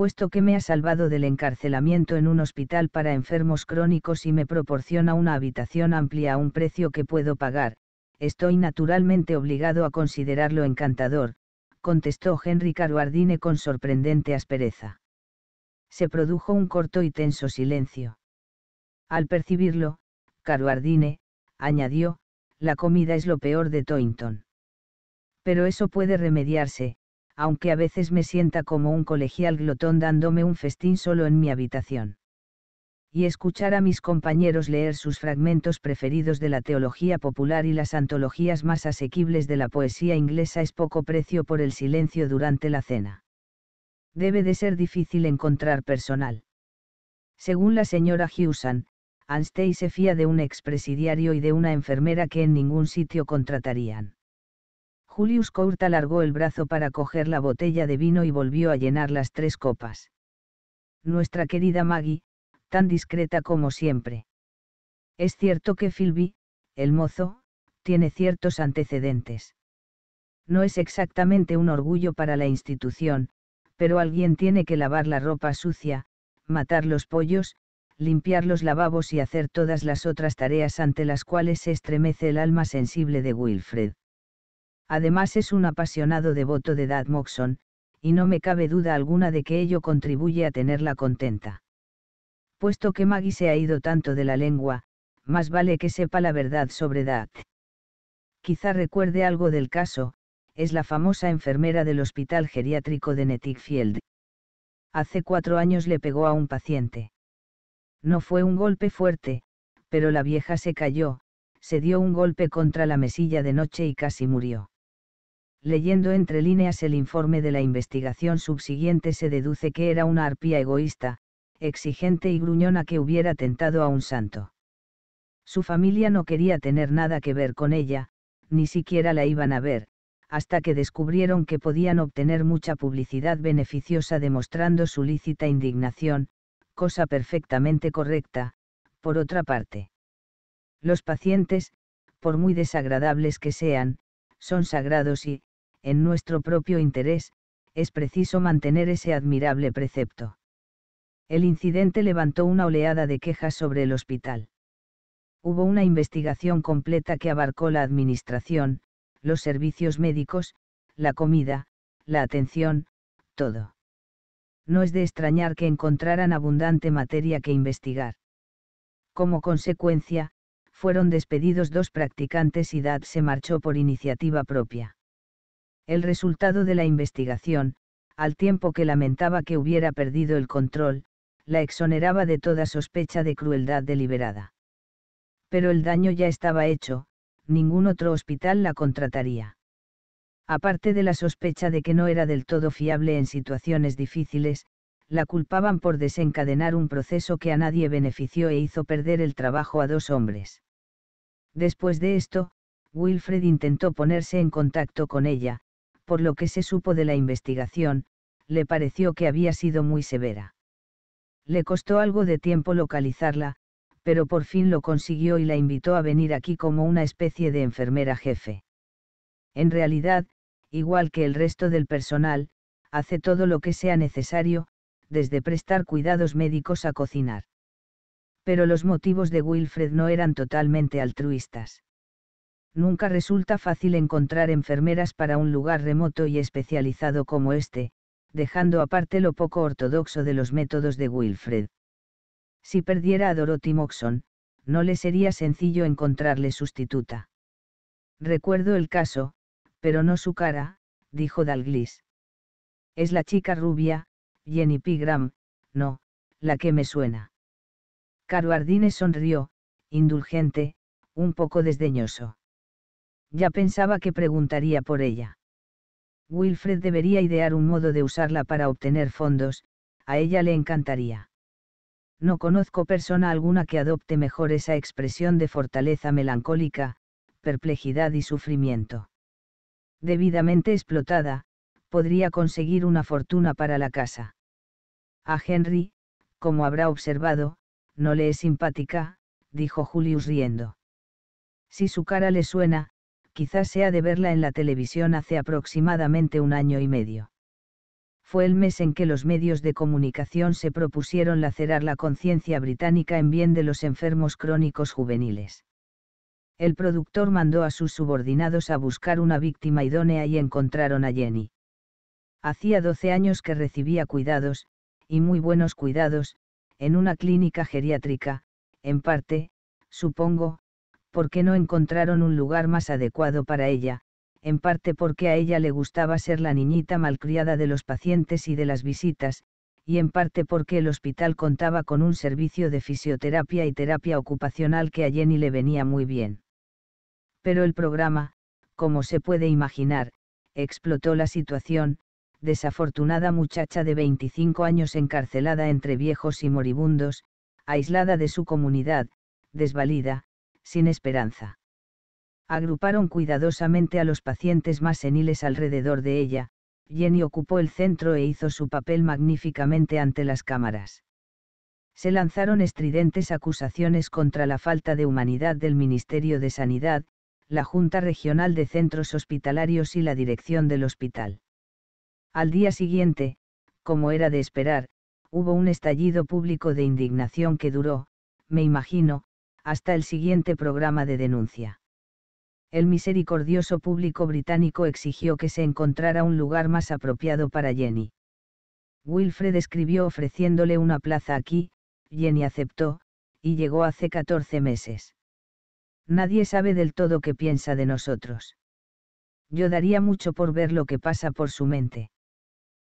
puesto que me ha salvado del encarcelamiento en un hospital para enfermos crónicos y me proporciona una habitación amplia a un precio que puedo pagar, estoy naturalmente obligado a considerarlo encantador, contestó Henry Caruardine con sorprendente aspereza. Se produjo un corto y tenso silencio. Al percibirlo, Caruardine, añadió, la comida es lo peor de Toynton. Pero eso puede remediarse, aunque a veces me sienta como un colegial glotón dándome un festín solo en mi habitación. Y escuchar a mis compañeros leer sus fragmentos preferidos de la teología popular y las antologías más asequibles de la poesía inglesa es poco precio por el silencio durante la cena. Debe de ser difícil encontrar personal. Según la señora Hewson, Anstey se fía de un expresidiario y de una enfermera que en ningún sitio contratarían Julius Court alargó el brazo para coger la botella de vino y volvió a llenar las tres copas. Nuestra querida Maggie, tan discreta como siempre. Es cierto que Philby, el mozo, tiene ciertos antecedentes. No es exactamente un orgullo para la institución, pero alguien tiene que lavar la ropa sucia, matar los pollos, limpiar los lavabos y hacer todas las otras tareas ante las cuales se estremece el alma sensible de Wilfred. Además es un apasionado devoto de Dad Moxon, y no me cabe duda alguna de que ello contribuye a tenerla contenta. Puesto que Maggie se ha ido tanto de la lengua, más vale que sepa la verdad sobre Dad. Quizá recuerde algo del caso, es la famosa enfermera del hospital geriátrico de Netickfield. Hace cuatro años le pegó a un paciente. No fue un golpe fuerte, pero la vieja se cayó, se dio un golpe contra la mesilla de noche y casi murió. Leyendo entre líneas el informe de la investigación subsiguiente se deduce que era una arpía egoísta, exigente y gruñona que hubiera tentado a un santo. Su familia no quería tener nada que ver con ella, ni siquiera la iban a ver, hasta que descubrieron que podían obtener mucha publicidad beneficiosa demostrando su lícita indignación, cosa perfectamente correcta, por otra parte. Los pacientes, por muy desagradables que sean, son sagrados y, en nuestro propio interés, es preciso mantener ese admirable precepto. El incidente levantó una oleada de quejas sobre el hospital. Hubo una investigación completa que abarcó la administración, los servicios médicos, la comida, la atención, todo. No es de extrañar que encontraran abundante materia que investigar. Como consecuencia, fueron despedidos dos practicantes y Dad se marchó por iniciativa propia el resultado de la investigación, al tiempo que lamentaba que hubiera perdido el control, la exoneraba de toda sospecha de crueldad deliberada. Pero el daño ya estaba hecho, ningún otro hospital la contrataría. Aparte de la sospecha de que no era del todo fiable en situaciones difíciles, la culpaban por desencadenar un proceso que a nadie benefició e hizo perder el trabajo a dos hombres. Después de esto, Wilfred intentó ponerse en contacto con ella, por lo que se supo de la investigación, le pareció que había sido muy severa. Le costó algo de tiempo localizarla, pero por fin lo consiguió y la invitó a venir aquí como una especie de enfermera jefe. En realidad, igual que el resto del personal, hace todo lo que sea necesario, desde prestar cuidados médicos a cocinar. Pero los motivos de Wilfred no eran totalmente altruistas nunca resulta fácil encontrar enfermeras para un lugar remoto y especializado como este, dejando aparte lo poco ortodoxo de los métodos de Wilfred. Si perdiera a Dorothy Moxon, no le sería sencillo encontrarle sustituta. Recuerdo el caso, pero no su cara, dijo Dalglis. Es la chica rubia, Jenny Pigram, no, la que me suena. Caruardine sonrió, indulgente, un poco desdeñoso. Ya pensaba que preguntaría por ella. Wilfred debería idear un modo de usarla para obtener fondos, a ella le encantaría. No conozco persona alguna que adopte mejor esa expresión de fortaleza melancólica, perplejidad y sufrimiento. Debidamente explotada, podría conseguir una fortuna para la casa. A Henry, como habrá observado, no le es simpática, dijo Julius riendo. Si su cara le suena, quizás sea de verla en la televisión hace aproximadamente un año y medio. Fue el mes en que los medios de comunicación se propusieron lacerar la conciencia británica en bien de los enfermos crónicos juveniles. El productor mandó a sus subordinados a buscar una víctima idónea y encontraron a Jenny. Hacía 12 años que recibía cuidados, y muy buenos cuidados, en una clínica geriátrica, en parte, supongo, porque no encontraron un lugar más adecuado para ella, en parte porque a ella le gustaba ser la niñita malcriada de los pacientes y de las visitas, y en parte porque el hospital contaba con un servicio de fisioterapia y terapia ocupacional que a Jenny le venía muy bien. Pero el programa, como se puede imaginar, explotó la situación, desafortunada muchacha de 25 años encarcelada entre viejos y moribundos, aislada de su comunidad, desvalida, sin esperanza. Agruparon cuidadosamente a los pacientes más seniles alrededor de ella, Jenny ocupó el centro e hizo su papel magníficamente ante las cámaras. Se lanzaron estridentes acusaciones contra la falta de humanidad del Ministerio de Sanidad, la Junta Regional de Centros Hospitalarios y la dirección del hospital. Al día siguiente, como era de esperar, hubo un estallido público de indignación que duró, me imagino, hasta el siguiente programa de denuncia. El misericordioso público británico exigió que se encontrara un lugar más apropiado para Jenny. Wilfred escribió ofreciéndole una plaza aquí, Jenny aceptó, y llegó hace 14 meses. Nadie sabe del todo qué piensa de nosotros. Yo daría mucho por ver lo que pasa por su mente.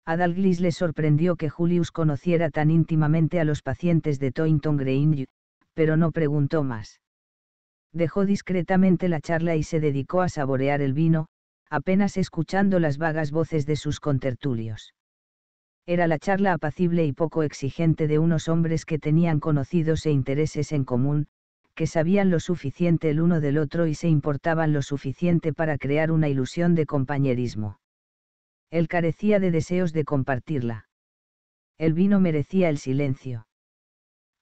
A Dalglis le sorprendió que Julius conociera tan íntimamente a los pacientes de Toynton Grange, pero no preguntó más. Dejó discretamente la charla y se dedicó a saborear el vino, apenas escuchando las vagas voces de sus contertulios. Era la charla apacible y poco exigente de unos hombres que tenían conocidos e intereses en común, que sabían lo suficiente el uno del otro y se importaban lo suficiente para crear una ilusión de compañerismo. Él carecía de deseos de compartirla. El vino merecía el silencio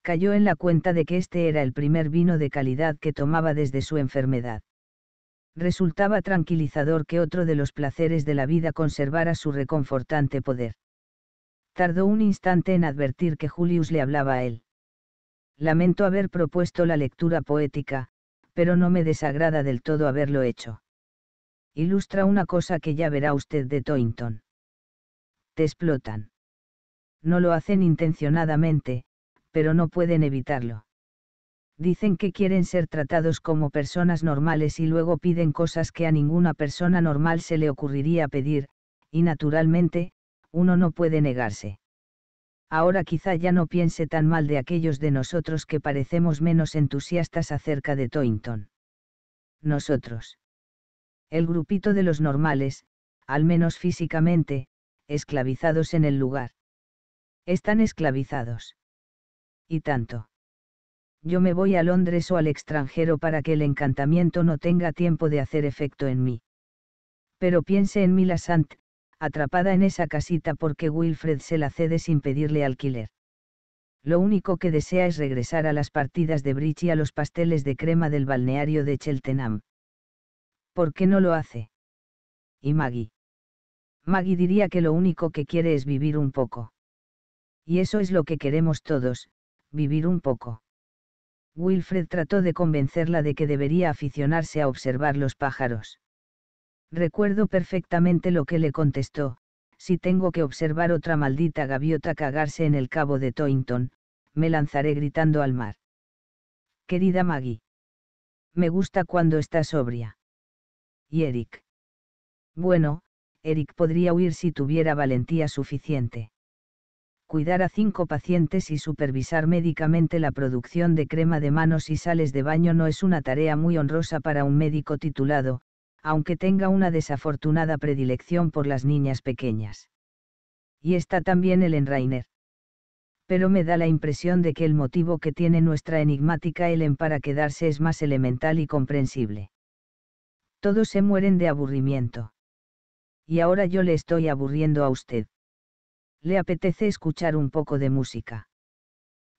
cayó en la cuenta de que este era el primer vino de calidad que tomaba desde su enfermedad. Resultaba tranquilizador que otro de los placeres de la vida conservara su reconfortante poder. Tardó un instante en advertir que Julius le hablaba a él. Lamento haber propuesto la lectura poética, pero no me desagrada del todo haberlo hecho. Ilustra una cosa que ya verá usted de Toynton. Te explotan. No lo hacen intencionadamente, pero no pueden evitarlo. Dicen que quieren ser tratados como personas normales y luego piden cosas que a ninguna persona normal se le ocurriría pedir, y naturalmente, uno no puede negarse. Ahora quizá ya no piense tan mal de aquellos de nosotros que parecemos menos entusiastas acerca de Toynton. Nosotros. El grupito de los normales, al menos físicamente, esclavizados en el lugar. Están esclavizados y tanto. Yo me voy a Londres o al extranjero para que el encantamiento no tenga tiempo de hacer efecto en mí. Pero piense en Mila Sant, atrapada en esa casita porque Wilfred se la cede sin pedirle alquiler. Lo único que desea es regresar a las partidas de bridge y a los pasteles de crema del balneario de Cheltenham. ¿Por qué no lo hace? Y Maggie. Maggie diría que lo único que quiere es vivir un poco. Y eso es lo que queremos todos, vivir un poco. Wilfred trató de convencerla de que debería aficionarse a observar los pájaros. Recuerdo perfectamente lo que le contestó, si tengo que observar otra maldita gaviota cagarse en el cabo de Toynton, me lanzaré gritando al mar. Querida Maggie. Me gusta cuando está sobria. Y Eric. Bueno, Eric podría huir si tuviera valentía suficiente cuidar a cinco pacientes y supervisar médicamente la producción de crema de manos y sales de baño no es una tarea muy honrosa para un médico titulado, aunque tenga una desafortunada predilección por las niñas pequeñas. Y está también el Enrainer. Pero me da la impresión de que el motivo que tiene nuestra enigmática Ellen para quedarse es más elemental y comprensible. Todos se mueren de aburrimiento. Y ahora yo le estoy aburriendo a usted le apetece escuchar un poco de música.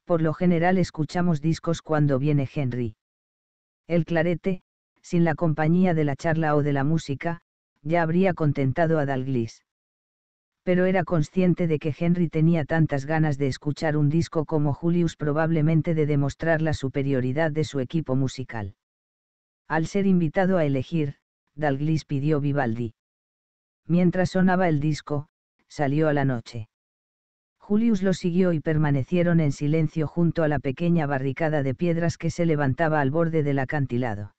Por lo general escuchamos discos cuando viene Henry. El clarete, sin la compañía de la charla o de la música, ya habría contentado a Dalglis. Pero era consciente de que Henry tenía tantas ganas de escuchar un disco como Julius probablemente de demostrar la superioridad de su equipo musical. Al ser invitado a elegir, Dalglis pidió Vivaldi. Mientras sonaba el disco, salió a la noche. Julius lo siguió y permanecieron en silencio junto a la pequeña barricada de piedras que se levantaba al borde del acantilado.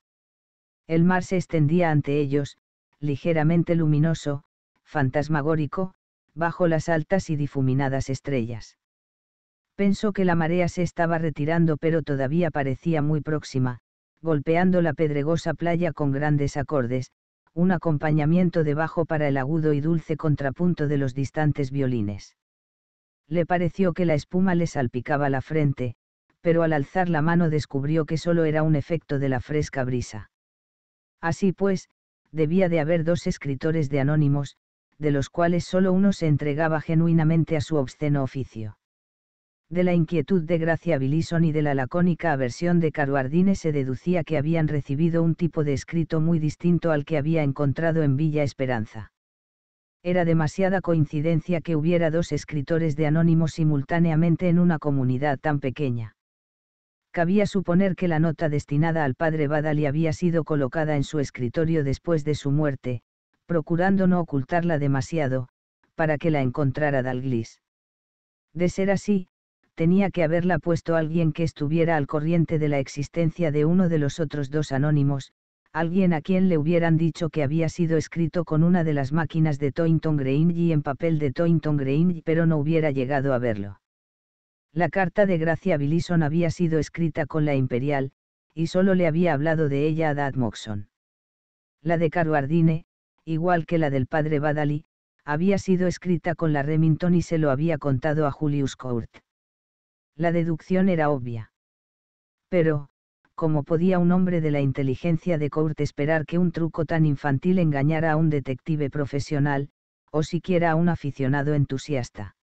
El mar se extendía ante ellos, ligeramente luminoso, fantasmagórico, bajo las altas y difuminadas estrellas. Pensó que la marea se estaba retirando pero todavía parecía muy próxima, golpeando la pedregosa playa con grandes acordes, un acompañamiento de bajo para el agudo y dulce contrapunto de los distantes violines le pareció que la espuma le salpicaba la frente, pero al alzar la mano descubrió que solo era un efecto de la fresca brisa. Así pues, debía de haber dos escritores de anónimos, de los cuales solo uno se entregaba genuinamente a su obsceno oficio. De la inquietud de Gracia Billison y de la lacónica aversión de Caruardine se deducía que habían recibido un tipo de escrito muy distinto al que había encontrado en Villa Esperanza era demasiada coincidencia que hubiera dos escritores de anónimos simultáneamente en una comunidad tan pequeña. Cabía suponer que la nota destinada al padre Badali había sido colocada en su escritorio después de su muerte, procurando no ocultarla demasiado, para que la encontrara Dalglis. De ser así, tenía que haberla puesto alguien que estuviera al corriente de la existencia de uno de los otros dos anónimos, alguien a quien le hubieran dicho que había sido escrito con una de las máquinas de Toynton Grange en papel de Toynton Grange pero no hubiera llegado a verlo. La carta de gracia Billison había sido escrita con la Imperial, y solo le había hablado de ella a Dad Moxon. La de Caruardine, igual que la del padre Badali, había sido escrita con la Remington y se lo había contado a Julius Court. La deducción era obvia. Pero, ¿cómo podía un hombre de la inteligencia de Court esperar que un truco tan infantil engañara a un detective profesional, o siquiera a un aficionado entusiasta?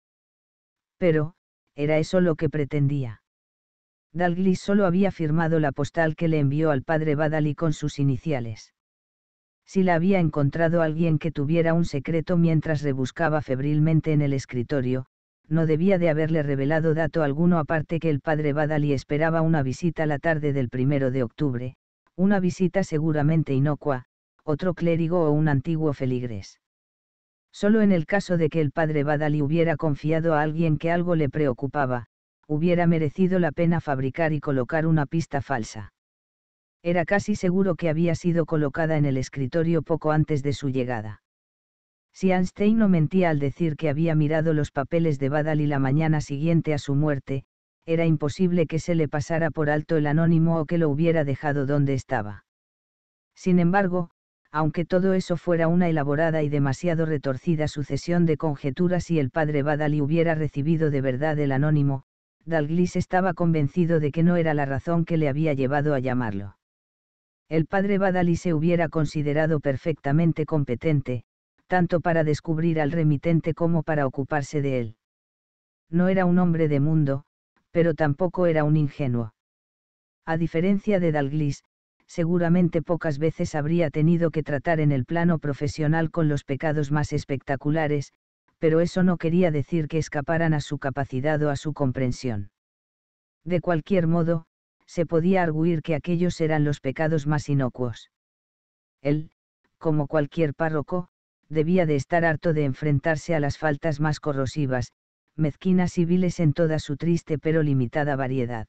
Pero, era eso lo que pretendía. Dalglish solo había firmado la postal que le envió al padre Badali con sus iniciales. Si la había encontrado alguien que tuviera un secreto mientras rebuscaba febrilmente en el escritorio, no debía de haberle revelado dato alguno aparte que el padre Badali esperaba una visita la tarde del primero de octubre, una visita seguramente inocua, otro clérigo o un antiguo feligres. Solo en el caso de que el padre Badali hubiera confiado a alguien que algo le preocupaba, hubiera merecido la pena fabricar y colocar una pista falsa. Era casi seguro que había sido colocada en el escritorio poco antes de su llegada. Si Einstein no mentía al decir que había mirado los papeles de Badali la mañana siguiente a su muerte, era imposible que se le pasara por alto el anónimo o que lo hubiera dejado donde estaba. Sin embargo, aunque todo eso fuera una elaborada y demasiado retorcida sucesión de conjeturas y el padre Badali hubiera recibido de verdad el anónimo, Dalglis estaba convencido de que no era la razón que le había llevado a llamarlo. El padre Badali se hubiera considerado perfectamente competente, tanto para descubrir al remitente como para ocuparse de él. No era un hombre de mundo, pero tampoco era un ingenuo. A diferencia de Dalglis, seguramente pocas veces habría tenido que tratar en el plano profesional con los pecados más espectaculares, pero eso no quería decir que escaparan a su capacidad o a su comprensión. De cualquier modo, se podía arguir que aquellos eran los pecados más inocuos. Él, como cualquier párroco, debía de estar harto de enfrentarse a las faltas más corrosivas, mezquinas y viles en toda su triste pero limitada variedad.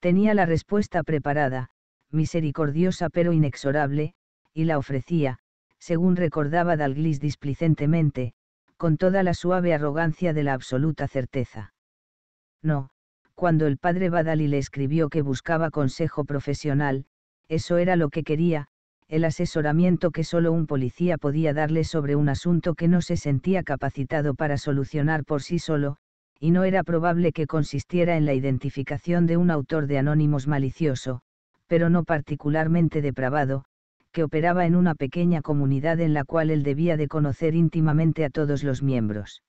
Tenía la respuesta preparada, misericordiosa pero inexorable, y la ofrecía, según recordaba Dalglis displicentemente, con toda la suave arrogancia de la absoluta certeza. No, cuando el padre Badali le escribió que buscaba consejo profesional, eso era lo que quería, el asesoramiento que solo un policía podía darle sobre un asunto que no se sentía capacitado para solucionar por sí solo, y no era probable que consistiera en la identificación de un autor de anónimos malicioso, pero no particularmente depravado, que operaba en una pequeña comunidad en la cual él debía de conocer íntimamente a todos los miembros.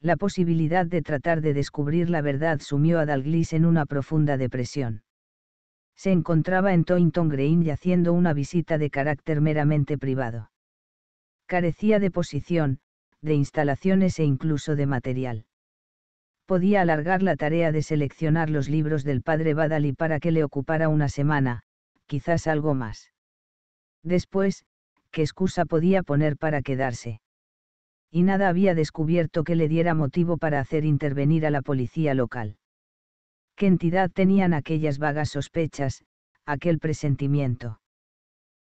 La posibilidad de tratar de descubrir la verdad sumió a Dalglis en una profunda depresión se encontraba en Toynton Green y haciendo una visita de carácter meramente privado. Carecía de posición, de instalaciones e incluso de material. Podía alargar la tarea de seleccionar los libros del padre Badali para que le ocupara una semana, quizás algo más. Después, ¿qué excusa podía poner para quedarse? Y nada había descubierto que le diera motivo para hacer intervenir a la policía local qué entidad tenían aquellas vagas sospechas, aquel presentimiento.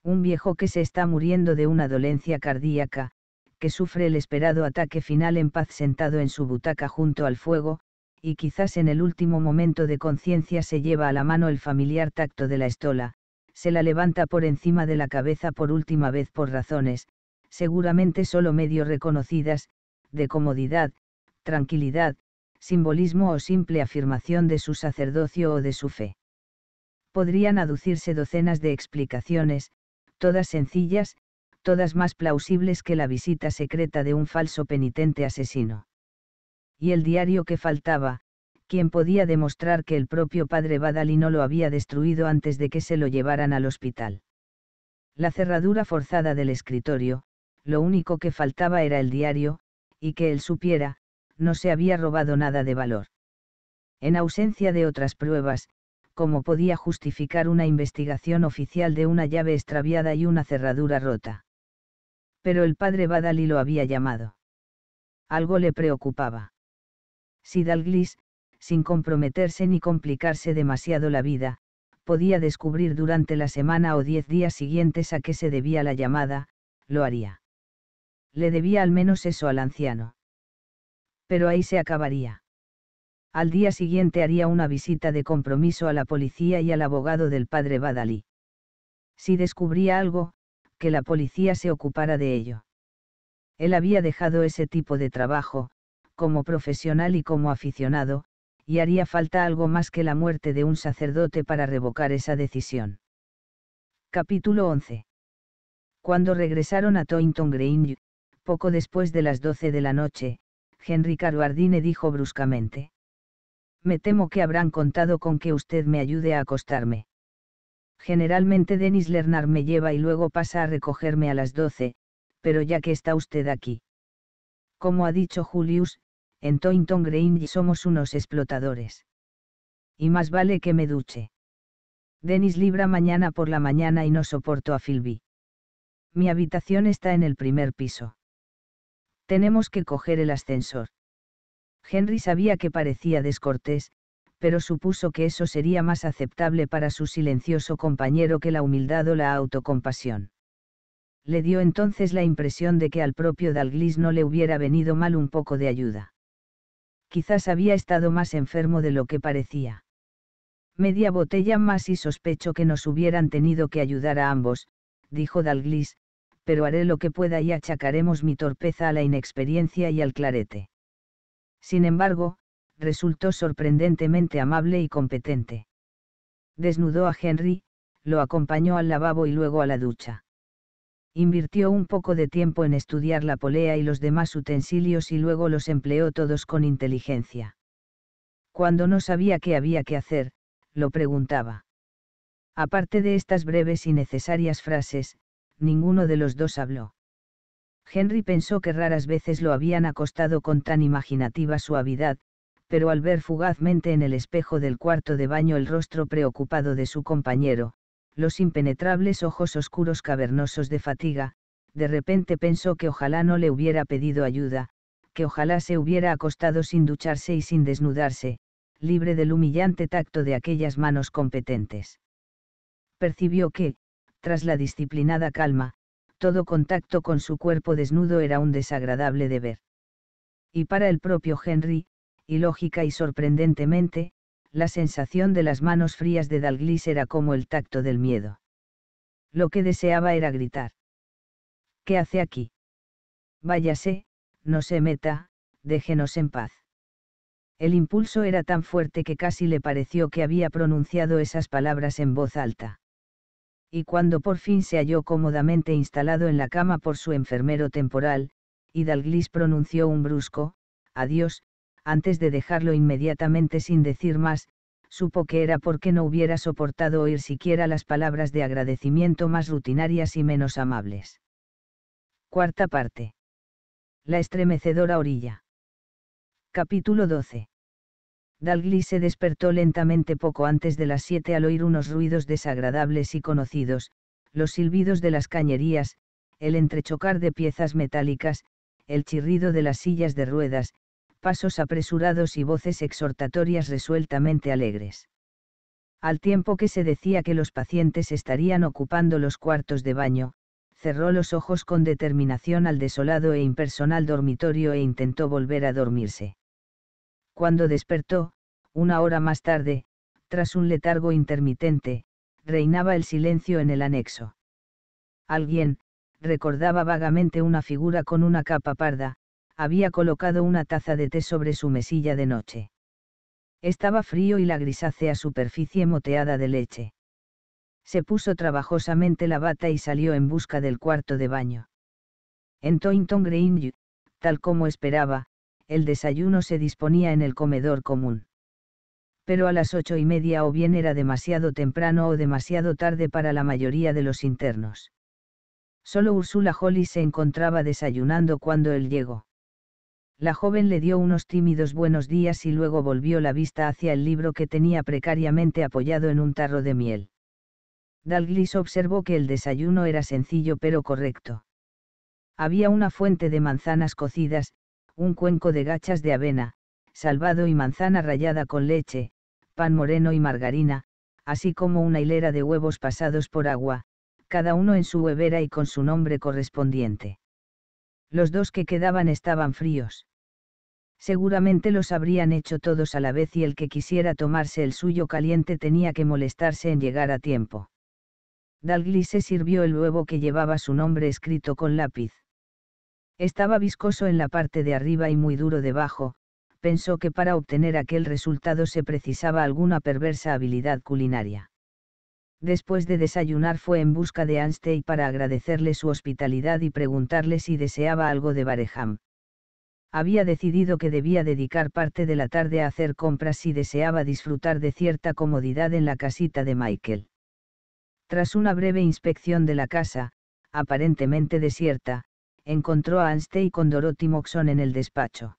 Un viejo que se está muriendo de una dolencia cardíaca, que sufre el esperado ataque final en paz sentado en su butaca junto al fuego, y quizás en el último momento de conciencia se lleva a la mano el familiar tacto de la estola, se la levanta por encima de la cabeza por última vez por razones, seguramente solo medio reconocidas, de comodidad, tranquilidad, simbolismo o simple afirmación de su sacerdocio o de su fe. Podrían aducirse docenas de explicaciones, todas sencillas, todas más plausibles que la visita secreta de un falso penitente asesino. Y el diario que faltaba, quien podía demostrar que el propio padre Badali no lo había destruido antes de que se lo llevaran al hospital. La cerradura forzada del escritorio, lo único que faltaba era el diario, y que él supiera, no se había robado nada de valor. En ausencia de otras pruebas, ¿cómo podía justificar una investigación oficial de una llave extraviada y una cerradura rota? Pero el padre Badali lo había llamado. Algo le preocupaba. Si Dalglis, sin comprometerse ni complicarse demasiado la vida, podía descubrir durante la semana o diez días siguientes a qué se debía la llamada, lo haría. Le debía al menos eso al anciano pero ahí se acabaría. Al día siguiente haría una visita de compromiso a la policía y al abogado del padre Badalí. Si descubría algo, que la policía se ocupara de ello. Él había dejado ese tipo de trabajo, como profesional y como aficionado, y haría falta algo más que la muerte de un sacerdote para revocar esa decisión. Capítulo 11. Cuando regresaron a Toynton Grange, poco después de las 12 de la noche, Henry Caruardine dijo bruscamente. Me temo que habrán contado con que usted me ayude a acostarme. Generalmente Denis Lernar me lleva y luego pasa a recogerme a las doce, pero ya que está usted aquí. Como ha dicho Julius, en Toynton Grange somos unos explotadores. Y más vale que me duche. Denis libra mañana por la mañana y no soporto a Philby. Mi habitación está en el primer piso. Tenemos que coger el ascensor. Henry sabía que parecía descortés, pero supuso que eso sería más aceptable para su silencioso compañero que la humildad o la autocompasión. Le dio entonces la impresión de que al propio Dalglis no le hubiera venido mal un poco de ayuda. Quizás había estado más enfermo de lo que parecía. Media botella más y sospecho que nos hubieran tenido que ayudar a ambos, dijo Dalglis, pero haré lo que pueda y achacaremos mi torpeza a la inexperiencia y al clarete. Sin embargo, resultó sorprendentemente amable y competente. Desnudó a Henry, lo acompañó al lavabo y luego a la ducha. Invirtió un poco de tiempo en estudiar la polea y los demás utensilios y luego los empleó todos con inteligencia. Cuando no sabía qué había que hacer, lo preguntaba. Aparte de estas breves y necesarias frases, ninguno de los dos habló. Henry pensó que raras veces lo habían acostado con tan imaginativa suavidad, pero al ver fugazmente en el espejo del cuarto de baño el rostro preocupado de su compañero, los impenetrables ojos oscuros cavernosos de fatiga, de repente pensó que ojalá no le hubiera pedido ayuda, que ojalá se hubiera acostado sin ducharse y sin desnudarse, libre del humillante tacto de aquellas manos competentes. Percibió que, tras la disciplinada calma, todo contacto con su cuerpo desnudo era un desagradable deber. Y para el propio Henry, ilógica y sorprendentemente, la sensación de las manos frías de Dalglis era como el tacto del miedo. Lo que deseaba era gritar. ¿Qué hace aquí? Váyase, no se meta, déjenos en paz. El impulso era tan fuerte que casi le pareció que había pronunciado esas palabras en voz alta y cuando por fin se halló cómodamente instalado en la cama por su enfermero temporal, Hidalglis pronunció un brusco, adiós, antes de dejarlo inmediatamente sin decir más, supo que era porque no hubiera soportado oír siquiera las palabras de agradecimiento más rutinarias y menos amables. Cuarta parte. La estremecedora orilla. Capítulo 12. Dalgli se despertó lentamente poco antes de las siete al oír unos ruidos desagradables y conocidos, los silbidos de las cañerías, el entrechocar de piezas metálicas, el chirrido de las sillas de ruedas, pasos apresurados y voces exhortatorias resueltamente alegres. Al tiempo que se decía que los pacientes estarían ocupando los cuartos de baño, cerró los ojos con determinación al desolado e impersonal dormitorio e intentó volver a dormirse. Cuando despertó, una hora más tarde, tras un letargo intermitente, reinaba el silencio en el anexo. Alguien, recordaba vagamente una figura con una capa parda, había colocado una taza de té sobre su mesilla de noche. Estaba frío y la grisácea superficie moteada de leche. Se puso trabajosamente la bata y salió en busca del cuarto de baño. En Toynton Green, tal como esperaba, el desayuno se disponía en el comedor común. Pero a las ocho y media o bien era demasiado temprano o demasiado tarde para la mayoría de los internos. Solo Ursula Holly se encontraba desayunando cuando él llegó. La joven le dio unos tímidos buenos días y luego volvió la vista hacia el libro que tenía precariamente apoyado en un tarro de miel. Dalglis observó que el desayuno era sencillo pero correcto. Había una fuente de manzanas cocidas, un cuenco de gachas de avena, salvado y manzana rallada con leche, pan moreno y margarina, así como una hilera de huevos pasados por agua, cada uno en su huevera y con su nombre correspondiente. Los dos que quedaban estaban fríos. Seguramente los habrían hecho todos a la vez y el que quisiera tomarse el suyo caliente tenía que molestarse en llegar a tiempo. Dalgli se sirvió el huevo que llevaba su nombre escrito con lápiz. Estaba viscoso en la parte de arriba y muy duro debajo, pensó que para obtener aquel resultado se precisaba alguna perversa habilidad culinaria. Después de desayunar fue en busca de Anstey para agradecerle su hospitalidad y preguntarle si deseaba algo de Bareham. Había decidido que debía dedicar parte de la tarde a hacer compras si deseaba disfrutar de cierta comodidad en la casita de Michael. Tras una breve inspección de la casa, aparentemente desierta, encontró a Anstey con Dorothy Moxon en el despacho.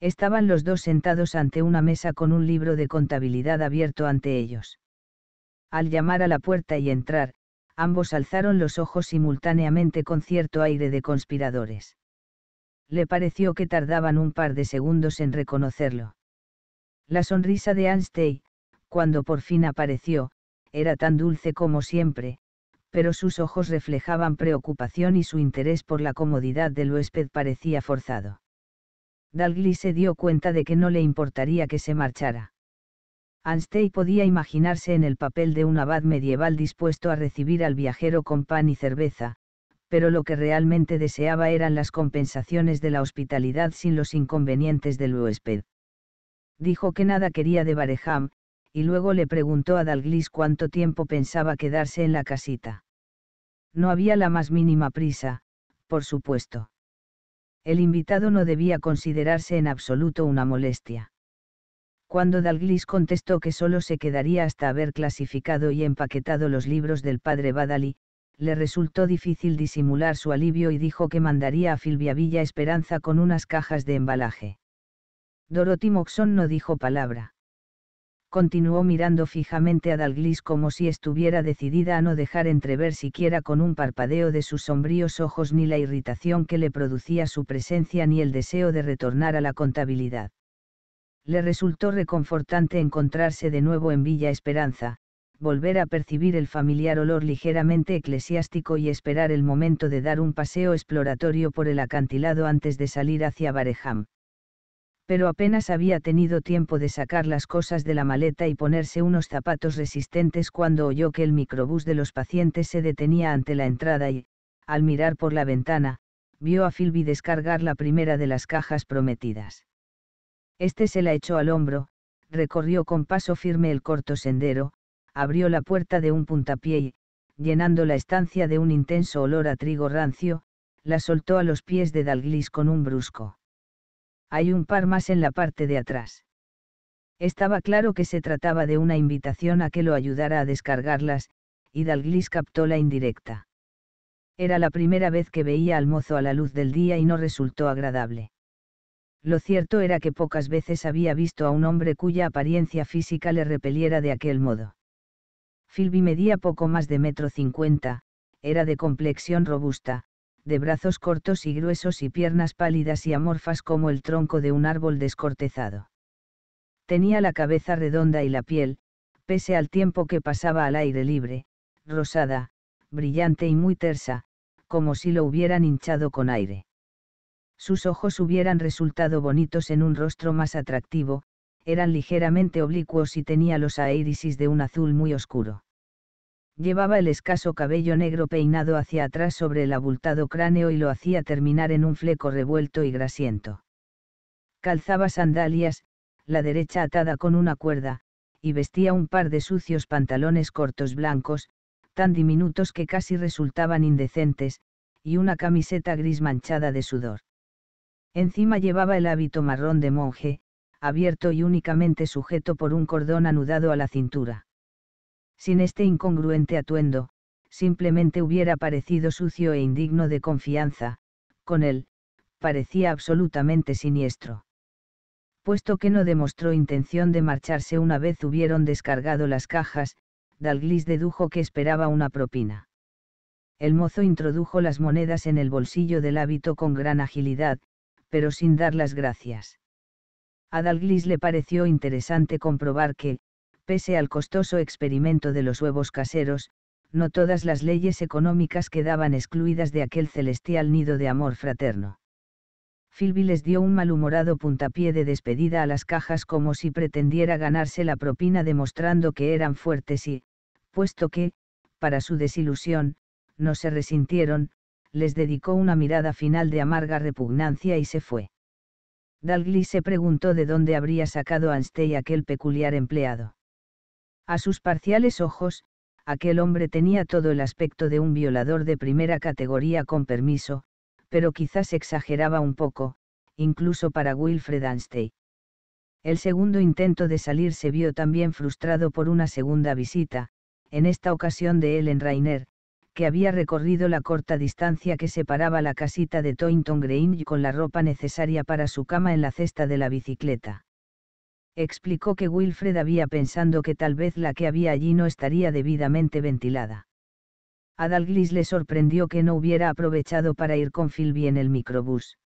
Estaban los dos sentados ante una mesa con un libro de contabilidad abierto ante ellos. Al llamar a la puerta y entrar, ambos alzaron los ojos simultáneamente con cierto aire de conspiradores. Le pareció que tardaban un par de segundos en reconocerlo. La sonrisa de Anstey, cuando por fin apareció, era tan dulce como siempre, pero sus ojos reflejaban preocupación y su interés por la comodidad del huésped parecía forzado. Dalgli se dio cuenta de que no le importaría que se marchara. Anstey podía imaginarse en el papel de un abad medieval dispuesto a recibir al viajero con pan y cerveza, pero lo que realmente deseaba eran las compensaciones de la hospitalidad sin los inconvenientes del huésped. Dijo que nada quería de Bareham, y luego le preguntó a Dalglis cuánto tiempo pensaba quedarse en la casita. No había la más mínima prisa, por supuesto. El invitado no debía considerarse en absoluto una molestia. Cuando Dalglis contestó que solo se quedaría hasta haber clasificado y empaquetado los libros del padre Badali, le resultó difícil disimular su alivio y dijo que mandaría a Filvia Villa Esperanza con unas cajas de embalaje. Dorothy Moxon no dijo palabra continuó mirando fijamente a Dalglis como si estuviera decidida a no dejar entrever siquiera con un parpadeo de sus sombríos ojos ni la irritación que le producía su presencia ni el deseo de retornar a la contabilidad. Le resultó reconfortante encontrarse de nuevo en Villa Esperanza, volver a percibir el familiar olor ligeramente eclesiástico y esperar el momento de dar un paseo exploratorio por el acantilado antes de salir hacia Bareham pero apenas había tenido tiempo de sacar las cosas de la maleta y ponerse unos zapatos resistentes cuando oyó que el microbús de los pacientes se detenía ante la entrada y, al mirar por la ventana, vio a Philby descargar la primera de las cajas prometidas. Este se la echó al hombro, recorrió con paso firme el corto sendero, abrió la puerta de un puntapié y, llenando la estancia de un intenso olor a trigo rancio, la soltó a los pies de Dalglis con un brusco hay un par más en la parte de atrás. Estaba claro que se trataba de una invitación a que lo ayudara a descargarlas, y Dalglis captó la indirecta. Era la primera vez que veía al mozo a la luz del día y no resultó agradable. Lo cierto era que pocas veces había visto a un hombre cuya apariencia física le repeliera de aquel modo. Philby medía poco más de metro cincuenta, era de complexión robusta, de brazos cortos y gruesos y piernas pálidas y amorfas como el tronco de un árbol descortezado. Tenía la cabeza redonda y la piel, pese al tiempo que pasaba al aire libre, rosada, brillante y muy tersa, como si lo hubieran hinchado con aire. Sus ojos hubieran resultado bonitos en un rostro más atractivo, eran ligeramente oblicuos y tenía los aérisis de un azul muy oscuro. Llevaba el escaso cabello negro peinado hacia atrás sobre el abultado cráneo y lo hacía terminar en un fleco revuelto y grasiento. Calzaba sandalias, la derecha atada con una cuerda, y vestía un par de sucios pantalones cortos blancos, tan diminutos que casi resultaban indecentes, y una camiseta gris manchada de sudor. Encima llevaba el hábito marrón de monje, abierto y únicamente sujeto por un cordón anudado a la cintura. Sin este incongruente atuendo, simplemente hubiera parecido sucio e indigno de confianza, con él, parecía absolutamente siniestro. Puesto que no demostró intención de marcharse una vez hubieron descargado las cajas, Dalglis dedujo que esperaba una propina. El mozo introdujo las monedas en el bolsillo del hábito con gran agilidad, pero sin dar las gracias. A Dalglis le pareció interesante comprobar que, pese al costoso experimento de los huevos caseros, no todas las leyes económicas quedaban excluidas de aquel celestial nido de amor fraterno. Philby les dio un malhumorado puntapié de despedida a las cajas como si pretendiera ganarse la propina demostrando que eran fuertes y, puesto que, para su desilusión, no se resintieron, les dedicó una mirada final de amarga repugnancia y se fue. Dalgley se preguntó de dónde habría sacado Anstey aquel peculiar empleado. A sus parciales ojos, aquel hombre tenía todo el aspecto de un violador de primera categoría con permiso, pero quizás exageraba un poco, incluso para Wilfred Anstey. El segundo intento de salir se vio también frustrado por una segunda visita, en esta ocasión de Ellen Rainer, que había recorrido la corta distancia que separaba la casita de Toynton Grange con la ropa necesaria para su cama en la cesta de la bicicleta explicó que Wilfred había pensando que tal vez la que había allí no estaría debidamente ventilada. A Dalglis le sorprendió que no hubiera aprovechado para ir con Philby en el microbús.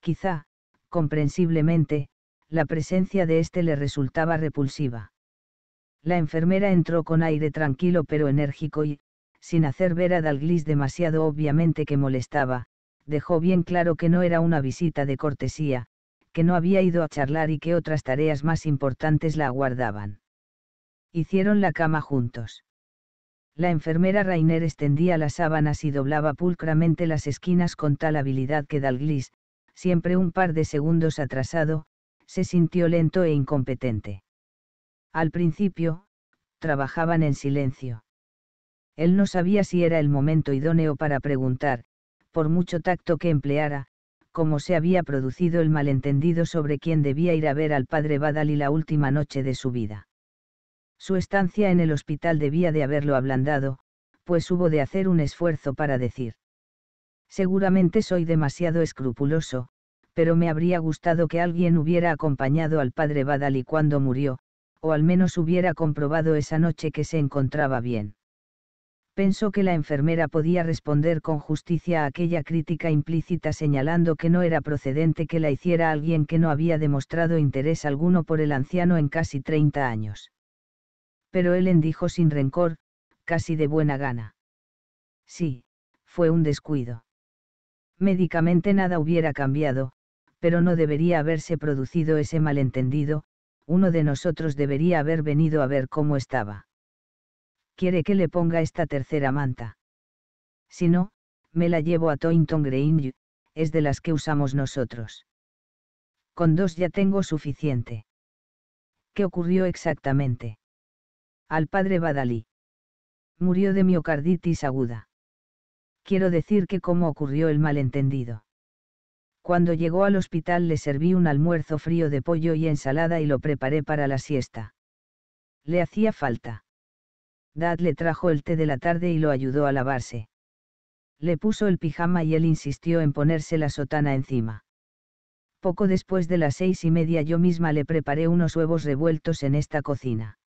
Quizá, comprensiblemente, la presencia de éste le resultaba repulsiva. La enfermera entró con aire tranquilo pero enérgico y, sin hacer ver a Dalglis demasiado obviamente que molestaba, dejó bien claro que no era una visita de cortesía, que no había ido a charlar y que otras tareas más importantes la aguardaban. Hicieron la cama juntos. La enfermera Rainer extendía las sábanas y doblaba pulcramente las esquinas con tal habilidad que Dalglis, siempre un par de segundos atrasado, se sintió lento e incompetente. Al principio, trabajaban en silencio. Él no sabía si era el momento idóneo para preguntar, por mucho tacto que empleara, cómo se había producido el malentendido sobre quién debía ir a ver al padre Badali la última noche de su vida. Su estancia en el hospital debía de haberlo ablandado, pues hubo de hacer un esfuerzo para decir. Seguramente soy demasiado escrupuloso, pero me habría gustado que alguien hubiera acompañado al padre Badali cuando murió, o al menos hubiera comprobado esa noche que se encontraba bien pensó que la enfermera podía responder con justicia a aquella crítica implícita señalando que no era procedente que la hiciera alguien que no había demostrado interés alguno por el anciano en casi 30 años. Pero Ellen dijo sin rencor, casi de buena gana. Sí, fue un descuido. Médicamente nada hubiera cambiado, pero no debería haberse producido ese malentendido, uno de nosotros debería haber venido a ver cómo estaba quiere que le ponga esta tercera manta. Si no, me la llevo a Toynton Green. es de las que usamos nosotros. Con dos ya tengo suficiente. ¿Qué ocurrió exactamente? Al padre Badalí. Murió de miocarditis aguda. Quiero decir que cómo ocurrió el malentendido. Cuando llegó al hospital le serví un almuerzo frío de pollo y ensalada y lo preparé para la siesta. Le hacía falta. Dad le trajo el té de la tarde y lo ayudó a lavarse. Le puso el pijama y él insistió en ponerse la sotana encima. Poco después de las seis y media yo misma le preparé unos huevos revueltos en esta cocina.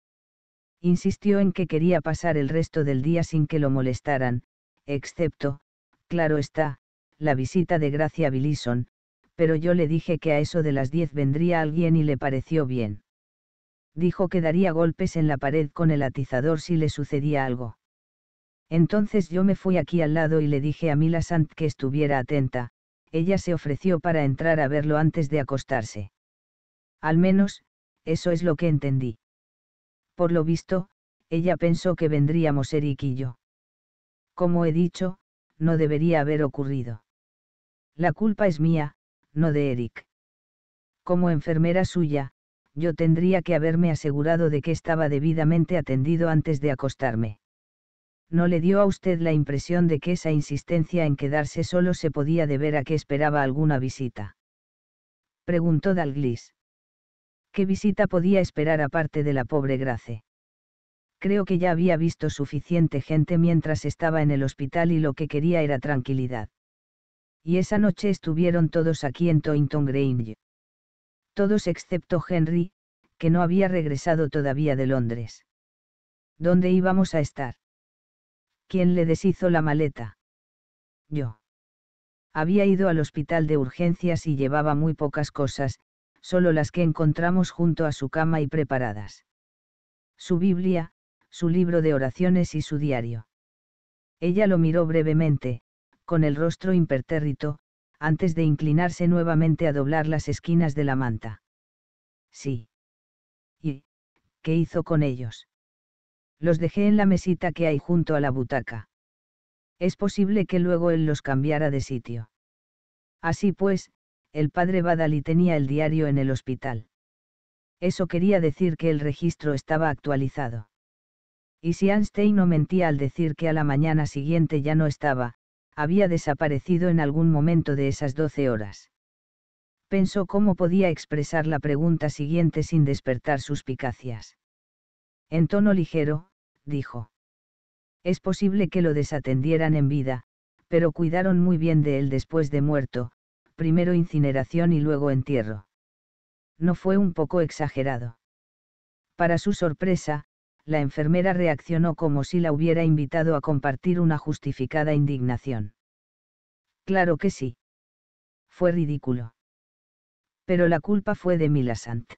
Insistió en que quería pasar el resto del día sin que lo molestaran, excepto, claro está, la visita de Gracia Billison, pero yo le dije que a eso de las diez vendría alguien y le pareció bien dijo que daría golpes en la pared con el atizador si le sucedía algo. Entonces yo me fui aquí al lado y le dije a Mila Sant que estuviera atenta, ella se ofreció para entrar a verlo antes de acostarse. Al menos, eso es lo que entendí. Por lo visto, ella pensó que vendríamos Eric y yo. Como he dicho, no debería haber ocurrido. La culpa es mía, no de Eric. Como enfermera suya, yo tendría que haberme asegurado de que estaba debidamente atendido antes de acostarme. ¿No le dio a usted la impresión de que esa insistencia en quedarse solo se podía deber a que esperaba alguna visita? Preguntó Dalglis. ¿Qué visita podía esperar aparte de la pobre Grace? Creo que ya había visto suficiente gente mientras estaba en el hospital y lo que quería era tranquilidad. Y esa noche estuvieron todos aquí en Toynton Grange todos excepto Henry, que no había regresado todavía de Londres. ¿Dónde íbamos a estar? ¿Quién le deshizo la maleta? Yo. Había ido al hospital de urgencias y llevaba muy pocas cosas, solo las que encontramos junto a su cama y preparadas. Su Biblia, su libro de oraciones y su diario. Ella lo miró brevemente, con el rostro impertérrito, antes de inclinarse nuevamente a doblar las esquinas de la manta. Sí. ¿Y qué hizo con ellos? Los dejé en la mesita que hay junto a la butaca. Es posible que luego él los cambiara de sitio. Así pues, el padre Badali tenía el diario en el hospital. Eso quería decir que el registro estaba actualizado. Y si Einstein no mentía al decir que a la mañana siguiente ya no estaba, había desaparecido en algún momento de esas doce horas. Pensó cómo podía expresar la pregunta siguiente sin despertar suspicacias. En tono ligero, dijo. Es posible que lo desatendieran en vida, pero cuidaron muy bien de él después de muerto, primero incineración y luego entierro. No fue un poco exagerado. Para su sorpresa, la enfermera reaccionó como si la hubiera invitado a compartir una justificada indignación. Claro que sí. Fue ridículo. Pero la culpa fue de Milasant.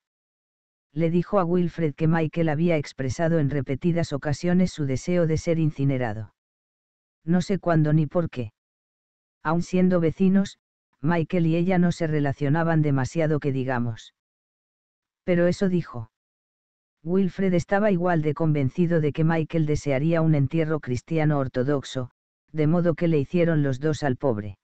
Le dijo a Wilfred que Michael había expresado en repetidas ocasiones su deseo de ser incinerado. No sé cuándo ni por qué. Aun siendo vecinos, Michael y ella no se relacionaban demasiado que digamos. Pero eso dijo. Wilfred estaba igual de convencido de que Michael desearía un entierro cristiano ortodoxo, de modo que le hicieron los dos al pobre.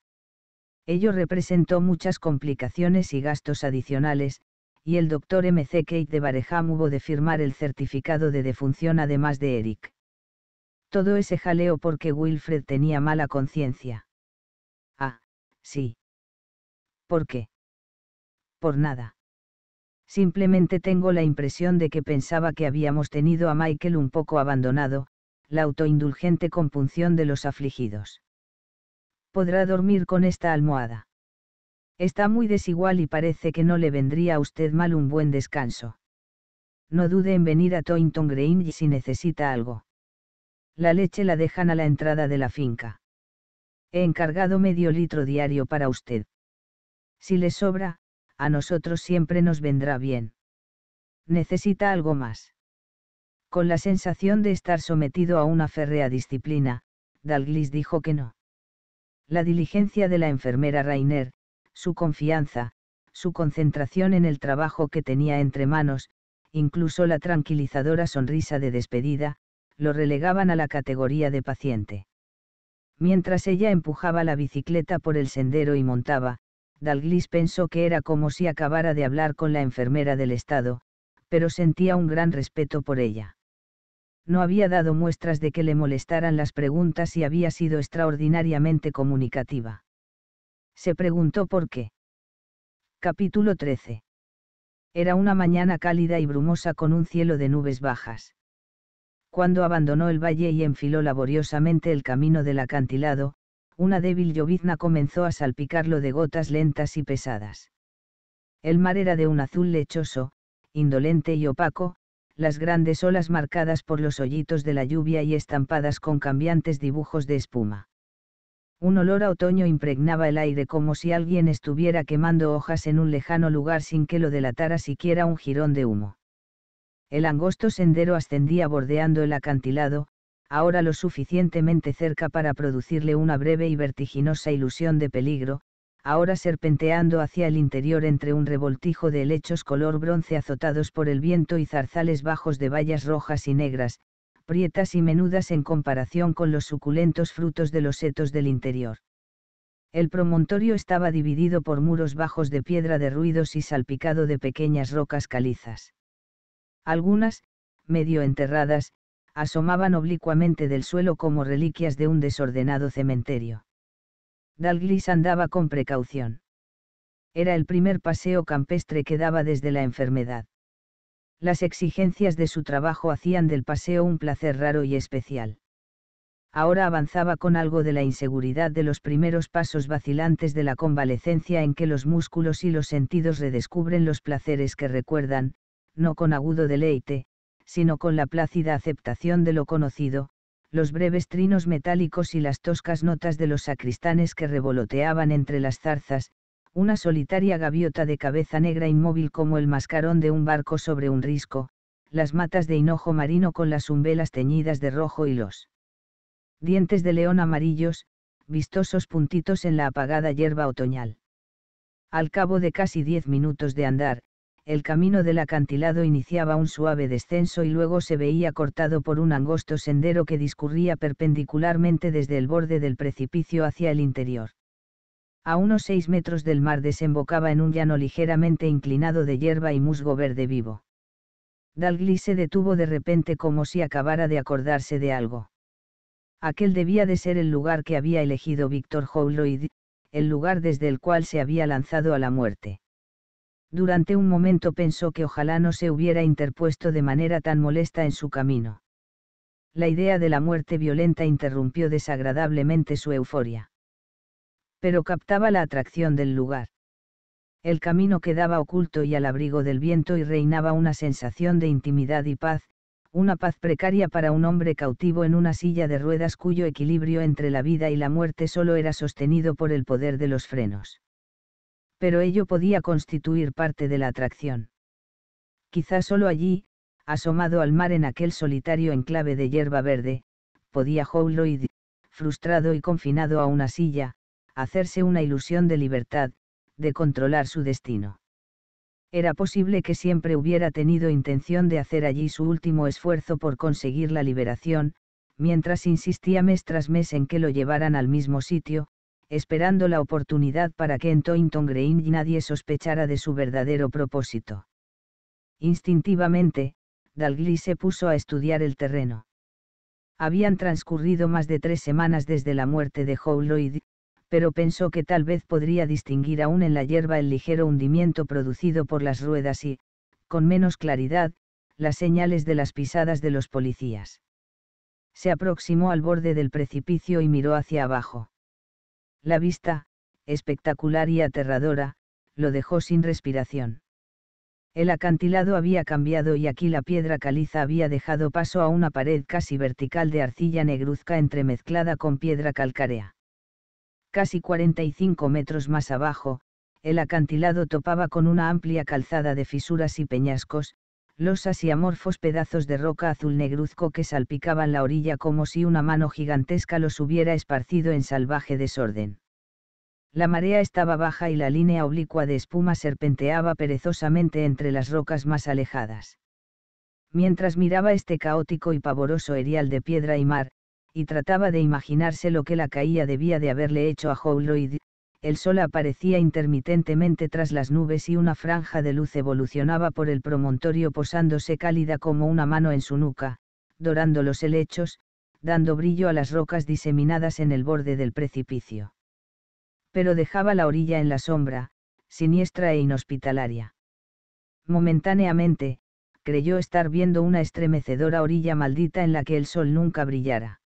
Ello representó muchas complicaciones y gastos adicionales, y el doctor M.C. Kate de Bareham hubo de firmar el certificado de defunción además de Eric. Todo ese jaleo porque Wilfred tenía mala conciencia. Ah, sí. ¿Por qué? Por nada. Simplemente tengo la impresión de que pensaba que habíamos tenido a Michael un poco abandonado, la autoindulgente compunción de los afligidos. Podrá dormir con esta almohada. Está muy desigual y parece que no le vendría a usted mal un buen descanso. No dude en venir a Toynton Grange si necesita algo. La leche la dejan a la entrada de la finca. He encargado medio litro diario para usted. Si le sobra, a nosotros siempre nos vendrá bien. Necesita algo más. Con la sensación de estar sometido a una férrea disciplina, Dalglis dijo que no. La diligencia de la enfermera Rainer, su confianza, su concentración en el trabajo que tenía entre manos, incluso la tranquilizadora sonrisa de despedida, lo relegaban a la categoría de paciente. Mientras ella empujaba la bicicleta por el sendero y montaba, Dalglis pensó que era como si acabara de hablar con la enfermera del Estado, pero sentía un gran respeto por ella. No había dado muestras de que le molestaran las preguntas y había sido extraordinariamente comunicativa. Se preguntó por qué. Capítulo 13. Era una mañana cálida y brumosa con un cielo de nubes bajas. Cuando abandonó el valle y enfiló laboriosamente el camino del acantilado, una débil llovizna comenzó a salpicarlo de gotas lentas y pesadas. El mar era de un azul lechoso, indolente y opaco, las grandes olas marcadas por los hoyitos de la lluvia y estampadas con cambiantes dibujos de espuma. Un olor a otoño impregnaba el aire como si alguien estuviera quemando hojas en un lejano lugar sin que lo delatara siquiera un jirón de humo. El angosto sendero ascendía bordeando el acantilado, ahora lo suficientemente cerca para producirle una breve y vertiginosa ilusión de peligro, ahora serpenteando hacia el interior entre un revoltijo de helechos color bronce azotados por el viento y zarzales bajos de bayas rojas y negras, prietas y menudas en comparación con los suculentos frutos de los setos del interior. El promontorio estaba dividido por muros bajos de piedra de ruidos y salpicado de pequeñas rocas calizas. Algunas, medio enterradas, asomaban oblicuamente del suelo como reliquias de un desordenado cementerio. Dalglis andaba con precaución. Era el primer paseo campestre que daba desde la enfermedad. Las exigencias de su trabajo hacían del paseo un placer raro y especial. Ahora avanzaba con algo de la inseguridad de los primeros pasos vacilantes de la convalecencia en que los músculos y los sentidos redescubren los placeres que recuerdan, no con agudo deleite, sino con la plácida aceptación de lo conocido, los breves trinos metálicos y las toscas notas de los sacristanes que revoloteaban entre las zarzas, una solitaria gaviota de cabeza negra inmóvil como el mascarón de un barco sobre un risco, las matas de hinojo marino con las umbelas teñidas de rojo y los dientes de león amarillos, vistosos puntitos en la apagada hierba otoñal. Al cabo de casi diez minutos de andar, el camino del acantilado iniciaba un suave descenso y luego se veía cortado por un angosto sendero que discurría perpendicularmente desde el borde del precipicio hacia el interior. A unos seis metros del mar desembocaba en un llano ligeramente inclinado de hierba y musgo verde vivo. Dalgli se detuvo de repente como si acabara de acordarse de algo. Aquel debía de ser el lugar que había elegido Víctor Howlroyd, el lugar desde el cual se había lanzado a la muerte. Durante un momento pensó que ojalá no se hubiera interpuesto de manera tan molesta en su camino. La idea de la muerte violenta interrumpió desagradablemente su euforia. Pero captaba la atracción del lugar. El camino quedaba oculto y al abrigo del viento y reinaba una sensación de intimidad y paz, una paz precaria para un hombre cautivo en una silla de ruedas cuyo equilibrio entre la vida y la muerte solo era sostenido por el poder de los frenos pero ello podía constituir parte de la atracción. Quizá solo allí, asomado al mar en aquel solitario enclave de hierba verde, podía Howloid, frustrado y confinado a una silla, hacerse una ilusión de libertad, de controlar su destino. Era posible que siempre hubiera tenido intención de hacer allí su último esfuerzo por conseguir la liberación, mientras insistía mes tras mes en que lo llevaran al mismo sitio, esperando la oportunidad para que en Toynton Green nadie sospechara de su verdadero propósito. Instintivamente, Dalgley se puso a estudiar el terreno. Habían transcurrido más de tres semanas desde la muerte de Lloyd, pero pensó que tal vez podría distinguir aún en la hierba el ligero hundimiento producido por las ruedas y, con menos claridad, las señales de las pisadas de los policías. Se aproximó al borde del precipicio y miró hacia abajo. La vista, espectacular y aterradora, lo dejó sin respiración. El acantilado había cambiado y aquí la piedra caliza había dejado paso a una pared casi vertical de arcilla negruzca entremezclada con piedra calcárea. Casi 45 metros más abajo, el acantilado topaba con una amplia calzada de fisuras y peñascos, losas y amorfos pedazos de roca azul negruzco que salpicaban la orilla como si una mano gigantesca los hubiera esparcido en salvaje desorden. La marea estaba baja y la línea oblicua de espuma serpenteaba perezosamente entre las rocas más alejadas. Mientras miraba este caótico y pavoroso erial de piedra y mar, y trataba de imaginarse lo que la caída debía de haberle hecho a y el sol aparecía intermitentemente tras las nubes y una franja de luz evolucionaba por el promontorio posándose cálida como una mano en su nuca, dorando los helechos, dando brillo a las rocas diseminadas en el borde del precipicio. Pero dejaba la orilla en la sombra, siniestra e inhospitalaria. Momentáneamente, creyó estar viendo una estremecedora orilla maldita en la que el sol nunca brillara.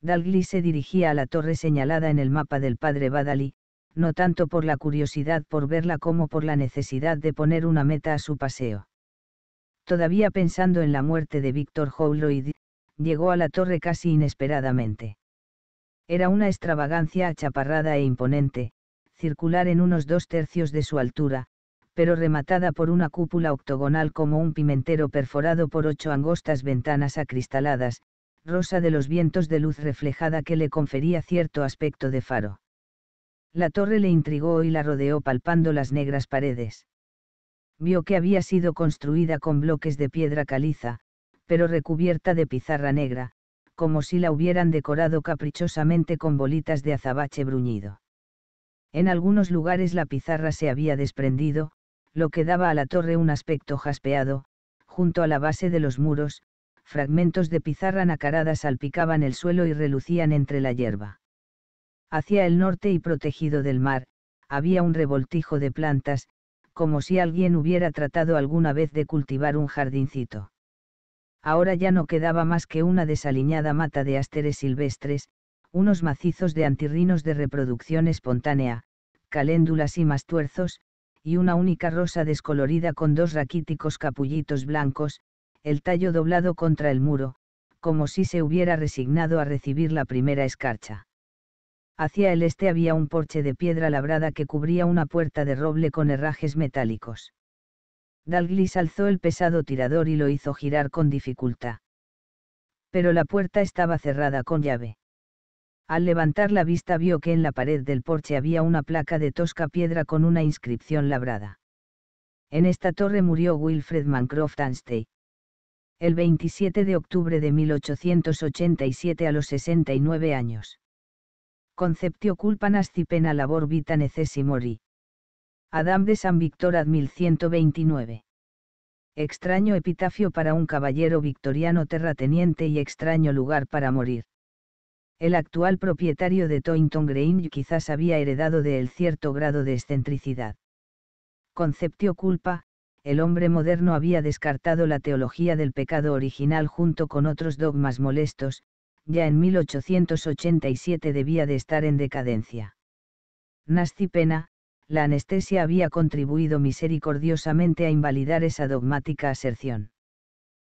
Dalgli se dirigía a la torre señalada en el mapa del padre Badali, no tanto por la curiosidad por verla como por la necesidad de poner una meta a su paseo. Todavía pensando en la muerte de Víctor Howlroyd, llegó a la torre casi inesperadamente. Era una extravagancia achaparrada e imponente, circular en unos dos tercios de su altura, pero rematada por una cúpula octogonal como un pimentero perforado por ocho angostas ventanas acristaladas, rosa de los vientos de luz reflejada que le confería cierto aspecto de faro. La torre le intrigó y la rodeó palpando las negras paredes. Vio que había sido construida con bloques de piedra caliza, pero recubierta de pizarra negra, como si la hubieran decorado caprichosamente con bolitas de azabache bruñido. En algunos lugares la pizarra se había desprendido, lo que daba a la torre un aspecto jaspeado, junto a la base de los muros, fragmentos de pizarra nacarada salpicaban el suelo y relucían entre la hierba. Hacia el norte y protegido del mar, había un revoltijo de plantas, como si alguien hubiera tratado alguna vez de cultivar un jardincito. Ahora ya no quedaba más que una desaliñada mata de asteres silvestres, unos macizos de antirrinos de reproducción espontánea, caléndulas y mastuerzos, y una única rosa descolorida con dos raquíticos capullitos blancos, el tallo doblado contra el muro, como si se hubiera resignado a recibir la primera escarcha. Hacia el este había un porche de piedra labrada que cubría una puerta de roble con herrajes metálicos. Dalglis alzó el pesado tirador y lo hizo girar con dificultad. Pero la puerta estaba cerrada con llave. Al levantar la vista vio que en la pared del porche había una placa de tosca piedra con una inscripción labrada. En esta torre murió Wilfred Mancroft Anstey. El 27 de octubre de 1887 a los 69 años conceptio nasci pena labor vita MORI. Adam de San Víctor ad 1129. Extraño epitafio para un caballero victoriano terrateniente y extraño lugar para morir. El actual propietario de Toynton Green quizás había heredado de él cierto grado de excentricidad. Conceptio culpa, el hombre moderno había descartado la teología del pecado original junto con otros dogmas molestos, ya en 1887 debía de estar en decadencia. nasti Pena, la anestesia había contribuido misericordiosamente a invalidar esa dogmática aserción.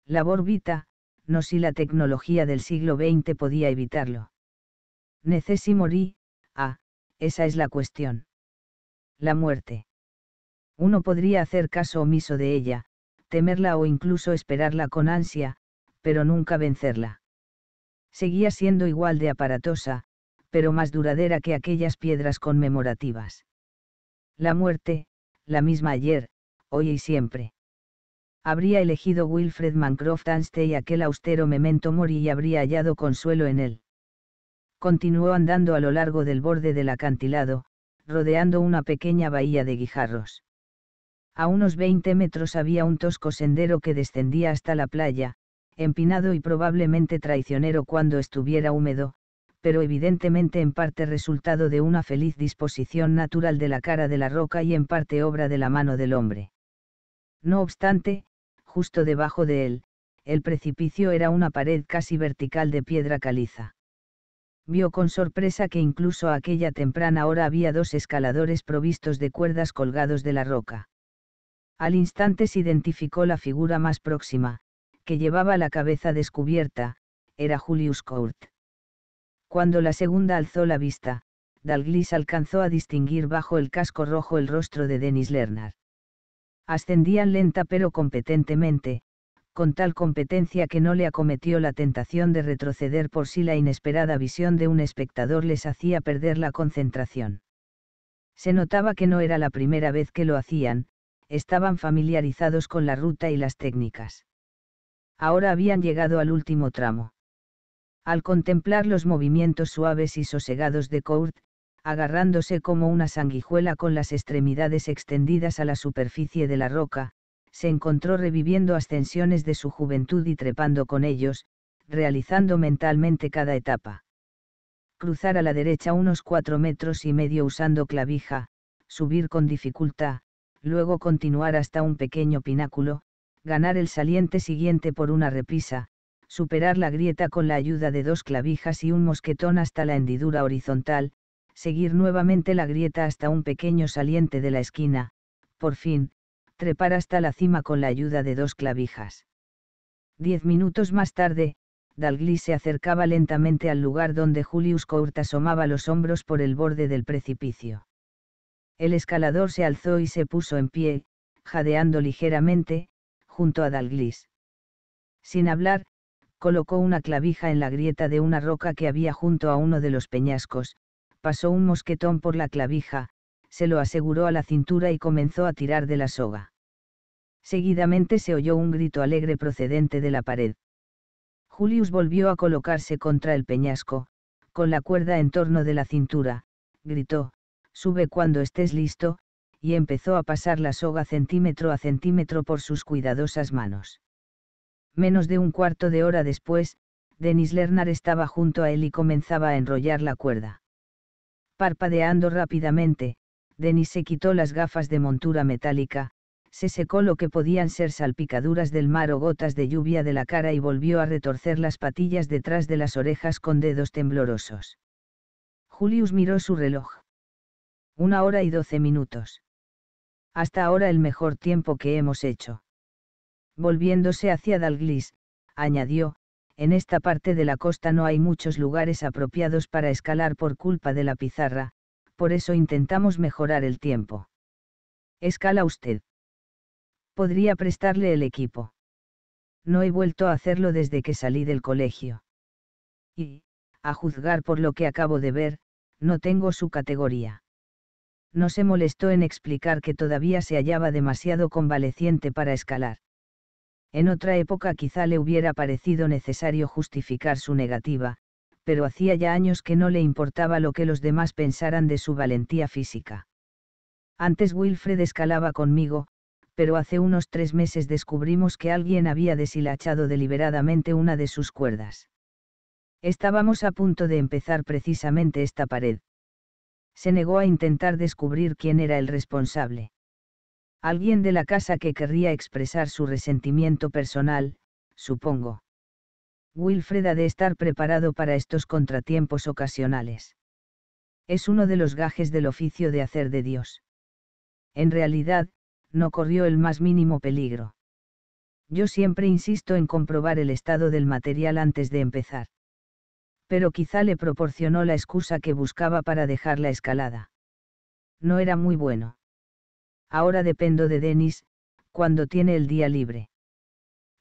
La borbita, no si la tecnología del siglo XX podía evitarlo. Necesi morí, ah, esa es la cuestión. La muerte. Uno podría hacer caso omiso de ella, temerla o incluso esperarla con ansia, pero nunca vencerla seguía siendo igual de aparatosa, pero más duradera que aquellas piedras conmemorativas. La muerte, la misma ayer, hoy y siempre. Habría elegido Wilfred Mancroft y aquel austero memento mori y habría hallado consuelo en él. Continuó andando a lo largo del borde del acantilado, rodeando una pequeña bahía de guijarros. A unos 20 metros había un tosco sendero que descendía hasta la playa, empinado y probablemente traicionero cuando estuviera húmedo, pero evidentemente en parte resultado de una feliz disposición natural de la cara de la roca y en parte obra de la mano del hombre. No obstante, justo debajo de él, el precipicio era una pared casi vertical de piedra caliza. Vio con sorpresa que incluso a aquella temprana hora había dos escaladores provistos de cuerdas colgados de la roca. Al instante se identificó la figura más próxima, que llevaba la cabeza descubierta, era Julius Court. Cuando la segunda alzó la vista, Dalglis alcanzó a distinguir bajo el casco rojo el rostro de Denis Lerner. Ascendían lenta pero competentemente, con tal competencia que no le acometió la tentación de retroceder por si la inesperada visión de un espectador les hacía perder la concentración. Se notaba que no era la primera vez que lo hacían, estaban familiarizados con la ruta y las técnicas. Ahora habían llegado al último tramo. Al contemplar los movimientos suaves y sosegados de Court, agarrándose como una sanguijuela con las extremidades extendidas a la superficie de la roca, se encontró reviviendo ascensiones de su juventud y trepando con ellos, realizando mentalmente cada etapa. Cruzar a la derecha unos cuatro metros y medio usando clavija, subir con dificultad, luego continuar hasta un pequeño pináculo, ganar el saliente siguiente por una repisa, superar la grieta con la ayuda de dos clavijas y un mosquetón hasta la hendidura horizontal, seguir nuevamente la grieta hasta un pequeño saliente de la esquina, por fin, trepar hasta la cima con la ayuda de dos clavijas. Diez minutos más tarde, Dalglis se acercaba lentamente al lugar donde Julius Court asomaba los hombros por el borde del precipicio. El escalador se alzó y se puso en pie, jadeando ligeramente, junto a Dalglis. Sin hablar, colocó una clavija en la grieta de una roca que había junto a uno de los peñascos, pasó un mosquetón por la clavija, se lo aseguró a la cintura y comenzó a tirar de la soga. Seguidamente se oyó un grito alegre procedente de la pared. Julius volvió a colocarse contra el peñasco, con la cuerda en torno de la cintura, gritó, sube cuando estés listo, y empezó a pasar la soga centímetro a centímetro por sus cuidadosas manos. Menos de un cuarto de hora después, Denis Lernar estaba junto a él y comenzaba a enrollar la cuerda. Parpadeando rápidamente, Denis se quitó las gafas de montura metálica, se secó lo que podían ser salpicaduras del mar o gotas de lluvia de la cara y volvió a retorcer las patillas detrás de las orejas con dedos temblorosos. Julius miró su reloj. Una hora y doce minutos hasta ahora el mejor tiempo que hemos hecho. Volviéndose hacia Dalglis, añadió, en esta parte de la costa no hay muchos lugares apropiados para escalar por culpa de la pizarra, por eso intentamos mejorar el tiempo. Escala usted. Podría prestarle el equipo. No he vuelto a hacerlo desde que salí del colegio. Y, a juzgar por lo que acabo de ver, no tengo su categoría no se molestó en explicar que todavía se hallaba demasiado convaleciente para escalar. En otra época quizá le hubiera parecido necesario justificar su negativa, pero hacía ya años que no le importaba lo que los demás pensaran de su valentía física. Antes Wilfred escalaba conmigo, pero hace unos tres meses descubrimos que alguien había deshilachado deliberadamente una de sus cuerdas. Estábamos a punto de empezar precisamente esta pared se negó a intentar descubrir quién era el responsable. Alguien de la casa que querría expresar su resentimiento personal, supongo. Wilfred ha de estar preparado para estos contratiempos ocasionales. Es uno de los gajes del oficio de hacer de Dios. En realidad, no corrió el más mínimo peligro. Yo siempre insisto en comprobar el estado del material antes de empezar pero quizá le proporcionó la excusa que buscaba para dejar la escalada. No era muy bueno. Ahora dependo de Denis, cuando tiene el día libre.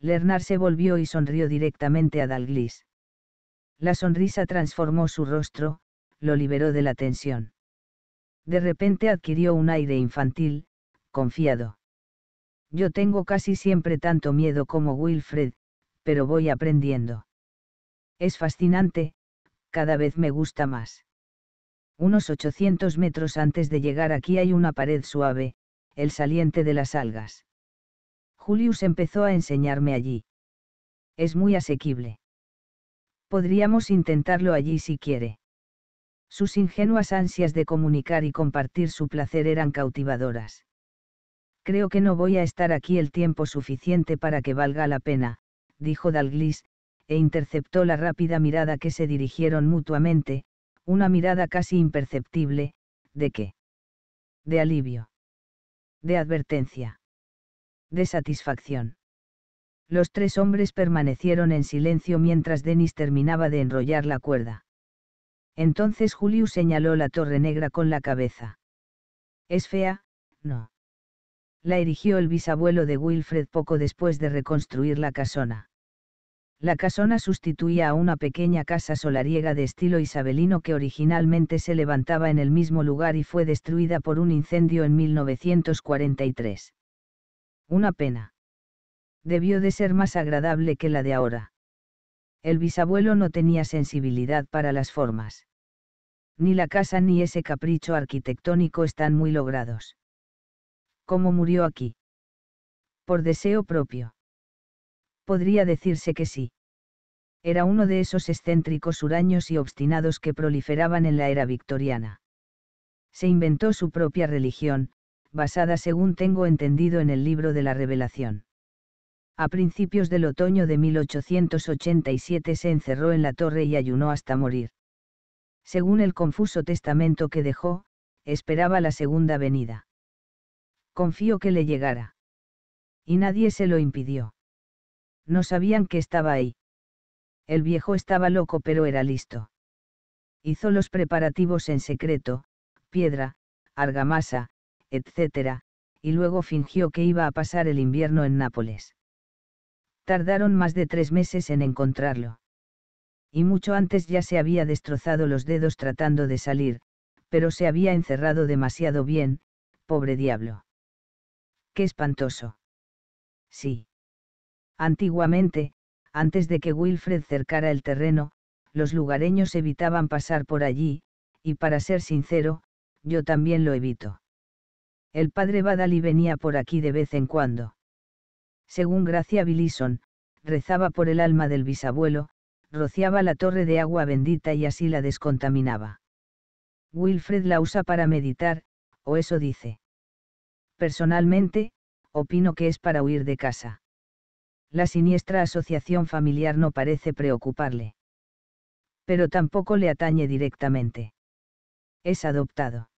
Lernar se volvió y sonrió directamente a Dalglis. La sonrisa transformó su rostro, lo liberó de la tensión. De repente adquirió un aire infantil, confiado. Yo tengo casi siempre tanto miedo como Wilfred, pero voy aprendiendo. Es fascinante, cada vez me gusta más. Unos 800 metros antes de llegar aquí hay una pared suave, el saliente de las algas. Julius empezó a enseñarme allí. Es muy asequible. Podríamos intentarlo allí si quiere. Sus ingenuas ansias de comunicar y compartir su placer eran cautivadoras. Creo que no voy a estar aquí el tiempo suficiente para que valga la pena, dijo Dalglis, e interceptó la rápida mirada que se dirigieron mutuamente, una mirada casi imperceptible, ¿de qué? De alivio. De advertencia. De satisfacción. Los tres hombres permanecieron en silencio mientras Denis terminaba de enrollar la cuerda. Entonces Julius señaló la torre negra con la cabeza. ¿Es fea? No. La erigió el bisabuelo de Wilfred poco después de reconstruir la casona. La casona sustituía a una pequeña casa solariega de estilo isabelino que originalmente se levantaba en el mismo lugar y fue destruida por un incendio en 1943. Una pena. Debió de ser más agradable que la de ahora. El bisabuelo no tenía sensibilidad para las formas. Ni la casa ni ese capricho arquitectónico están muy logrados. ¿Cómo murió aquí? Por deseo propio Podría decirse que sí. Era uno de esos excéntricos huraños y obstinados que proliferaban en la era victoriana. Se inventó su propia religión, basada según tengo entendido en el libro de la Revelación. A principios del otoño de 1887 se encerró en la torre y ayunó hasta morir. Según el confuso testamento que dejó, esperaba la segunda venida. Confío que le llegara. Y nadie se lo impidió. No sabían que estaba ahí. El viejo estaba loco pero era listo. Hizo los preparativos en secreto, piedra, argamasa, etc., y luego fingió que iba a pasar el invierno en Nápoles. Tardaron más de tres meses en encontrarlo. Y mucho antes ya se había destrozado los dedos tratando de salir, pero se había encerrado demasiado bien, pobre diablo. Qué espantoso. Sí. Antiguamente, antes de que Wilfred cercara el terreno, los lugareños evitaban pasar por allí, y para ser sincero, yo también lo evito. El padre Badali venía por aquí de vez en cuando. Según Gracia Billison, rezaba por el alma del bisabuelo, rociaba la torre de agua bendita y así la descontaminaba. Wilfred la usa para meditar, o eso dice. Personalmente, opino que es para huir de casa la siniestra asociación familiar no parece preocuparle. Pero tampoco le atañe directamente. Es adoptado.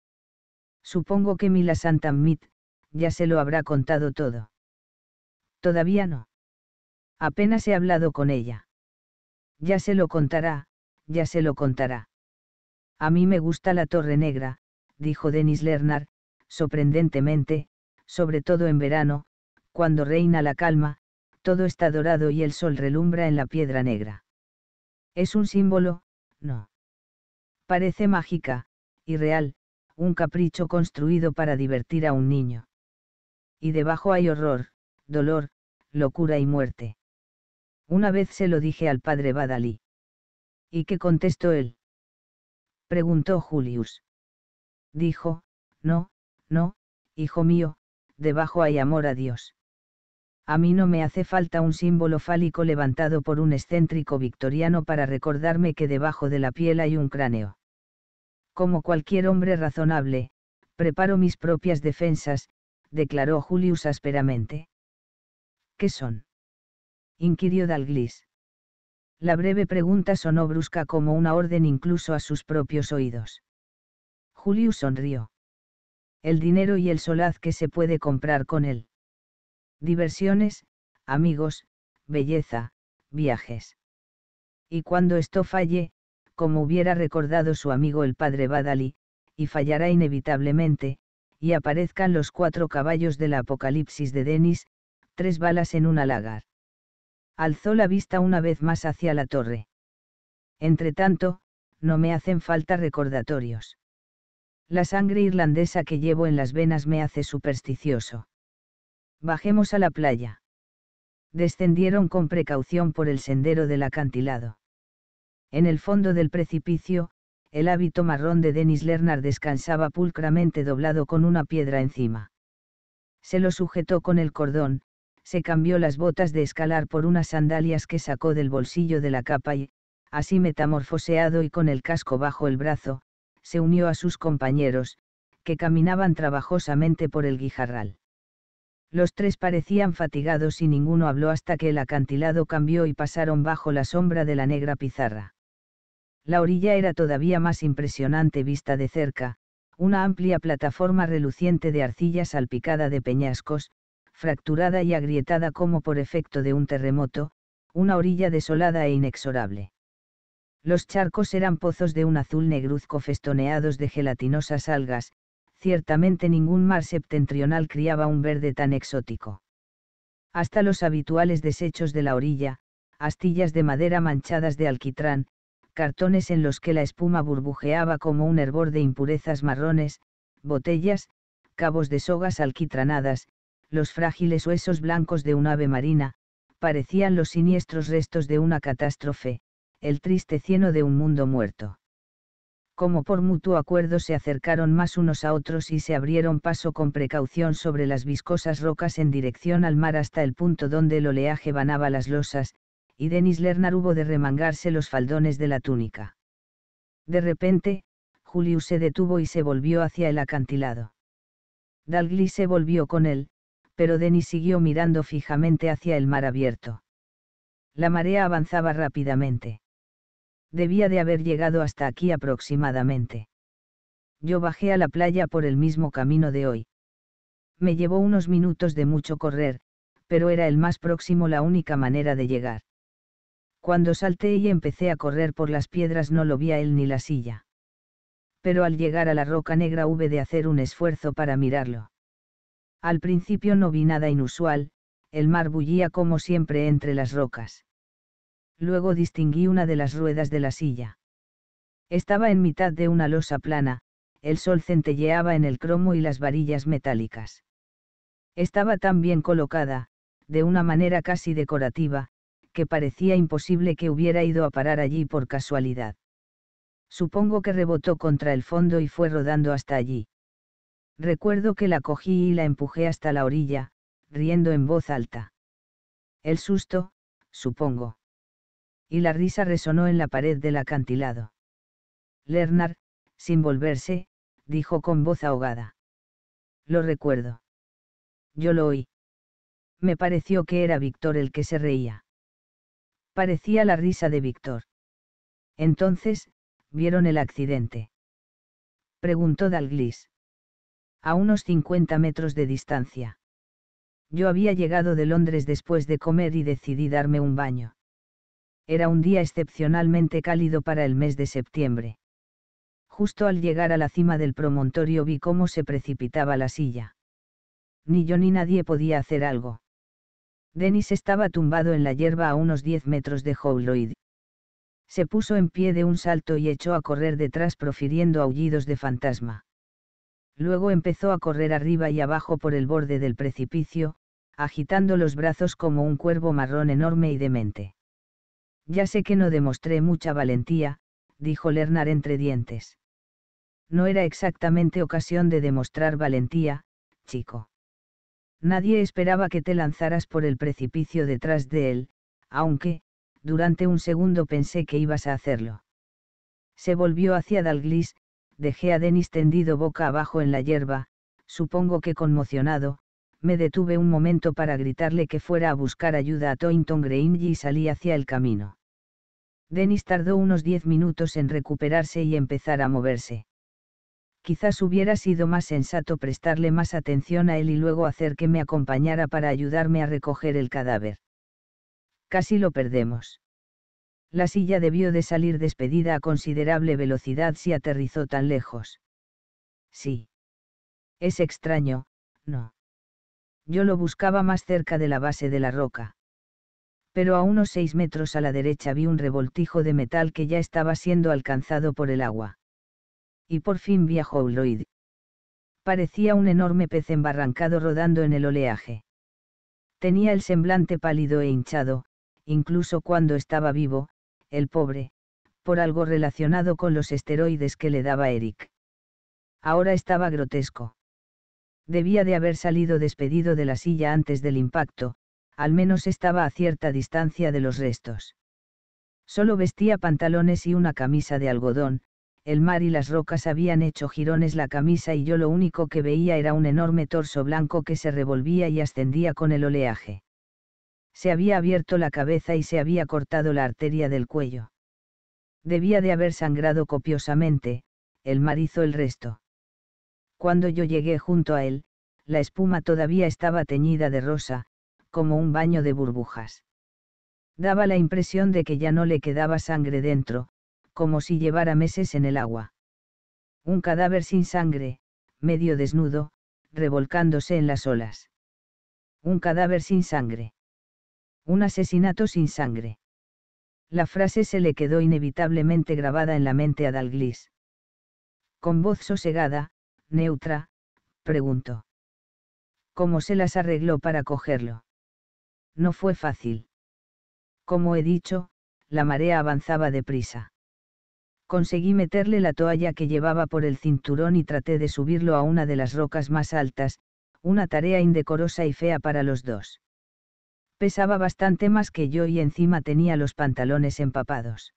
Supongo que Mila Santamit, ya se lo habrá contado todo. Todavía no. Apenas he hablado con ella. Ya se lo contará, ya se lo contará. A mí me gusta la Torre Negra, dijo Denis Lernar, sorprendentemente, sobre todo en verano, cuando reina la calma, todo está dorado y el sol relumbra en la piedra negra. Es un símbolo, no. Parece mágica, irreal, un capricho construido para divertir a un niño. Y debajo hay horror, dolor, locura y muerte. Una vez se lo dije al padre Badalí. ¿Y qué contestó él? preguntó Julius. Dijo, no, no, hijo mío, debajo hay amor a Dios a mí no me hace falta un símbolo fálico levantado por un excéntrico victoriano para recordarme que debajo de la piel hay un cráneo. Como cualquier hombre razonable, preparo mis propias defensas, declaró Julius ásperamente. ¿Qué son? inquirió Dalglis. La breve pregunta sonó brusca como una orden incluso a sus propios oídos. Julius sonrió. El dinero y el solaz que se puede comprar con él. Diversiones, amigos, belleza, viajes. Y cuando esto falle, como hubiera recordado su amigo el padre Badali, y fallará inevitablemente, y aparezcan los cuatro caballos del apocalipsis de Denis, tres balas en un lagar. Alzó la vista una vez más hacia la torre. Entretanto, no me hacen falta recordatorios. La sangre irlandesa que llevo en las venas me hace supersticioso. Bajemos a la playa. Descendieron con precaución por el sendero del acantilado. En el fondo del precipicio, el hábito marrón de Denis Lernar descansaba pulcramente doblado con una piedra encima. Se lo sujetó con el cordón, se cambió las botas de escalar por unas sandalias que sacó del bolsillo de la capa y, así metamorfoseado y con el casco bajo el brazo, se unió a sus compañeros, que caminaban trabajosamente por el guijarral. Los tres parecían fatigados y ninguno habló hasta que el acantilado cambió y pasaron bajo la sombra de la negra pizarra. La orilla era todavía más impresionante vista de cerca, una amplia plataforma reluciente de arcilla salpicada de peñascos, fracturada y agrietada como por efecto de un terremoto, una orilla desolada e inexorable. Los charcos eran pozos de un azul negruzco festoneados de gelatinosas algas, ciertamente ningún mar septentrional criaba un verde tan exótico. Hasta los habituales desechos de la orilla, astillas de madera manchadas de alquitrán, cartones en los que la espuma burbujeaba como un hervor de impurezas marrones, botellas, cabos de sogas alquitranadas, los frágiles huesos blancos de un ave marina, parecían los siniestros restos de una catástrofe, el triste cieno de un mundo muerto como por mutuo acuerdo se acercaron más unos a otros y se abrieron paso con precaución sobre las viscosas rocas en dirección al mar hasta el punto donde el oleaje banaba las losas, y Denis Lerner hubo de remangarse los faldones de la túnica. De repente, Julius se detuvo y se volvió hacia el acantilado. Dalgli se volvió con él, pero Denis siguió mirando fijamente hacia el mar abierto. La marea avanzaba rápidamente debía de haber llegado hasta aquí aproximadamente. Yo bajé a la playa por el mismo camino de hoy. Me llevó unos minutos de mucho correr, pero era el más próximo la única manera de llegar. Cuando salté y empecé a correr por las piedras no lo vi a él ni la silla. Pero al llegar a la roca negra hube de hacer un esfuerzo para mirarlo. Al principio no vi nada inusual, el mar bullía como siempre entre las rocas luego distinguí una de las ruedas de la silla. Estaba en mitad de una losa plana, el sol centelleaba en el cromo y las varillas metálicas. Estaba tan bien colocada, de una manera casi decorativa, que parecía imposible que hubiera ido a parar allí por casualidad. Supongo que rebotó contra el fondo y fue rodando hasta allí. Recuerdo que la cogí y la empujé hasta la orilla, riendo en voz alta. El susto, supongo y la risa resonó en la pared del acantilado. Lernar, sin volverse, dijo con voz ahogada. Lo recuerdo. Yo lo oí. Me pareció que era Víctor el que se reía. Parecía la risa de Víctor. Entonces, vieron el accidente. Preguntó Dalglis. A unos 50 metros de distancia. Yo había llegado de Londres después de comer y decidí darme un baño. Era un día excepcionalmente cálido para el mes de septiembre. Justo al llegar a la cima del promontorio vi cómo se precipitaba la silla. Ni yo ni nadie podía hacer algo. Denis estaba tumbado en la hierba a unos 10 metros de Howlroid. Se puso en pie de un salto y echó a correr detrás profiriendo aullidos de fantasma. Luego empezó a correr arriba y abajo por el borde del precipicio, agitando los brazos como un cuervo marrón enorme y demente. Ya sé que no demostré mucha valentía, dijo Lernar entre dientes. No era exactamente ocasión de demostrar valentía, chico. Nadie esperaba que te lanzaras por el precipicio detrás de él, aunque, durante un segundo pensé que ibas a hacerlo. Se volvió hacia Dalglis, dejé a Denis tendido boca abajo en la hierba, supongo que conmocionado, me detuve un momento para gritarle que fuera a buscar ayuda a Toynton Grange y salí hacia el camino. Denis tardó unos diez minutos en recuperarse y empezar a moverse. Quizás hubiera sido más sensato prestarle más atención a él y luego hacer que me acompañara para ayudarme a recoger el cadáver. Casi lo perdemos. La silla debió de salir despedida a considerable velocidad si aterrizó tan lejos. Sí. Es extraño, no. Yo lo buscaba más cerca de la base de la roca pero a unos seis metros a la derecha vi un revoltijo de metal que ya estaba siendo alcanzado por el agua. Y por fin vi a Howloid. Parecía un enorme pez embarrancado rodando en el oleaje. Tenía el semblante pálido e hinchado, incluso cuando estaba vivo, el pobre, por algo relacionado con los esteroides que le daba Eric. Ahora estaba grotesco. Debía de haber salido despedido de la silla antes del impacto, al menos estaba a cierta distancia de los restos. Solo vestía pantalones y una camisa de algodón, el mar y las rocas habían hecho jirones la camisa y yo lo único que veía era un enorme torso blanco que se revolvía y ascendía con el oleaje. Se había abierto la cabeza y se había cortado la arteria del cuello. Debía de haber sangrado copiosamente, el mar hizo el resto. Cuando yo llegué junto a él, la espuma todavía estaba teñida de rosa, como un baño de burbujas. Daba la impresión de que ya no le quedaba sangre dentro, como si llevara meses en el agua. Un cadáver sin sangre, medio desnudo, revolcándose en las olas. Un cadáver sin sangre. Un asesinato sin sangre. La frase se le quedó inevitablemente grabada en la mente a Dalglis. Con voz sosegada, neutra, preguntó. ¿Cómo se las arregló para cogerlo? No fue fácil. Como he dicho, la marea avanzaba deprisa. Conseguí meterle la toalla que llevaba por el cinturón y traté de subirlo a una de las rocas más altas, una tarea indecorosa y fea para los dos. Pesaba bastante más que yo y encima tenía los pantalones empapados.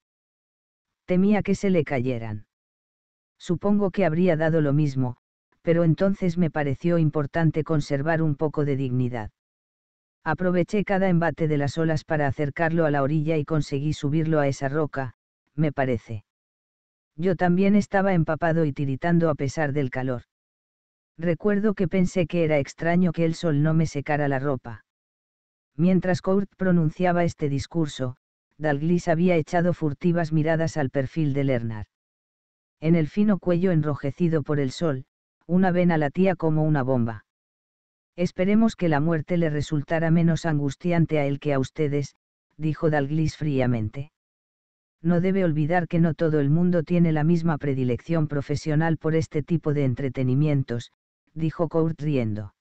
Temía que se le cayeran. Supongo que habría dado lo mismo, pero entonces me pareció importante conservar un poco de dignidad. Aproveché cada embate de las olas para acercarlo a la orilla y conseguí subirlo a esa roca, me parece. Yo también estaba empapado y tiritando a pesar del calor. Recuerdo que pensé que era extraño que el sol no me secara la ropa. Mientras Kurt pronunciaba este discurso, Dalglis había echado furtivas miradas al perfil de Lernar. En el fino cuello enrojecido por el sol, una vena latía como una bomba. Esperemos que la muerte le resultara menos angustiante a él que a ustedes, dijo Dalglis fríamente. No debe olvidar que no todo el mundo tiene la misma predilección profesional por este tipo de entretenimientos, dijo Court riendo.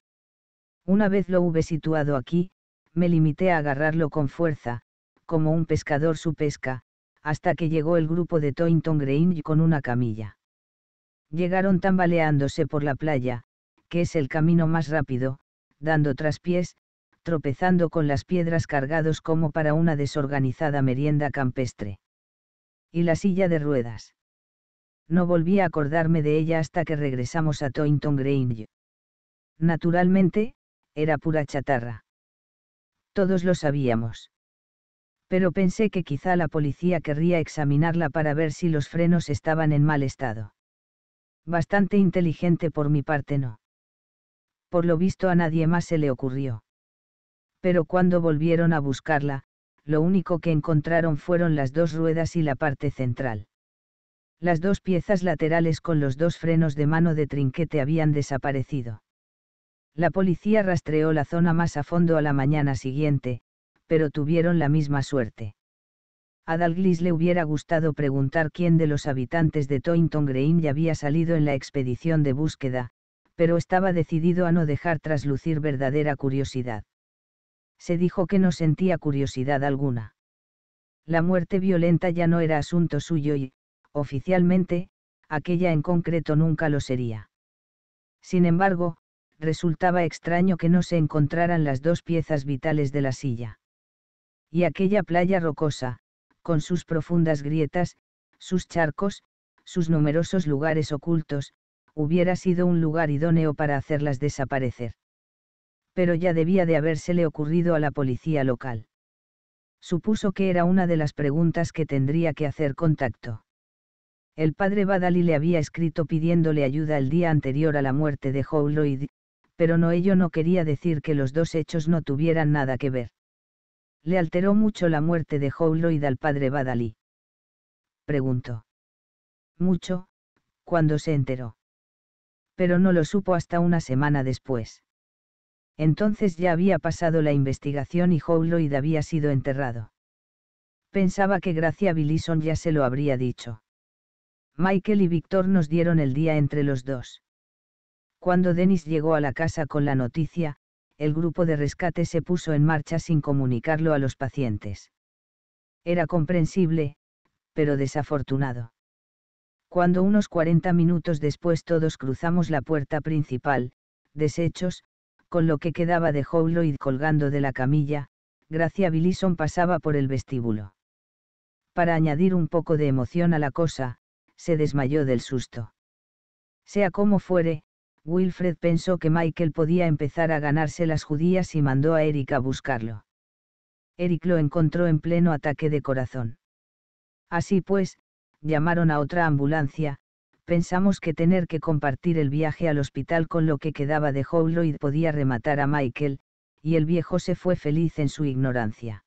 Una vez lo hube situado aquí, me limité a agarrarlo con fuerza, como un pescador su pesca, hasta que llegó el grupo de Toynton Grange con una camilla. Llegaron tambaleándose por la playa, que es el camino más rápido, dando traspiés, tropezando con las piedras cargados como para una desorganizada merienda campestre. Y la silla de ruedas. No volví a acordarme de ella hasta que regresamos a Toynton Grange. Naturalmente, era pura chatarra. Todos lo sabíamos. Pero pensé que quizá la policía querría examinarla para ver si los frenos estaban en mal estado. Bastante inteligente por mi parte no por lo visto a nadie más se le ocurrió. Pero cuando volvieron a buscarla, lo único que encontraron fueron las dos ruedas y la parte central. Las dos piezas laterales con los dos frenos de mano de trinquete habían desaparecido. La policía rastreó la zona más a fondo a la mañana siguiente, pero tuvieron la misma suerte. A Dalglis le hubiera gustado preguntar quién de los habitantes de Toynton Green ya había salido en la expedición de búsqueda, pero estaba decidido a no dejar traslucir verdadera curiosidad. Se dijo que no sentía curiosidad alguna. La muerte violenta ya no era asunto suyo y, oficialmente, aquella en concreto nunca lo sería. Sin embargo, resultaba extraño que no se encontraran las dos piezas vitales de la silla. Y aquella playa rocosa, con sus profundas grietas, sus charcos, sus numerosos lugares ocultos, hubiera sido un lugar idóneo para hacerlas desaparecer. Pero ya debía de habérsele ocurrido a la policía local. Supuso que era una de las preguntas que tendría que hacer contacto. El padre Badali le había escrito pidiéndole ayuda el día anterior a la muerte de Howloyd, pero no ello no quería decir que los dos hechos no tuvieran nada que ver. Le alteró mucho la muerte de Lloyd al padre Badali. Preguntó. Mucho, cuando se enteró pero no lo supo hasta una semana después. Entonces ya había pasado la investigación y Lloyd había sido enterrado. Pensaba que Gracia Billison ya se lo habría dicho. Michael y Víctor nos dieron el día entre los dos. Cuando Dennis llegó a la casa con la noticia, el grupo de rescate se puso en marcha sin comunicarlo a los pacientes. Era comprensible, pero desafortunado. Cuando unos 40 minutos después todos cruzamos la puerta principal, deshechos, con lo que quedaba de Howloid colgando de la camilla, Gracia Billison pasaba por el vestíbulo. Para añadir un poco de emoción a la cosa, se desmayó del susto. Sea como fuere, Wilfred pensó que Michael podía empezar a ganarse las judías y mandó a Eric a buscarlo. Eric lo encontró en pleno ataque de corazón. Así pues, llamaron a otra ambulancia, pensamos que tener que compartir el viaje al hospital con lo que quedaba de Lloyd podía rematar a Michael, y el viejo se fue feliz en su ignorancia.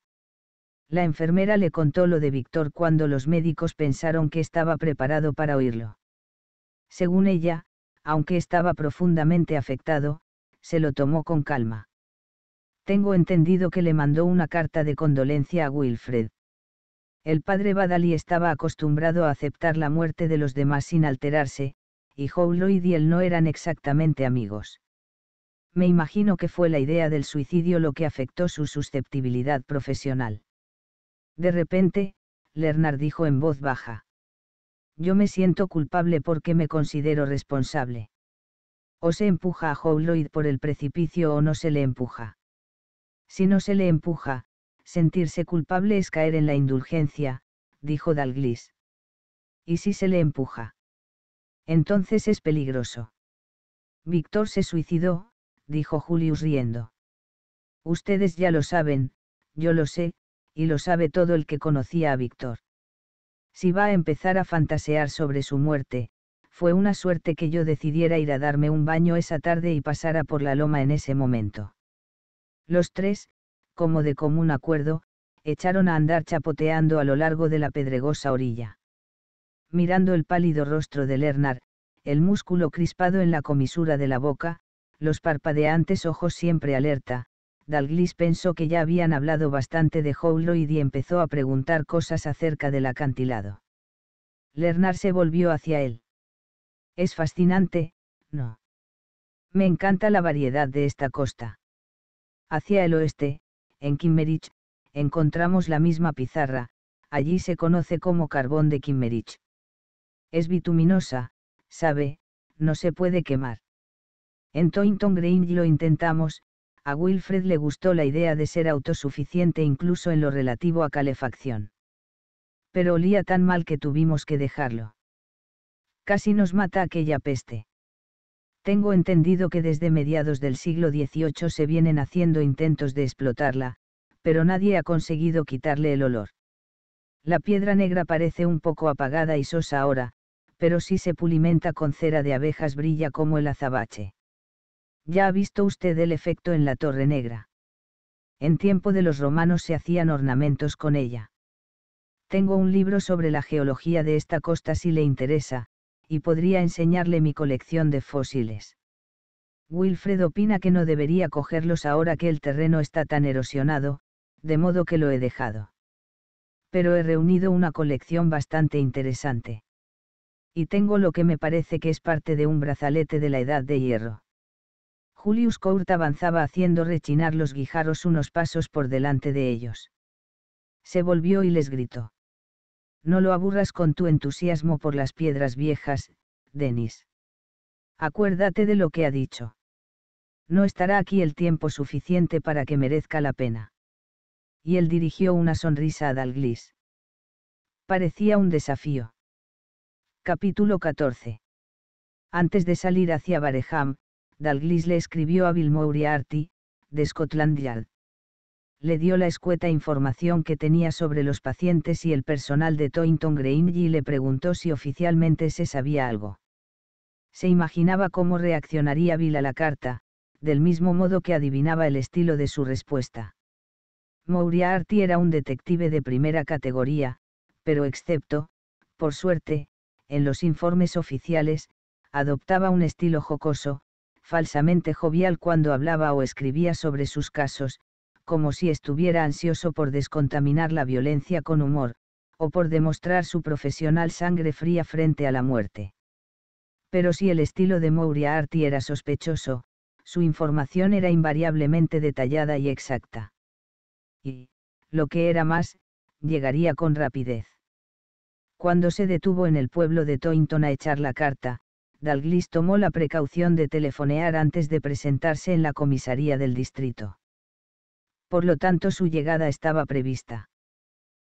La enfermera le contó lo de Víctor cuando los médicos pensaron que estaba preparado para oírlo. Según ella, aunque estaba profundamente afectado, se lo tomó con calma. Tengo entendido que le mandó una carta de condolencia a Wilfred. El padre Badali estaba acostumbrado a aceptar la muerte de los demás sin alterarse, y Howloid y él no eran exactamente amigos. Me imagino que fue la idea del suicidio lo que afectó su susceptibilidad profesional. De repente, Lernard dijo en voz baja. Yo me siento culpable porque me considero responsable. O se empuja a Lloyd por el precipicio o no se le empuja. Si no se le empuja, sentirse culpable es caer en la indulgencia, dijo Dalglis. ¿Y si se le empuja? Entonces es peligroso. Víctor se suicidó, dijo Julius riendo. Ustedes ya lo saben, yo lo sé, y lo sabe todo el que conocía a Víctor. Si va a empezar a fantasear sobre su muerte, fue una suerte que yo decidiera ir a darme un baño esa tarde y pasara por la loma en ese momento. Los tres, como de común acuerdo, echaron a andar chapoteando a lo largo de la pedregosa orilla. Mirando el pálido rostro de Lernar, el músculo crispado en la comisura de la boca, los parpadeantes ojos siempre alerta, Dalglis pensó que ya habían hablado bastante de Lloyd y empezó a preguntar cosas acerca del acantilado. Lernar se volvió hacia él. Es fascinante, ¿no? Me encanta la variedad de esta costa. Hacia el oeste, en Kimmerich, encontramos la misma pizarra, allí se conoce como carbón de Kimmerich. Es bituminosa, sabe, no se puede quemar. En Toynton Grange lo intentamos, a Wilfred le gustó la idea de ser autosuficiente incluso en lo relativo a calefacción. Pero olía tan mal que tuvimos que dejarlo. Casi nos mata aquella peste. Tengo entendido que desde mediados del siglo XVIII se vienen haciendo intentos de explotarla, pero nadie ha conseguido quitarle el olor. La piedra negra parece un poco apagada y sosa ahora, pero si se pulimenta con cera de abejas brilla como el azabache. Ya ha visto usted el efecto en la torre negra. En tiempo de los romanos se hacían ornamentos con ella. Tengo un libro sobre la geología de esta costa si le interesa, y podría enseñarle mi colección de fósiles. Wilfred opina que no debería cogerlos ahora que el terreno está tan erosionado, de modo que lo he dejado. Pero he reunido una colección bastante interesante. Y tengo lo que me parece que es parte de un brazalete de la edad de hierro. Julius Court avanzaba haciendo rechinar los guijarros unos pasos por delante de ellos. Se volvió y les gritó. No lo aburras con tu entusiasmo por las piedras viejas, Denis. Acuérdate de lo que ha dicho. No estará aquí el tiempo suficiente para que merezca la pena. Y él dirigió una sonrisa a Dalglis. Parecía un desafío. Capítulo 14. Antes de salir hacia Bareham, Dalglis le escribió a Bill Artie, de Scotland Yard le dio la escueta información que tenía sobre los pacientes y el personal de Toynton Green y le preguntó si oficialmente se sabía algo. Se imaginaba cómo reaccionaría Bill a la carta, del mismo modo que adivinaba el estilo de su respuesta. Moriarty era un detective de primera categoría, pero excepto, por suerte, en los informes oficiales, adoptaba un estilo jocoso, falsamente jovial cuando hablaba o escribía sobre sus casos, como si estuviera ansioso por descontaminar la violencia con humor, o por demostrar su profesional sangre fría frente a la muerte. Pero si el estilo de Moriarty era sospechoso, su información era invariablemente detallada y exacta. Y, lo que era más, llegaría con rapidez. Cuando se detuvo en el pueblo de Toynton a echar la carta, Dalglis tomó la precaución de telefonear antes de presentarse en la comisaría del distrito por lo tanto su llegada estaba prevista.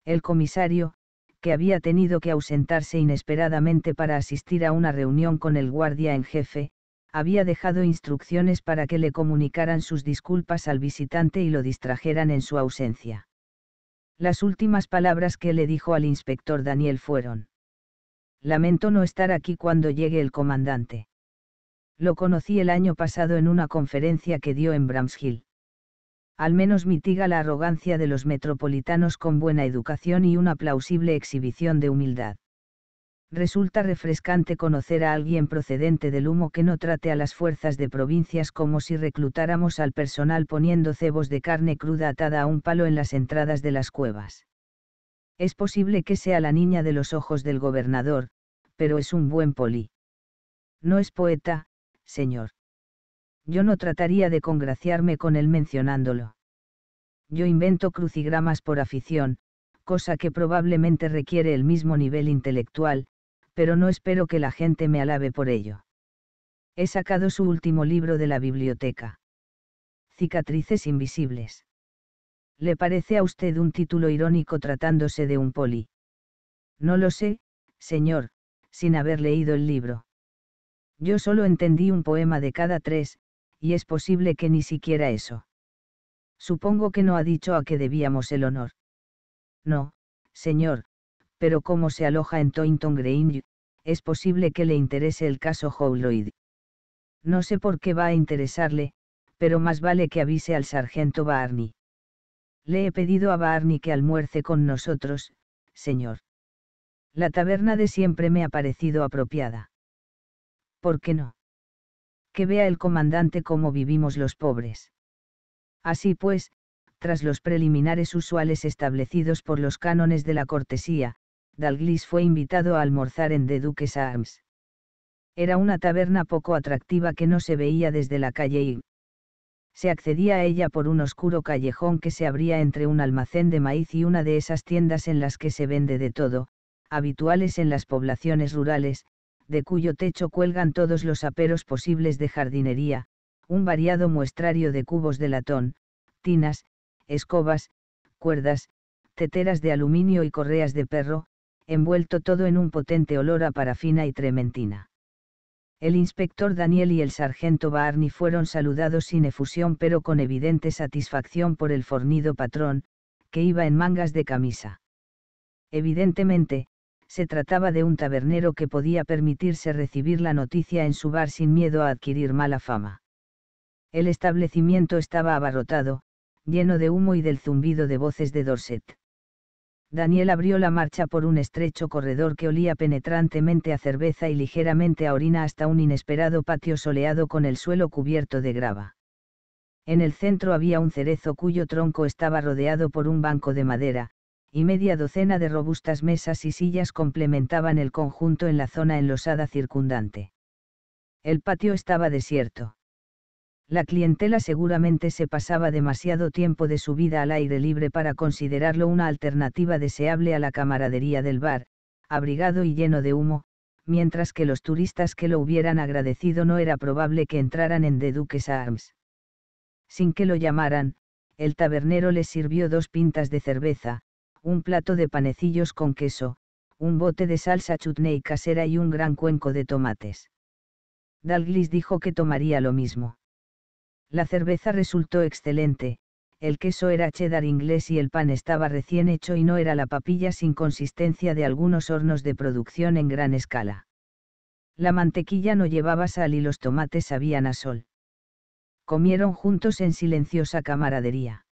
El comisario, que había tenido que ausentarse inesperadamente para asistir a una reunión con el guardia en jefe, había dejado instrucciones para que le comunicaran sus disculpas al visitante y lo distrajeran en su ausencia. Las últimas palabras que le dijo al inspector Daniel fueron. Lamento no estar aquí cuando llegue el comandante. Lo conocí el año pasado en una conferencia que dio en Bramshill al menos mitiga la arrogancia de los metropolitanos con buena educación y una plausible exhibición de humildad. Resulta refrescante conocer a alguien procedente del humo que no trate a las fuerzas de provincias como si reclutáramos al personal poniendo cebos de carne cruda atada a un palo en las entradas de las cuevas. Es posible que sea la niña de los ojos del gobernador, pero es un buen poli. No es poeta, señor. Yo no trataría de congraciarme con él mencionándolo. Yo invento crucigramas por afición, cosa que probablemente requiere el mismo nivel intelectual, pero no espero que la gente me alabe por ello. He sacado su último libro de la biblioteca. Cicatrices invisibles. ¿Le parece a usted un título irónico tratándose de un poli? No lo sé, señor, sin haber leído el libro. Yo solo entendí un poema de cada tres, y es posible que ni siquiera eso. Supongo que no ha dicho a qué debíamos el honor. No, señor, pero como se aloja en Toynton Grange, es posible que le interese el caso Howloyd. No sé por qué va a interesarle, pero más vale que avise al sargento Barney. Le he pedido a Barney que almuerce con nosotros, señor. La taberna de siempre me ha parecido apropiada. ¿Por qué no? que vea el comandante cómo vivimos los pobres. Así pues, tras los preliminares usuales establecidos por los cánones de la cortesía, Dalglis fue invitado a almorzar en The Duke's Arms. Era una taberna poco atractiva que no se veía desde la calle y se accedía a ella por un oscuro callejón que se abría entre un almacén de maíz y una de esas tiendas en las que se vende de todo, habituales en las poblaciones rurales, de cuyo techo cuelgan todos los aperos posibles de jardinería, un variado muestrario de cubos de latón, tinas, escobas, cuerdas, teteras de aluminio y correas de perro, envuelto todo en un potente olor a parafina y trementina. El inspector Daniel y el sargento Barney fueron saludados sin efusión pero con evidente satisfacción por el fornido patrón, que iba en mangas de camisa. Evidentemente, se trataba de un tabernero que podía permitirse recibir la noticia en su bar sin miedo a adquirir mala fama. El establecimiento estaba abarrotado, lleno de humo y del zumbido de voces de Dorset. Daniel abrió la marcha por un estrecho corredor que olía penetrantemente a cerveza y ligeramente a orina hasta un inesperado patio soleado con el suelo cubierto de grava. En el centro había un cerezo cuyo tronco estaba rodeado por un banco de madera, y media docena de robustas mesas y sillas complementaban el conjunto en la zona enlosada circundante. El patio estaba desierto. La clientela seguramente se pasaba demasiado tiempo de su vida al aire libre para considerarlo una alternativa deseable a la camaradería del bar, abrigado y lleno de humo, mientras que los turistas que lo hubieran agradecido no era probable que entraran en The Duke's Arms. Sin que lo llamaran, el tabernero les sirvió dos pintas de cerveza, un plato de panecillos con queso, un bote de salsa chutney casera y un gran cuenco de tomates. Dalglis dijo que tomaría lo mismo. La cerveza resultó excelente, el queso era cheddar inglés y el pan estaba recién hecho y no era la papilla sin consistencia de algunos hornos de producción en gran escala. La mantequilla no llevaba sal y los tomates sabían a sol. Comieron juntos en silenciosa camaradería.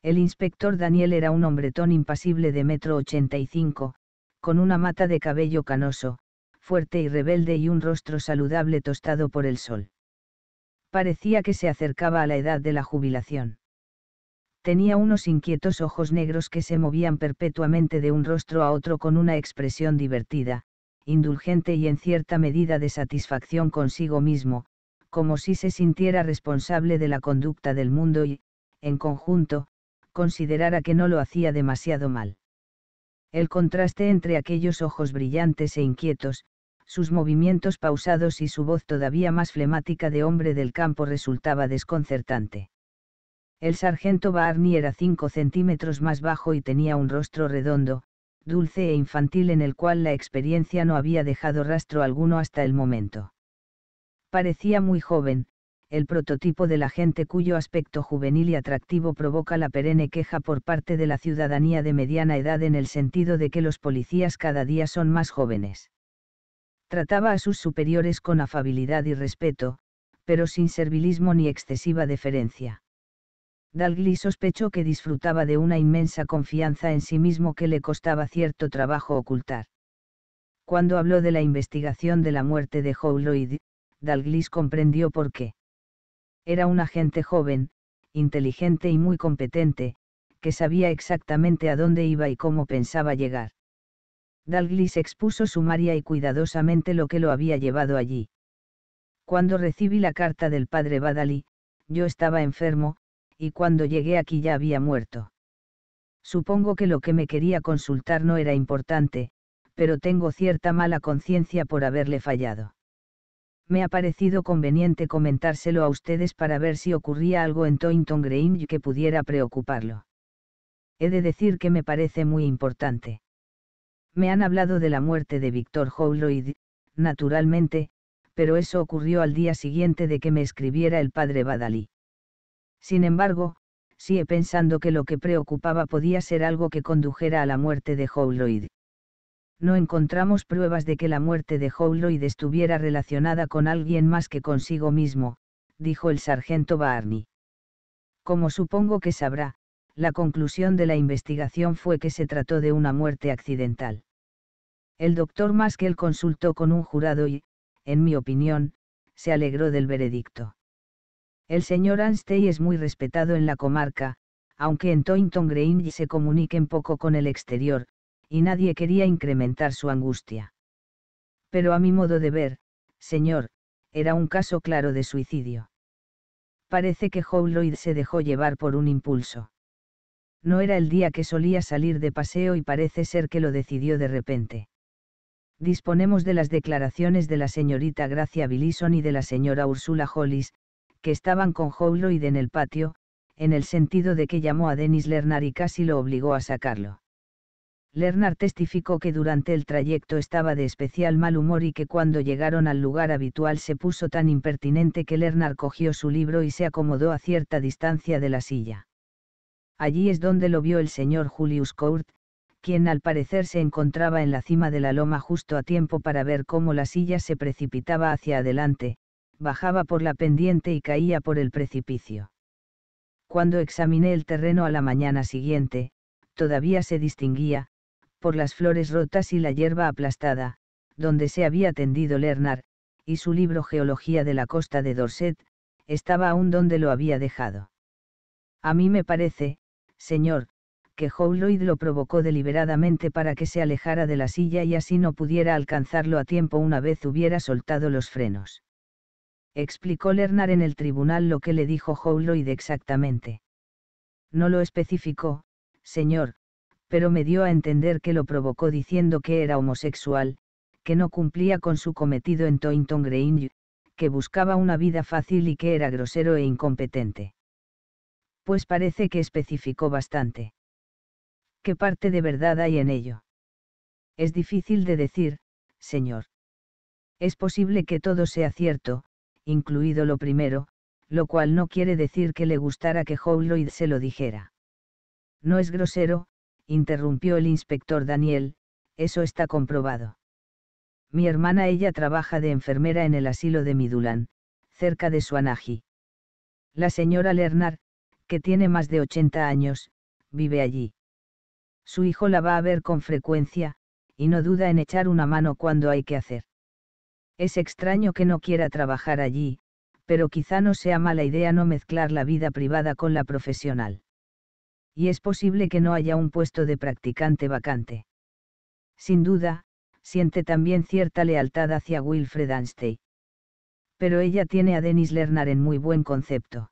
El inspector Daniel era un hombretón impasible de metro ochenta y cinco, con una mata de cabello canoso, fuerte y rebelde y un rostro saludable tostado por el sol. Parecía que se acercaba a la edad de la jubilación. Tenía unos inquietos ojos negros que se movían perpetuamente de un rostro a otro con una expresión divertida, indulgente y en cierta medida de satisfacción consigo mismo, como si se sintiera responsable de la conducta del mundo y, en conjunto, considerara que no lo hacía demasiado mal. El contraste entre aquellos ojos brillantes e inquietos, sus movimientos pausados y su voz todavía más flemática de hombre del campo resultaba desconcertante. El sargento Barney era cinco centímetros más bajo y tenía un rostro redondo, dulce e infantil en el cual la experiencia no había dejado rastro alguno hasta el momento. Parecía muy joven, el prototipo de la gente cuyo aspecto juvenil y atractivo provoca la perenne queja por parte de la ciudadanía de mediana edad en el sentido de que los policías cada día son más jóvenes. Trataba a sus superiores con afabilidad y respeto, pero sin servilismo ni excesiva deferencia. Dalgli sospechó que disfrutaba de una inmensa confianza en sí mismo que le costaba cierto trabajo ocultar. Cuando habló de la investigación de la muerte de Howloid, Dalglis comprendió por qué era un agente joven, inteligente y muy competente, que sabía exactamente a dónde iba y cómo pensaba llegar. Dalglis expuso sumaria y cuidadosamente lo que lo había llevado allí. Cuando recibí la carta del padre Badali, yo estaba enfermo, y cuando llegué aquí ya había muerto. Supongo que lo que me quería consultar no era importante, pero tengo cierta mala conciencia por haberle fallado me ha parecido conveniente comentárselo a ustedes para ver si ocurría algo en Toynton Grange que pudiera preocuparlo. He de decir que me parece muy importante. Me han hablado de la muerte de Víctor Howlroyd, naturalmente, pero eso ocurrió al día siguiente de que me escribiera el padre Badalí. Sin embargo, sigue pensando que lo que preocupaba podía ser algo que condujera a la muerte de Howlroyd no encontramos pruebas de que la muerte de Lloyd estuviera relacionada con alguien más que consigo mismo, dijo el sargento Barney. Como supongo que sabrá, la conclusión de la investigación fue que se trató de una muerte accidental. El doctor Maskell consultó con un jurado y, en mi opinión, se alegró del veredicto. El señor Anstey es muy respetado en la comarca, aunque en Toynton Grange se comuniquen poco con el exterior, y nadie quería incrementar su angustia. Pero a mi modo de ver, señor, era un caso claro de suicidio. Parece que Howloyd se dejó llevar por un impulso. No era el día que solía salir de paseo y parece ser que lo decidió de repente. Disponemos de las declaraciones de la señorita Gracia Billison y de la señora Ursula Hollis, que estaban con Howloyd en el patio, en el sentido de que llamó a Denis Lernar y casi lo obligó a sacarlo. Lernar testificó que durante el trayecto estaba de especial mal humor y que cuando llegaron al lugar habitual se puso tan impertinente que Lernar cogió su libro y se acomodó a cierta distancia de la silla. Allí es donde lo vio el señor Julius Court, quien al parecer se encontraba en la cima de la loma justo a tiempo para ver cómo la silla se precipitaba hacia adelante, bajaba por la pendiente y caía por el precipicio. Cuando examiné el terreno a la mañana siguiente, todavía se distinguía, por las flores rotas y la hierba aplastada, donde se había tendido Lernar, y su libro Geología de la costa de Dorset, estaba aún donde lo había dejado. A mí me parece, señor, que Howloyd lo provocó deliberadamente para que se alejara de la silla y así no pudiera alcanzarlo a tiempo una vez hubiera soltado los frenos. Explicó Lernar en el tribunal lo que le dijo Howloyd exactamente. No lo especificó, señor, pero me dio a entender que lo provocó diciendo que era homosexual, que no cumplía con su cometido en Toynton Green, que buscaba una vida fácil y que era grosero e incompetente. Pues parece que especificó bastante. ¿Qué parte de verdad hay en ello? Es difícil de decir, señor. Es posible que todo sea cierto, incluido lo primero, lo cual no quiere decir que le gustara que Howloyd se lo dijera. No es grosero, interrumpió el inspector Daniel, eso está comprobado. Mi hermana ella trabaja de enfermera en el asilo de Midulan, cerca de Suanaji. La señora Lernar, que tiene más de 80 años, vive allí. Su hijo la va a ver con frecuencia, y no duda en echar una mano cuando hay que hacer. Es extraño que no quiera trabajar allí, pero quizá no sea mala idea no mezclar la vida privada con la profesional y es posible que no haya un puesto de practicante vacante. Sin duda, siente también cierta lealtad hacia Wilfred Anstey. Pero ella tiene a Dennis Lerner en muy buen concepto.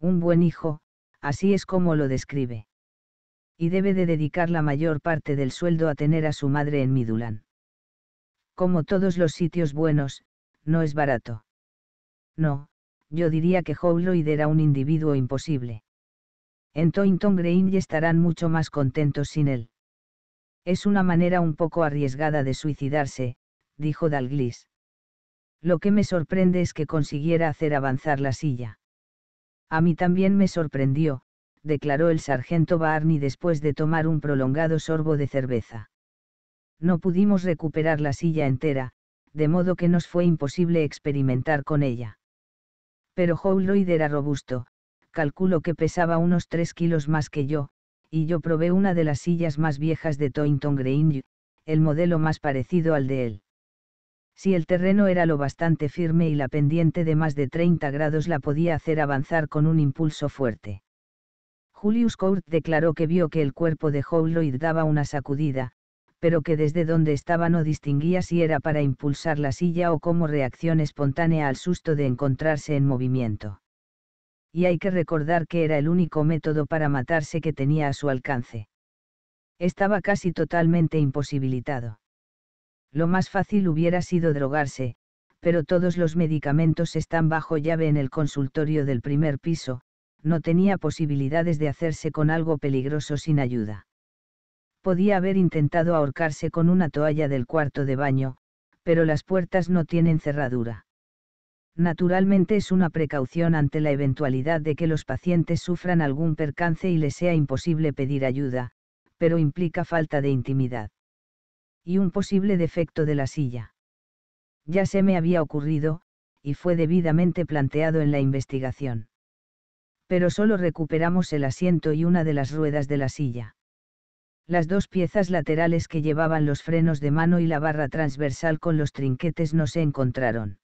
Un buen hijo, así es como lo describe. Y debe de dedicar la mayor parte del sueldo a tener a su madre en Midulan. Como todos los sitios buenos, no es barato. No, yo diría que Howloid era un individuo imposible en Toynton Green y estarán mucho más contentos sin él. Es una manera un poco arriesgada de suicidarse, dijo Dalglis. Lo que me sorprende es que consiguiera hacer avanzar la silla. A mí también me sorprendió, declaró el sargento Barney después de tomar un prolongado sorbo de cerveza. No pudimos recuperar la silla entera, de modo que nos fue imposible experimentar con ella. Pero Howloid era robusto, calculo que pesaba unos tres kilos más que yo, y yo probé una de las sillas más viejas de Toynton Grange, el modelo más parecido al de él. Si el terreno era lo bastante firme y la pendiente de más de 30 grados la podía hacer avanzar con un impulso fuerte. Julius Court declaró que vio que el cuerpo de Lloyd daba una sacudida, pero que desde donde estaba no distinguía si era para impulsar la silla o como reacción espontánea al susto de encontrarse en movimiento y hay que recordar que era el único método para matarse que tenía a su alcance. Estaba casi totalmente imposibilitado. Lo más fácil hubiera sido drogarse, pero todos los medicamentos están bajo llave en el consultorio del primer piso, no tenía posibilidades de hacerse con algo peligroso sin ayuda. Podía haber intentado ahorcarse con una toalla del cuarto de baño, pero las puertas no tienen cerradura naturalmente es una precaución ante la eventualidad de que los pacientes sufran algún percance y les sea imposible pedir ayuda, pero implica falta de intimidad. Y un posible defecto de la silla. Ya se me había ocurrido, y fue debidamente planteado en la investigación. Pero solo recuperamos el asiento y una de las ruedas de la silla. Las dos piezas laterales que llevaban los frenos de mano y la barra transversal con los trinquetes no se encontraron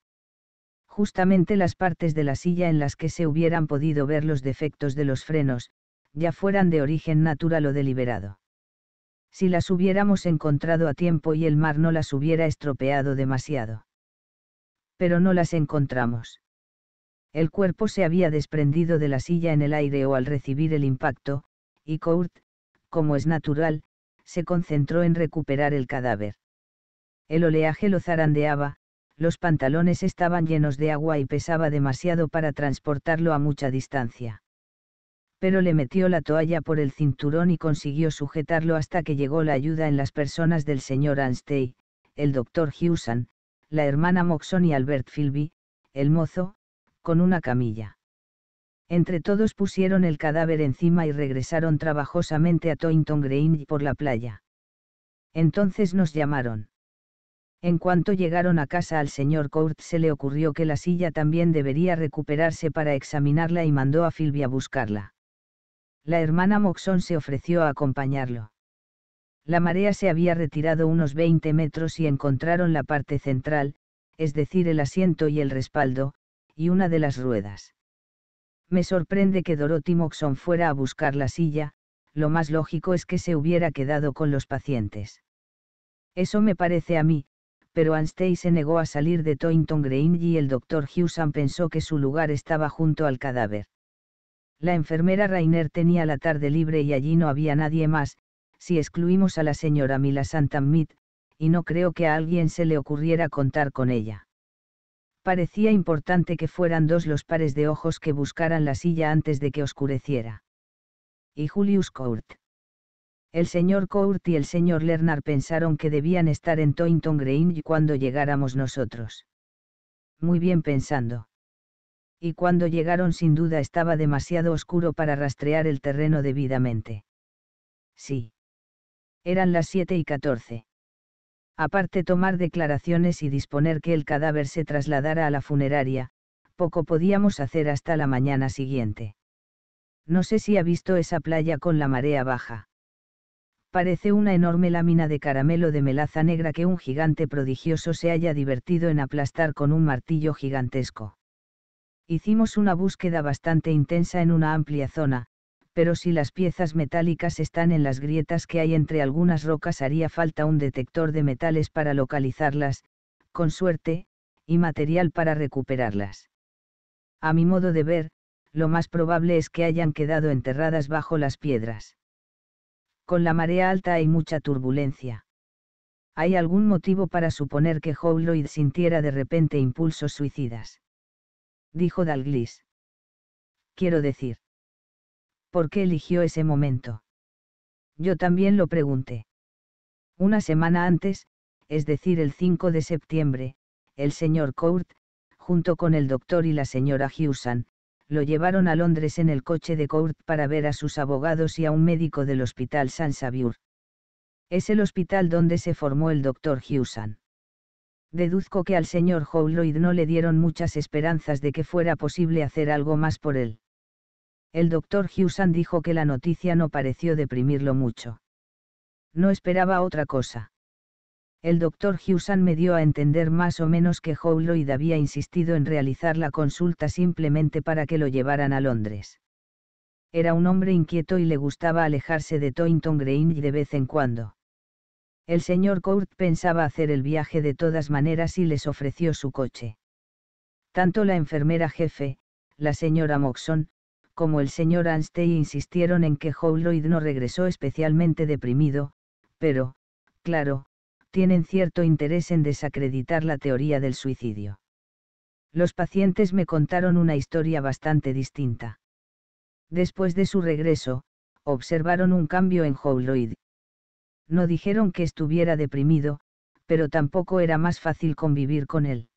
justamente las partes de la silla en las que se hubieran podido ver los defectos de los frenos, ya fueran de origen natural o deliberado. Si las hubiéramos encontrado a tiempo y el mar no las hubiera estropeado demasiado. Pero no las encontramos. El cuerpo se había desprendido de la silla en el aire o al recibir el impacto, y Court, como es natural, se concentró en recuperar el cadáver. El oleaje lo zarandeaba, los pantalones estaban llenos de agua y pesaba demasiado para transportarlo a mucha distancia. Pero le metió la toalla por el cinturón y consiguió sujetarlo hasta que llegó la ayuda en las personas del señor Anstey, el doctor Hewson, la hermana Moxon y Albert Philby, el mozo, con una camilla. Entre todos pusieron el cadáver encima y regresaron trabajosamente a Toynton Green por la playa. Entonces nos llamaron. En cuanto llegaron a casa al señor Court se le ocurrió que la silla también debería recuperarse para examinarla y mandó a Philby a buscarla. La hermana Moxon se ofreció a acompañarlo. La marea se había retirado unos 20 metros y encontraron la parte central, es decir, el asiento y el respaldo, y una de las ruedas. Me sorprende que Dorothy Moxon fuera a buscar la silla, lo más lógico es que se hubiera quedado con los pacientes. Eso me parece a mí, pero Anstey se negó a salir de Toynton Grange y el doctor Hewson pensó que su lugar estaba junto al cadáver. La enfermera Rainer tenía la tarde libre y allí no había nadie más, si excluimos a la señora Mila Santamit, y no creo que a alguien se le ocurriera contar con ella. Parecía importante que fueran dos los pares de ojos que buscaran la silla antes de que oscureciera. Y Julius Court. El señor Court y el señor Lernar pensaron que debían estar en Toynton Green cuando llegáramos nosotros. Muy bien pensando. Y cuando llegaron sin duda estaba demasiado oscuro para rastrear el terreno debidamente. Sí. Eran las 7 y 14. Aparte tomar declaraciones y disponer que el cadáver se trasladara a la funeraria, poco podíamos hacer hasta la mañana siguiente. No sé si ha visto esa playa con la marea baja parece una enorme lámina de caramelo de melaza negra que un gigante prodigioso se haya divertido en aplastar con un martillo gigantesco. Hicimos una búsqueda bastante intensa en una amplia zona, pero si las piezas metálicas están en las grietas que hay entre algunas rocas haría falta un detector de metales para localizarlas, con suerte, y material para recuperarlas. A mi modo de ver, lo más probable es que hayan quedado enterradas bajo las piedras con la marea alta hay mucha turbulencia. ¿Hay algún motivo para suponer que Lloyd sintiera de repente impulsos suicidas? Dijo Dalglis, Quiero decir. ¿Por qué eligió ese momento? Yo también lo pregunté. Una semana antes, es decir, el 5 de septiembre, el señor Court, junto con el doctor y la señora Hewson, lo llevaron a Londres en el coche de Court para ver a sus abogados y a un médico del Hospital San Saviour. Es el hospital donde se formó el doctor Hewson. Deduzco que al señor Howlroyd no le dieron muchas esperanzas de que fuera posible hacer algo más por él. El doctor Hewson dijo que la noticia no pareció deprimirlo mucho. No esperaba otra cosa el doctor Hewson me dio a entender más o menos que Howloyd había insistido en realizar la consulta simplemente para que lo llevaran a Londres. Era un hombre inquieto y le gustaba alejarse de Toynton Grange de vez en cuando. El señor Court pensaba hacer el viaje de todas maneras y les ofreció su coche. Tanto la enfermera jefe, la señora Moxon, como el señor Anstey insistieron en que Howloyd no regresó especialmente deprimido, pero, claro, tienen cierto interés en desacreditar la teoría del suicidio. Los pacientes me contaron una historia bastante distinta. Después de su regreso, observaron un cambio en Howloid. No dijeron que estuviera deprimido, pero tampoco era más fácil convivir con él.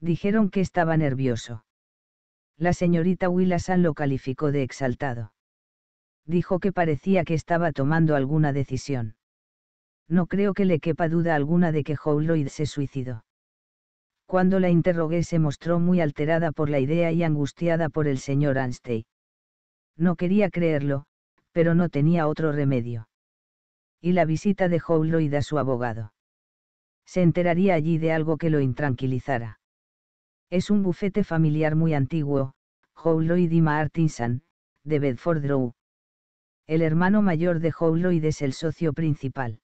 Dijeron que estaba nervioso. La señorita Willasan lo calificó de exaltado. Dijo que parecía que estaba tomando alguna decisión. No creo que le quepa duda alguna de que Lloyd se suicidó. Cuando la interrogué se mostró muy alterada por la idea y angustiada por el señor Anstey. No quería creerlo, pero no tenía otro remedio. Y la visita de Lloyd a su abogado. Se enteraría allí de algo que lo intranquilizara. Es un bufete familiar muy antiguo, Howloyd y Martinson, de Bedford Row. El hermano mayor de Howloyd es el socio principal.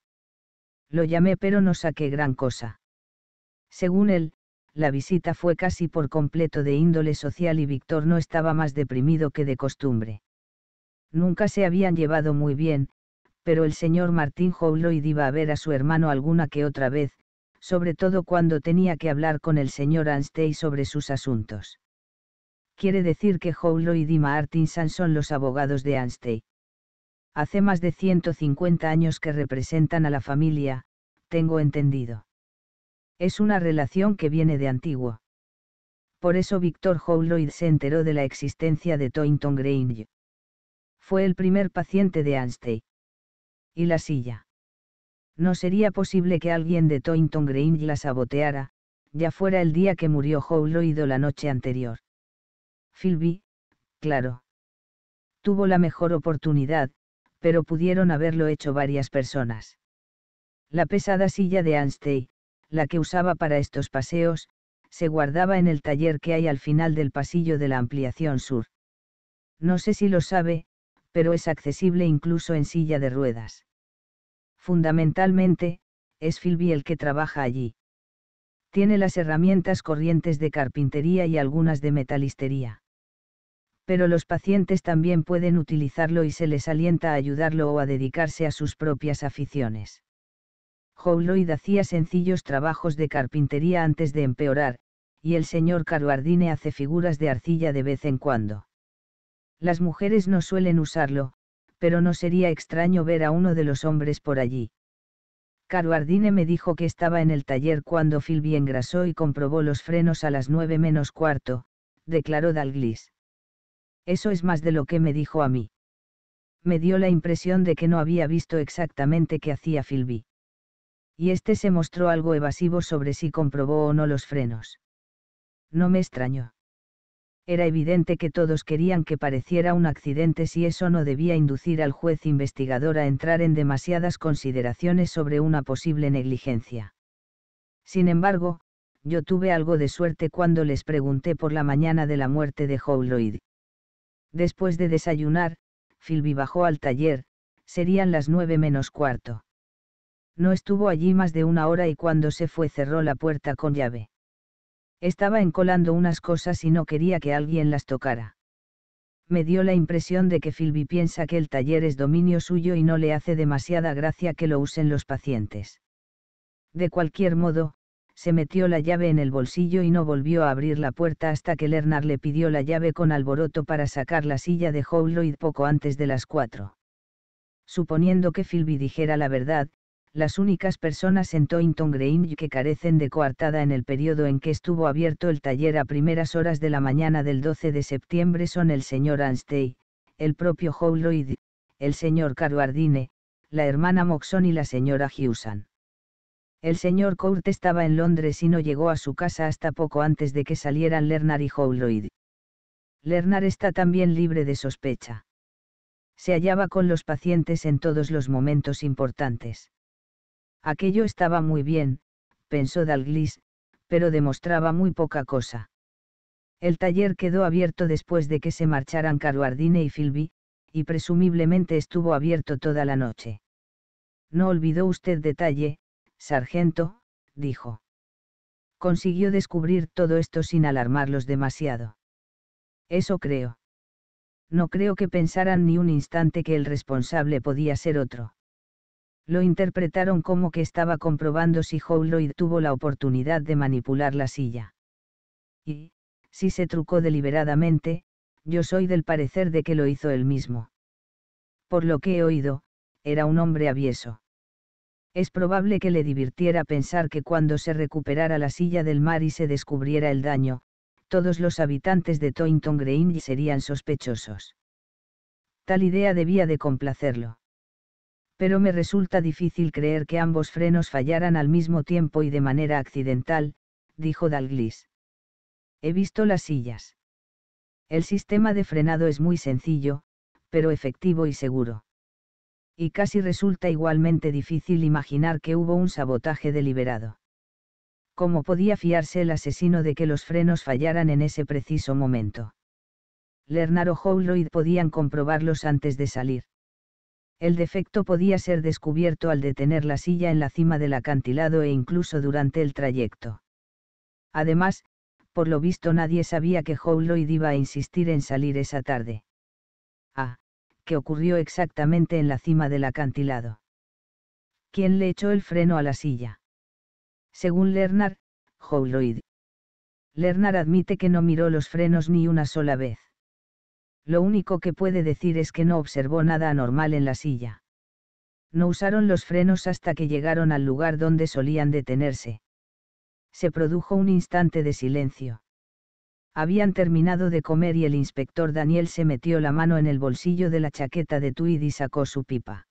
Lo llamé pero no saqué gran cosa. Según él, la visita fue casi por completo de índole social y Víctor no estaba más deprimido que de costumbre. Nunca se habían llevado muy bien, pero el señor Martín Howloyd iba a ver a su hermano alguna que otra vez, sobre todo cuando tenía que hablar con el señor Anstey sobre sus asuntos. Quiere decir que Howloyd y Martin son los abogados de Anstey hace más de 150 años que representan a la familia, tengo entendido. Es una relación que viene de antiguo. Por eso Víctor Howloyd se enteró de la existencia de Toynton Grange. Fue el primer paciente de Anstey. Y la silla. No sería posible que alguien de Toynton Grange la saboteara, ya fuera el día que murió Howloyd o la noche anterior. Philby, claro. Tuvo la mejor oportunidad, pero pudieron haberlo hecho varias personas. La pesada silla de Anstey, la que usaba para estos paseos, se guardaba en el taller que hay al final del pasillo de la ampliación sur. No sé si lo sabe, pero es accesible incluso en silla de ruedas. Fundamentalmente, es Philby el que trabaja allí. Tiene las herramientas corrientes de carpintería y algunas de metalistería pero los pacientes también pueden utilizarlo y se les alienta a ayudarlo o a dedicarse a sus propias aficiones. Howloyd hacía sencillos trabajos de carpintería antes de empeorar, y el señor Caruardine hace figuras de arcilla de vez en cuando. Las mujeres no suelen usarlo, pero no sería extraño ver a uno de los hombres por allí. Caruardine me dijo que estaba en el taller cuando Philby engrasó y comprobó los frenos a las 9 menos cuarto, declaró Dalglis. Eso es más de lo que me dijo a mí. Me dio la impresión de que no había visto exactamente qué hacía Philby. Y este se mostró algo evasivo sobre si comprobó o no los frenos. No me extrañó. Era evidente que todos querían que pareciera un accidente si eso no debía inducir al juez investigador a entrar en demasiadas consideraciones sobre una posible negligencia. Sin embargo, yo tuve algo de suerte cuando les pregunté por la mañana de la muerte de Howloid. Después de desayunar, Philby bajó al taller, serían las nueve menos cuarto. No estuvo allí más de una hora y cuando se fue cerró la puerta con llave. Estaba encolando unas cosas y no quería que alguien las tocara. Me dio la impresión de que Philby piensa que el taller es dominio suyo y no le hace demasiada gracia que lo usen los pacientes. De cualquier modo, se metió la llave en el bolsillo y no volvió a abrir la puerta hasta que Lernard le pidió la llave con alboroto para sacar la silla de Howloyd poco antes de las cuatro. Suponiendo que Philby dijera la verdad, las únicas personas en Toynton Green que carecen de coartada en el periodo en que estuvo abierto el taller a primeras horas de la mañana del 12 de septiembre son el señor Anstey, el propio Howloyd, el señor Caruardine, la hermana Moxon y la señora Hewson. El señor Court estaba en Londres y no llegó a su casa hasta poco antes de que salieran Lernar y Howloyd. Lernar está también libre de sospecha. Se hallaba con los pacientes en todos los momentos importantes. Aquello estaba muy bien, pensó Dalglis, pero demostraba muy poca cosa. El taller quedó abierto después de que se marcharan Caruardine y Philby, y presumiblemente estuvo abierto toda la noche. No olvidó usted detalle, sargento, dijo. Consiguió descubrir todo esto sin alarmarlos demasiado. Eso creo. No creo que pensaran ni un instante que el responsable podía ser otro. Lo interpretaron como que estaba comprobando si Howloyd tuvo la oportunidad de manipular la silla. Y, si se trucó deliberadamente, yo soy del parecer de que lo hizo él mismo. Por lo que he oído, era un hombre avieso. Es probable que le divirtiera pensar que cuando se recuperara la silla del mar y se descubriera el daño, todos los habitantes de Toynton Green serían sospechosos. Tal idea debía de complacerlo. Pero me resulta difícil creer que ambos frenos fallaran al mismo tiempo y de manera accidental, dijo Dalglis. He visto las sillas. El sistema de frenado es muy sencillo, pero efectivo y seguro y casi resulta igualmente difícil imaginar que hubo un sabotaje deliberado. ¿Cómo podía fiarse el asesino de que los frenos fallaran en ese preciso momento? Lernar o podían comprobarlos antes de salir. El defecto podía ser descubierto al detener la silla en la cima del acantilado e incluso durante el trayecto. Además, por lo visto nadie sabía que Howlroyd iba a insistir en salir esa tarde que ocurrió exactamente en la cima del acantilado. ¿Quién le echó el freno a la silla? Según Lerner, Howlroid. Lerner admite que no miró los frenos ni una sola vez. Lo único que puede decir es que no observó nada anormal en la silla. No usaron los frenos hasta que llegaron al lugar donde solían detenerse. Se produjo un instante de silencio. Habían terminado de comer y el inspector Daniel se metió la mano en el bolsillo de la chaqueta de Tweed y sacó su pipa.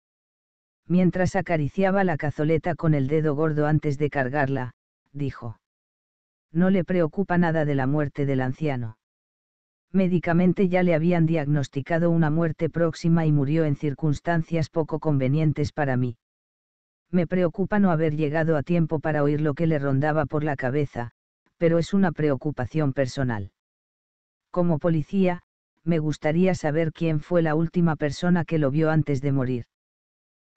Mientras acariciaba la cazoleta con el dedo gordo antes de cargarla, dijo. No le preocupa nada de la muerte del anciano. Médicamente ya le habían diagnosticado una muerte próxima y murió en circunstancias poco convenientes para mí. Me preocupa no haber llegado a tiempo para oír lo que le rondaba por la cabeza, pero es una preocupación personal. Como policía, me gustaría saber quién fue la última persona que lo vio antes de morir.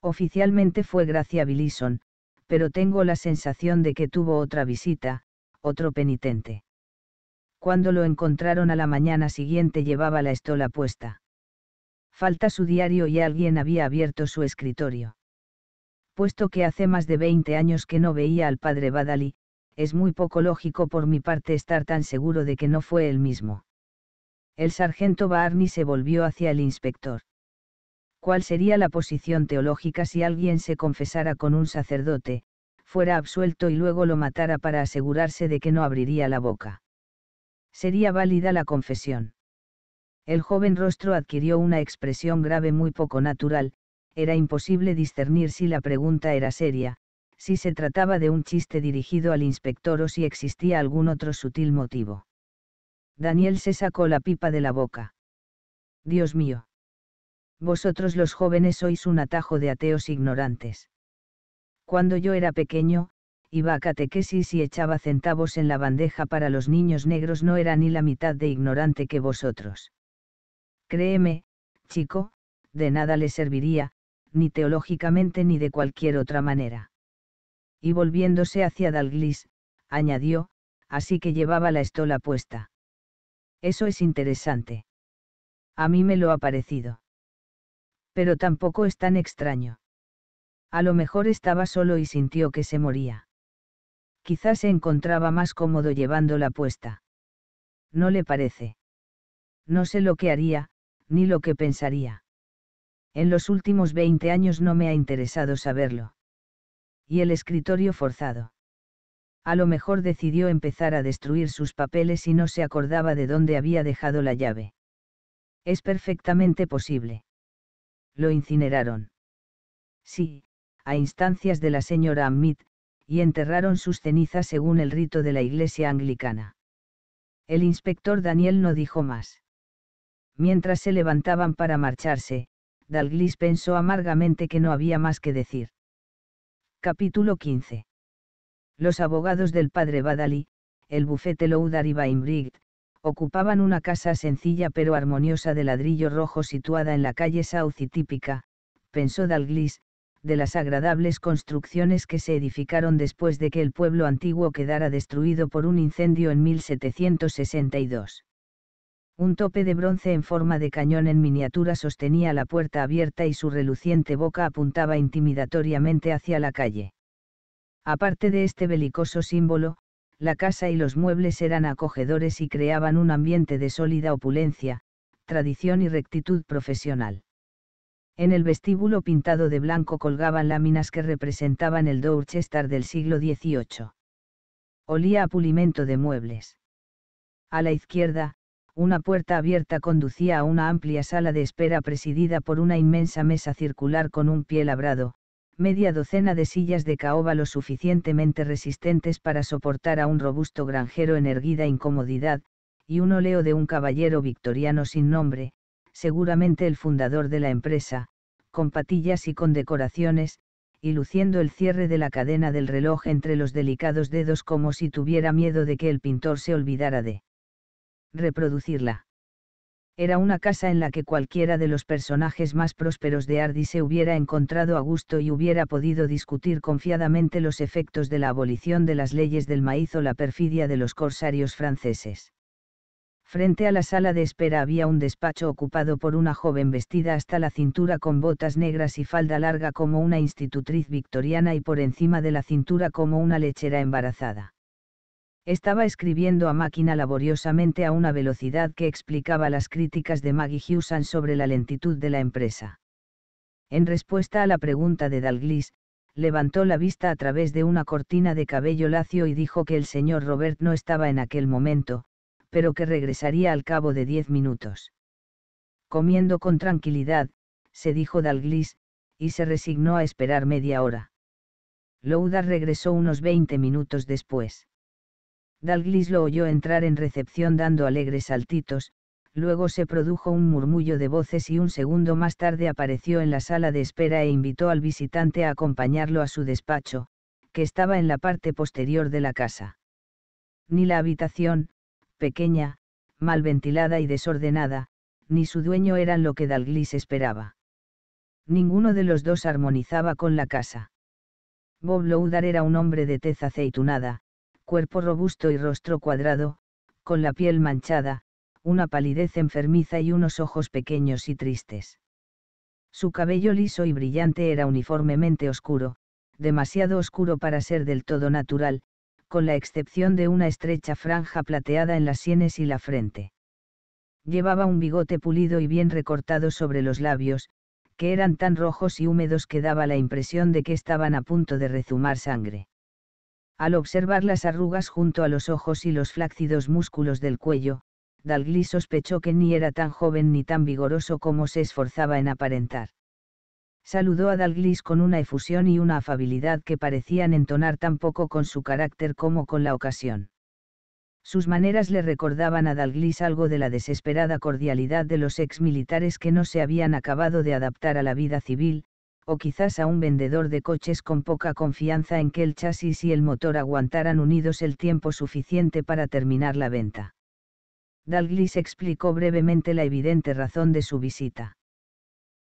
Oficialmente fue Gracia Billison, pero tengo la sensación de que tuvo otra visita, otro penitente. Cuando lo encontraron a la mañana siguiente llevaba la estola puesta. Falta su diario y alguien había abierto su escritorio. Puesto que hace más de 20 años que no veía al padre Badali, es muy poco lógico por mi parte estar tan seguro de que no fue él mismo. El sargento Barney se volvió hacia el inspector. ¿Cuál sería la posición teológica si alguien se confesara con un sacerdote, fuera absuelto y luego lo matara para asegurarse de que no abriría la boca? Sería válida la confesión. El joven rostro adquirió una expresión grave muy poco natural, era imposible discernir si la pregunta era seria, si se trataba de un chiste dirigido al inspector o si existía algún otro sutil motivo. Daniel se sacó la pipa de la boca. Dios mío. Vosotros los jóvenes sois un atajo de ateos ignorantes. Cuando yo era pequeño, iba a catequesis y echaba centavos en la bandeja para los niños negros no era ni la mitad de ignorante que vosotros. Créeme, chico, de nada le serviría, ni teológicamente ni de cualquier otra manera. Y volviéndose hacia Dalglis, añadió, así que llevaba la estola puesta. Eso es interesante. A mí me lo ha parecido. Pero tampoco es tan extraño. A lo mejor estaba solo y sintió que se moría. Quizás se encontraba más cómodo llevando la puesta. ¿No le parece? No sé lo que haría, ni lo que pensaría. En los últimos 20 años no me ha interesado saberlo. Y el escritorio forzado a lo mejor decidió empezar a destruir sus papeles y no se acordaba de dónde había dejado la llave. Es perfectamente posible. Lo incineraron. Sí, a instancias de la señora Amit, y enterraron sus cenizas según el rito de la iglesia anglicana. El inspector Daniel no dijo más. Mientras se levantaban para marcharse, Dalglis pensó amargamente que no había más que decir. Capítulo 15 los abogados del padre Badali, el bufete Loudar y Bainbrigt, ocupaban una casa sencilla pero armoniosa de ladrillo rojo situada en la calle South típica, pensó Dalglis, de las agradables construcciones que se edificaron después de que el pueblo antiguo quedara destruido por un incendio en 1762. Un tope de bronce en forma de cañón en miniatura sostenía la puerta abierta y su reluciente boca apuntaba intimidatoriamente hacia la calle. Aparte de este belicoso símbolo, la casa y los muebles eran acogedores y creaban un ambiente de sólida opulencia, tradición y rectitud profesional. En el vestíbulo pintado de blanco colgaban láminas que representaban el Dorchester del siglo XVIII. Olía a pulimento de muebles. A la izquierda, una puerta abierta conducía a una amplia sala de espera presidida por una inmensa mesa circular con un pie labrado, media docena de sillas de caoba lo suficientemente resistentes para soportar a un robusto granjero en erguida incomodidad, y un oleo de un caballero victoriano sin nombre, seguramente el fundador de la empresa, con patillas y con decoraciones, y luciendo el cierre de la cadena del reloj entre los delicados dedos como si tuviera miedo de que el pintor se olvidara de reproducirla. Era una casa en la que cualquiera de los personajes más prósperos de Ardi se hubiera encontrado a gusto y hubiera podido discutir confiadamente los efectos de la abolición de las leyes del maíz o la perfidia de los corsarios franceses. Frente a la sala de espera había un despacho ocupado por una joven vestida hasta la cintura con botas negras y falda larga como una institutriz victoriana y por encima de la cintura como una lechera embarazada. Estaba escribiendo a máquina laboriosamente a una velocidad que explicaba las críticas de Maggie Hewson sobre la lentitud de la empresa. En respuesta a la pregunta de Dalglis, levantó la vista a través de una cortina de cabello lacio y dijo que el señor Robert no estaba en aquel momento, pero que regresaría al cabo de diez minutos. Comiendo con tranquilidad, se dijo Dalglis, y se resignó a esperar media hora. Louda regresó unos veinte minutos después. Dalglis lo oyó entrar en recepción dando alegres saltitos, luego se produjo un murmullo de voces y un segundo más tarde apareció en la sala de espera e invitó al visitante a acompañarlo a su despacho, que estaba en la parte posterior de la casa. Ni la habitación, pequeña, mal ventilada y desordenada, ni su dueño eran lo que Dalglis esperaba. Ninguno de los dos armonizaba con la casa. Bob Loudar era un hombre de tez aceitunada, cuerpo robusto y rostro cuadrado, con la piel manchada, una palidez enfermiza y unos ojos pequeños y tristes. Su cabello liso y brillante era uniformemente oscuro, demasiado oscuro para ser del todo natural, con la excepción de una estrecha franja plateada en las sienes y la frente. Llevaba un bigote pulido y bien recortado sobre los labios, que eran tan rojos y húmedos que daba la impresión de que estaban a punto de rezumar sangre. Al observar las arrugas junto a los ojos y los flácidos músculos del cuello, dalglis sospechó que ni era tan joven ni tan vigoroso como se esforzaba en aparentar. Saludó a dalglis con una efusión y una afabilidad que parecían entonar tan poco con su carácter como con la ocasión. Sus maneras le recordaban a dalglis algo de la desesperada cordialidad de los ex militares que no se habían acabado de adaptar a la vida civil, o quizás a un vendedor de coches con poca confianza en que el chasis y el motor aguantaran unidos el tiempo suficiente para terminar la venta. Dalglis explicó brevemente la evidente razón de su visita.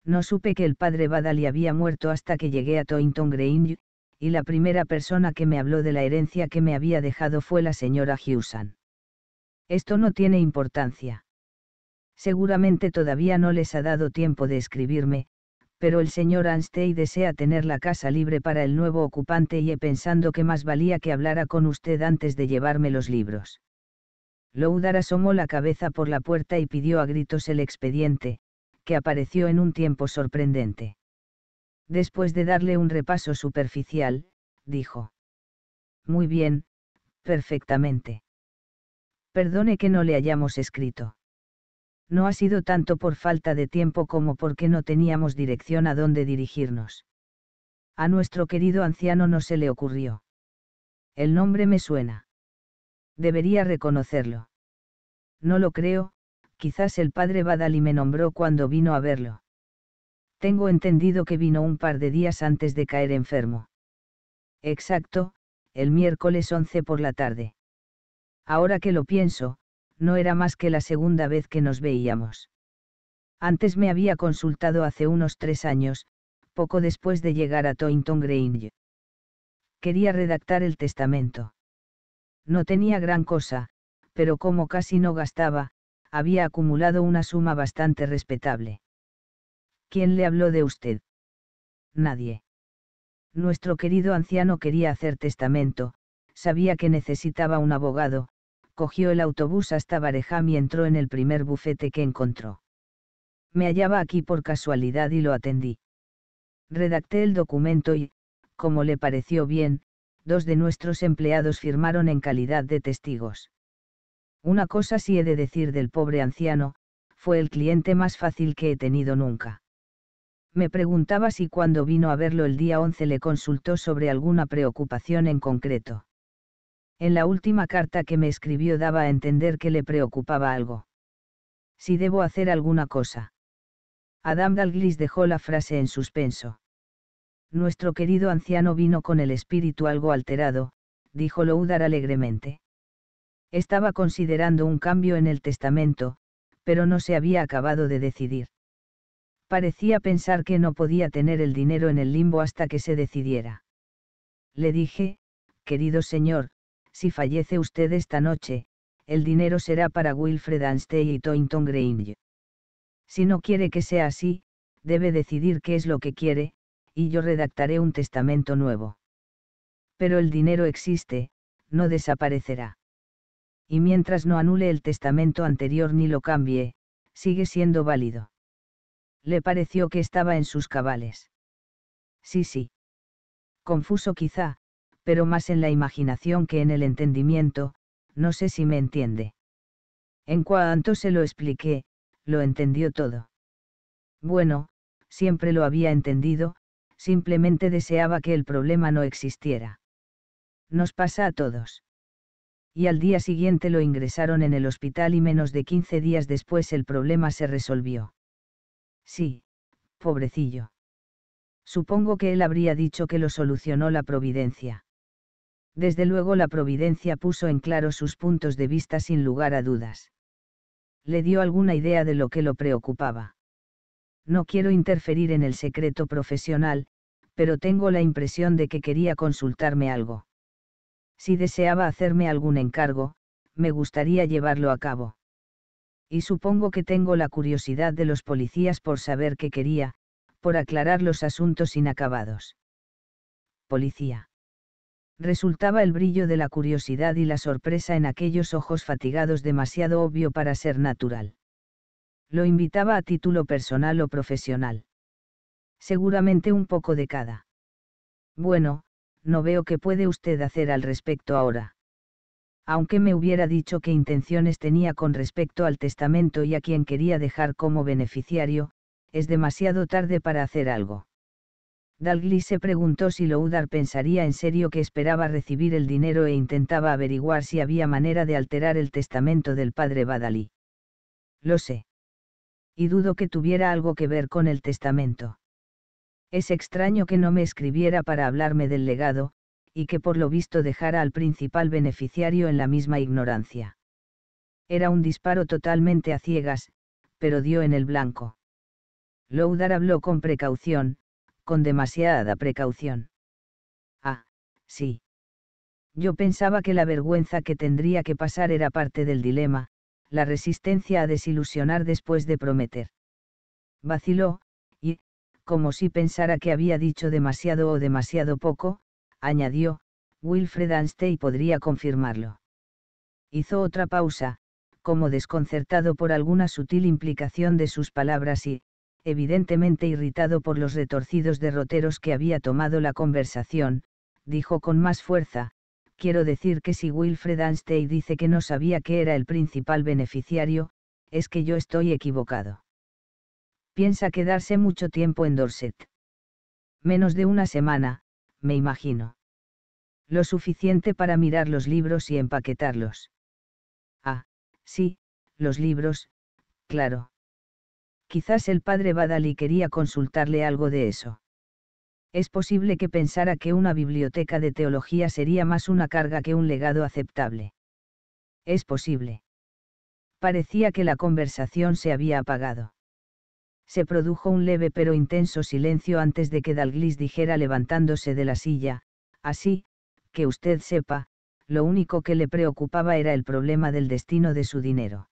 No supe que el padre Badali había muerto hasta que llegué a Toynton Green, y la primera persona que me habló de la herencia que me había dejado fue la señora Hewson. Esto no tiene importancia. Seguramente todavía no les ha dado tiempo de escribirme, pero el señor Anstey desea tener la casa libre para el nuevo ocupante y he pensando que más valía que hablara con usted antes de llevarme los libros. Loudar asomó la cabeza por la puerta y pidió a gritos el expediente, que apareció en un tiempo sorprendente. Después de darle un repaso superficial, dijo. Muy bien, perfectamente. Perdone que no le hayamos escrito no ha sido tanto por falta de tiempo como porque no teníamos dirección a dónde dirigirnos. A nuestro querido anciano no se le ocurrió. El nombre me suena. Debería reconocerlo. No lo creo, quizás el padre Badali me nombró cuando vino a verlo. Tengo entendido que vino un par de días antes de caer enfermo. Exacto, el miércoles 11 por la tarde. Ahora que lo pienso, no era más que la segunda vez que nos veíamos. Antes me había consultado hace unos tres años, poco después de llegar a Toynton Grange. Quería redactar el testamento. No tenía gran cosa, pero como casi no gastaba, había acumulado una suma bastante respetable. ¿Quién le habló de usted? Nadie. Nuestro querido anciano quería hacer testamento, sabía que necesitaba un abogado, cogió el autobús hasta Barejam y entró en el primer bufete que encontró. Me hallaba aquí por casualidad y lo atendí. Redacté el documento y, como le pareció bien, dos de nuestros empleados firmaron en calidad de testigos. Una cosa sí he de decir del pobre anciano, fue el cliente más fácil que he tenido nunca. Me preguntaba si cuando vino a verlo el día 11 le consultó sobre alguna preocupación en concreto. En la última carta que me escribió daba a entender que le preocupaba algo. Si debo hacer alguna cosa. Adam Dalglis dejó la frase en suspenso. Nuestro querido anciano vino con el espíritu algo alterado, dijo Loudar alegremente. Estaba considerando un cambio en el testamento, pero no se había acabado de decidir. Parecía pensar que no podía tener el dinero en el limbo hasta que se decidiera. Le dije, querido señor, si fallece usted esta noche, el dinero será para Wilfred Anstey y Toynton Grange. Si no quiere que sea así, debe decidir qué es lo que quiere, y yo redactaré un testamento nuevo. Pero el dinero existe, no desaparecerá. Y mientras no anule el testamento anterior ni lo cambie, sigue siendo válido. Le pareció que estaba en sus cabales. Sí, sí. Confuso quizá, pero más en la imaginación que en el entendimiento, no sé si me entiende. En cuanto se lo expliqué, lo entendió todo. Bueno, siempre lo había entendido, simplemente deseaba que el problema no existiera. Nos pasa a todos. Y al día siguiente lo ingresaron en el hospital y menos de 15 días después el problema se resolvió. Sí, pobrecillo. Supongo que él habría dicho que lo solucionó la providencia desde luego la providencia puso en claro sus puntos de vista sin lugar a dudas. Le dio alguna idea de lo que lo preocupaba. No quiero interferir en el secreto profesional, pero tengo la impresión de que quería consultarme algo. Si deseaba hacerme algún encargo, me gustaría llevarlo a cabo. Y supongo que tengo la curiosidad de los policías por saber qué quería, por aclarar los asuntos inacabados. Policía resultaba el brillo de la curiosidad y la sorpresa en aquellos ojos fatigados demasiado obvio para ser natural. Lo invitaba a título personal o profesional. Seguramente un poco de cada. Bueno, no veo qué puede usted hacer al respecto ahora. Aunque me hubiera dicho qué intenciones tenía con respecto al testamento y a quien quería dejar como beneficiario, es demasiado tarde para hacer algo. Dalgli se preguntó si Loudar pensaría en serio que esperaba recibir el dinero e intentaba averiguar si había manera de alterar el testamento del padre Badalí. Lo sé. Y dudo que tuviera algo que ver con el testamento. Es extraño que no me escribiera para hablarme del legado, y que por lo visto dejara al principal beneficiario en la misma ignorancia. Era un disparo totalmente a ciegas, pero dio en el blanco. Loudar habló con precaución, con demasiada precaución. Ah, sí. Yo pensaba que la vergüenza que tendría que pasar era parte del dilema, la resistencia a desilusionar después de prometer. Vaciló, y, como si pensara que había dicho demasiado o demasiado poco, añadió, Wilfred Anstey podría confirmarlo. Hizo otra pausa, como desconcertado por alguna sutil implicación de sus palabras y, evidentemente irritado por los retorcidos derroteros que había tomado la conversación, dijo con más fuerza, quiero decir que si Wilfred Anstey dice que no sabía que era el principal beneficiario, es que yo estoy equivocado. Piensa quedarse mucho tiempo en Dorset. Menos de una semana, me imagino. Lo suficiente para mirar los libros y empaquetarlos. Ah, sí, los libros, claro. Quizás el padre Badali quería consultarle algo de eso. Es posible que pensara que una biblioteca de teología sería más una carga que un legado aceptable. Es posible. Parecía que la conversación se había apagado. Se produjo un leve pero intenso silencio antes de que Dalglis dijera levantándose de la silla, así, que usted sepa, lo único que le preocupaba era el problema del destino de su dinero.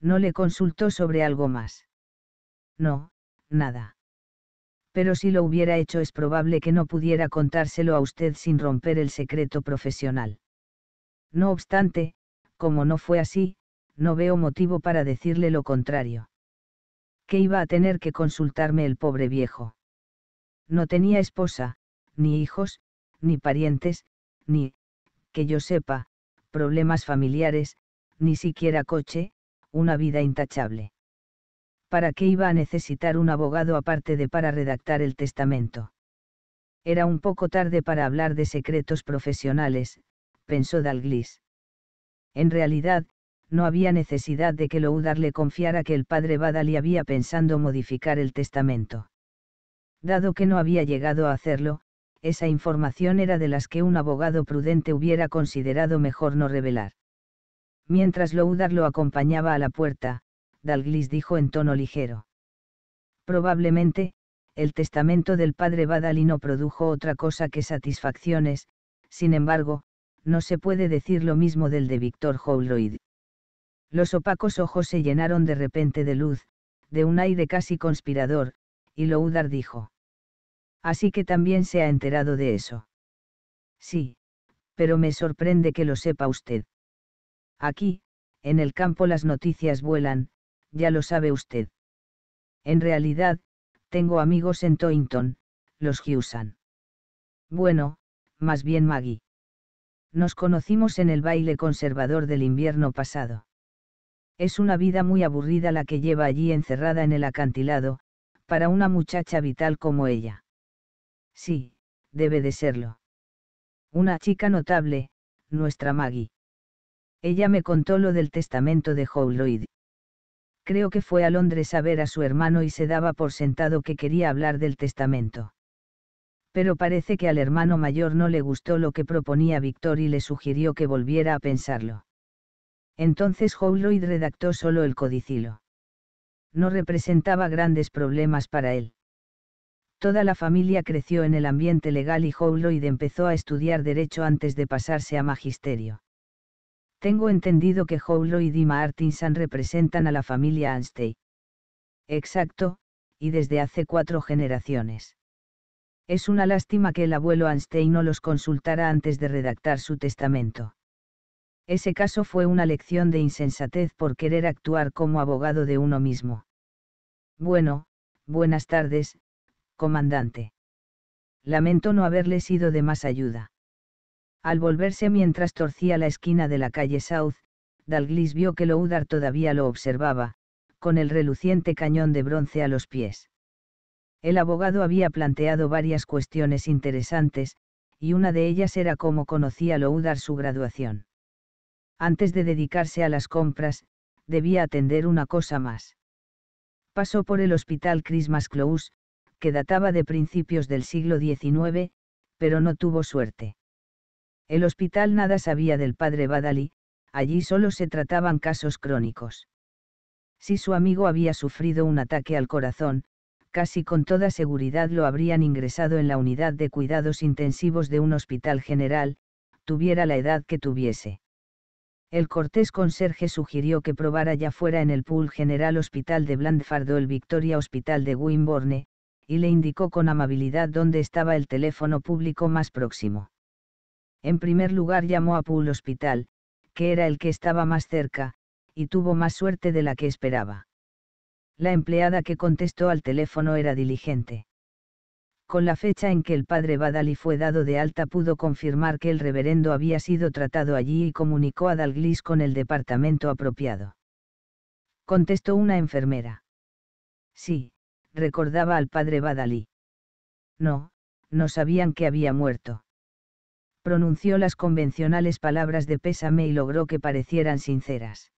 No le consultó sobre algo más. No, nada. Pero si lo hubiera hecho es probable que no pudiera contárselo a usted sin romper el secreto profesional. No obstante, como no fue así, no veo motivo para decirle lo contrario. Que iba a tener que consultarme el pobre viejo. No tenía esposa, ni hijos, ni parientes, ni, que yo sepa, problemas familiares, ni siquiera coche, una vida intachable. ¿para qué iba a necesitar un abogado aparte de para redactar el testamento? Era un poco tarde para hablar de secretos profesionales, pensó Dalglis. En realidad, no había necesidad de que Loudar le confiara que el padre Badali había pensando modificar el testamento. Dado que no había llegado a hacerlo, esa información era de las que un abogado prudente hubiera considerado mejor no revelar. Mientras Loudar lo acompañaba a la puerta, Dalglis dijo en tono ligero. Probablemente, el testamento del padre Badali no produjo otra cosa que satisfacciones, sin embargo, no se puede decir lo mismo del de Víctor Howroyd. Los opacos ojos se llenaron de repente de luz, de un aire casi conspirador, y Loudar dijo. Así que también se ha enterado de eso. Sí, pero me sorprende que lo sepa usted. Aquí, en el campo las noticias vuelan, ya lo sabe usted. En realidad, tengo amigos en Toynton, los usan. Bueno, más bien Maggie. Nos conocimos en el baile conservador del invierno pasado. Es una vida muy aburrida la que lleva allí encerrada en el acantilado, para una muchacha vital como ella. Sí, debe de serlo. Una chica notable, nuestra Maggie. Ella me contó lo del testamento de Howloid creo que fue a Londres a ver a su hermano y se daba por sentado que quería hablar del testamento. Pero parece que al hermano mayor no le gustó lo que proponía Víctor y le sugirió que volviera a pensarlo. Entonces Howloyd redactó solo el codicilo. No representaba grandes problemas para él. Toda la familia creció en el ambiente legal y Howloyd empezó a estudiar derecho antes de pasarse a magisterio. Tengo entendido que Howlow y Dima Artinson representan a la familia Anstey. Exacto, y desde hace cuatro generaciones. Es una lástima que el abuelo Anstey no los consultara antes de redactar su testamento. Ese caso fue una lección de insensatez por querer actuar como abogado de uno mismo. Bueno, buenas tardes, comandante. Lamento no haberle sido de más ayuda. Al volverse mientras torcía la esquina de la calle South, Dalglis vio que Loudar todavía lo observaba, con el reluciente cañón de bronce a los pies. El abogado había planteado varias cuestiones interesantes, y una de ellas era cómo conocía Loudar su graduación. Antes de dedicarse a las compras, debía atender una cosa más. Pasó por el hospital Christmas Close, que databa de principios del siglo XIX, pero no tuvo suerte. El hospital nada sabía del padre Badali, allí solo se trataban casos crónicos. Si su amigo había sufrido un ataque al corazón, casi con toda seguridad lo habrían ingresado en la unidad de cuidados intensivos de un hospital general, tuviera la edad que tuviese. El cortés conserje sugirió que probara ya fuera en el Pool General Hospital de Blandford o el Victoria Hospital de Wimborne, y le indicó con amabilidad dónde estaba el teléfono público más próximo. En primer lugar llamó a Poole Hospital, que era el que estaba más cerca, y tuvo más suerte de la que esperaba. La empleada que contestó al teléfono era diligente. Con la fecha en que el padre Badali fue dado de alta pudo confirmar que el reverendo había sido tratado allí y comunicó a Dalglis con el departamento apropiado. Contestó una enfermera. Sí, recordaba al padre Badali. No, no sabían que había muerto pronunció las convencionales palabras de pésame y logró que parecieran sinceras.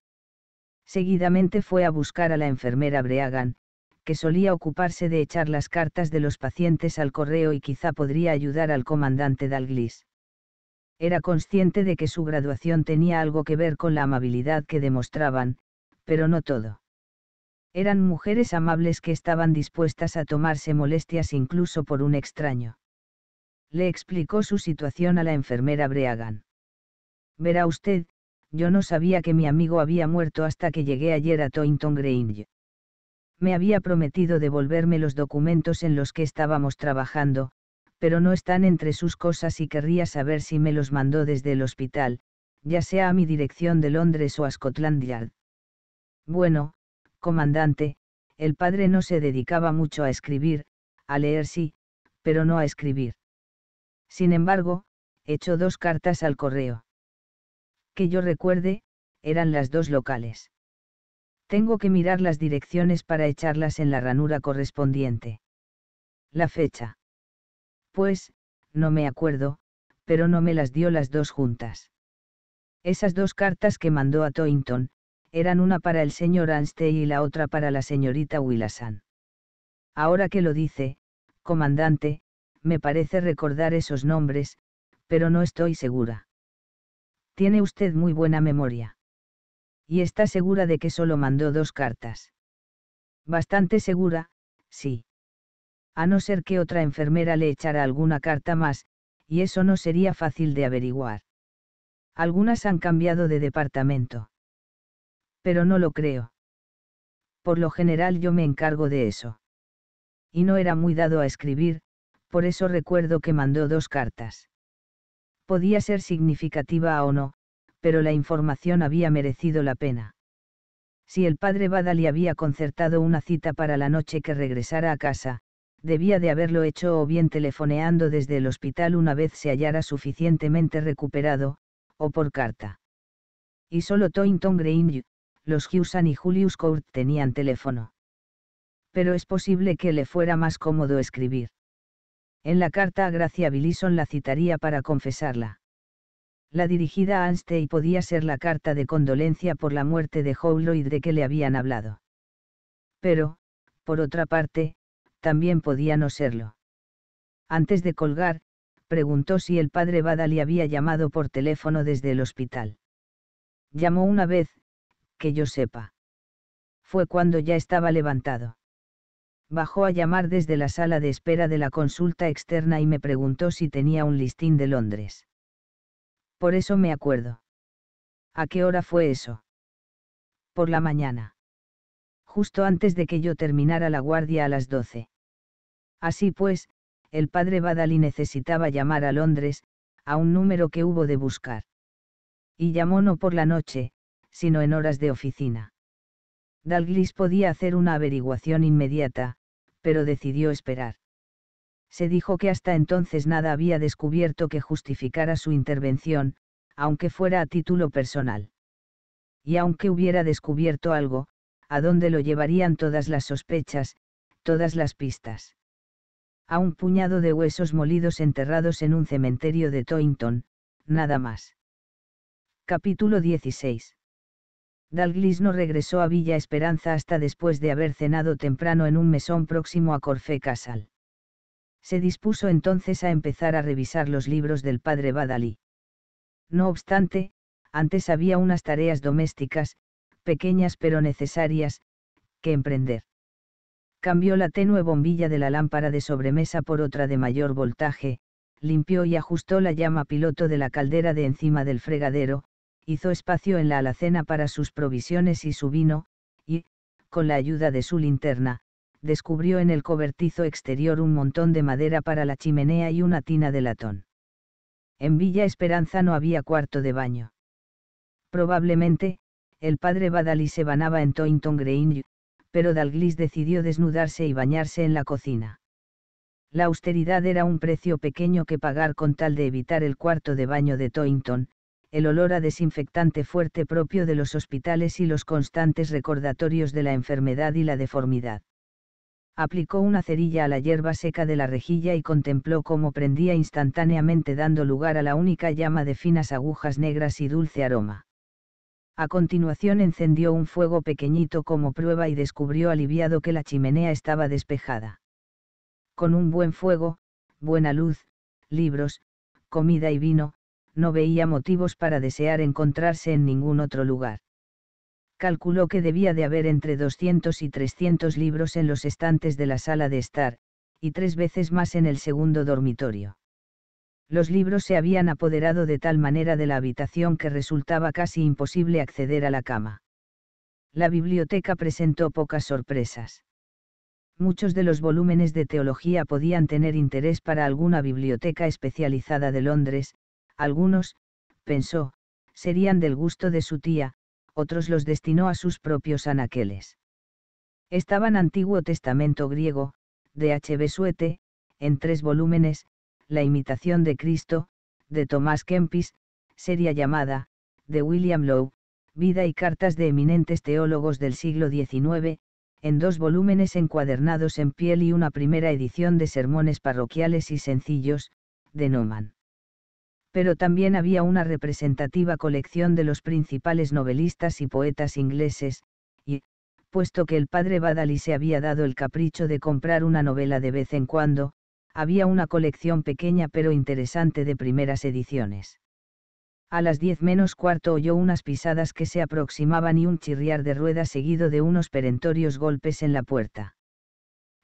Seguidamente fue a buscar a la enfermera Breagan, que solía ocuparse de echar las cartas de los pacientes al correo y quizá podría ayudar al comandante Dalglis. Era consciente de que su graduación tenía algo que ver con la amabilidad que demostraban, pero no todo. Eran mujeres amables que estaban dispuestas a tomarse molestias incluso por un extraño le explicó su situación a la enfermera Breagan. Verá usted, yo no sabía que mi amigo había muerto hasta que llegué ayer a Toynton Grange. Me había prometido devolverme los documentos en los que estábamos trabajando, pero no están entre sus cosas y querría saber si me los mandó desde el hospital, ya sea a mi dirección de Londres o a Scotland Yard. Bueno, comandante, el padre no se dedicaba mucho a escribir, a leer sí, pero no a escribir. Sin embargo, echó dos cartas al correo. Que yo recuerde, eran las dos locales. Tengo que mirar las direcciones para echarlas en la ranura correspondiente. La fecha. Pues, no me acuerdo, pero no me las dio las dos juntas. Esas dos cartas que mandó a Toynton, eran una para el señor Anstey y la otra para la señorita Willasan. Ahora que lo dice, comandante, me parece recordar esos nombres, pero no estoy segura. Tiene usted muy buena memoria. Y está segura de que solo mandó dos cartas. Bastante segura, sí. A no ser que otra enfermera le echara alguna carta más, y eso no sería fácil de averiguar. Algunas han cambiado de departamento. Pero no lo creo. Por lo general yo me encargo de eso. Y no era muy dado a escribir, por eso recuerdo que mandó dos cartas. Podía ser significativa o no, pero la información había merecido la pena. Si el padre Badali había concertado una cita para la noche que regresara a casa, debía de haberlo hecho o bien telefoneando desde el hospital una vez se hallara suficientemente recuperado, o por carta. Y solo Toynton Green, los Hewson y Julius Court tenían teléfono. Pero es posible que le fuera más cómodo escribir. En la carta a Gracia Billison la citaría para confesarla. La dirigida a Anstey podía ser la carta de condolencia por la muerte de y de que le habían hablado. Pero, por otra parte, también podía no serlo. Antes de colgar, preguntó si el padre Badali había llamado por teléfono desde el hospital. Llamó una vez, que yo sepa. Fue cuando ya estaba levantado bajó a llamar desde la sala de espera de la consulta externa y me preguntó si tenía un listín de Londres. Por eso me acuerdo. ¿A qué hora fue eso? Por la mañana. Justo antes de que yo terminara la guardia a las doce. Así pues, el padre Badali necesitaba llamar a Londres, a un número que hubo de buscar. Y llamó no por la noche, sino en horas de oficina. Dalglis podía hacer una averiguación inmediata, pero decidió esperar. Se dijo que hasta entonces nada había descubierto que justificara su intervención, aunque fuera a título personal. Y aunque hubiera descubierto algo, a dónde lo llevarían todas las sospechas, todas las pistas. A un puñado de huesos molidos enterrados en un cementerio de Toynton, nada más. Capítulo 16 Dalglis no regresó a Villa Esperanza hasta después de haber cenado temprano en un mesón próximo a Corfe Casal. Se dispuso entonces a empezar a revisar los libros del padre Badalí. No obstante, antes había unas tareas domésticas, pequeñas pero necesarias, que emprender. Cambió la tenue bombilla de la lámpara de sobremesa por otra de mayor voltaje, limpió y ajustó la llama piloto de la caldera de encima del fregadero, hizo espacio en la alacena para sus provisiones y su vino, y, con la ayuda de su linterna, descubrió en el cobertizo exterior un montón de madera para la chimenea y una tina de latón. En Villa Esperanza no había cuarto de baño. Probablemente, el padre Badali se banaba en Toynton Green, pero Dalglis decidió desnudarse y bañarse en la cocina. La austeridad era un precio pequeño que pagar con tal de evitar el cuarto de baño de Toynton, el olor a desinfectante fuerte propio de los hospitales y los constantes recordatorios de la enfermedad y la deformidad. Aplicó una cerilla a la hierba seca de la rejilla y contempló cómo prendía instantáneamente dando lugar a la única llama de finas agujas negras y dulce aroma. A continuación encendió un fuego pequeñito como prueba y descubrió aliviado que la chimenea estaba despejada. Con un buen fuego, buena luz, libros, comida y vino, no veía motivos para desear encontrarse en ningún otro lugar. Calculó que debía de haber entre 200 y 300 libros en los estantes de la sala de estar, y tres veces más en el segundo dormitorio. Los libros se habían apoderado de tal manera de la habitación que resultaba casi imposible acceder a la cama. La biblioteca presentó pocas sorpresas. Muchos de los volúmenes de teología podían tener interés para alguna biblioteca especializada de Londres, algunos, pensó, serían del gusto de su tía, otros los destinó a sus propios anaqueles. Estaban Antiguo Testamento griego, de H. Suete, en tres volúmenes, La imitación de Cristo, de Tomás Kempis, seria llamada, de William Lowe, Vida y cartas de eminentes teólogos del siglo XIX, en dos volúmenes encuadernados en piel y una primera edición de sermones parroquiales y sencillos, de Noman pero también había una representativa colección de los principales novelistas y poetas ingleses, y, puesto que el padre Badali se había dado el capricho de comprar una novela de vez en cuando, había una colección pequeña pero interesante de primeras ediciones. A las diez menos cuarto oyó unas pisadas que se aproximaban y un chirriar de ruedas seguido de unos perentorios golpes en la puerta.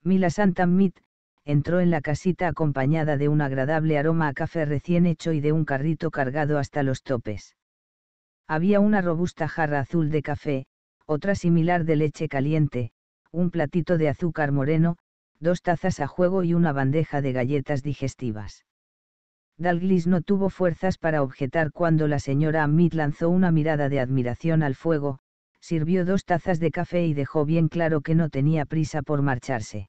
Mila Santamit, entró en la casita acompañada de un agradable aroma a café recién hecho y de un carrito cargado hasta los topes. Había una robusta jarra azul de café, otra similar de leche caliente, un platito de azúcar moreno, dos tazas a juego y una bandeja de galletas digestivas. Dalglis no tuvo fuerzas para objetar cuando la señora Amit lanzó una mirada de admiración al fuego, sirvió dos tazas de café y dejó bien claro que no tenía prisa por marcharse.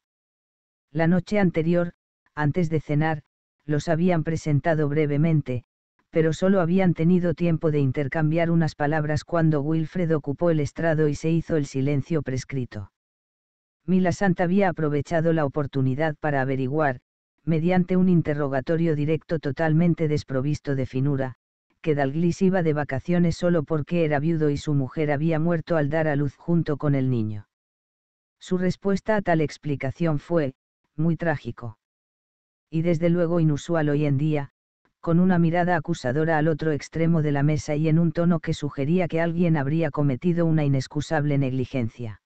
La noche anterior, antes de cenar, los habían presentado brevemente, pero solo habían tenido tiempo de intercambiar unas palabras cuando Wilfred ocupó el estrado y se hizo el silencio prescrito. Mila Santa había aprovechado la oportunidad para averiguar, mediante un interrogatorio directo totalmente desprovisto de finura, que Dalglis iba de vacaciones solo porque era viudo y su mujer había muerto al dar a luz junto con el niño. Su respuesta a tal explicación fue, muy trágico. Y desde luego inusual hoy en día, con una mirada acusadora al otro extremo de la mesa y en un tono que sugería que alguien habría cometido una inexcusable negligencia.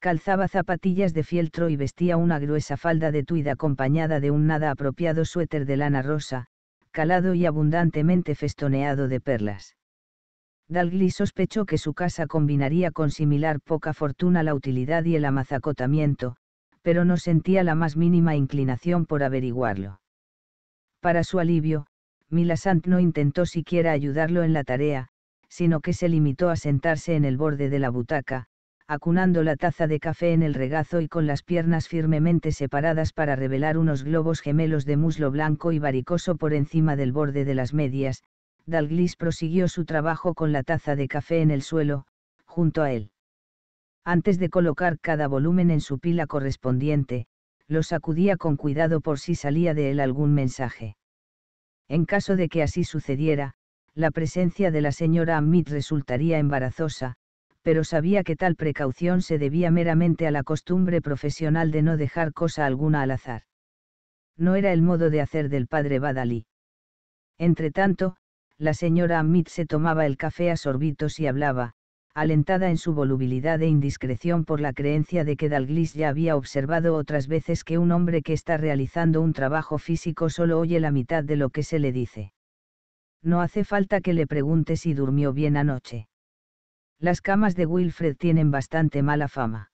Calzaba zapatillas de fieltro y vestía una gruesa falda de tuida acompañada de un nada apropiado suéter de lana rosa, calado y abundantemente festoneado de perlas. Dalgly sospechó que su casa combinaría con similar poca fortuna la utilidad y el amazacotamiento, pero no sentía la más mínima inclinación por averiguarlo. Para su alivio, Milasant no intentó siquiera ayudarlo en la tarea, sino que se limitó a sentarse en el borde de la butaca, acunando la taza de café en el regazo y con las piernas firmemente separadas para revelar unos globos gemelos de muslo blanco y varicoso por encima del borde de las medias, Dalglis prosiguió su trabajo con la taza de café en el suelo, junto a él. Antes de colocar cada volumen en su pila correspondiente, lo sacudía con cuidado por si salía de él algún mensaje. En caso de que así sucediera, la presencia de la señora Amit resultaría embarazosa, pero sabía que tal precaución se debía meramente a la costumbre profesional de no dejar cosa alguna al azar. No era el modo de hacer del padre Badalí. Entretanto, la señora Amit se tomaba el café a sorbitos y hablaba, alentada en su volubilidad e indiscreción por la creencia de que Dalglis ya había observado otras veces que un hombre que está realizando un trabajo físico solo oye la mitad de lo que se le dice. No hace falta que le pregunte si durmió bien anoche. Las camas de Wilfred tienen bastante mala fama.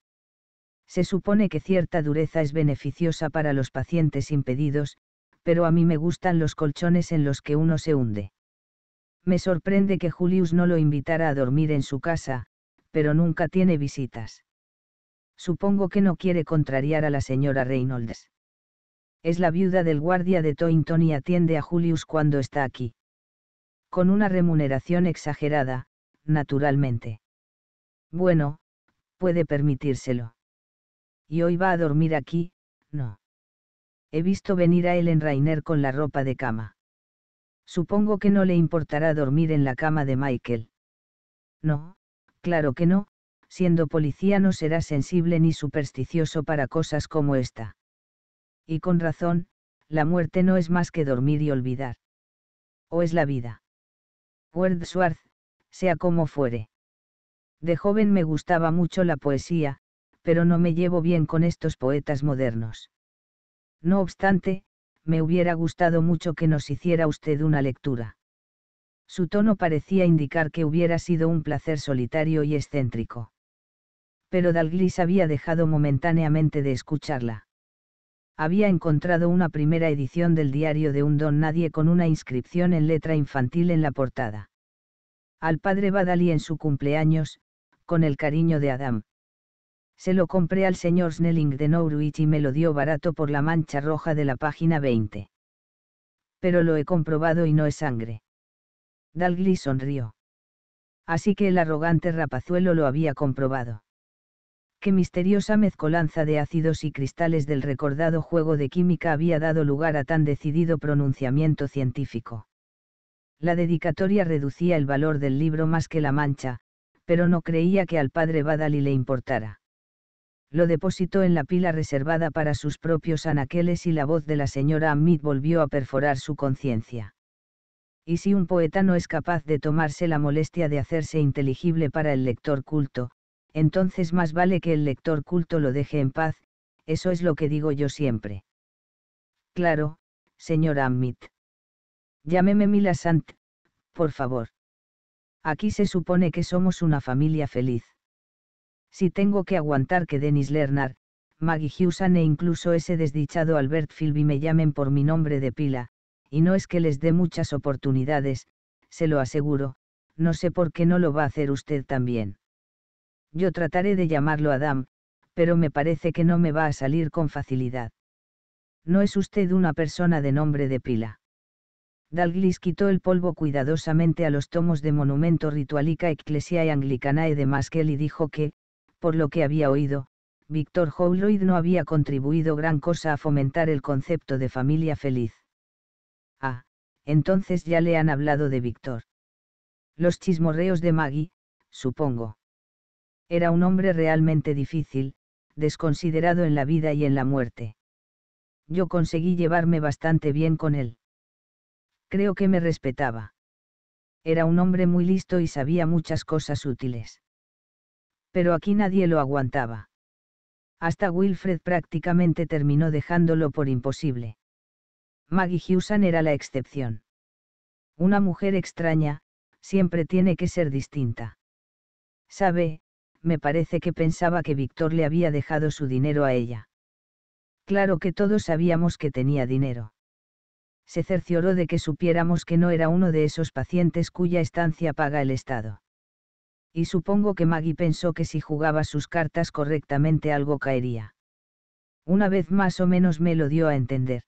Se supone que cierta dureza es beneficiosa para los pacientes impedidos, pero a mí me gustan los colchones en los que uno se hunde. Me sorprende que Julius no lo invitara a dormir en su casa, pero nunca tiene visitas. Supongo que no quiere contrariar a la señora Reynolds. Es la viuda del guardia de Toynton y atiende a Julius cuando está aquí. Con una remuneración exagerada, naturalmente. Bueno, puede permitírselo. Y hoy va a dormir aquí, no. He visto venir a Ellen Rainer con la ropa de cama. Supongo que no le importará dormir en la cama de Michael. No, claro que no, siendo policía no será sensible ni supersticioso para cosas como esta. Y con razón, la muerte no es más que dormir y olvidar. O es la vida. Wordsworth, sea como fuere. De joven me gustaba mucho la poesía, pero no me llevo bien con estos poetas modernos. No obstante, me hubiera gustado mucho que nos hiciera usted una lectura. Su tono parecía indicar que hubiera sido un placer solitario y excéntrico. Pero Dalglis había dejado momentáneamente de escucharla. Había encontrado una primera edición del diario de un don nadie con una inscripción en letra infantil en la portada. Al padre Badali en su cumpleaños, con el cariño de Adam. Se lo compré al señor Snelling de Norwich y me lo dio barato por la mancha roja de la página 20. Pero lo he comprobado y no es sangre. Dalgly sonrió. Así que el arrogante rapazuelo lo había comprobado. Qué misteriosa mezcolanza de ácidos y cristales del recordado juego de química había dado lugar a tan decidido pronunciamiento científico. La dedicatoria reducía el valor del libro más que la mancha, pero no creía que al padre Badali le importara lo depositó en la pila reservada para sus propios anaqueles y la voz de la señora Amit volvió a perforar su conciencia. Y si un poeta no es capaz de tomarse la molestia de hacerse inteligible para el lector culto, entonces más vale que el lector culto lo deje en paz, eso es lo que digo yo siempre. Claro, señora Amit. Llámeme Mila Sant, por favor. Aquí se supone que somos una familia feliz. Si tengo que aguantar que Dennis Lerner, Maggie Hewson e incluso ese desdichado Albert Philby me llamen por mi nombre de pila, y no es que les dé muchas oportunidades, se lo aseguro, no sé por qué no lo va a hacer usted también. Yo trataré de llamarlo Adam, pero me parece que no me va a salir con facilidad. No es usted una persona de nombre de pila. Dalglis quitó el polvo cuidadosamente a los tomos de Monumento Ritualica Ecclesiae Anglicanae de Maskell y dijo que, por lo que había oído, Víctor Howloid no había contribuido gran cosa a fomentar el concepto de familia feliz. Ah, entonces ya le han hablado de Víctor. Los chismorreos de Maggie, supongo. Era un hombre realmente difícil, desconsiderado en la vida y en la muerte. Yo conseguí llevarme bastante bien con él. Creo que me respetaba. Era un hombre muy listo y sabía muchas cosas útiles pero aquí nadie lo aguantaba. Hasta Wilfred prácticamente terminó dejándolo por imposible. Maggie Hewson era la excepción. Una mujer extraña, siempre tiene que ser distinta. Sabe, me parece que pensaba que Víctor le había dejado su dinero a ella. Claro que todos sabíamos que tenía dinero. Se cercioró de que supiéramos que no era uno de esos pacientes cuya estancia paga el Estado. Y supongo que Maggie pensó que si jugaba sus cartas correctamente algo caería. Una vez más o menos me lo dio a entender.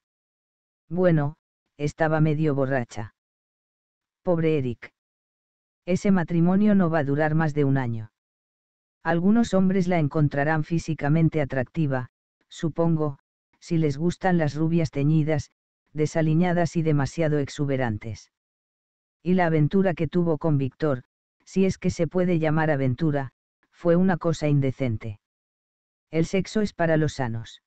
Bueno, estaba medio borracha. Pobre Eric. Ese matrimonio no va a durar más de un año. Algunos hombres la encontrarán físicamente atractiva, supongo, si les gustan las rubias teñidas, desaliñadas y demasiado exuberantes. Y la aventura que tuvo con Víctor, si es que se puede llamar aventura, fue una cosa indecente. El sexo es para los sanos.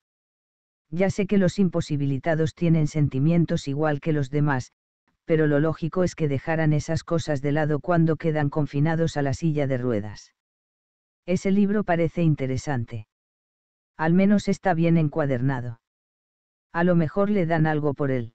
Ya sé que los imposibilitados tienen sentimientos igual que los demás, pero lo lógico es que dejaran esas cosas de lado cuando quedan confinados a la silla de ruedas. Ese libro parece interesante. Al menos está bien encuadernado. A lo mejor le dan algo por él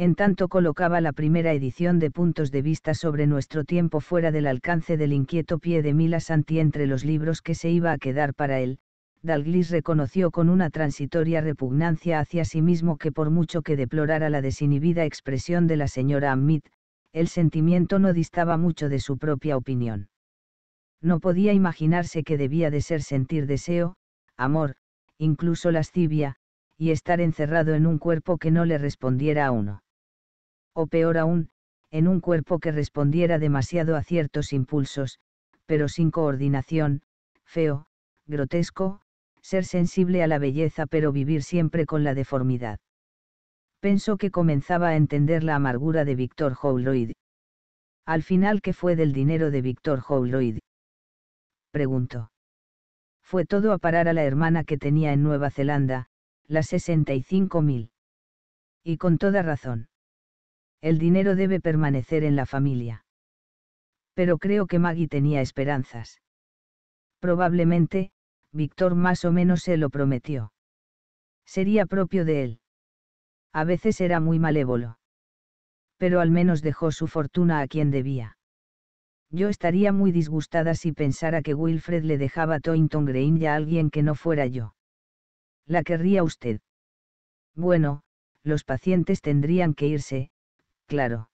en tanto colocaba la primera edición de puntos de vista sobre nuestro tiempo fuera del alcance del inquieto pie de Mila Santi entre los libros que se iba a quedar para él, Dalglis reconoció con una transitoria repugnancia hacia sí mismo que por mucho que deplorara la desinhibida expresión de la señora Ammit, el sentimiento no distaba mucho de su propia opinión. No podía imaginarse que debía de ser sentir deseo, amor, incluso lascivia, y estar encerrado en un cuerpo que no le respondiera a uno o peor aún, en un cuerpo que respondiera demasiado a ciertos impulsos, pero sin coordinación, feo, grotesco, ser sensible a la belleza pero vivir siempre con la deformidad. Pensó que comenzaba a entender la amargura de Víctor Howloid. Al final, ¿qué fue del dinero de Víctor Howloid? Preguntó. Fue todo a parar a la hermana que tenía en Nueva Zelanda, las 65.000. Y con toda razón. El dinero debe permanecer en la familia. Pero creo que Maggie tenía esperanzas. Probablemente, Víctor más o menos se lo prometió. Sería propio de él. A veces era muy malévolo. Pero al menos dejó su fortuna a quien debía. Yo estaría muy disgustada si pensara que Wilfred le dejaba Toynton ya a alguien que no fuera yo. La querría usted. Bueno, los pacientes tendrían que irse, claro.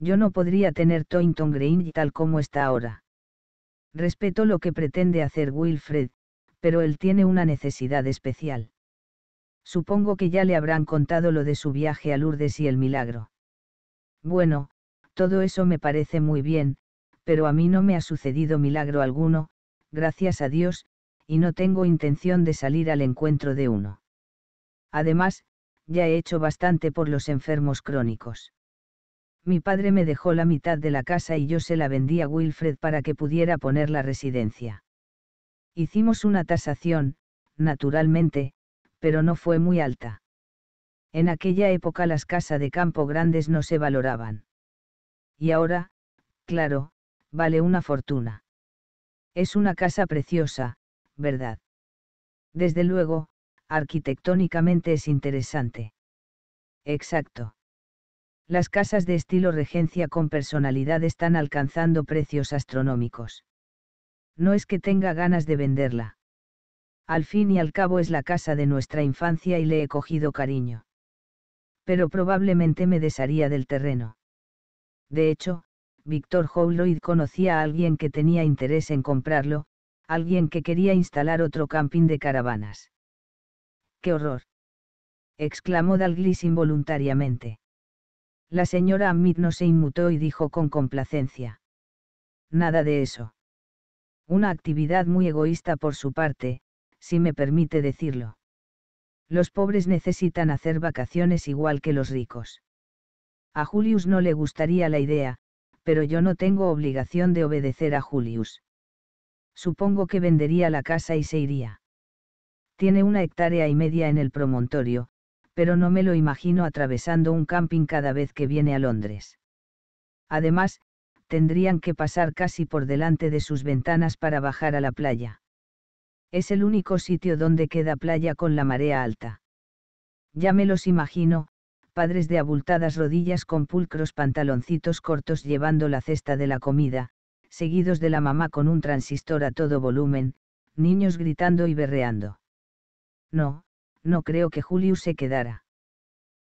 Yo no podría tener Toynton Green tal como está ahora. Respeto lo que pretende hacer Wilfred, pero él tiene una necesidad especial. Supongo que ya le habrán contado lo de su viaje a Lourdes y el milagro. Bueno, todo eso me parece muy bien, pero a mí no me ha sucedido milagro alguno, gracias a Dios, y no tengo intención de salir al encuentro de uno. Además, ya he hecho bastante por los enfermos crónicos mi padre me dejó la mitad de la casa y yo se la vendí a Wilfred para que pudiera poner la residencia. Hicimos una tasación, naturalmente, pero no fue muy alta. En aquella época las casas de campo grandes no se valoraban. Y ahora, claro, vale una fortuna. Es una casa preciosa, ¿verdad? Desde luego, arquitectónicamente es interesante. Exacto las casas de estilo regencia con personalidad están alcanzando precios astronómicos. No es que tenga ganas de venderla. Al fin y al cabo es la casa de nuestra infancia y le he cogido cariño. Pero probablemente me desharía del terreno. De hecho, Víctor Howloid conocía a alguien que tenía interés en comprarlo, alguien que quería instalar otro camping de caravanas. ¡Qué horror! exclamó Dalglis involuntariamente. La señora Amit no se inmutó y dijo con complacencia. Nada de eso. Una actividad muy egoísta por su parte, si me permite decirlo. Los pobres necesitan hacer vacaciones igual que los ricos. A Julius no le gustaría la idea, pero yo no tengo obligación de obedecer a Julius. Supongo que vendería la casa y se iría. Tiene una hectárea y media en el promontorio, pero no me lo imagino atravesando un camping cada vez que viene a Londres. Además, tendrían que pasar casi por delante de sus ventanas para bajar a la playa. Es el único sitio donde queda playa con la marea alta. Ya me los imagino, padres de abultadas rodillas con pulcros pantaloncitos cortos llevando la cesta de la comida, seguidos de la mamá con un transistor a todo volumen, niños gritando y berreando. No, no creo que Julius se quedara.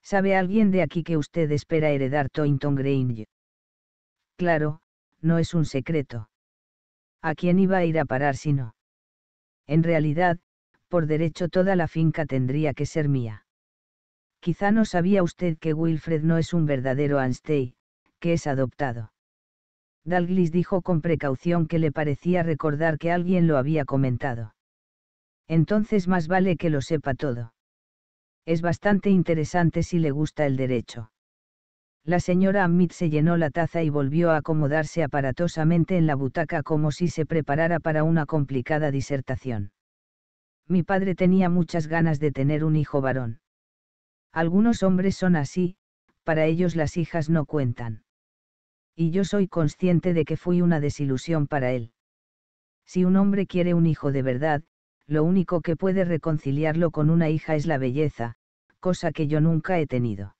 ¿Sabe alguien de aquí que usted espera heredar Toynton Grange? Claro, no es un secreto. ¿A quién iba a ir a parar si no? En realidad, por derecho toda la finca tendría que ser mía. Quizá no sabía usted que Wilfred no es un verdadero Anstey, que es adoptado. Dalglis dijo con precaución que le parecía recordar que alguien lo había comentado entonces más vale que lo sepa todo. Es bastante interesante si le gusta el derecho. La señora Amit se llenó la taza y volvió a acomodarse aparatosamente en la butaca como si se preparara para una complicada disertación. Mi padre tenía muchas ganas de tener un hijo varón. Algunos hombres son así, para ellos las hijas no cuentan. Y yo soy consciente de que fui una desilusión para él. Si un hombre quiere un hijo de verdad, lo único que puede reconciliarlo con una hija es la belleza, cosa que yo nunca he tenido.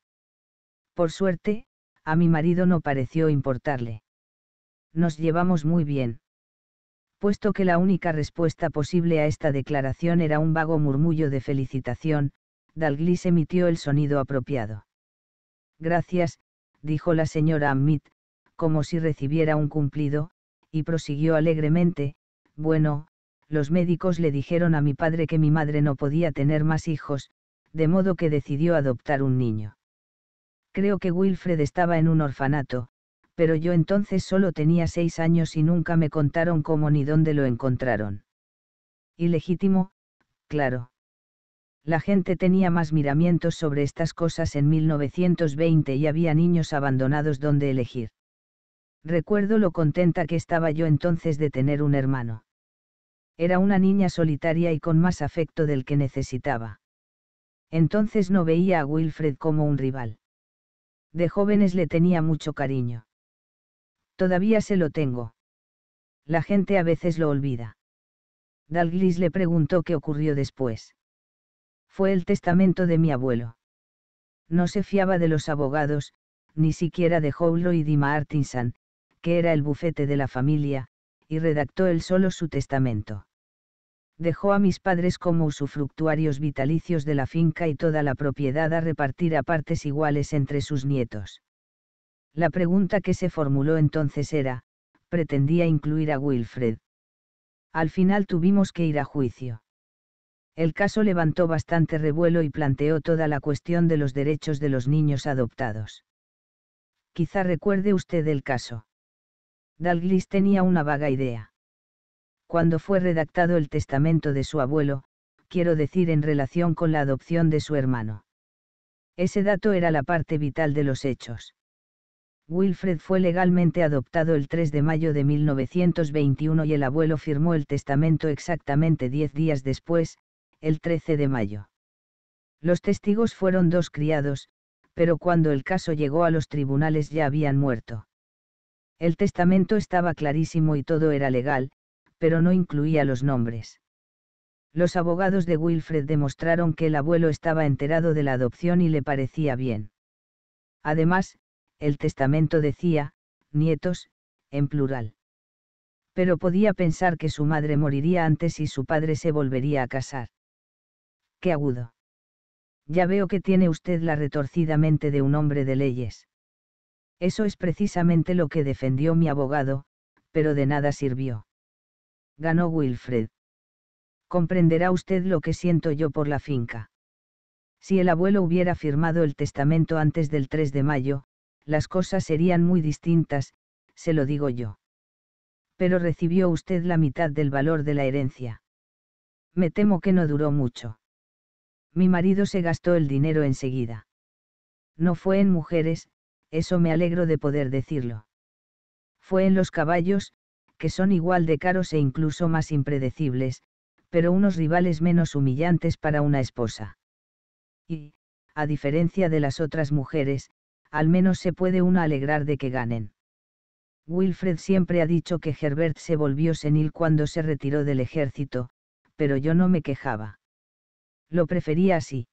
Por suerte, a mi marido no pareció importarle. Nos llevamos muy bien. Puesto que la única respuesta posible a esta declaración era un vago murmullo de felicitación, Dalglis emitió el sonido apropiado. Gracias, dijo la señora Ammit, como si recibiera un cumplido, y prosiguió alegremente, bueno, los médicos le dijeron a mi padre que mi madre no podía tener más hijos, de modo que decidió adoptar un niño. Creo que Wilfred estaba en un orfanato, pero yo entonces solo tenía seis años y nunca me contaron cómo ni dónde lo encontraron. Ilegítimo, claro. La gente tenía más miramientos sobre estas cosas en 1920 y había niños abandonados donde elegir. Recuerdo lo contenta que estaba yo entonces de tener un hermano. Era una niña solitaria y con más afecto del que necesitaba. Entonces no veía a Wilfred como un rival. De jóvenes le tenía mucho cariño. Todavía se lo tengo. La gente a veces lo olvida. Dalglis le preguntó qué ocurrió después. Fue el testamento de mi abuelo. No se fiaba de los abogados, ni siquiera de Howlow y Dima Martinson, que era el bufete de la familia, y redactó él solo su testamento dejó a mis padres como usufructuarios vitalicios de la finca y toda la propiedad a repartir a partes iguales entre sus nietos. La pregunta que se formuló entonces era, pretendía incluir a Wilfred. Al final tuvimos que ir a juicio. El caso levantó bastante revuelo y planteó toda la cuestión de los derechos de los niños adoptados. Quizá recuerde usted el caso. Dalglis tenía una vaga idea cuando fue redactado el testamento de su abuelo, quiero decir en relación con la adopción de su hermano. Ese dato era la parte vital de los hechos. Wilfred fue legalmente adoptado el 3 de mayo de 1921 y el abuelo firmó el testamento exactamente 10 días después, el 13 de mayo. Los testigos fueron dos criados, pero cuando el caso llegó a los tribunales ya habían muerto. El testamento estaba clarísimo y todo era legal, pero no incluía los nombres. Los abogados de Wilfred demostraron que el abuelo estaba enterado de la adopción y le parecía bien. Además, el testamento decía, nietos, en plural. Pero podía pensar que su madre moriría antes y su padre se volvería a casar. ¡Qué agudo! Ya veo que tiene usted la retorcida mente de un hombre de leyes. Eso es precisamente lo que defendió mi abogado, pero de nada sirvió ganó Wilfred. Comprenderá usted lo que siento yo por la finca. Si el abuelo hubiera firmado el testamento antes del 3 de mayo, las cosas serían muy distintas, se lo digo yo. Pero recibió usted la mitad del valor de la herencia. Me temo que no duró mucho. Mi marido se gastó el dinero enseguida. No fue en mujeres, eso me alegro de poder decirlo. Fue en los caballos, que son igual de caros e incluso más impredecibles, pero unos rivales menos humillantes para una esposa. Y, a diferencia de las otras mujeres, al menos se puede una alegrar de que ganen. Wilfred siempre ha dicho que Herbert se volvió senil cuando se retiró del ejército, pero yo no me quejaba. Lo prefería así.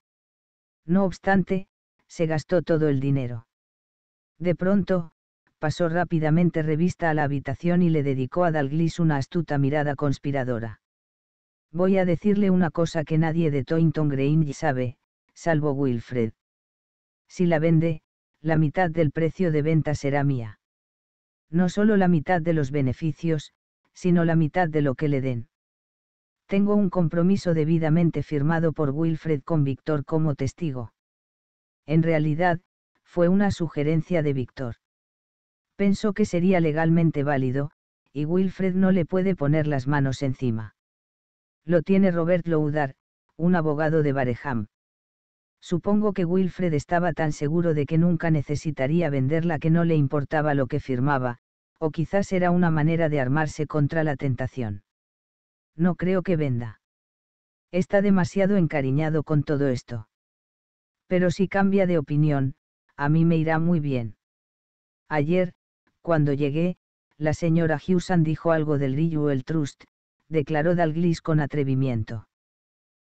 No obstante, se gastó todo el dinero. De pronto, pasó rápidamente revista a la habitación y le dedicó a Dalglis una astuta mirada conspiradora. Voy a decirle una cosa que nadie de Toynton Grange sabe, salvo Wilfred. Si la vende, la mitad del precio de venta será mía. No solo la mitad de los beneficios, sino la mitad de lo que le den. Tengo un compromiso debidamente firmado por Wilfred con Víctor como testigo. En realidad, fue una sugerencia de Víctor pensó que sería legalmente válido, y Wilfred no le puede poner las manos encima. Lo tiene Robert Loudar, un abogado de Bareham. Supongo que Wilfred estaba tan seguro de que nunca necesitaría venderla que no le importaba lo que firmaba, o quizás era una manera de armarse contra la tentación. No creo que venda. Está demasiado encariñado con todo esto. Pero si cambia de opinión, a mí me irá muy bien. Ayer, cuando llegué, la señora Hewson dijo algo del el Trust, declaró Dalglis con atrevimiento.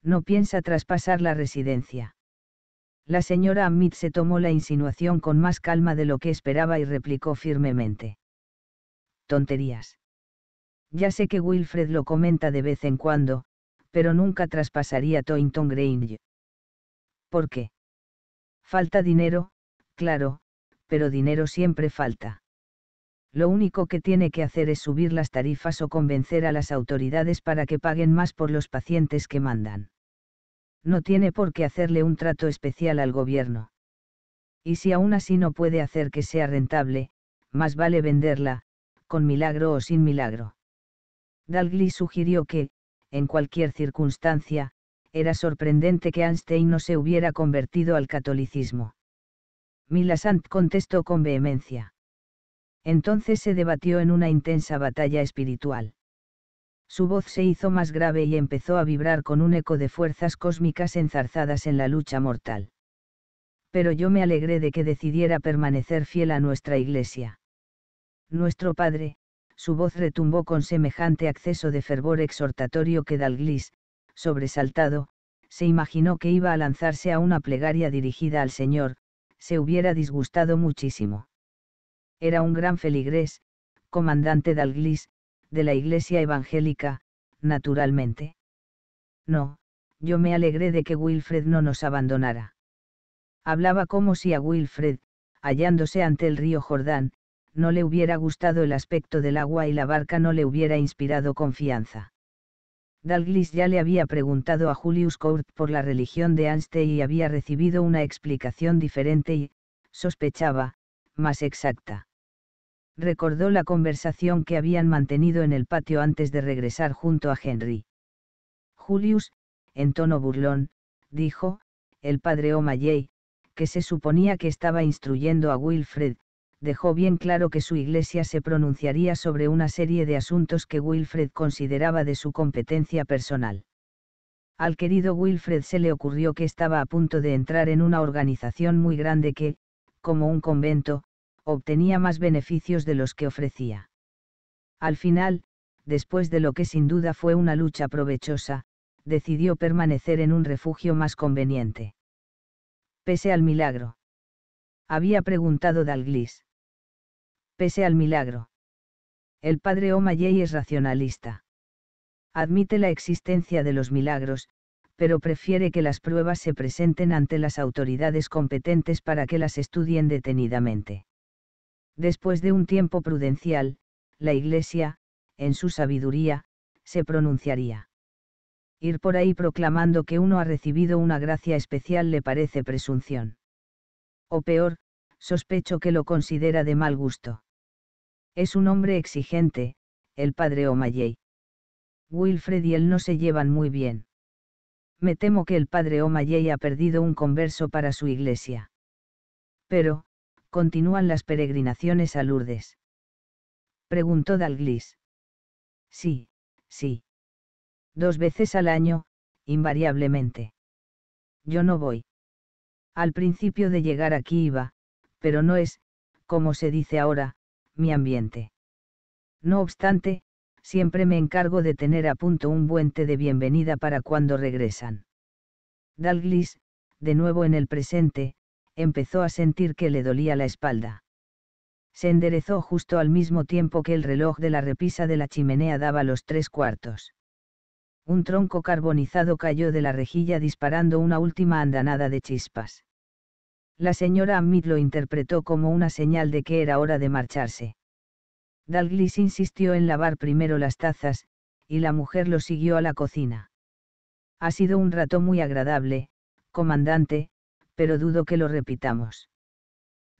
No piensa traspasar la residencia. La señora Amit se tomó la insinuación con más calma de lo que esperaba y replicó firmemente. Tonterías. Ya sé que Wilfred lo comenta de vez en cuando, pero nunca traspasaría Toynton Grange. ¿Por qué? Falta dinero, claro, pero dinero siempre falta lo único que tiene que hacer es subir las tarifas o convencer a las autoridades para que paguen más por los pacientes que mandan. No tiene por qué hacerle un trato especial al gobierno. Y si aún así no puede hacer que sea rentable, más vale venderla, con milagro o sin milagro. Dalgli sugirió que, en cualquier circunstancia, era sorprendente que Einstein no se hubiera convertido al catolicismo. Milasant contestó con vehemencia entonces se debatió en una intensa batalla espiritual. Su voz se hizo más grave y empezó a vibrar con un eco de fuerzas cósmicas enzarzadas en la lucha mortal. Pero yo me alegré de que decidiera permanecer fiel a nuestra Iglesia. Nuestro Padre, su voz retumbó con semejante acceso de fervor exhortatorio que Dalglis, sobresaltado, se imaginó que iba a lanzarse a una plegaria dirigida al Señor, se hubiera disgustado muchísimo era un gran feligrés, comandante d'Alglis, de la Iglesia Evangélica, naturalmente. No, yo me alegré de que Wilfred no nos abandonara. Hablaba como si a Wilfred, hallándose ante el río Jordán, no le hubiera gustado el aspecto del agua y la barca no le hubiera inspirado confianza. Dalglis ya le había preguntado a Julius Court por la religión de Anstey y había recibido una explicación diferente y, sospechaba, más exacta recordó la conversación que habían mantenido en el patio antes de regresar junto a Henry. Julius, en tono burlón, dijo, el padre O'Malley, que se suponía que estaba instruyendo a Wilfred, dejó bien claro que su iglesia se pronunciaría sobre una serie de asuntos que Wilfred consideraba de su competencia personal. Al querido Wilfred se le ocurrió que estaba a punto de entrar en una organización muy grande que, como un convento, obtenía más beneficios de los que ofrecía. Al final, después de lo que sin duda fue una lucha provechosa, decidió permanecer en un refugio más conveniente. Pese al milagro. Había preguntado Dalglis. Pese al milagro. El padre O'Malley es racionalista. Admite la existencia de los milagros, pero prefiere que las pruebas se presenten ante las autoridades competentes para que las estudien detenidamente. Después de un tiempo prudencial, la Iglesia, en su sabiduría, se pronunciaría. Ir por ahí proclamando que uno ha recibido una gracia especial le parece presunción. O peor, sospecho que lo considera de mal gusto. Es un hombre exigente, el padre O'Malley. Wilfred y él no se llevan muy bien. Me temo que el padre O'Malley ha perdido un converso para su iglesia. Pero, continúan las peregrinaciones a Lourdes. Preguntó Dalglis. Sí, sí. Dos veces al año, invariablemente. Yo no voy. Al principio de llegar aquí iba, pero no es, como se dice ahora, mi ambiente. No obstante, siempre me encargo de tener a punto un buente de bienvenida para cuando regresan. Dalglis, de nuevo en el presente, empezó a sentir que le dolía la espalda. Se enderezó justo al mismo tiempo que el reloj de la repisa de la chimenea daba los tres cuartos. Un tronco carbonizado cayó de la rejilla disparando una última andanada de chispas. La señora Amit lo interpretó como una señal de que era hora de marcharse. Dalglis insistió en lavar primero las tazas, y la mujer lo siguió a la cocina. Ha sido un rato muy agradable, comandante, pero dudo que lo repitamos.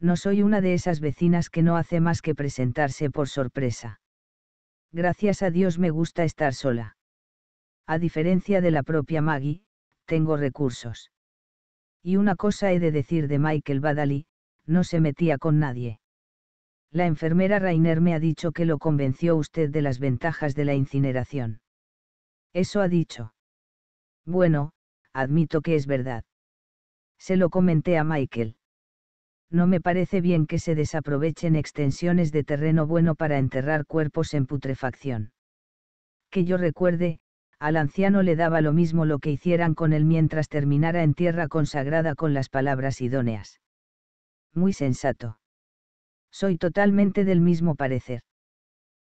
No soy una de esas vecinas que no hace más que presentarse por sorpresa. Gracias a Dios me gusta estar sola. A diferencia de la propia Maggie, tengo recursos. Y una cosa he de decir de Michael Badali, no se metía con nadie. La enfermera Rainer me ha dicho que lo convenció usted de las ventajas de la incineración. Eso ha dicho. Bueno, admito que es verdad. Se lo comenté a Michael. No me parece bien que se desaprovechen extensiones de terreno bueno para enterrar cuerpos en putrefacción. Que yo recuerde, al anciano le daba lo mismo lo que hicieran con él mientras terminara en tierra consagrada con las palabras idóneas. Muy sensato. Soy totalmente del mismo parecer.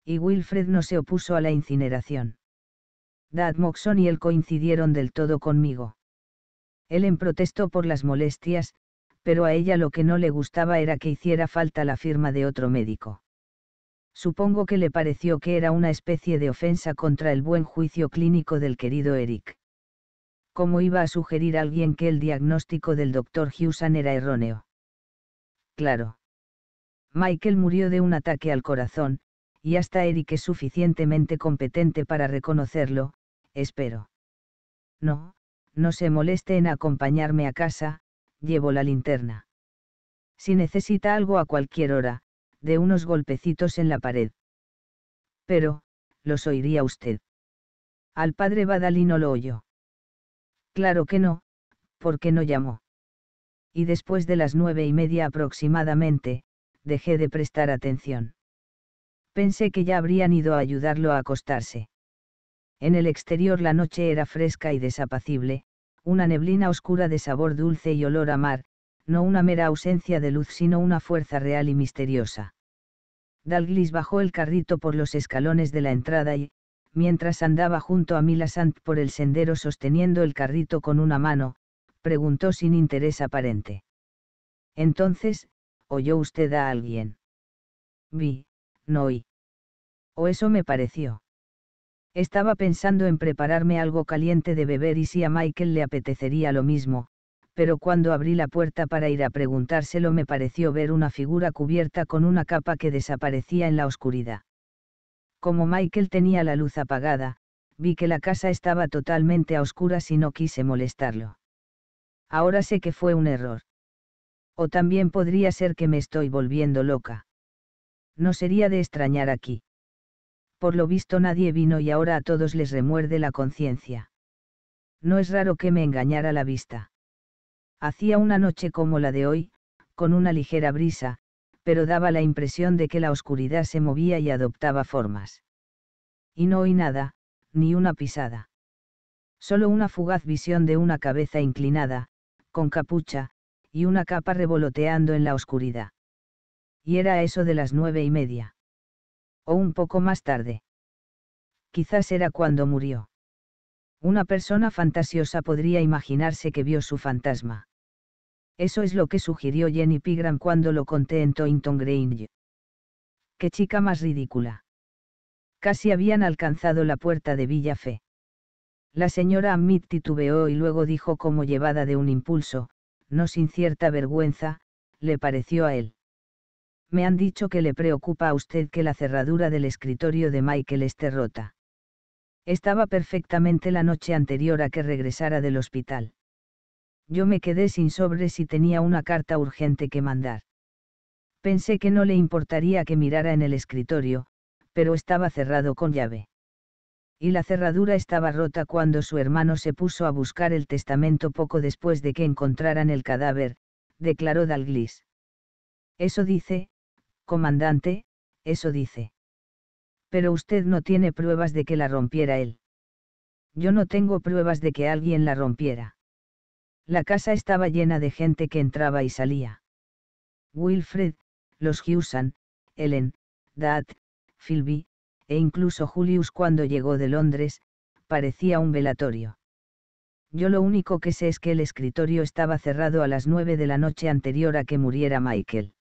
Y Wilfred no se opuso a la incineración. Dad Moxon y él coincidieron del todo conmigo en protestó por las molestias, pero a ella lo que no le gustaba era que hiciera falta la firma de otro médico. Supongo que le pareció que era una especie de ofensa contra el buen juicio clínico del querido Eric. ¿Cómo iba a sugerir alguien que el diagnóstico del doctor Hewson era erróneo? Claro. Michael murió de un ataque al corazón, y hasta Eric es suficientemente competente para reconocerlo, espero. No, no se moleste en acompañarme a casa, llevo la linterna. Si necesita algo a cualquier hora, de unos golpecitos en la pared. Pero, los oiría usted. Al padre Badalí no lo oyó. Claro que no, porque no llamó. Y después de las nueve y media aproximadamente, dejé de prestar atención. Pensé que ya habrían ido a ayudarlo a acostarse. En el exterior la noche era fresca y desapacible, una neblina oscura de sabor dulce y olor a mar, no una mera ausencia de luz sino una fuerza real y misteriosa. Dalglis bajó el carrito por los escalones de la entrada y, mientras andaba junto a Sant por el sendero sosteniendo el carrito con una mano, preguntó sin interés aparente. Entonces, ¿oyó usted a alguien? Vi, no oí. O eso me pareció. Estaba pensando en prepararme algo caliente de beber y si a Michael le apetecería lo mismo, pero cuando abrí la puerta para ir a preguntárselo me pareció ver una figura cubierta con una capa que desaparecía en la oscuridad. Como Michael tenía la luz apagada, vi que la casa estaba totalmente a oscuras y no quise molestarlo. Ahora sé que fue un error. O también podría ser que me estoy volviendo loca. No sería de extrañar aquí. Por lo visto nadie vino y ahora a todos les remuerde la conciencia. No es raro que me engañara la vista. Hacía una noche como la de hoy, con una ligera brisa, pero daba la impresión de que la oscuridad se movía y adoptaba formas. Y no oí nada, ni una pisada. Solo una fugaz visión de una cabeza inclinada, con capucha, y una capa revoloteando en la oscuridad. Y era eso de las nueve y media. O un poco más tarde. Quizás era cuando murió. Una persona fantasiosa podría imaginarse que vio su fantasma. Eso es lo que sugirió Jenny Pigram cuando lo conté en Toynton Grange. Qué chica más ridícula. Casi habían alcanzado la puerta de Villa Fe. La señora Amit titubeó y luego dijo como llevada de un impulso, no sin cierta vergüenza, le pareció a él me han dicho que le preocupa a usted que la cerradura del escritorio de Michael esté rota. Estaba perfectamente la noche anterior a que regresara del hospital. Yo me quedé sin sobres y tenía una carta urgente que mandar. Pensé que no le importaría que mirara en el escritorio, pero estaba cerrado con llave. Y la cerradura estaba rota cuando su hermano se puso a buscar el testamento poco después de que encontraran el cadáver, declaró Dalglis. Eso dice, Comandante, eso dice. Pero usted no tiene pruebas de que la rompiera él. Yo no tengo pruebas de que alguien la rompiera. La casa estaba llena de gente que entraba y salía. Wilfred, los Hewson, Ellen, Dad, Philby, e incluso Julius cuando llegó de Londres, parecía un velatorio. Yo lo único que sé es que el escritorio estaba cerrado a las nueve de la noche anterior a que muriera Michael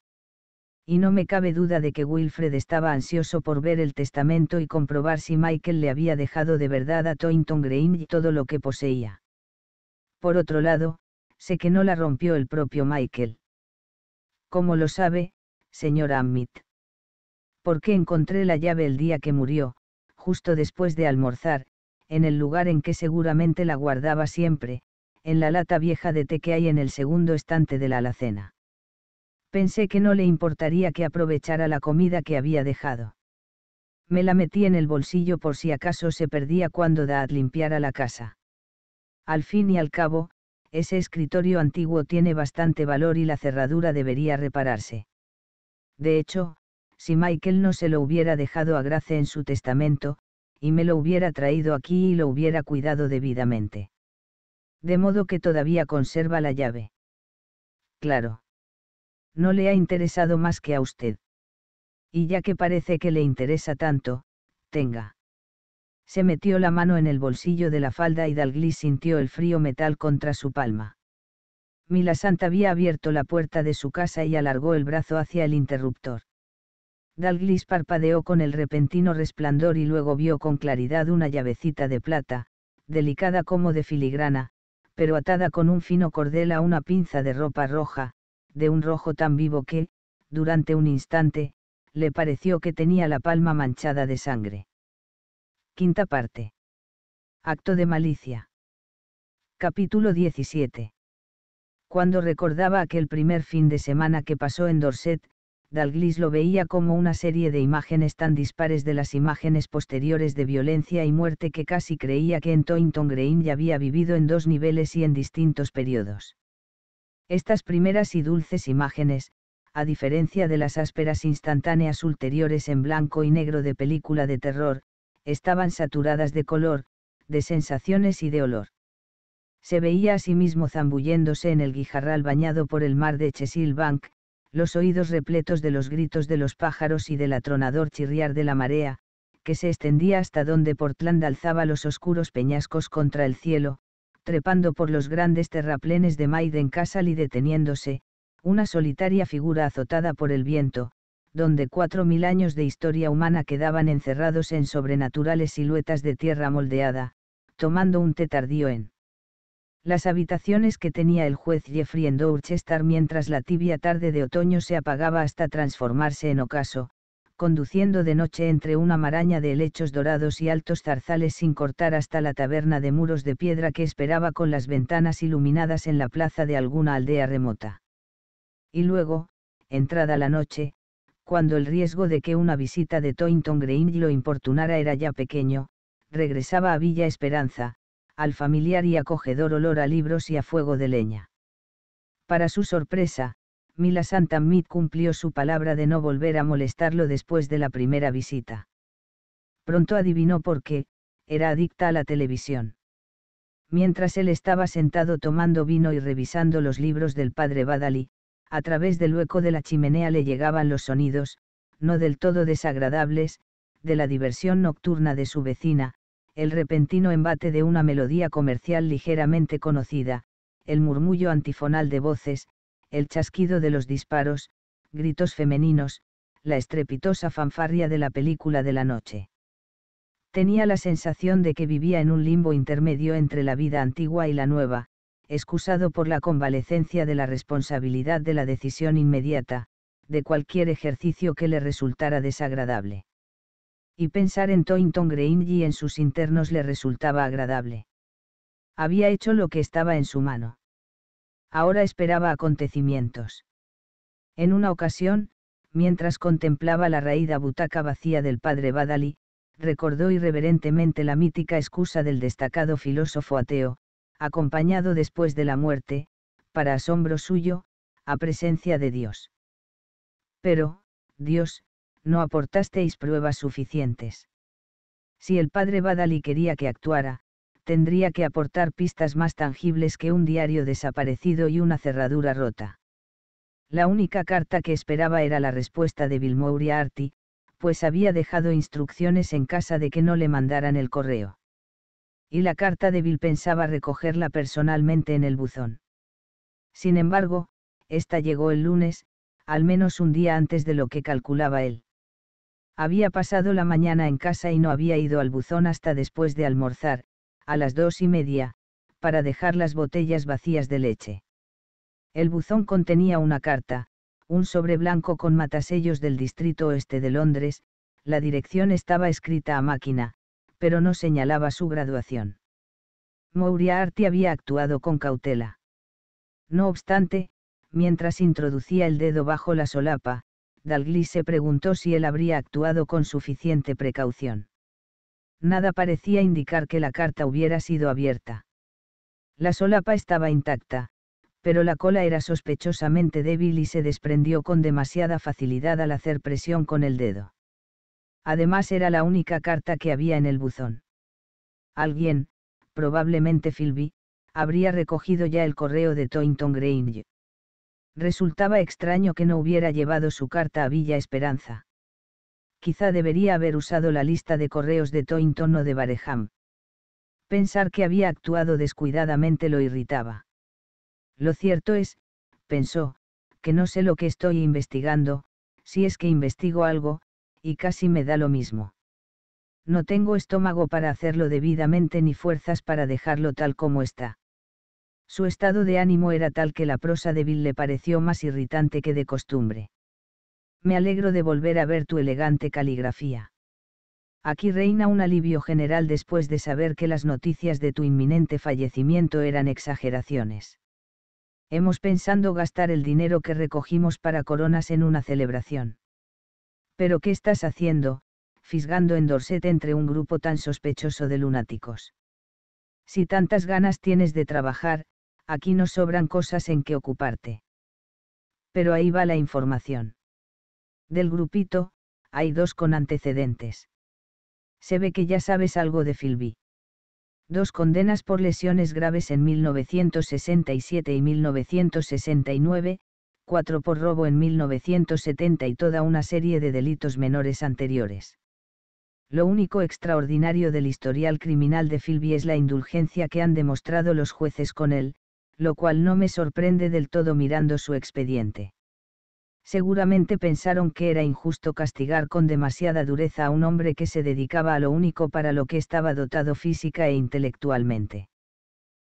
y no me cabe duda de que Wilfred estaba ansioso por ver el testamento y comprobar si Michael le había dejado de verdad a Toynton y todo lo que poseía. Por otro lado, sé que no la rompió el propio Michael. ¿Cómo lo sabe, señor Ammit? Porque encontré la llave el día que murió, justo después de almorzar, en el lugar en que seguramente la guardaba siempre, en la lata vieja de té que hay en el segundo estante de la alacena pensé que no le importaría que aprovechara la comida que había dejado. Me la metí en el bolsillo por si acaso se perdía cuando Dad limpiara la casa. Al fin y al cabo, ese escritorio antiguo tiene bastante valor y la cerradura debería repararse. De hecho, si Michael no se lo hubiera dejado a Grace en su testamento, y me lo hubiera traído aquí y lo hubiera cuidado debidamente. De modo que todavía conserva la llave. Claro no le ha interesado más que a usted. Y ya que parece que le interesa tanto, tenga. Se metió la mano en el bolsillo de la falda y Dalglis sintió el frío metal contra su palma. Mila Santa había abierto la puerta de su casa y alargó el brazo hacia el interruptor. Dalglis parpadeó con el repentino resplandor y luego vio con claridad una llavecita de plata, delicada como de filigrana, pero atada con un fino cordel a una pinza de ropa roja, de un rojo tan vivo que, durante un instante, le pareció que tenía la palma manchada de sangre. Quinta parte. Acto de malicia. Capítulo 17. Cuando recordaba aquel primer fin de semana que pasó en Dorset, Dalglis lo veía como una serie de imágenes tan dispares de las imágenes posteriores de violencia y muerte que casi creía que en Toynton Green ya había vivido en dos niveles y en distintos periodos. Estas primeras y dulces imágenes, a diferencia de las ásperas instantáneas ulteriores en blanco y negro de película de terror, estaban saturadas de color, de sensaciones y de olor. Se veía a sí mismo zambulléndose en el guijarral bañado por el mar de Chesil Bank, los oídos repletos de los gritos de los pájaros y del atronador chirriar de la marea, que se extendía hasta donde Portland alzaba los oscuros peñascos contra el cielo, trepando por los grandes terraplenes de Maiden Castle y deteniéndose, una solitaria figura azotada por el viento, donde cuatro mil años de historia humana quedaban encerrados en sobrenaturales siluetas de tierra moldeada, tomando un té tardío en las habitaciones que tenía el juez Jeffrey en Dorchester mientras la tibia tarde de otoño se apagaba hasta transformarse en ocaso, conduciendo de noche entre una maraña de helechos dorados y altos zarzales sin cortar hasta la taberna de muros de piedra que esperaba con las ventanas iluminadas en la plaza de alguna aldea remota. Y luego, entrada la noche, cuando el riesgo de que una visita de Toynton Green lo importunara era ya pequeño, regresaba a Villa Esperanza, al familiar y acogedor olor a libros y a fuego de leña. Para su sorpresa, Mila Santamit cumplió su palabra de no volver a molestarlo después de la primera visita. Pronto adivinó por qué, era adicta a la televisión. Mientras él estaba sentado tomando vino y revisando los libros del padre Badali, a través del hueco de la chimenea le llegaban los sonidos, no del todo desagradables, de la diversión nocturna de su vecina, el repentino embate de una melodía comercial ligeramente conocida, el murmullo antifonal de voces, el chasquido de los disparos, gritos femeninos, la estrepitosa fanfarria de la película de la noche. Tenía la sensación de que vivía en un limbo intermedio entre la vida antigua y la nueva, excusado por la convalecencia de la responsabilidad de la decisión inmediata, de cualquier ejercicio que le resultara desagradable. Y pensar en Toynton Green y en sus internos le resultaba agradable. Había hecho lo que estaba en su mano ahora esperaba acontecimientos. En una ocasión, mientras contemplaba la raída butaca vacía del padre Badali, recordó irreverentemente la mítica excusa del destacado filósofo ateo, acompañado después de la muerte, para asombro suyo, a presencia de Dios. Pero, Dios, no aportasteis pruebas suficientes. Si el padre Badali quería que actuara, tendría que aportar pistas más tangibles que un diario desaparecido y una cerradura rota. La única carta que esperaba era la respuesta de Vilmouri a Arti, pues había dejado instrucciones en casa de que no le mandaran el correo. Y la carta de Bill pensaba recogerla personalmente en el buzón. Sin embargo, esta llegó el lunes, al menos un día antes de lo que calculaba él. Había pasado la mañana en casa y no había ido al buzón hasta después de almorzar, a las dos y media, para dejar las botellas vacías de leche. El buzón contenía una carta, un sobre blanco con matasellos del distrito oeste de Londres, la dirección estaba escrita a máquina, pero no señalaba su graduación. Moriarty había actuado con cautela. No obstante, mientras introducía el dedo bajo la solapa, Dalglis se preguntó si él habría actuado con suficiente precaución nada parecía indicar que la carta hubiera sido abierta. La solapa estaba intacta, pero la cola era sospechosamente débil y se desprendió con demasiada facilidad al hacer presión con el dedo. Además era la única carta que había en el buzón. Alguien, probablemente Philby, habría recogido ya el correo de Toynton Grange. Resultaba extraño que no hubiera llevado su carta a Villa Esperanza quizá debería haber usado la lista de correos de Toynton o de Bareham. Pensar que había actuado descuidadamente lo irritaba. Lo cierto es, pensó, que no sé lo que estoy investigando, si es que investigo algo, y casi me da lo mismo. No tengo estómago para hacerlo debidamente ni fuerzas para dejarlo tal como está. Su estado de ánimo era tal que la prosa débil le pareció más irritante que de costumbre me alegro de volver a ver tu elegante caligrafía. Aquí reina un alivio general después de saber que las noticias de tu inminente fallecimiento eran exageraciones. Hemos pensado gastar el dinero que recogimos para coronas en una celebración. Pero ¿qué estás haciendo, fisgando en Dorset entre un grupo tan sospechoso de lunáticos? Si tantas ganas tienes de trabajar, aquí no sobran cosas en que ocuparte. Pero ahí va la información. Del grupito, hay dos con antecedentes. Se ve que ya sabes algo de Philby. Dos condenas por lesiones graves en 1967 y 1969, cuatro por robo en 1970 y toda una serie de delitos menores anteriores. Lo único extraordinario del historial criminal de Philby es la indulgencia que han demostrado los jueces con él, lo cual no me sorprende del todo mirando su expediente. Seguramente pensaron que era injusto castigar con demasiada dureza a un hombre que se dedicaba a lo único para lo que estaba dotado física e intelectualmente.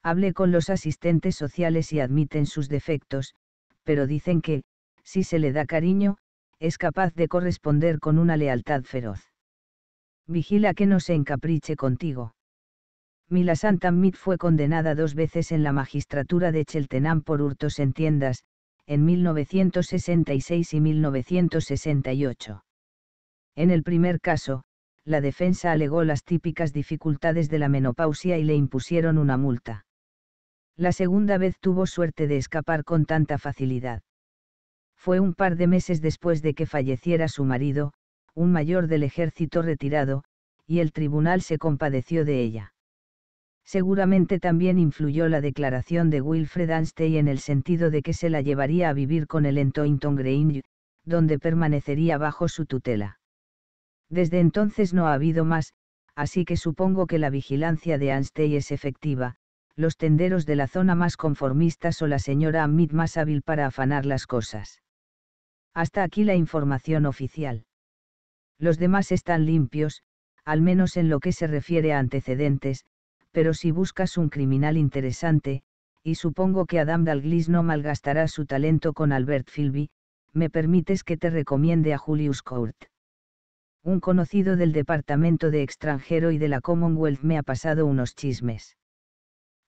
Hablé con los asistentes sociales y admiten sus defectos, pero dicen que, si se le da cariño, es capaz de corresponder con una lealtad feroz. Vigila que no se encapriche contigo. Mila Santamit fue condenada dos veces en la magistratura de Cheltenham por hurtos en tiendas, en 1966 y 1968. En el primer caso, la defensa alegó las típicas dificultades de la menopausia y le impusieron una multa. La segunda vez tuvo suerte de escapar con tanta facilidad. Fue un par de meses después de que falleciera su marido, un mayor del ejército retirado, y el tribunal se compadeció de ella. Seguramente también influyó la declaración de Wilfred Anstey en el sentido de que se la llevaría a vivir con el en Toynton donde permanecería bajo su tutela. Desde entonces no ha habido más, así que supongo que la vigilancia de Anstey es efectiva, los tenderos de la zona más conformistas o la señora Amid más hábil para afanar las cosas. Hasta aquí la información oficial. Los demás están limpios, al menos en lo que se refiere a antecedentes, pero si buscas un criminal interesante, y supongo que Adam Dalglis no malgastará su talento con Albert Philby, me permites que te recomiende a Julius Court. Un conocido del Departamento de Extranjero y de la Commonwealth me ha pasado unos chismes.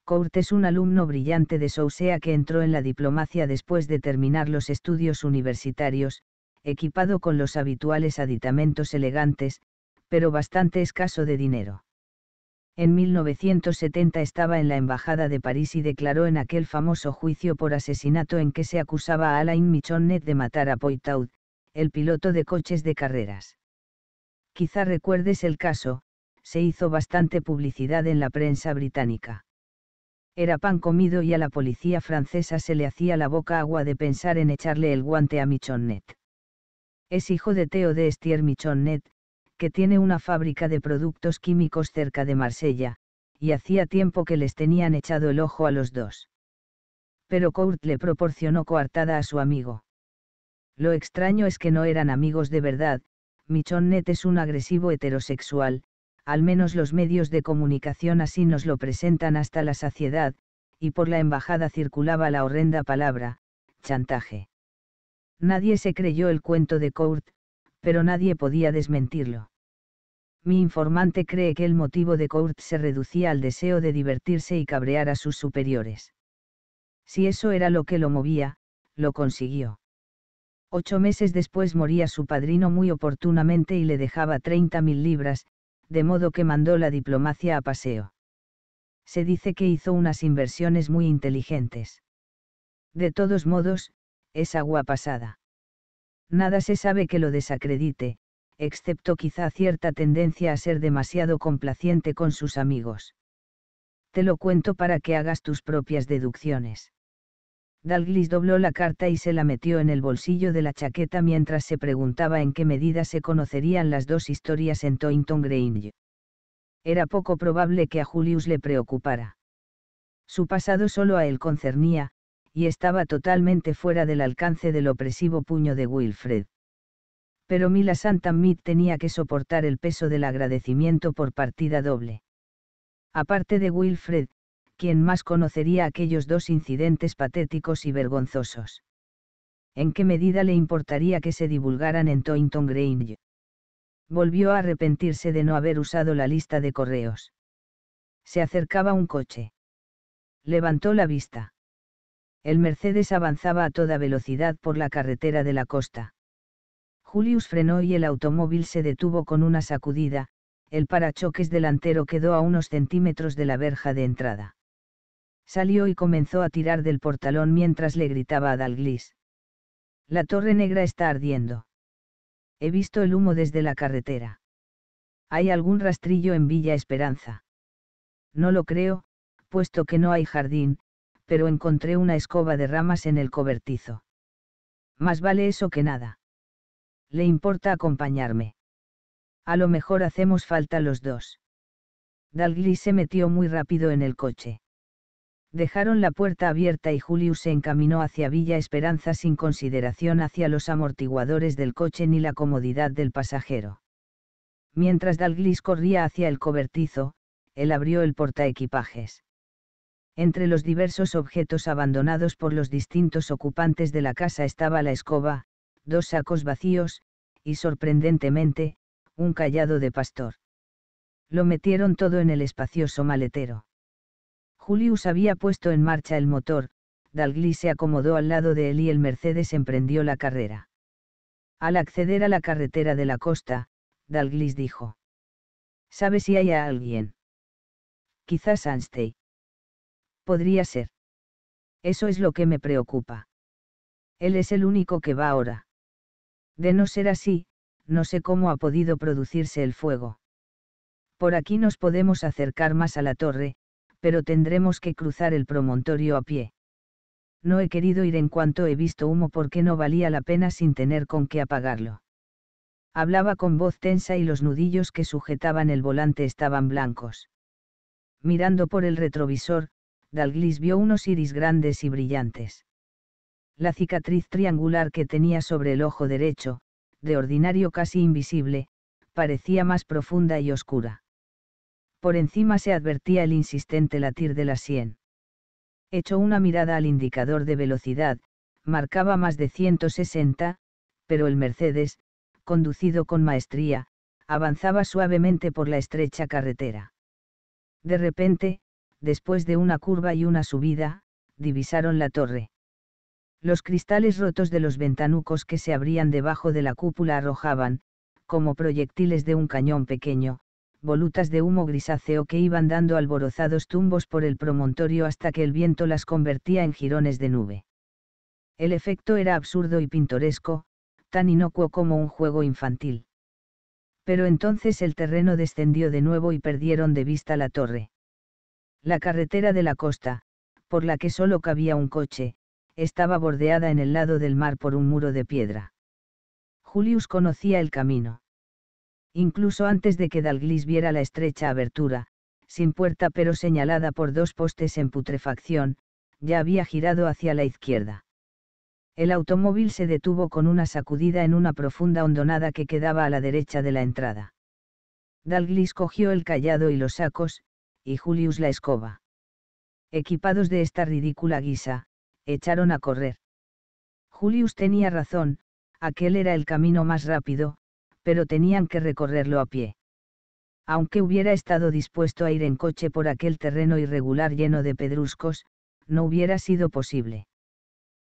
Court es un alumno brillante de Sousea que entró en la diplomacia después de terminar los estudios universitarios, equipado con los habituales aditamentos elegantes, pero bastante escaso de dinero en 1970 estaba en la Embajada de París y declaró en aquel famoso juicio por asesinato en que se acusaba a Alain Michonnet de matar a Poitaud, el piloto de coches de carreras. Quizá recuerdes el caso, se hizo bastante publicidad en la prensa británica. Era pan comido y a la policía francesa se le hacía la boca agua de pensar en echarle el guante a Michonnet. Es hijo de Theo de Estier Michonnet, que tiene una fábrica de productos químicos cerca de Marsella, y hacía tiempo que les tenían echado el ojo a los dos. Pero Court le proporcionó coartada a su amigo. Lo extraño es que no eran amigos de verdad, Michonnet es un agresivo heterosexual, al menos los medios de comunicación así nos lo presentan hasta la saciedad, y por la embajada circulaba la horrenda palabra, chantaje. Nadie se creyó el cuento de Court, pero nadie podía desmentirlo. Mi informante cree que el motivo de Court se reducía al deseo de divertirse y cabrear a sus superiores. Si eso era lo que lo movía, lo consiguió. Ocho meses después moría su padrino muy oportunamente y le dejaba 30.000 libras, de modo que mandó la diplomacia a paseo. Se dice que hizo unas inversiones muy inteligentes. De todos modos, es agua pasada nada se sabe que lo desacredite, excepto quizá cierta tendencia a ser demasiado complaciente con sus amigos. Te lo cuento para que hagas tus propias deducciones. Dalglis dobló la carta y se la metió en el bolsillo de la chaqueta mientras se preguntaba en qué medida se conocerían las dos historias en Toynton Grange. Era poco probable que a Julius le preocupara. Su pasado solo a él concernía, y estaba totalmente fuera del alcance del opresivo puño de Wilfred. Pero Mila Santamit tenía que soportar el peso del agradecimiento por partida doble. Aparte de Wilfred, quien más conocería aquellos dos incidentes patéticos y vergonzosos. ¿En qué medida le importaría que se divulgaran en Toynton Grange? Volvió a arrepentirse de no haber usado la lista de correos. Se acercaba un coche. Levantó la vista el Mercedes avanzaba a toda velocidad por la carretera de la costa. Julius frenó y el automóvil se detuvo con una sacudida, el parachoques delantero quedó a unos centímetros de la verja de entrada. Salió y comenzó a tirar del portalón mientras le gritaba a Dalglis. La torre negra está ardiendo. He visto el humo desde la carretera. ¿Hay algún rastrillo en Villa Esperanza? No lo creo, puesto que no hay jardín, pero encontré una escoba de ramas en el cobertizo. Más vale eso que nada. Le importa acompañarme. A lo mejor hacemos falta los dos. Dalglis se metió muy rápido en el coche. Dejaron la puerta abierta y Julius se encaminó hacia Villa Esperanza sin consideración hacia los amortiguadores del coche ni la comodidad del pasajero. Mientras Dalglis corría hacia el cobertizo, él abrió el portaequipajes. Entre los diversos objetos abandonados por los distintos ocupantes de la casa estaba la escoba, dos sacos vacíos, y sorprendentemente, un callado de pastor. Lo metieron todo en el espacioso maletero. Julius había puesto en marcha el motor, Dalglis se acomodó al lado de él y el Mercedes emprendió la carrera. Al acceder a la carretera de la costa, Dalglis dijo. ¿Sabe si hay a alguien? Quizás Anstey. Podría ser. Eso es lo que me preocupa. Él es el único que va ahora. De no ser así, no sé cómo ha podido producirse el fuego. Por aquí nos podemos acercar más a la torre, pero tendremos que cruzar el promontorio a pie. No he querido ir en cuanto he visto humo porque no valía la pena sin tener con qué apagarlo. Hablaba con voz tensa y los nudillos que sujetaban el volante estaban blancos. Mirando por el retrovisor, Dalglis vio unos iris grandes y brillantes. La cicatriz triangular que tenía sobre el ojo derecho, de ordinario casi invisible, parecía más profunda y oscura. Por encima se advertía el insistente latir de la sien. Hecho una mirada al indicador de velocidad, marcaba más de 160, pero el Mercedes, conducido con maestría, avanzaba suavemente por la estrecha carretera. De repente, después de una curva y una subida, divisaron la torre. Los cristales rotos de los ventanucos que se abrían debajo de la cúpula arrojaban, como proyectiles de un cañón pequeño, volutas de humo grisáceo que iban dando alborozados tumbos por el promontorio hasta que el viento las convertía en jirones de nube. El efecto era absurdo y pintoresco, tan inocuo como un juego infantil. Pero entonces el terreno descendió de nuevo y perdieron de vista la torre. La carretera de la costa, por la que solo cabía un coche, estaba bordeada en el lado del mar por un muro de piedra. Julius conocía el camino. Incluso antes de que Dalglis viera la estrecha abertura, sin puerta pero señalada por dos postes en putrefacción, ya había girado hacia la izquierda. El automóvil se detuvo con una sacudida en una profunda hondonada que quedaba a la derecha de la entrada. Dalglis cogió el callado y los sacos, y Julius la escoba. Equipados de esta ridícula guisa, echaron a correr. Julius tenía razón, aquel era el camino más rápido, pero tenían que recorrerlo a pie. Aunque hubiera estado dispuesto a ir en coche por aquel terreno irregular lleno de pedruscos, no hubiera sido posible.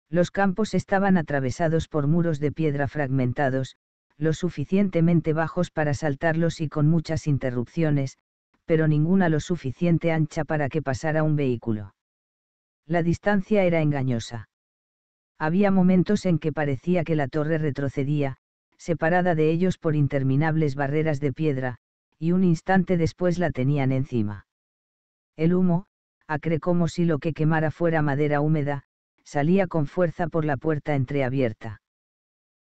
Los campos estaban atravesados por muros de piedra fragmentados, lo suficientemente bajos para saltarlos y con muchas interrupciones, pero ninguna lo suficiente ancha para que pasara un vehículo. La distancia era engañosa. Había momentos en que parecía que la torre retrocedía, separada de ellos por interminables barreras de piedra, y un instante después la tenían encima. El humo, acre como si lo que quemara fuera madera húmeda, salía con fuerza por la puerta entreabierta.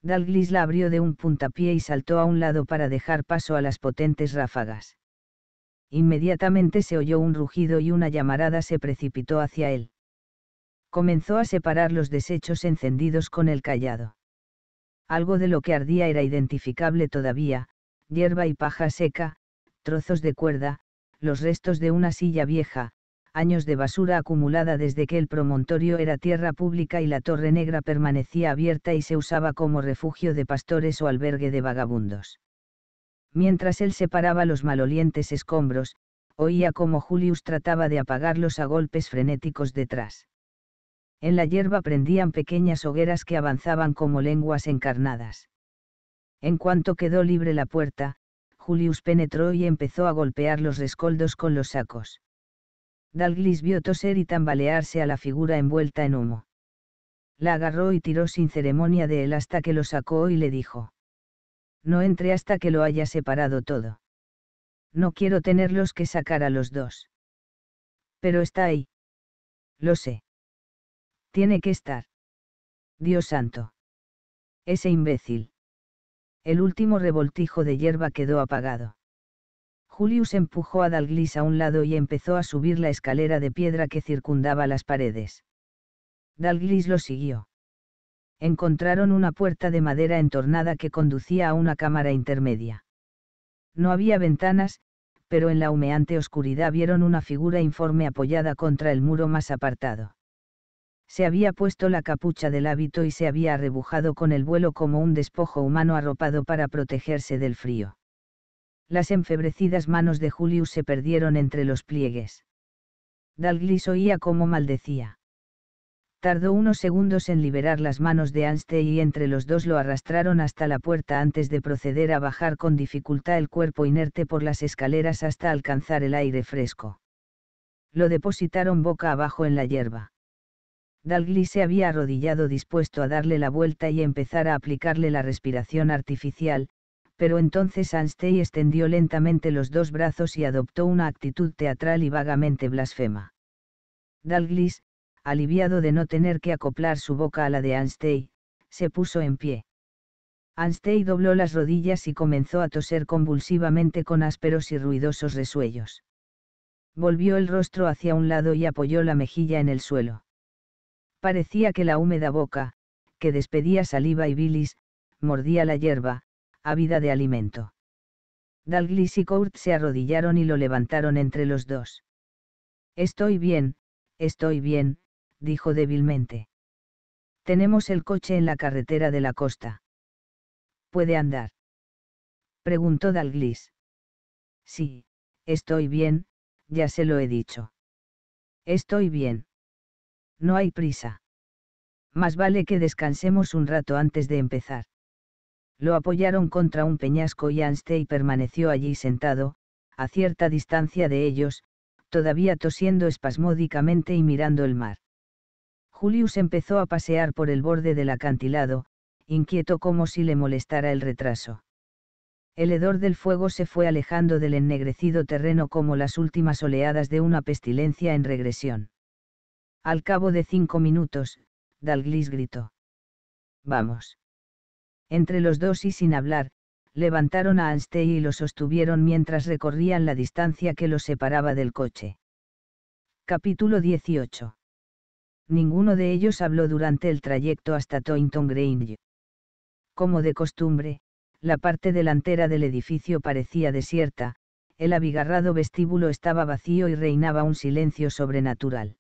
Dalglis la abrió de un puntapié y saltó a un lado para dejar paso a las potentes ráfagas. Inmediatamente se oyó un rugido y una llamarada se precipitó hacia él. Comenzó a separar los desechos encendidos con el callado. Algo de lo que ardía era identificable todavía, hierba y paja seca, trozos de cuerda, los restos de una silla vieja, años de basura acumulada desde que el promontorio era tierra pública y la Torre Negra permanecía abierta y se usaba como refugio de pastores o albergue de vagabundos. Mientras él separaba los malolientes escombros, oía cómo Julius trataba de apagarlos a golpes frenéticos detrás. En la hierba prendían pequeñas hogueras que avanzaban como lenguas encarnadas. En cuanto quedó libre la puerta, Julius penetró y empezó a golpear los rescoldos con los sacos. Dalglis vio toser y tambalearse a la figura envuelta en humo. La agarró y tiró sin ceremonia de él hasta que lo sacó y le dijo. No entre hasta que lo haya separado todo. No quiero tenerlos que sacar a los dos. Pero está ahí. Lo sé. Tiene que estar. Dios santo. Ese imbécil. El último revoltijo de hierba quedó apagado. Julius empujó a Dalglis a un lado y empezó a subir la escalera de piedra que circundaba las paredes. Dalglis lo siguió encontraron una puerta de madera entornada que conducía a una cámara intermedia. No había ventanas, pero en la humeante oscuridad vieron una figura informe apoyada contra el muro más apartado. Se había puesto la capucha del hábito y se había arrebujado con el vuelo como un despojo humano arropado para protegerse del frío. Las enfebrecidas manos de Julius se perdieron entre los pliegues. Dalglis oía como maldecía tardó unos segundos en liberar las manos de Anstey y entre los dos lo arrastraron hasta la puerta antes de proceder a bajar con dificultad el cuerpo inerte por las escaleras hasta alcanzar el aire fresco. Lo depositaron boca abajo en la hierba. Dalglis se había arrodillado dispuesto a darle la vuelta y empezar a aplicarle la respiración artificial, pero entonces Anstey extendió lentamente los dos brazos y adoptó una actitud teatral y vagamente blasfema. Dalglis, aliviado de no tener que acoplar su boca a la de Anstey, se puso en pie. Anstey dobló las rodillas y comenzó a toser convulsivamente con ásperos y ruidosos resuellos. Volvió el rostro hacia un lado y apoyó la mejilla en el suelo. Parecía que la húmeda boca, que despedía saliva y bilis, mordía la hierba, ávida de alimento. Dalglis y Court se arrodillaron y lo levantaron entre los dos. Estoy bien, estoy bien, dijo débilmente. Tenemos el coche en la carretera de la costa. ¿Puede andar? preguntó Dalglis. Sí, estoy bien, ya se lo he dicho. Estoy bien. No hay prisa. Más vale que descansemos un rato antes de empezar. Lo apoyaron contra un peñasco y Anstey permaneció allí sentado, a cierta distancia de ellos, todavía tosiendo espasmódicamente y mirando el mar. Julius empezó a pasear por el borde del acantilado, inquieto como si le molestara el retraso. El hedor del fuego se fue alejando del ennegrecido terreno como las últimas oleadas de una pestilencia en regresión. Al cabo de cinco minutos, Dalglis gritó. Vamos. Entre los dos y sin hablar, levantaron a Anstey y lo sostuvieron mientras recorrían la distancia que los separaba del coche. Capítulo 18 ninguno de ellos habló durante el trayecto hasta Toynton Grange. Como de costumbre, la parte delantera del edificio parecía desierta, el abigarrado vestíbulo estaba vacío y reinaba un silencio sobrenatural.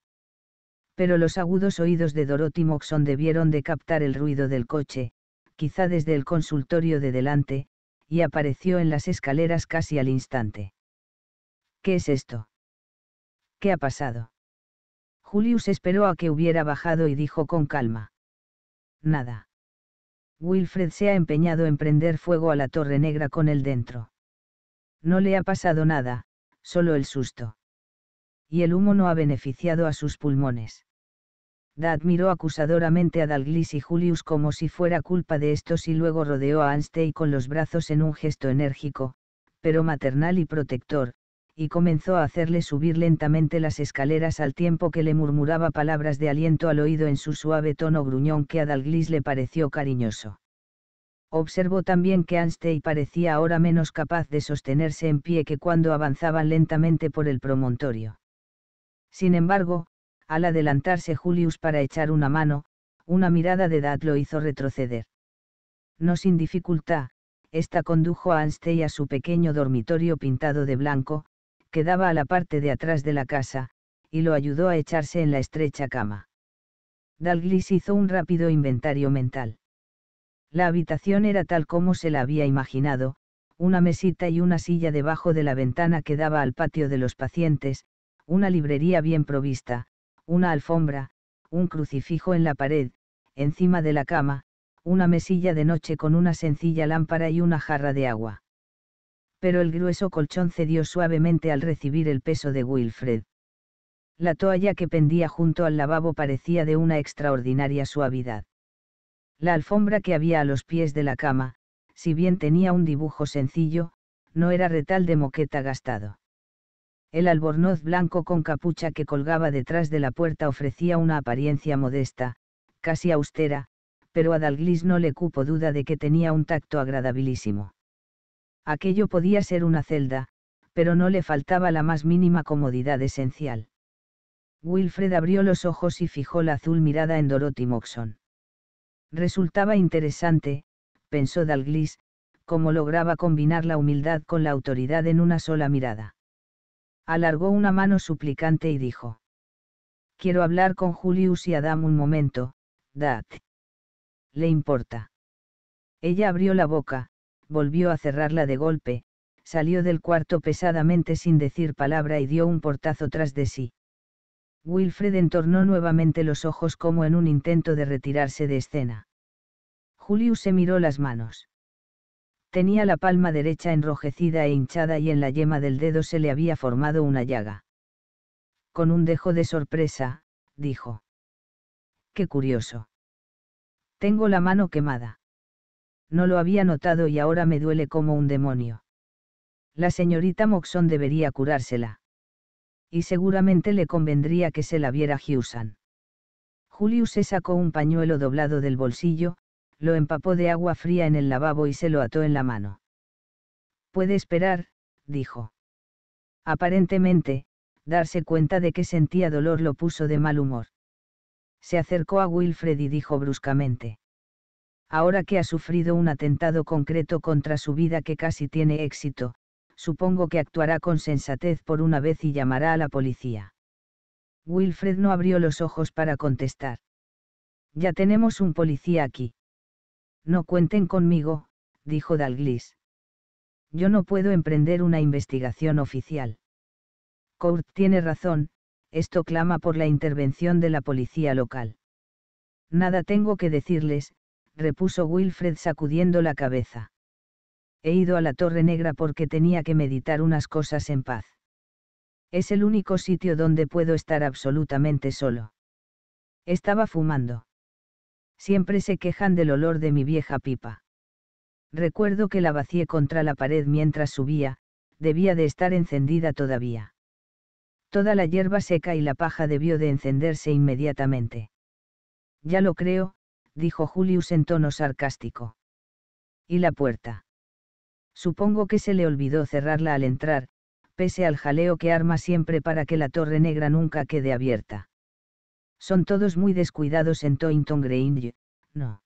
Pero los agudos oídos de Dorothy Moxon debieron de captar el ruido del coche, quizá desde el consultorio de delante, y apareció en las escaleras casi al instante. ¿Qué es esto? ¿Qué ha pasado? Julius esperó a que hubiera bajado y dijo con calma. Nada. Wilfred se ha empeñado en prender fuego a la Torre Negra con el dentro. No le ha pasado nada, solo el susto. Y el humo no ha beneficiado a sus pulmones. Dad miró acusadoramente a Dalglis y Julius como si fuera culpa de estos y luego rodeó a Anstey con los brazos en un gesto enérgico, pero maternal y protector, y comenzó a hacerle subir lentamente las escaleras al tiempo que le murmuraba palabras de aliento al oído en su suave tono gruñón que a Dalglis le pareció cariñoso. Observó también que Anstey parecía ahora menos capaz de sostenerse en pie que cuando avanzaban lentamente por el promontorio. Sin embargo, al adelantarse Julius para echar una mano, una mirada de edad lo hizo retroceder. No sin dificultad, esta condujo a Anstey a su pequeño dormitorio pintado de blanco, daba a la parte de atrás de la casa, y lo ayudó a echarse en la estrecha cama. Dalglis hizo un rápido inventario mental. La habitación era tal como se la había imaginado, una mesita y una silla debajo de la ventana que daba al patio de los pacientes, una librería bien provista, una alfombra, un crucifijo en la pared, encima de la cama, una mesilla de noche con una sencilla lámpara y una jarra de agua pero el grueso colchón cedió suavemente al recibir el peso de Wilfred. La toalla que pendía junto al lavabo parecía de una extraordinaria suavidad. La alfombra que había a los pies de la cama, si bien tenía un dibujo sencillo, no era retal de moqueta gastado. El albornoz blanco con capucha que colgaba detrás de la puerta ofrecía una apariencia modesta, casi austera, pero a Dalglis no le cupo duda de que tenía un tacto agradabilísimo aquello podía ser una celda, pero no le faltaba la más mínima comodidad esencial. Wilfred abrió los ojos y fijó la azul mirada en Dorothy Moxon. Resultaba interesante, pensó Dalglis, cómo lograba combinar la humildad con la autoridad en una sola mirada. Alargó una mano suplicante y dijo. Quiero hablar con Julius y Adam un momento, Dad. ¿Le importa? Ella abrió la boca, volvió a cerrarla de golpe, salió del cuarto pesadamente sin decir palabra y dio un portazo tras de sí. Wilfred entornó nuevamente los ojos como en un intento de retirarse de escena. Julius se miró las manos. Tenía la palma derecha enrojecida e hinchada y en la yema del dedo se le había formado una llaga. Con un dejo de sorpresa, dijo. Qué curioso. Tengo la mano quemada no lo había notado y ahora me duele como un demonio. La señorita Moxon debería curársela. Y seguramente le convendría que se la viera Hewson. Julius se sacó un pañuelo doblado del bolsillo, lo empapó de agua fría en el lavabo y se lo ató en la mano. Puede esperar, dijo. Aparentemente, darse cuenta de que sentía dolor lo puso de mal humor. Se acercó a Wilfred y dijo bruscamente. Ahora que ha sufrido un atentado concreto contra su vida que casi tiene éxito, supongo que actuará con sensatez por una vez y llamará a la policía. Wilfred no abrió los ojos para contestar. Ya tenemos un policía aquí. No cuenten conmigo, dijo Dalglis. Yo no puedo emprender una investigación oficial. Court tiene razón, esto clama por la intervención de la policía local. Nada tengo que decirles, repuso Wilfred sacudiendo la cabeza. He ido a la Torre Negra porque tenía que meditar unas cosas en paz. Es el único sitio donde puedo estar absolutamente solo. Estaba fumando. Siempre se quejan del olor de mi vieja pipa. Recuerdo que la vacié contra la pared mientras subía, debía de estar encendida todavía. Toda la hierba seca y la paja debió de encenderse inmediatamente. Ya lo creo, dijo Julius en tono sarcástico. ¿Y la puerta? Supongo que se le olvidó cerrarla al entrar, pese al jaleo que arma siempre para que la torre negra nunca quede abierta. Son todos muy descuidados en Toynton Grange, no.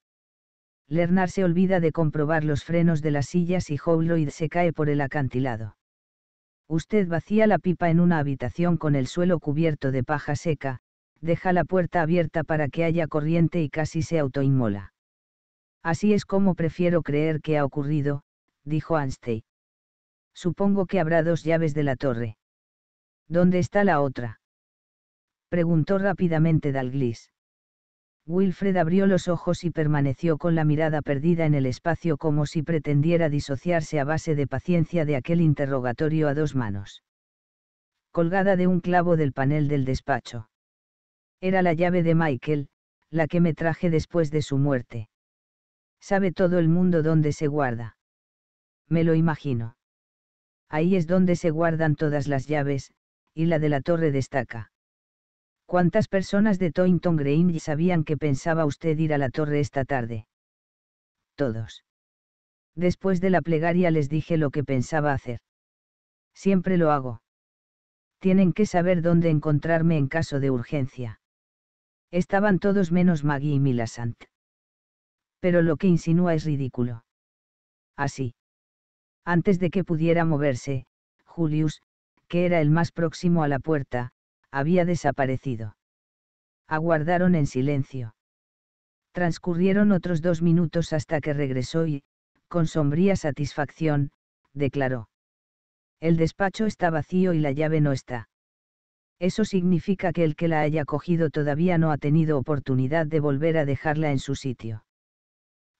Lernar se olvida de comprobar los frenos de las sillas y Howloid se cae por el acantilado. Usted vacía la pipa en una habitación con el suelo cubierto de paja seca, deja la puerta abierta para que haya corriente y casi se autoinmola. Así es como prefiero creer que ha ocurrido, dijo Anstey. Supongo que habrá dos llaves de la torre. ¿Dónde está la otra? preguntó rápidamente Dalglis. Wilfred abrió los ojos y permaneció con la mirada perdida en el espacio como si pretendiera disociarse a base de paciencia de aquel interrogatorio a dos manos. Colgada de un clavo del panel del despacho. Era la llave de Michael, la que me traje después de su muerte. Sabe todo el mundo dónde se guarda. Me lo imagino. Ahí es donde se guardan todas las llaves, y la de la torre destaca. ¿Cuántas personas de Toynton Grange sabían que pensaba usted ir a la torre esta tarde? Todos. Después de la plegaria les dije lo que pensaba hacer. Siempre lo hago. Tienen que saber dónde encontrarme en caso de urgencia. Estaban todos menos Maggie y Milasant. Pero lo que insinúa es ridículo. Así. Antes de que pudiera moverse, Julius, que era el más próximo a la puerta, había desaparecido. Aguardaron en silencio. Transcurrieron otros dos minutos hasta que regresó y, con sombría satisfacción, declaró. El despacho está vacío y la llave no está. Eso significa que el que la haya cogido todavía no ha tenido oportunidad de volver a dejarla en su sitio.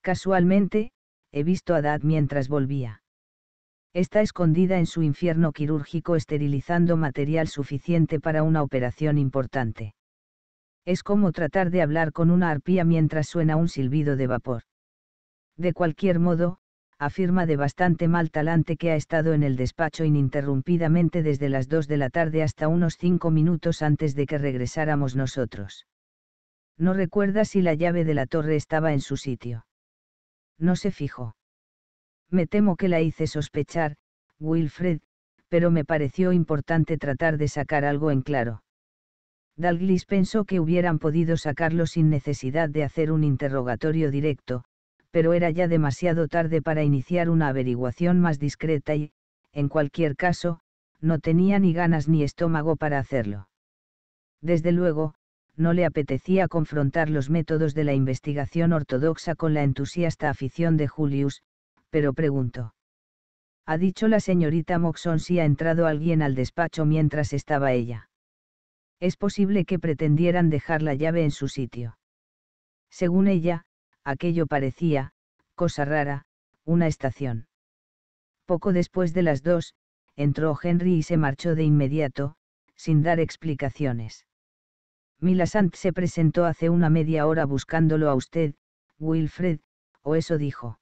Casualmente, he visto a Dad mientras volvía. Está escondida en su infierno quirúrgico esterilizando material suficiente para una operación importante. Es como tratar de hablar con una arpía mientras suena un silbido de vapor. De cualquier modo, afirma de bastante mal talante que ha estado en el despacho ininterrumpidamente desde las 2 de la tarde hasta unos cinco minutos antes de que regresáramos nosotros. No recuerda si la llave de la torre estaba en su sitio. No se fijó. Me temo que la hice sospechar, Wilfred, pero me pareció importante tratar de sacar algo en claro. Dalglis pensó que hubieran podido sacarlo sin necesidad de hacer un interrogatorio directo, pero era ya demasiado tarde para iniciar una averiguación más discreta y, en cualquier caso, no tenía ni ganas ni estómago para hacerlo. Desde luego, no le apetecía confrontar los métodos de la investigación ortodoxa con la entusiasta afición de Julius, pero preguntó. Ha dicho la señorita Moxon si ha entrado alguien al despacho mientras estaba ella. Es posible que pretendieran dejar la llave en su sitio. Según ella, aquello parecía, cosa rara, una estación. Poco después de las dos, entró Henry y se marchó de inmediato, sin dar explicaciones. «Milasant se presentó hace una media hora buscándolo a usted, Wilfred, o eso dijo.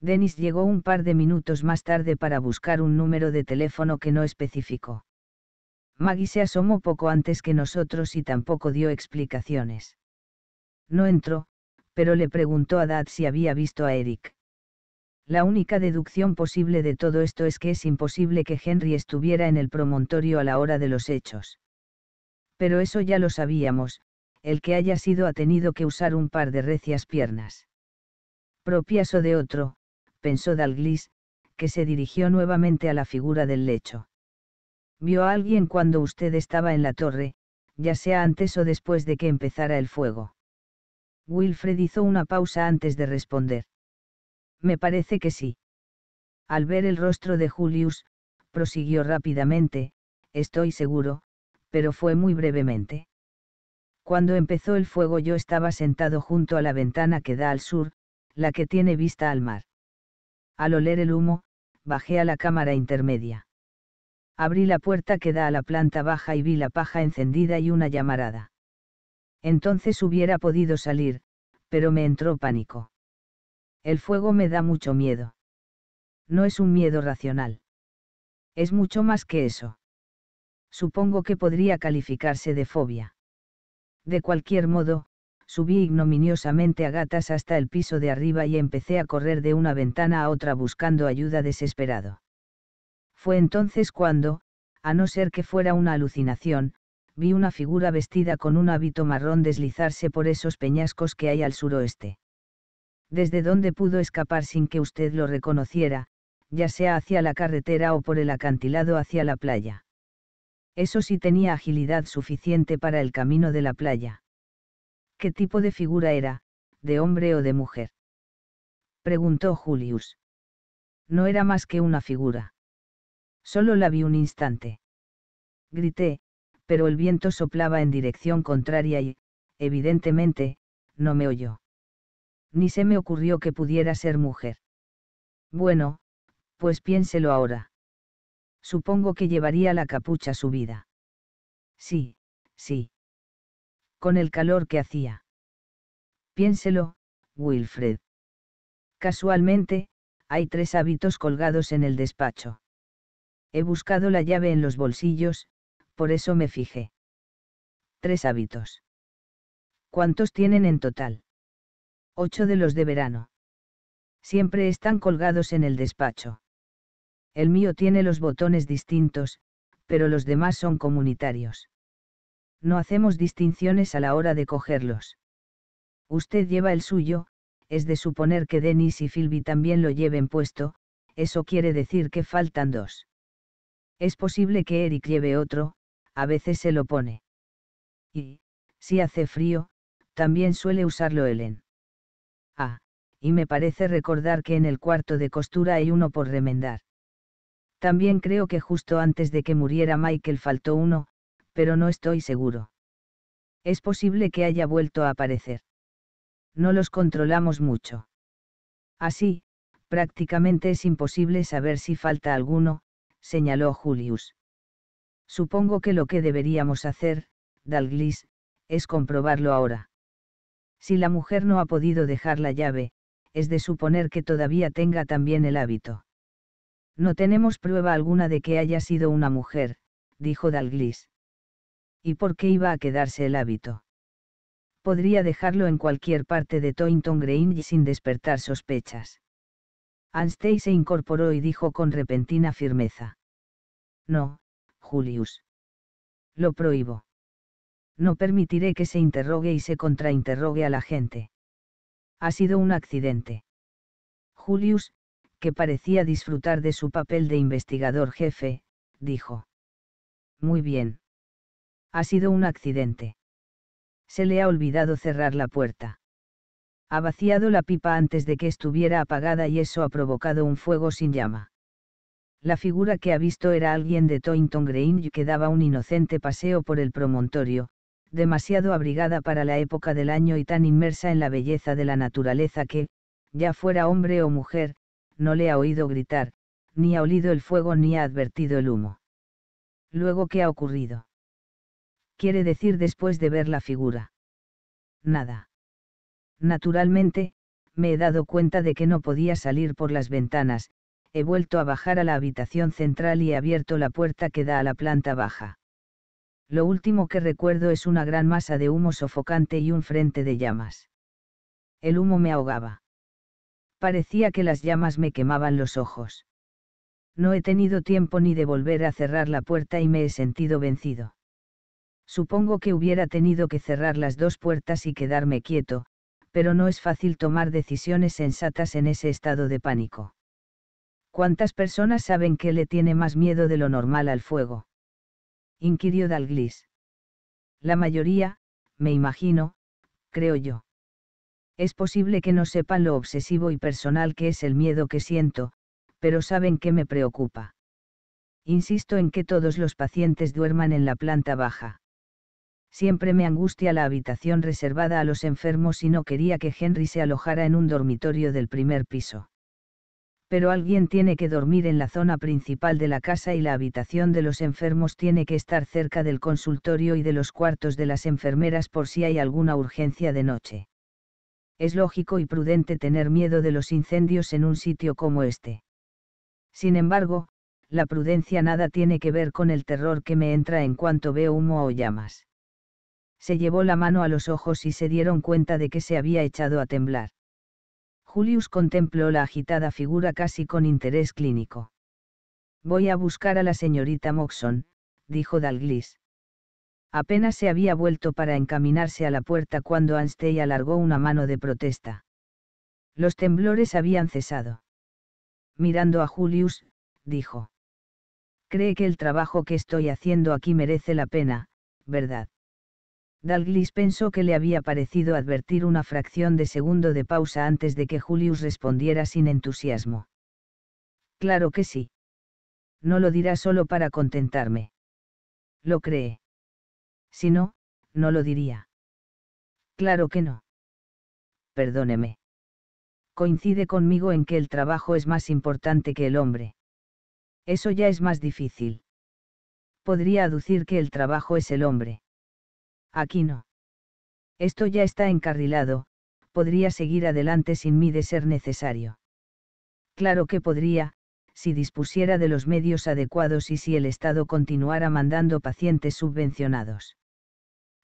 Dennis llegó un par de minutos más tarde para buscar un número de teléfono que no especificó. Maggie se asomó poco antes que nosotros y tampoco dio explicaciones. No entró, pero le preguntó a Dad si había visto a Eric. La única deducción posible de todo esto es que es imposible que Henry estuviera en el promontorio a la hora de los hechos. Pero eso ya lo sabíamos, el que haya sido ha tenido que usar un par de recias piernas. Propias o de otro, pensó Dalglis, que se dirigió nuevamente a la figura del lecho. Vio a alguien cuando usted estaba en la torre, ya sea antes o después de que empezara el fuego. Wilfred hizo una pausa antes de responder. Me parece que sí. Al ver el rostro de Julius, prosiguió rápidamente, estoy seguro, pero fue muy brevemente. Cuando empezó el fuego yo estaba sentado junto a la ventana que da al sur, la que tiene vista al mar. Al oler el humo, bajé a la cámara intermedia. Abrí la puerta que da a la planta baja y vi la paja encendida y una llamarada. Entonces hubiera podido salir, pero me entró pánico. El fuego me da mucho miedo. No es un miedo racional. Es mucho más que eso. Supongo que podría calificarse de fobia. De cualquier modo, subí ignominiosamente a gatas hasta el piso de arriba y empecé a correr de una ventana a otra buscando ayuda desesperado. Fue entonces cuando, a no ser que fuera una alucinación, vi una figura vestida con un hábito marrón deslizarse por esos peñascos que hay al suroeste. Desde donde pudo escapar sin que usted lo reconociera, ya sea hacia la carretera o por el acantilado hacia la playa. Eso sí tenía agilidad suficiente para el camino de la playa. ¿Qué tipo de figura era, de hombre o de mujer? preguntó Julius. No era más que una figura. Solo la vi un instante. Grité, pero el viento soplaba en dirección contraria y, evidentemente, no me oyó. Ni se me ocurrió que pudiera ser mujer. Bueno, pues piénselo ahora. Supongo que llevaría la capucha subida. Sí, sí. Con el calor que hacía. Piénselo, Wilfred. Casualmente, hay tres hábitos colgados en el despacho. He buscado la llave en los bolsillos, por eso me fijé. Tres hábitos. ¿Cuántos tienen en total? Ocho de los de verano. Siempre están colgados en el despacho. El mío tiene los botones distintos, pero los demás son comunitarios. No hacemos distinciones a la hora de cogerlos. Usted lleva el suyo, es de suponer que Denis y Philby también lo lleven puesto, eso quiere decir que faltan dos. Es posible que Eric lleve otro, a veces se lo pone. Y, si hace frío, también suele usarlo Helen. Ah, y me parece recordar que en el cuarto de costura hay uno por remendar. También creo que justo antes de que muriera Michael faltó uno, pero no estoy seguro. Es posible que haya vuelto a aparecer. No los controlamos mucho. Así, prácticamente es imposible saber si falta alguno, señaló Julius. Supongo que lo que deberíamos hacer, Dalglis, es comprobarlo ahora. Si la mujer no ha podido dejar la llave, es de suponer que todavía tenga también el hábito. No tenemos prueba alguna de que haya sido una mujer, dijo Dalglis. ¿Y por qué iba a quedarse el hábito? Podría dejarlo en cualquier parte de Toynton Green sin despertar sospechas. Anstey se incorporó y dijo con repentina firmeza. No, Julius. Lo prohíbo. No permitiré que se interrogue y se contrainterrogue a la gente. Ha sido un accidente. Julius, que parecía disfrutar de su papel de investigador jefe, dijo. Muy bien. Ha sido un accidente. Se le ha olvidado cerrar la puerta. Ha vaciado la pipa antes de que estuviera apagada y eso ha provocado un fuego sin llama. La figura que ha visto era alguien de Toynton Green que daba un inocente paseo por el promontorio, demasiado abrigada para la época del año y tan inmersa en la belleza de la naturaleza que, ya fuera hombre o mujer, no le ha oído gritar, ni ha olido el fuego ni ha advertido el humo. Luego, ¿qué ha ocurrido? Quiere decir después de ver la figura. Nada. Naturalmente, me he dado cuenta de que no podía salir por las ventanas, he vuelto a bajar a la habitación central y he abierto la puerta que da a la planta baja. Lo último que recuerdo es una gran masa de humo sofocante y un frente de llamas. El humo me ahogaba. Parecía que las llamas me quemaban los ojos. No he tenido tiempo ni de volver a cerrar la puerta y me he sentido vencido. Supongo que hubiera tenido que cerrar las dos puertas y quedarme quieto, pero no es fácil tomar decisiones sensatas en ese estado de pánico. ¿Cuántas personas saben que le tiene más miedo de lo normal al fuego? inquirió Dalglis. La mayoría, me imagino, creo yo. Es posible que no sepan lo obsesivo y personal que es el miedo que siento, pero saben que me preocupa. Insisto en que todos los pacientes duerman en la planta baja. Siempre me angustia la habitación reservada a los enfermos y no quería que Henry se alojara en un dormitorio del primer piso pero alguien tiene que dormir en la zona principal de la casa y la habitación de los enfermos tiene que estar cerca del consultorio y de los cuartos de las enfermeras por si hay alguna urgencia de noche. Es lógico y prudente tener miedo de los incendios en un sitio como este. Sin embargo, la prudencia nada tiene que ver con el terror que me entra en cuanto veo humo o llamas. Se llevó la mano a los ojos y se dieron cuenta de que se había echado a temblar Julius contempló la agitada figura casi con interés clínico. Voy a buscar a la señorita Moxon, dijo Dalglis. Apenas se había vuelto para encaminarse a la puerta cuando Anstey alargó una mano de protesta. Los temblores habían cesado. Mirando a Julius, dijo. Cree que el trabajo que estoy haciendo aquí merece la pena, ¿verdad? Dalglis pensó que le había parecido advertir una fracción de segundo de pausa antes de que Julius respondiera sin entusiasmo. Claro que sí. No lo dirá solo para contentarme. Lo cree. Si no, no lo diría. Claro que no. Perdóneme. Coincide conmigo en que el trabajo es más importante que el hombre. Eso ya es más difícil. Podría aducir que el trabajo es el hombre Aquí no. Esto ya está encarrilado, podría seguir adelante sin mí de ser necesario. Claro que podría, si dispusiera de los medios adecuados y si el Estado continuara mandando pacientes subvencionados.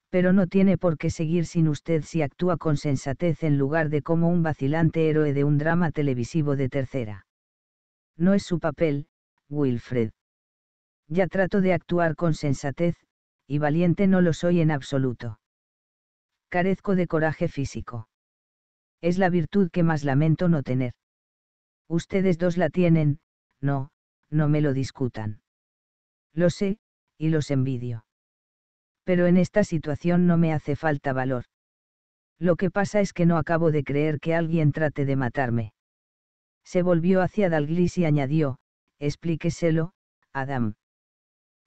Pero no tiene por qué seguir sin usted si actúa con sensatez en lugar de como un vacilante héroe de un drama televisivo de tercera. No es su papel, Wilfred. Ya trato de actuar con sensatez, y valiente no lo soy en absoluto. Carezco de coraje físico. Es la virtud que más lamento no tener. Ustedes dos la tienen, no, no me lo discutan. Lo sé, y los envidio. Pero en esta situación no me hace falta valor. Lo que pasa es que no acabo de creer que alguien trate de matarme. Se volvió hacia Dalglis y añadió, explíqueselo, Adam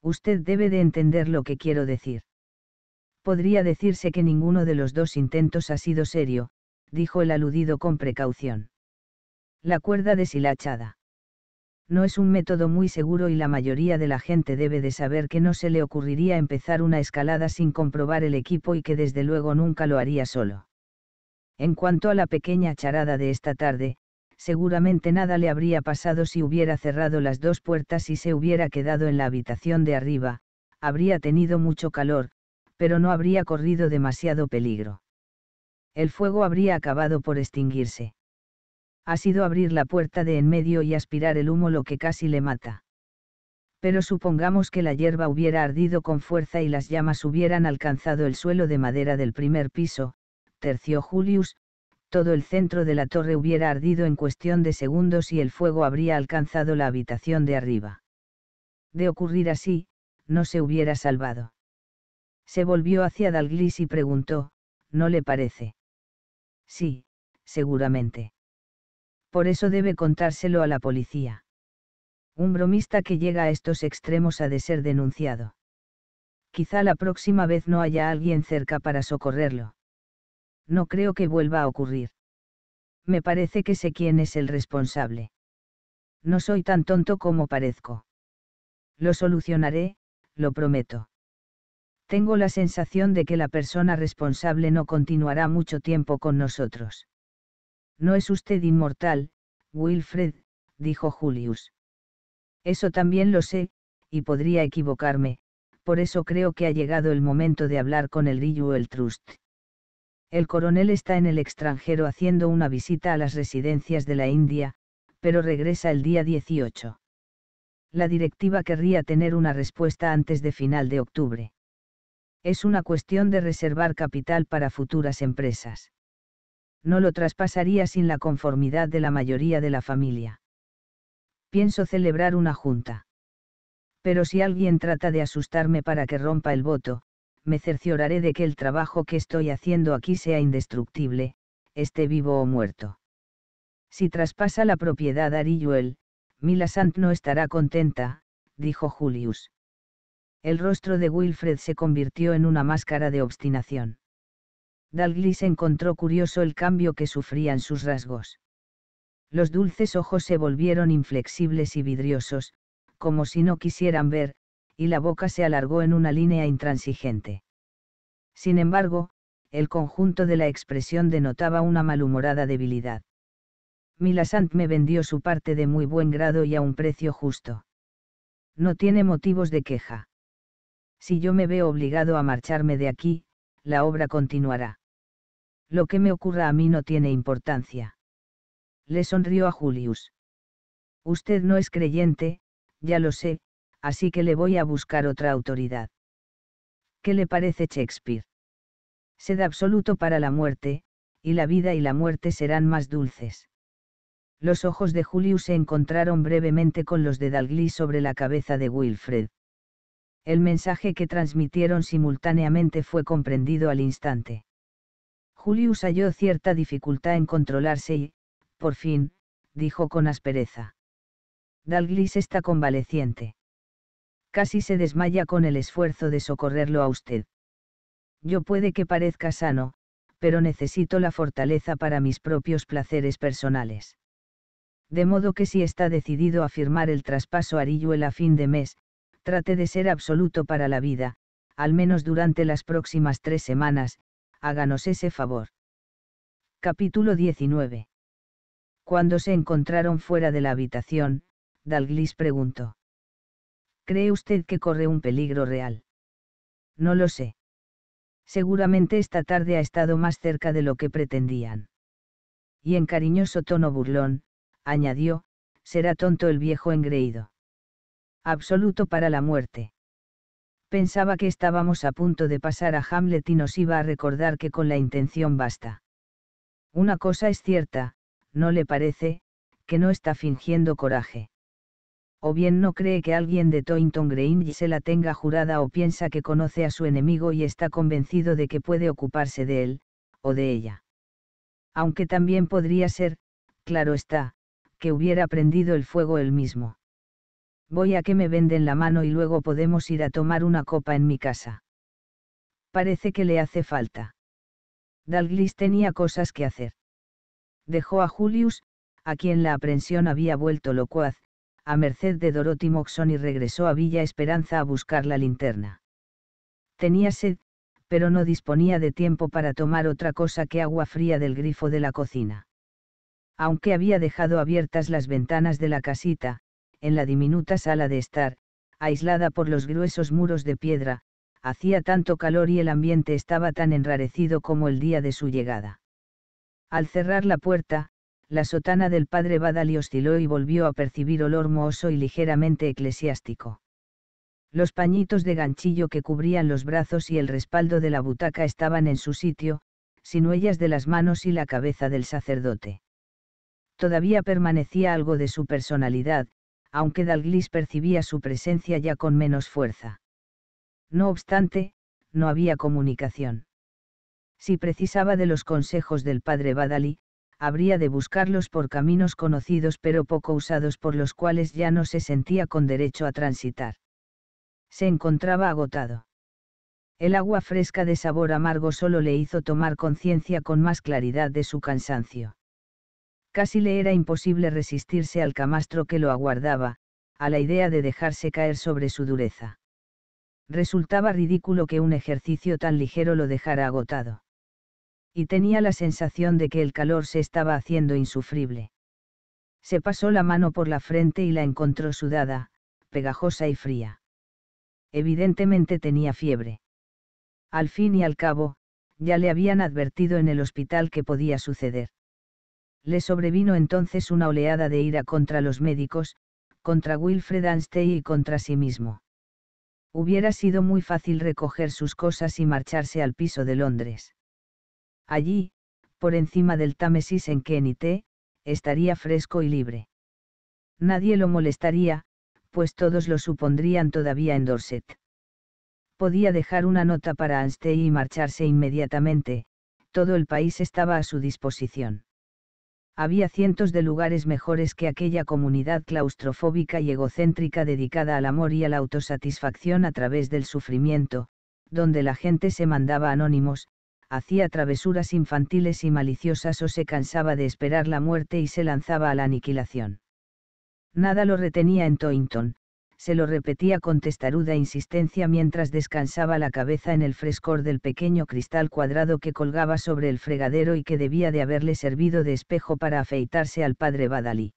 usted debe de entender lo que quiero decir. Podría decirse que ninguno de los dos intentos ha sido serio, dijo el aludido con precaución. La cuerda deshilachada. No es un método muy seguro y la mayoría de la gente debe de saber que no se le ocurriría empezar una escalada sin comprobar el equipo y que desde luego nunca lo haría solo. En cuanto a la pequeña charada de esta tarde, seguramente nada le habría pasado si hubiera cerrado las dos puertas y se hubiera quedado en la habitación de arriba, habría tenido mucho calor, pero no habría corrido demasiado peligro. El fuego habría acabado por extinguirse. Ha sido abrir la puerta de en medio y aspirar el humo lo que casi le mata. Pero supongamos que la hierba hubiera ardido con fuerza y las llamas hubieran alcanzado el suelo de madera del primer piso, terció Julius, todo el centro de la torre hubiera ardido en cuestión de segundos y el fuego habría alcanzado la habitación de arriba. De ocurrir así, no se hubiera salvado. Se volvió hacia Dalglis y preguntó, ¿no le parece? Sí, seguramente. Por eso debe contárselo a la policía. Un bromista que llega a estos extremos ha de ser denunciado. Quizá la próxima vez no haya alguien cerca para socorrerlo. No creo que vuelva a ocurrir. Me parece que sé quién es el responsable. No soy tan tonto como parezco. Lo solucionaré, lo prometo. Tengo la sensación de que la persona responsable no continuará mucho tiempo con nosotros. No es usted inmortal, Wilfred, dijo Julius. Eso también lo sé, y podría equivocarme, por eso creo que ha llegado el momento de hablar con el el Trust. El coronel está en el extranjero haciendo una visita a las residencias de la India, pero regresa el día 18. La directiva querría tener una respuesta antes de final de octubre. Es una cuestión de reservar capital para futuras empresas. No lo traspasaría sin la conformidad de la mayoría de la familia. Pienso celebrar una junta. Pero si alguien trata de asustarme para que rompa el voto, me cercioraré de que el trabajo que estoy haciendo aquí sea indestructible, esté vivo o muerto. Si traspasa la propiedad Ariyuel, Milasant no estará contenta, dijo Julius. El rostro de Wilfred se convirtió en una máscara de obstinación. Dalglis encontró curioso el cambio que sufrían sus rasgos. Los dulces ojos se volvieron inflexibles y vidriosos, como si no quisieran ver, y la boca se alargó en una línea intransigente. Sin embargo, el conjunto de la expresión denotaba una malhumorada debilidad. Milasant me vendió su parte de muy buen grado y a un precio justo. No tiene motivos de queja. Si yo me veo obligado a marcharme de aquí, la obra continuará. Lo que me ocurra a mí no tiene importancia. Le sonrió a Julius. Usted no es creyente, ya lo sé, así que le voy a buscar otra autoridad. ¿Qué le parece Shakespeare? Sed absoluto para la muerte, y la vida y la muerte serán más dulces. Los ojos de Julius se encontraron brevemente con los de Dalglis sobre la cabeza de Wilfred. El mensaje que transmitieron simultáneamente fue comprendido al instante. Julius halló cierta dificultad en controlarse y, por fin, dijo con aspereza. Dalglis está convaleciente casi se desmaya con el esfuerzo de socorrerlo a usted. Yo puede que parezca sano, pero necesito la fortaleza para mis propios placeres personales. De modo que si está decidido a firmar el traspaso a arillo a fin de mes, trate de ser absoluto para la vida, al menos durante las próximas tres semanas, háganos ese favor. Capítulo 19. Cuando se encontraron fuera de la habitación, Dalglis preguntó. ¿Cree usted que corre un peligro real? No lo sé. Seguramente esta tarde ha estado más cerca de lo que pretendían. Y en cariñoso tono burlón, añadió, será tonto el viejo engreído. Absoluto para la muerte. Pensaba que estábamos a punto de pasar a Hamlet y nos iba a recordar que con la intención basta. Una cosa es cierta, no le parece, que no está fingiendo coraje o bien no cree que alguien de Toynton Grange se la tenga jurada o piensa que conoce a su enemigo y está convencido de que puede ocuparse de él, o de ella. Aunque también podría ser, claro está, que hubiera prendido el fuego él mismo. Voy a que me venden la mano y luego podemos ir a tomar una copa en mi casa. Parece que le hace falta. Dalglis tenía cosas que hacer. Dejó a Julius, a quien la aprensión había vuelto locuaz, a merced de Dorothy Moxon y regresó a Villa Esperanza a buscar la linterna. Tenía sed, pero no disponía de tiempo para tomar otra cosa que agua fría del grifo de la cocina. Aunque había dejado abiertas las ventanas de la casita, en la diminuta sala de estar, aislada por los gruesos muros de piedra, hacía tanto calor y el ambiente estaba tan enrarecido como el día de su llegada. Al cerrar la puerta, la sotana del padre Badali osciló y volvió a percibir olor mohoso y ligeramente eclesiástico. Los pañitos de ganchillo que cubrían los brazos y el respaldo de la butaca estaban en su sitio, sin huellas de las manos y la cabeza del sacerdote. Todavía permanecía algo de su personalidad, aunque Dalglis percibía su presencia ya con menos fuerza. No obstante, no había comunicación. Si precisaba de los consejos del padre Badali, habría de buscarlos por caminos conocidos pero poco usados por los cuales ya no se sentía con derecho a transitar. Se encontraba agotado. El agua fresca de sabor amargo solo le hizo tomar conciencia con más claridad de su cansancio. Casi le era imposible resistirse al camastro que lo aguardaba, a la idea de dejarse caer sobre su dureza. Resultaba ridículo que un ejercicio tan ligero lo dejara agotado y tenía la sensación de que el calor se estaba haciendo insufrible. Se pasó la mano por la frente y la encontró sudada, pegajosa y fría. Evidentemente tenía fiebre. Al fin y al cabo, ya le habían advertido en el hospital que podía suceder. Le sobrevino entonces una oleada de ira contra los médicos, contra Wilfred Anstey y contra sí mismo. Hubiera sido muy fácil recoger sus cosas y marcharse al piso de Londres. Allí, por encima del Támesis en Kenite, estaría fresco y libre. Nadie lo molestaría, pues todos lo supondrían todavía en Dorset. Podía dejar una nota para Anstey y marcharse inmediatamente, todo el país estaba a su disposición. Había cientos de lugares mejores que aquella comunidad claustrofóbica y egocéntrica dedicada al amor y a la autosatisfacción a través del sufrimiento, donde la gente se mandaba anónimos, hacía travesuras infantiles y maliciosas o se cansaba de esperar la muerte y se lanzaba a la aniquilación. Nada lo retenía en Toynton, se lo repetía con testaruda insistencia mientras descansaba la cabeza en el frescor del pequeño cristal cuadrado que colgaba sobre el fregadero y que debía de haberle servido de espejo para afeitarse al padre Badalí.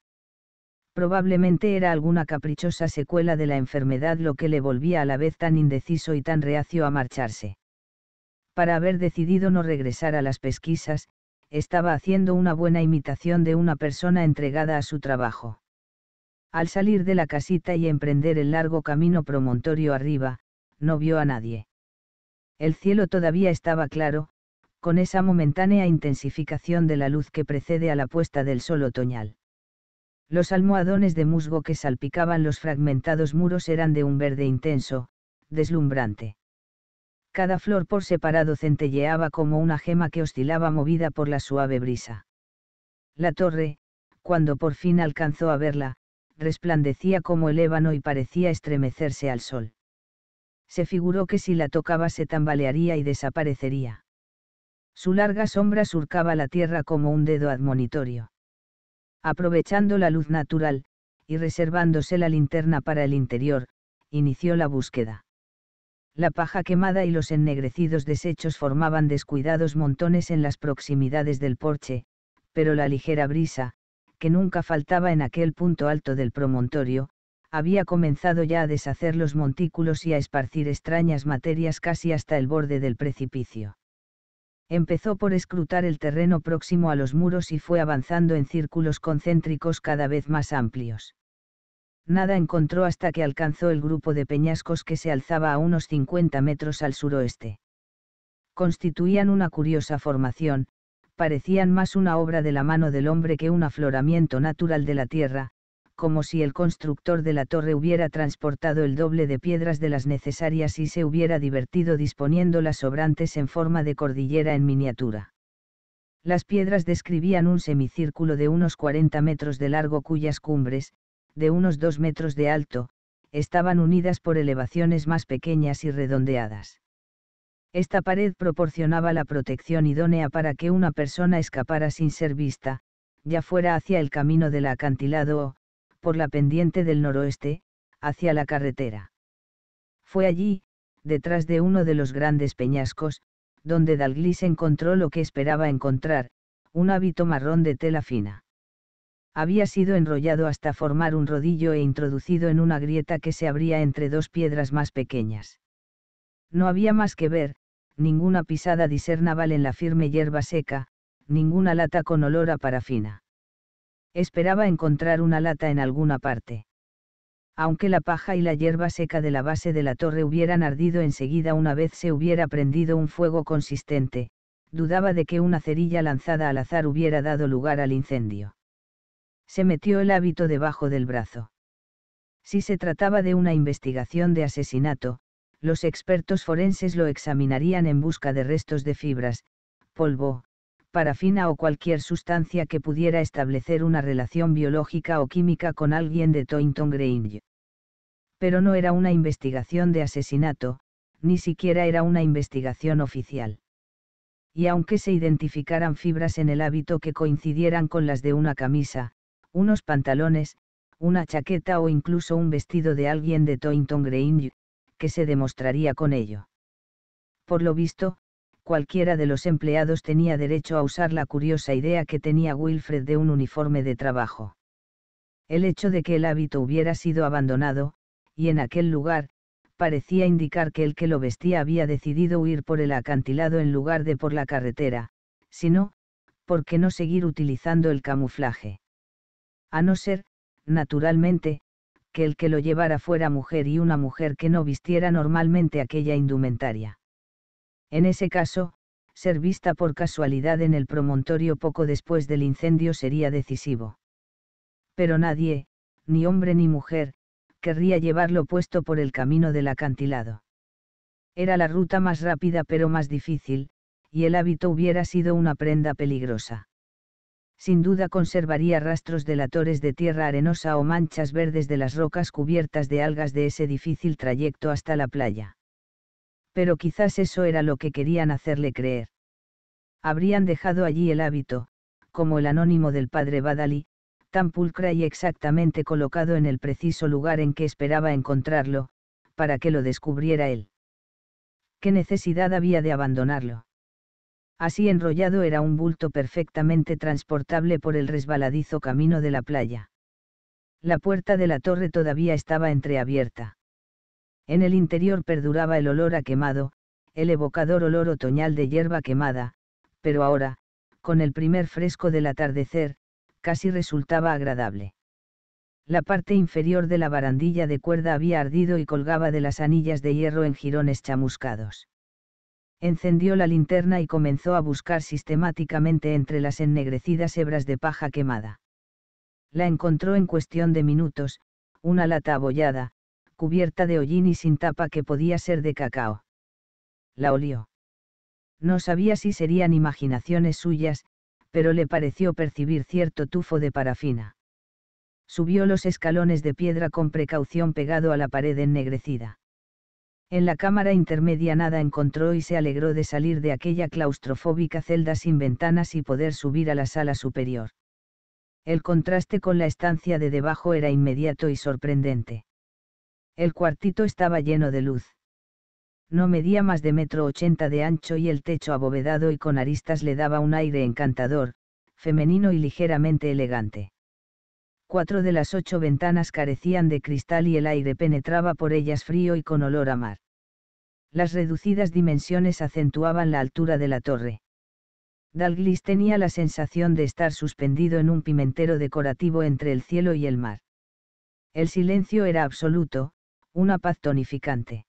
Probablemente era alguna caprichosa secuela de la enfermedad lo que le volvía a la vez tan indeciso y tan reacio a marcharse para haber decidido no regresar a las pesquisas, estaba haciendo una buena imitación de una persona entregada a su trabajo. Al salir de la casita y emprender el largo camino promontorio arriba, no vio a nadie. El cielo todavía estaba claro, con esa momentánea intensificación de la luz que precede a la puesta del sol otoñal. Los almohadones de musgo que salpicaban los fragmentados muros eran de un verde intenso, deslumbrante cada flor por separado centelleaba como una gema que oscilaba movida por la suave brisa. La torre, cuando por fin alcanzó a verla, resplandecía como el ébano y parecía estremecerse al sol. Se figuró que si la tocaba se tambalearía y desaparecería. Su larga sombra surcaba la tierra como un dedo admonitorio. Aprovechando la luz natural, y reservándose la linterna para el interior, inició la búsqueda la paja quemada y los ennegrecidos desechos formaban descuidados montones en las proximidades del porche, pero la ligera brisa, que nunca faltaba en aquel punto alto del promontorio, había comenzado ya a deshacer los montículos y a esparcir extrañas materias casi hasta el borde del precipicio. Empezó por escrutar el terreno próximo a los muros y fue avanzando en círculos concéntricos cada vez más amplios nada encontró hasta que alcanzó el grupo de peñascos que se alzaba a unos 50 metros al suroeste. Constituían una curiosa formación, parecían más una obra de la mano del hombre que un afloramiento natural de la tierra, como si el constructor de la torre hubiera transportado el doble de piedras de las necesarias y se hubiera divertido disponiendo las sobrantes en forma de cordillera en miniatura. Las piedras describían un semicírculo de unos 40 metros de largo cuyas cumbres, de unos dos metros de alto, estaban unidas por elevaciones más pequeñas y redondeadas. Esta pared proporcionaba la protección idónea para que una persona escapara sin ser vista, ya fuera hacia el camino del acantilado o, por la pendiente del noroeste, hacia la carretera. Fue allí, detrás de uno de los grandes peñascos, donde Dalglis encontró lo que esperaba encontrar, un hábito marrón de tela fina había sido enrollado hasta formar un rodillo e introducido en una grieta que se abría entre dos piedras más pequeñas. No había más que ver, ninguna pisada discernaval en la firme hierba seca, ninguna lata con olor a parafina. Esperaba encontrar una lata en alguna parte. Aunque la paja y la hierba seca de la base de la torre hubieran ardido enseguida una vez se hubiera prendido un fuego consistente, dudaba de que una cerilla lanzada al azar hubiera dado lugar al incendio se metió el hábito debajo del brazo. Si se trataba de una investigación de asesinato, los expertos forenses lo examinarían en busca de restos de fibras, polvo, parafina o cualquier sustancia que pudiera establecer una relación biológica o química con alguien de Toynton Grange. Pero no era una investigación de asesinato, ni siquiera era una investigación oficial. Y aunque se identificaran fibras en el hábito que coincidieran con las de una camisa, unos pantalones, una chaqueta o incluso un vestido de alguien de Toynton Grange, que se demostraría con ello. Por lo visto, cualquiera de los empleados tenía derecho a usar la curiosa idea que tenía Wilfred de un uniforme de trabajo. El hecho de que el hábito hubiera sido abandonado, y en aquel lugar, parecía indicar que el que lo vestía había decidido huir por el acantilado en lugar de por la carretera, sino, ¿por qué no seguir utilizando el camuflaje? a no ser, naturalmente, que el que lo llevara fuera mujer y una mujer que no vistiera normalmente aquella indumentaria. En ese caso, ser vista por casualidad en el promontorio poco después del incendio sería decisivo. Pero nadie, ni hombre ni mujer, querría llevarlo puesto por el camino del acantilado. Era la ruta más rápida pero más difícil, y el hábito hubiera sido una prenda peligrosa sin duda conservaría rastros delatores de tierra arenosa o manchas verdes de las rocas cubiertas de algas de ese difícil trayecto hasta la playa. Pero quizás eso era lo que querían hacerle creer. Habrían dejado allí el hábito, como el anónimo del padre Badali, tan pulcra y exactamente colocado en el preciso lugar en que esperaba encontrarlo, para que lo descubriera él. ¿Qué necesidad había de abandonarlo? Así enrollado era un bulto perfectamente transportable por el resbaladizo camino de la playa. La puerta de la torre todavía estaba entreabierta. En el interior perduraba el olor a quemado, el evocador olor otoñal de hierba quemada, pero ahora, con el primer fresco del atardecer, casi resultaba agradable. La parte inferior de la barandilla de cuerda había ardido y colgaba de las anillas de hierro en jirones chamuscados encendió la linterna y comenzó a buscar sistemáticamente entre las ennegrecidas hebras de paja quemada. La encontró en cuestión de minutos, una lata abollada, cubierta de hollín y sin tapa que podía ser de cacao. La olió. No sabía si serían imaginaciones suyas, pero le pareció percibir cierto tufo de parafina. Subió los escalones de piedra con precaución pegado a la pared ennegrecida. En la cámara intermedia nada encontró y se alegró de salir de aquella claustrofóbica celda sin ventanas y poder subir a la sala superior. El contraste con la estancia de debajo era inmediato y sorprendente. El cuartito estaba lleno de luz. No medía más de metro ochenta de ancho y el techo abovedado y con aristas le daba un aire encantador, femenino y ligeramente elegante. Cuatro de las ocho ventanas carecían de cristal y el aire penetraba por ellas frío y con olor a mar. Las reducidas dimensiones acentuaban la altura de la torre. Dalglis tenía la sensación de estar suspendido en un pimentero decorativo entre el cielo y el mar. El silencio era absoluto, una paz tonificante.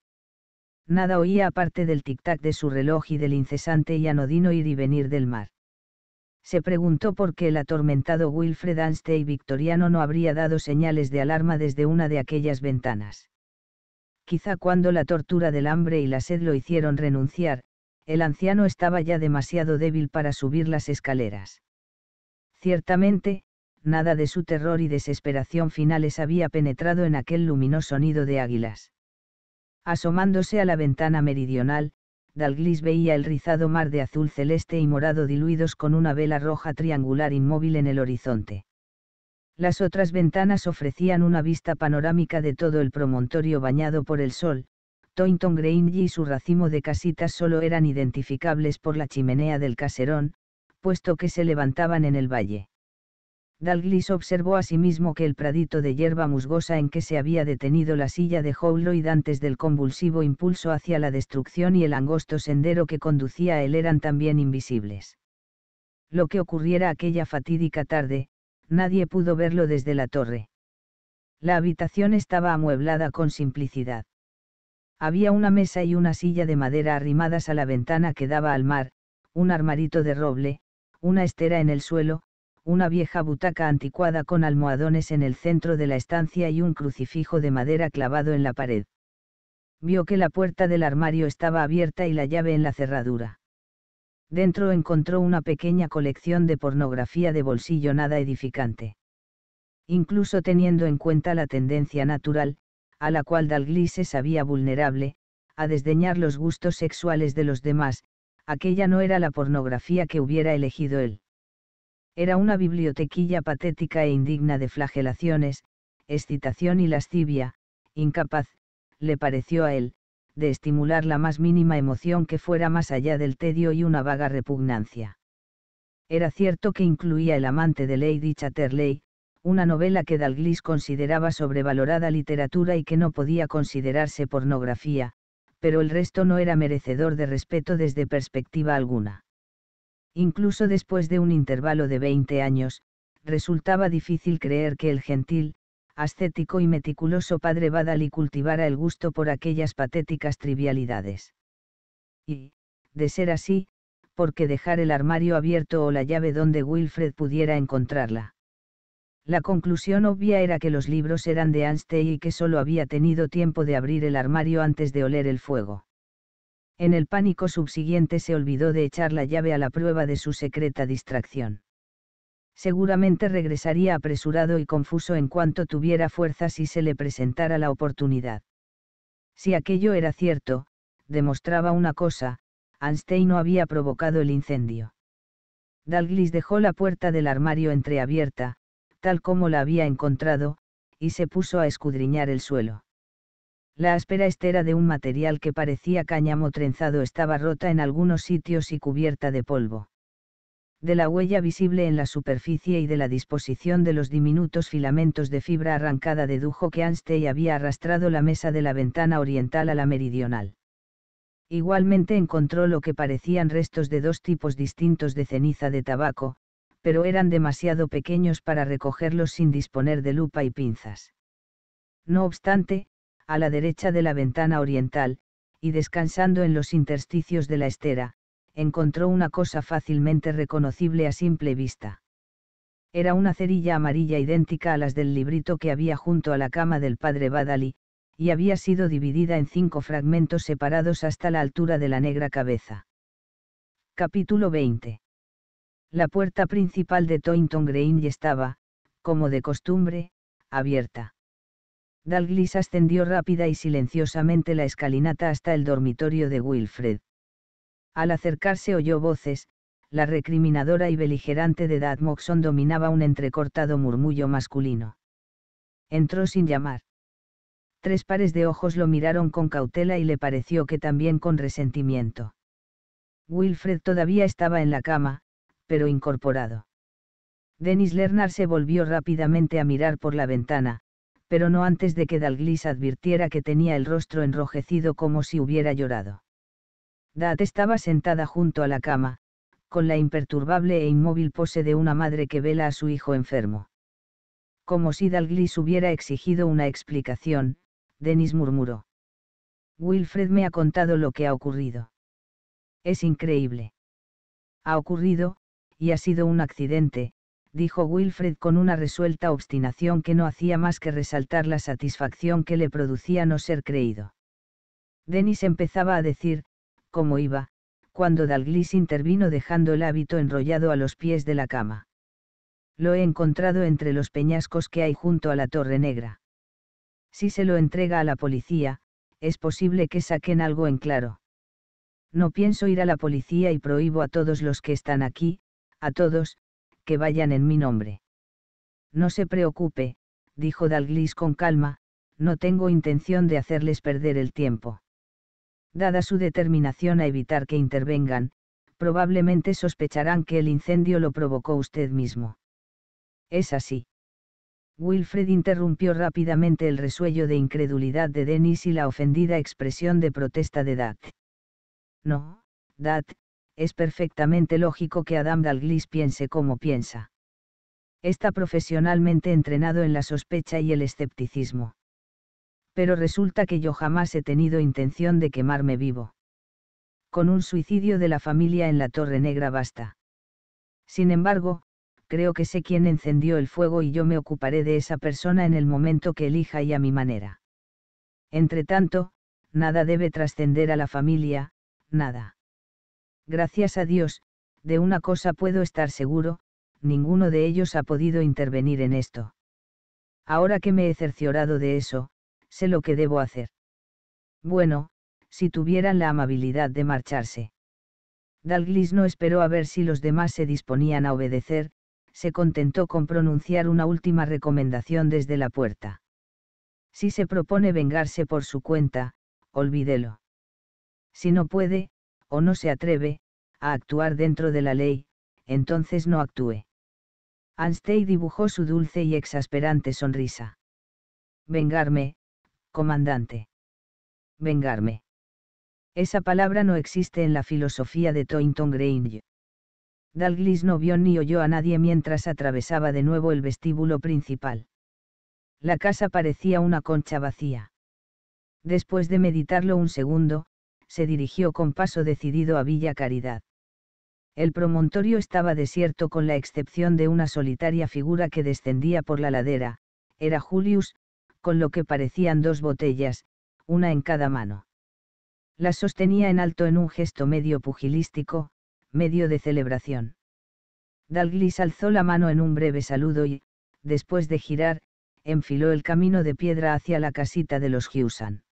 Nada oía aparte del tic-tac de su reloj y del incesante y anodino ir y venir del mar se preguntó por qué el atormentado Wilfred Anstey victoriano no habría dado señales de alarma desde una de aquellas ventanas. Quizá cuando la tortura del hambre y la sed lo hicieron renunciar, el anciano estaba ya demasiado débil para subir las escaleras. Ciertamente, nada de su terror y desesperación finales había penetrado en aquel luminoso nido de águilas. Asomándose a la ventana meridional, Dalglis veía el rizado mar de azul celeste y morado diluidos con una vela roja triangular inmóvil en el horizonte. Las otras ventanas ofrecían una vista panorámica de todo el promontorio bañado por el sol, Toynton Grange y su racimo de casitas solo eran identificables por la chimenea del caserón, puesto que se levantaban en el valle. Dalglis observó a sí que el pradito de hierba musgosa en que se había detenido la silla de y antes del convulsivo impulso hacia la destrucción y el angosto sendero que conducía a él eran también invisibles. Lo que ocurriera aquella fatídica tarde, nadie pudo verlo desde la torre. La habitación estaba amueblada con simplicidad. Había una mesa y una silla de madera arrimadas a la ventana que daba al mar, un armarito de roble, una estera en el suelo, una vieja butaca anticuada con almohadones en el centro de la estancia y un crucifijo de madera clavado en la pared. Vio que la puerta del armario estaba abierta y la llave en la cerradura. Dentro encontró una pequeña colección de pornografía de bolsillo nada edificante. Incluso teniendo en cuenta la tendencia natural, a la cual Dalglis se sabía vulnerable, a desdeñar los gustos sexuales de los demás, aquella no era la pornografía que hubiera elegido él era una bibliotequilla patética e indigna de flagelaciones, excitación y lascivia, incapaz, le pareció a él, de estimular la más mínima emoción que fuera más allá del tedio y una vaga repugnancia. Era cierto que incluía El amante de Lady Chatterley, una novela que Dalglis consideraba sobrevalorada literatura y que no podía considerarse pornografía, pero el resto no era merecedor de respeto desde perspectiva alguna. Incluso después de un intervalo de 20 años, resultaba difícil creer que el gentil, ascético y meticuloso padre Badali cultivara el gusto por aquellas patéticas trivialidades. Y, de ser así, ¿por qué dejar el armario abierto o la llave donde Wilfred pudiera encontrarla? La conclusión obvia era que los libros eran de Anstey y que solo había tenido tiempo de abrir el armario antes de oler el fuego. En el pánico subsiguiente se olvidó de echar la llave a la prueba de su secreta distracción. Seguramente regresaría apresurado y confuso en cuanto tuviera fuerza si se le presentara la oportunidad. Si aquello era cierto, demostraba una cosa, Anstey no había provocado el incendio. Dalglis dejó la puerta del armario entreabierta, tal como la había encontrado, y se puso a escudriñar el suelo. La áspera estera de un material que parecía cáñamo trenzado estaba rota en algunos sitios y cubierta de polvo. De la huella visible en la superficie y de la disposición de los diminutos filamentos de fibra arrancada dedujo que Anstey había arrastrado la mesa de la ventana oriental a la meridional. Igualmente encontró lo que parecían restos de dos tipos distintos de ceniza de tabaco, pero eran demasiado pequeños para recogerlos sin disponer de lupa y pinzas. No obstante, a la derecha de la ventana oriental, y descansando en los intersticios de la estera, encontró una cosa fácilmente reconocible a simple vista. Era una cerilla amarilla idéntica a las del librito que había junto a la cama del padre Badali, y había sido dividida en cinco fragmentos separados hasta la altura de la negra cabeza. Capítulo 20. La puerta principal de Toynton Grange estaba, como de costumbre, abierta. Dalglis ascendió rápida y silenciosamente la escalinata hasta el dormitorio de Wilfred. Al acercarse oyó voces, la recriminadora y beligerante de Dad Moxon dominaba un entrecortado murmullo masculino. Entró sin llamar. Tres pares de ojos lo miraron con cautela y le pareció que también con resentimiento. Wilfred todavía estaba en la cama, pero incorporado. Dennis Lernar se volvió rápidamente a mirar por la ventana, pero no antes de que Dalglis advirtiera que tenía el rostro enrojecido como si hubiera llorado. Dad estaba sentada junto a la cama, con la imperturbable e inmóvil pose de una madre que vela a su hijo enfermo. Como si Dalglis hubiera exigido una explicación, Denis murmuró. Wilfred me ha contado lo que ha ocurrido. Es increíble. Ha ocurrido, y ha sido un accidente, dijo Wilfred con una resuelta obstinación que no hacía más que resaltar la satisfacción que le producía no ser creído. Denis empezaba a decir, cómo iba, cuando Dalglis intervino dejando el hábito enrollado a los pies de la cama. Lo he encontrado entre los peñascos que hay junto a la Torre Negra. Si se lo entrega a la policía, es posible que saquen algo en claro. No pienso ir a la policía y prohíbo a todos los que están aquí, a todos, que vayan en mi nombre. No se preocupe, dijo Dalglis con calma, no tengo intención de hacerles perder el tiempo. Dada su determinación a evitar que intervengan, probablemente sospecharán que el incendio lo provocó usted mismo. Es así. Wilfred interrumpió rápidamente el resuello de incredulidad de Denis y la ofendida expresión de protesta de Dad. No, Dad es perfectamente lógico que Adam Dalglish piense como piensa. Está profesionalmente entrenado en la sospecha y el escepticismo. Pero resulta que yo jamás he tenido intención de quemarme vivo. Con un suicidio de la familia en la Torre Negra basta. Sin embargo, creo que sé quién encendió el fuego y yo me ocuparé de esa persona en el momento que elija y a mi manera. Entre tanto, nada debe trascender a la familia, nada Gracias a Dios, de una cosa puedo estar seguro, ninguno de ellos ha podido intervenir en esto. Ahora que me he cerciorado de eso, sé lo que debo hacer. Bueno, si tuvieran la amabilidad de marcharse. Dalglis no esperó a ver si los demás se disponían a obedecer, se contentó con pronunciar una última recomendación desde la puerta. Si se propone vengarse por su cuenta, olvídelo. Si no puede, o no se atreve, a actuar dentro de la ley, entonces no actúe. Anstey dibujó su dulce y exasperante sonrisa. Vengarme, comandante. Vengarme. Esa palabra no existe en la filosofía de Toynton Grange. Dalglis no vio ni oyó a nadie mientras atravesaba de nuevo el vestíbulo principal. La casa parecía una concha vacía. Después de meditarlo un segundo, se dirigió con paso decidido a Villa Caridad. El promontorio estaba desierto con la excepción de una solitaria figura que descendía por la ladera, era Julius, con lo que parecían dos botellas, una en cada mano. La sostenía en alto en un gesto medio pugilístico, medio de celebración. Dalglis alzó la mano en un breve saludo y, después de girar, enfiló el camino de piedra hacia la casita de los Hewson.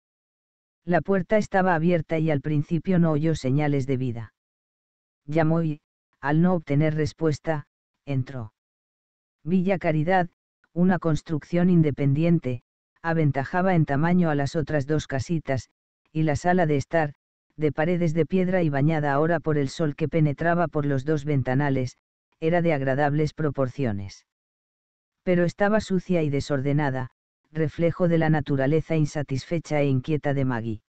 La puerta estaba abierta y al principio no oyó señales de vida. Llamó y, al no obtener respuesta, entró. Villa Caridad, una construcción independiente, aventajaba en tamaño a las otras dos casitas, y la sala de estar, de paredes de piedra y bañada ahora por el sol que penetraba por los dos ventanales, era de agradables proporciones. Pero estaba sucia y desordenada, reflejo de la naturaleza insatisfecha e inquieta de Maggie.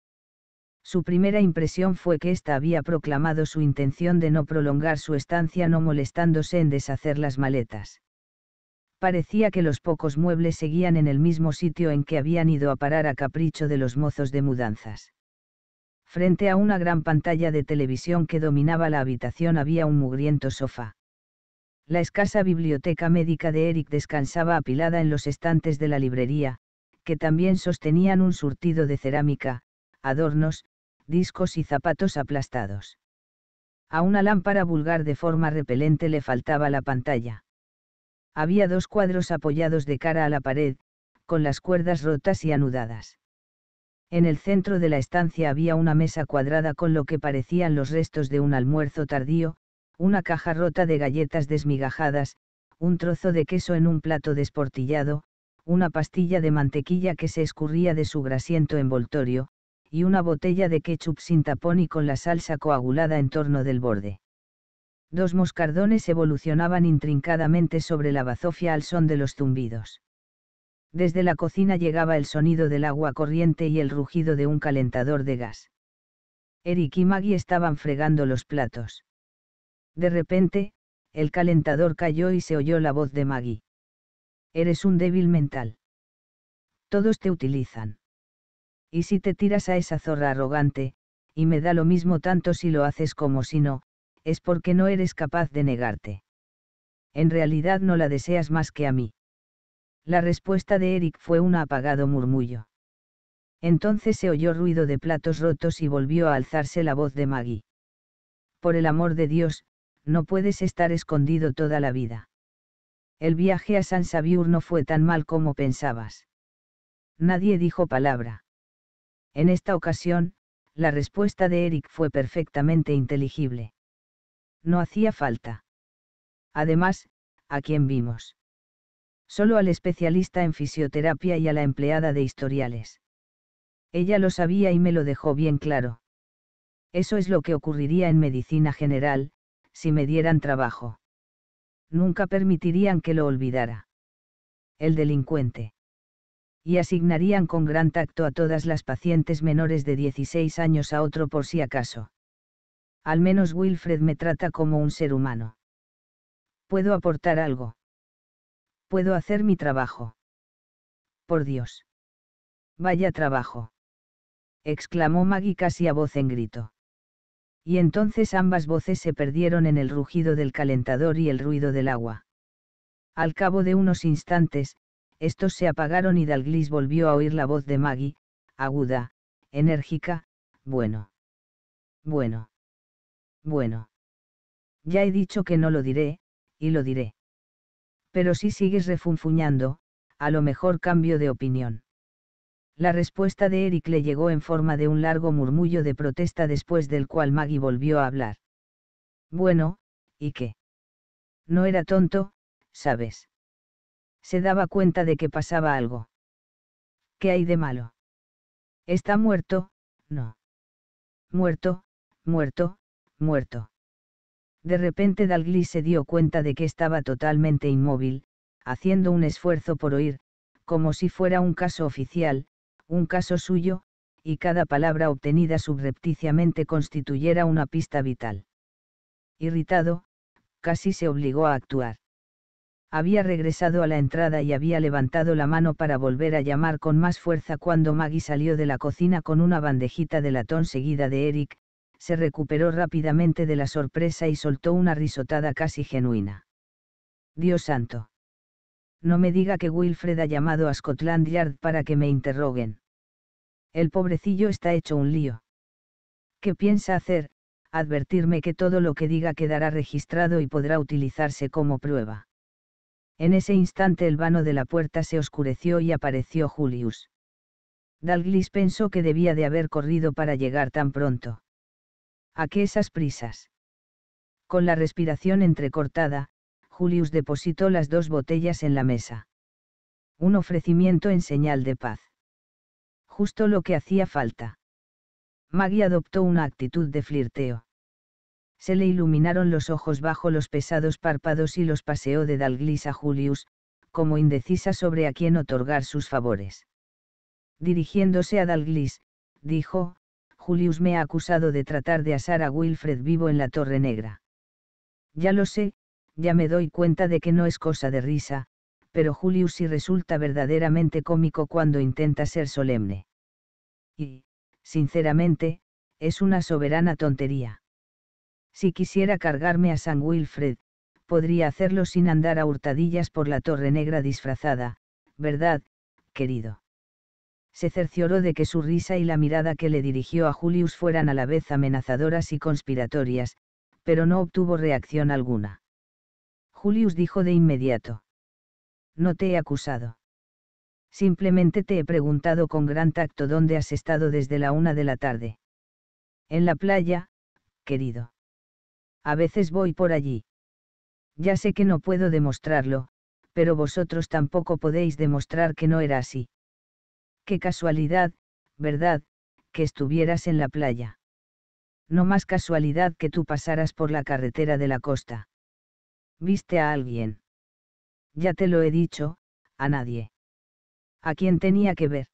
Su primera impresión fue que ésta había proclamado su intención de no prolongar su estancia no molestándose en deshacer las maletas. Parecía que los pocos muebles seguían en el mismo sitio en que habían ido a parar a capricho de los mozos de mudanzas. Frente a una gran pantalla de televisión que dominaba la habitación había un mugriento sofá. La escasa biblioteca médica de Eric descansaba apilada en los estantes de la librería, que también sostenían un surtido de cerámica, adornos, discos y zapatos aplastados. A una lámpara vulgar de forma repelente le faltaba la pantalla. Había dos cuadros apoyados de cara a la pared, con las cuerdas rotas y anudadas. En el centro de la estancia había una mesa cuadrada con lo que parecían los restos de un almuerzo tardío, una caja rota de galletas desmigajadas, un trozo de queso en un plato desportillado, una pastilla de mantequilla que se escurría de su grasiento envoltorio, y una botella de ketchup sin tapón y con la salsa coagulada en torno del borde. Dos moscardones evolucionaban intrincadamente sobre la bazofia al son de los zumbidos. Desde la cocina llegaba el sonido del agua corriente y el rugido de un calentador de gas. Eric y Maggie estaban fregando los platos. De repente, el calentador cayó y se oyó la voz de Maggie. Eres un débil mental. Todos te utilizan. Y si te tiras a esa zorra arrogante, y me da lo mismo tanto si lo haces como si no, es porque no eres capaz de negarte. En realidad no la deseas más que a mí. La respuesta de Eric fue un apagado murmullo. Entonces se oyó ruido de platos rotos y volvió a alzarse la voz de Maggie. Por el amor de Dios, no puedes estar escondido toda la vida. El viaje a San Sabiur no fue tan mal como pensabas. Nadie dijo palabra. En esta ocasión, la respuesta de Eric fue perfectamente inteligible. No hacía falta. Además, ¿a quién vimos? Solo al especialista en fisioterapia y a la empleada de historiales. Ella lo sabía y me lo dejó bien claro. Eso es lo que ocurriría en medicina general, si me dieran trabajo. Nunca permitirían que lo olvidara. El delincuente. Y asignarían con gran tacto a todas las pacientes menores de 16 años a otro por si acaso. Al menos Wilfred me trata como un ser humano. Puedo aportar algo. Puedo hacer mi trabajo. Por Dios. Vaya trabajo exclamó Maggie casi a voz en grito y entonces ambas voces se perdieron en el rugido del calentador y el ruido del agua. Al cabo de unos instantes, estos se apagaron y Dalglis volvió a oír la voz de Maggie, aguda, enérgica, bueno. Bueno. Bueno. Ya he dicho que no lo diré, y lo diré. Pero si sigues refunfuñando, a lo mejor cambio de opinión. La respuesta de Eric le llegó en forma de un largo murmullo de protesta después del cual Maggie volvió a hablar. Bueno, ¿y qué? No era tonto, ¿sabes? Se daba cuenta de que pasaba algo. ¿Qué hay de malo? ¿Está muerto? No. Muerto, muerto, muerto. De repente Dalglis se dio cuenta de que estaba totalmente inmóvil, haciendo un esfuerzo por oír, como si fuera un caso oficial, un caso suyo, y cada palabra obtenida subrepticiamente constituyera una pista vital. Irritado, casi se obligó a actuar. Había regresado a la entrada y había levantado la mano para volver a llamar con más fuerza cuando Maggie salió de la cocina con una bandejita de latón seguida de Eric, se recuperó rápidamente de la sorpresa y soltó una risotada casi genuina. Dios santo. No me diga que Wilfred ha llamado a Scotland Yard para que me interroguen. El pobrecillo está hecho un lío. ¿Qué piensa hacer? Advertirme que todo lo que diga quedará registrado y podrá utilizarse como prueba. En ese instante el vano de la puerta se oscureció y apareció Julius. Dalglis pensó que debía de haber corrido para llegar tan pronto. ¿A qué esas prisas? Con la respiración entrecortada, Julius depositó las dos botellas en la mesa. Un ofrecimiento en señal de paz justo lo que hacía falta. Maggie adoptó una actitud de flirteo. Se le iluminaron los ojos bajo los pesados párpados y los paseó de Dalglis a Julius, como indecisa sobre a quién otorgar sus favores. Dirigiéndose a Dalglis, dijo, Julius me ha acusado de tratar de asar a Wilfred vivo en la Torre Negra. Ya lo sé, ya me doy cuenta de que no es cosa de risa, pero Julius sí resulta verdaderamente cómico cuando intenta ser solemne. Y, sinceramente, es una soberana tontería. Si quisiera cargarme a San Wilfred, podría hacerlo sin andar a hurtadillas por la Torre Negra disfrazada, ¿verdad, querido? Se cercioró de que su risa y la mirada que le dirigió a Julius fueran a la vez amenazadoras y conspiratorias, pero no obtuvo reacción alguna. Julius dijo de inmediato. No te he acusado. Simplemente te he preguntado con gran tacto dónde has estado desde la una de la tarde. En la playa, querido. A veces voy por allí. Ya sé que no puedo demostrarlo, pero vosotros tampoco podéis demostrar que no era así. Qué casualidad, ¿verdad? que estuvieras en la playa. No más casualidad que tú pasaras por la carretera de la costa. ¿Viste a alguien? Ya te lo he dicho, a nadie. ¿A quién tenía que ver?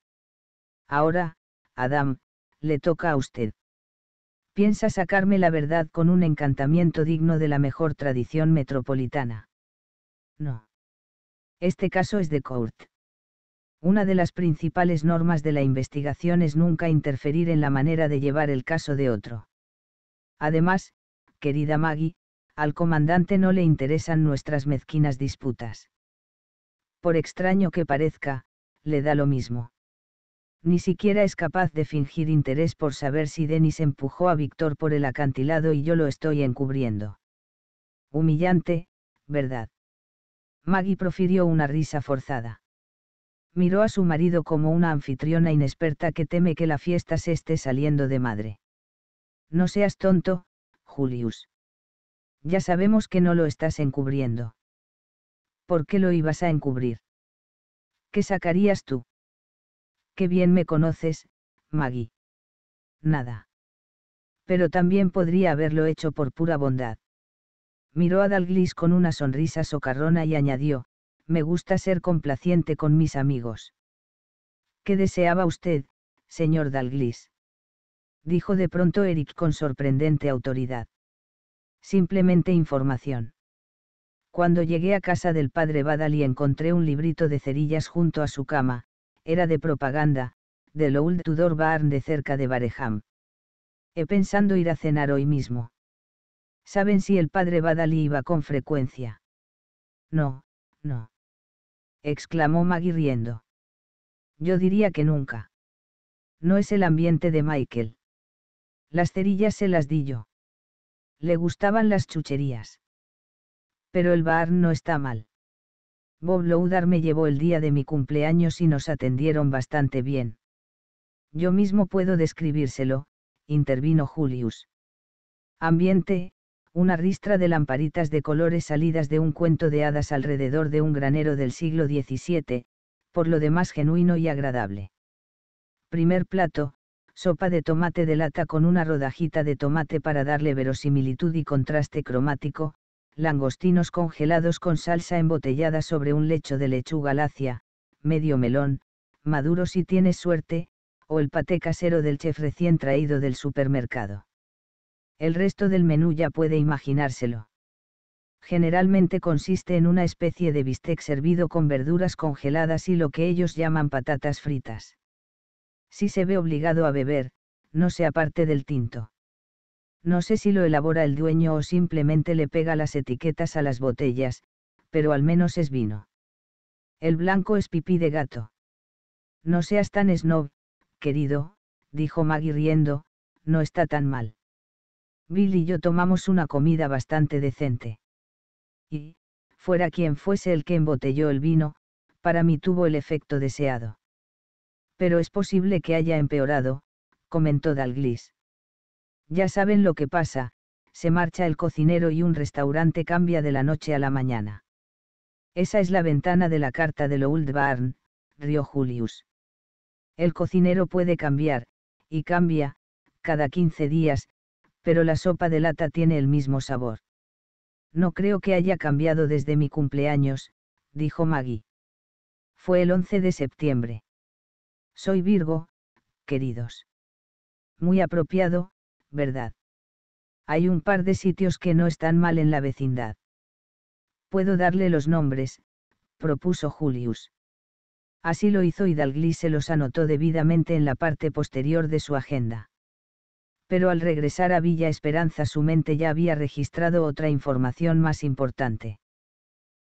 Ahora, Adam, le toca a usted. Piensa sacarme la verdad con un encantamiento digno de la mejor tradición metropolitana. No. Este caso es de Court. Una de las principales normas de la investigación es nunca interferir en la manera de llevar el caso de otro. Además, querida Maggie, al comandante no le interesan nuestras mezquinas disputas. Por extraño que parezca, le da lo mismo. Ni siquiera es capaz de fingir interés por saber si Denis empujó a Víctor por el acantilado y yo lo estoy encubriendo. Humillante, ¿verdad? Maggie profirió una risa forzada. Miró a su marido como una anfitriona inexperta que teme que la fiesta se esté saliendo de madre. No seas tonto, Julius. Ya sabemos que no lo estás encubriendo. ¿Por qué lo ibas a encubrir? ¿Qué sacarías tú? Qué bien me conoces, Maggie. Nada. Pero también podría haberlo hecho por pura bondad. Miró a Dalglis con una sonrisa socarrona y añadió, me gusta ser complaciente con mis amigos. ¿Qué deseaba usted, señor Dalglis? Dijo de pronto Eric con sorprendente autoridad simplemente información. Cuando llegué a casa del padre Badali y encontré un librito de cerillas junto a su cama, era de propaganda, de Old Tudor Barn de cerca de Bareham. He pensando ir a cenar hoy mismo. ¿Saben si el padre Badali iba con frecuencia? No, no. Exclamó Maggie riendo. Yo diría que nunca. No es el ambiente de Michael. Las cerillas se las di yo. Le gustaban las chucherías. Pero el bar no está mal. Bob Loudar me llevó el día de mi cumpleaños y nos atendieron bastante bien. Yo mismo puedo describírselo, intervino Julius. Ambiente, una ristra de lamparitas de colores salidas de un cuento de hadas alrededor de un granero del siglo XVII, por lo demás genuino y agradable. Primer plato, sopa de tomate de lata con una rodajita de tomate para darle verosimilitud y contraste cromático, langostinos congelados con salsa embotellada sobre un lecho de lechuga lacia, medio melón, maduro si tienes suerte, o el paté casero del chef recién traído del supermercado. El resto del menú ya puede imaginárselo. Generalmente consiste en una especie de bistec servido con verduras congeladas y lo que ellos llaman patatas fritas. Si se ve obligado a beber, no se aparte del tinto. No sé si lo elabora el dueño o simplemente le pega las etiquetas a las botellas, pero al menos es vino. El blanco es pipí de gato. No seas tan snob, querido, dijo Maggie riendo, no está tan mal. Bill y yo tomamos una comida bastante decente. Y, fuera quien fuese el que embotelló el vino, para mí tuvo el efecto deseado pero es posible que haya empeorado, comentó Dalglis. Ya saben lo que pasa, se marcha el cocinero y un restaurante cambia de la noche a la mañana. Esa es la ventana de la carta de Old Barn, rió Julius. El cocinero puede cambiar, y cambia, cada 15 días, pero la sopa de lata tiene el mismo sabor. No creo que haya cambiado desde mi cumpleaños, dijo Maggie. Fue el 11 de septiembre. Soy Virgo, queridos. Muy apropiado, ¿verdad? Hay un par de sitios que no están mal en la vecindad. Puedo darle los nombres, propuso Julius. Así lo hizo y se los anotó debidamente en la parte posterior de su agenda. Pero al regresar a Villa Esperanza su mente ya había registrado otra información más importante.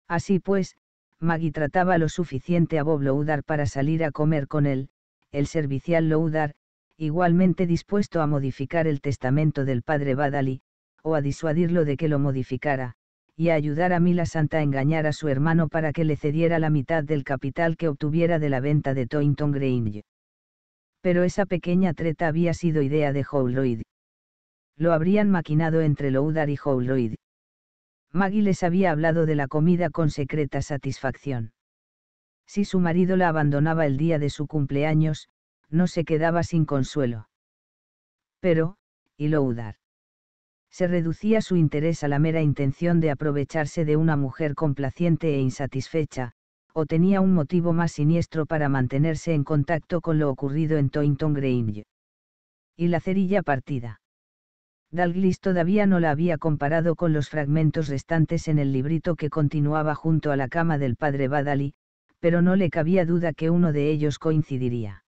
Así pues, Maggie trataba lo suficiente a Bob Loudar para salir a comer con él, el servicial Loudar, igualmente dispuesto a modificar el testamento del padre Badali, o a disuadirlo de que lo modificara, y a ayudar a Mila Santa a engañar a su hermano para que le cediera la mitad del capital que obtuviera de la venta de Toynton Grange. Pero esa pequeña treta había sido idea de Howloid. Lo habrían maquinado entre Loudar y Howloid. Maggie les había hablado de la comida con secreta satisfacción. Si su marido la abandonaba el día de su cumpleaños, no se quedaba sin consuelo. Pero, y Loudar. Se reducía su interés a la mera intención de aprovecharse de una mujer complaciente e insatisfecha, o tenía un motivo más siniestro para mantenerse en contacto con lo ocurrido en Toynton Grange. Y la cerilla partida. Dalglis todavía no la había comparado con los fragmentos restantes en el librito que continuaba junto a la cama del padre Badali, pero no le cabía duda que uno de ellos coincidiría.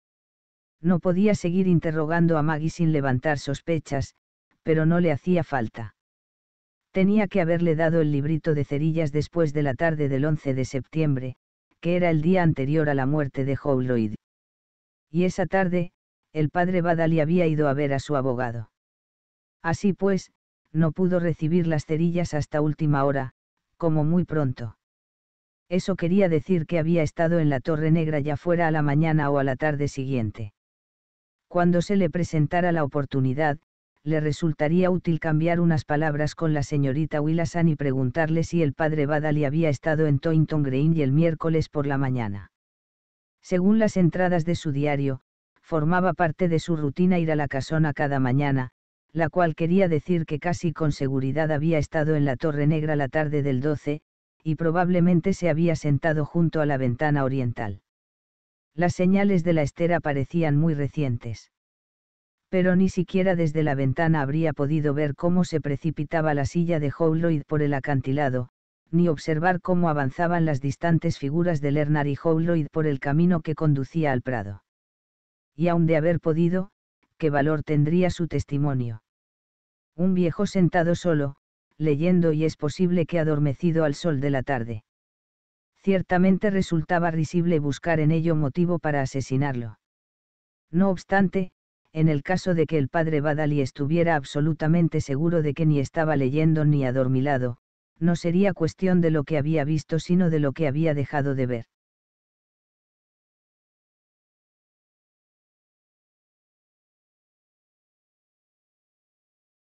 No podía seguir interrogando a Maggie sin levantar sospechas, pero no le hacía falta. Tenía que haberle dado el librito de cerillas después de la tarde del 11 de septiembre, que era el día anterior a la muerte de lloyd Y esa tarde, el padre Badali había ido a ver a su abogado. Así pues, no pudo recibir las cerillas hasta última hora, como muy pronto eso quería decir que había estado en la Torre Negra ya fuera a la mañana o a la tarde siguiente. Cuando se le presentara la oportunidad, le resultaría útil cambiar unas palabras con la señorita Willasan y preguntarle si el padre Badali había estado en Toynton Green y el miércoles por la mañana. Según las entradas de su diario, formaba parte de su rutina ir a la casona cada mañana, la cual quería decir que casi con seguridad había estado en la Torre Negra la tarde del 12, y probablemente se había sentado junto a la ventana oriental. Las señales de la estera parecían muy recientes. Pero ni siquiera desde la ventana habría podido ver cómo se precipitaba la silla de Howloid por el acantilado, ni observar cómo avanzaban las distantes figuras de Lernar y Howloid por el camino que conducía al prado. Y aun de haber podido, qué valor tendría su testimonio. Un viejo sentado solo, leyendo y es posible que adormecido al sol de la tarde. Ciertamente resultaba risible buscar en ello motivo para asesinarlo. No obstante, en el caso de que el padre Badali estuviera absolutamente seguro de que ni estaba leyendo ni adormilado, no sería cuestión de lo que había visto sino de lo que había dejado de ver.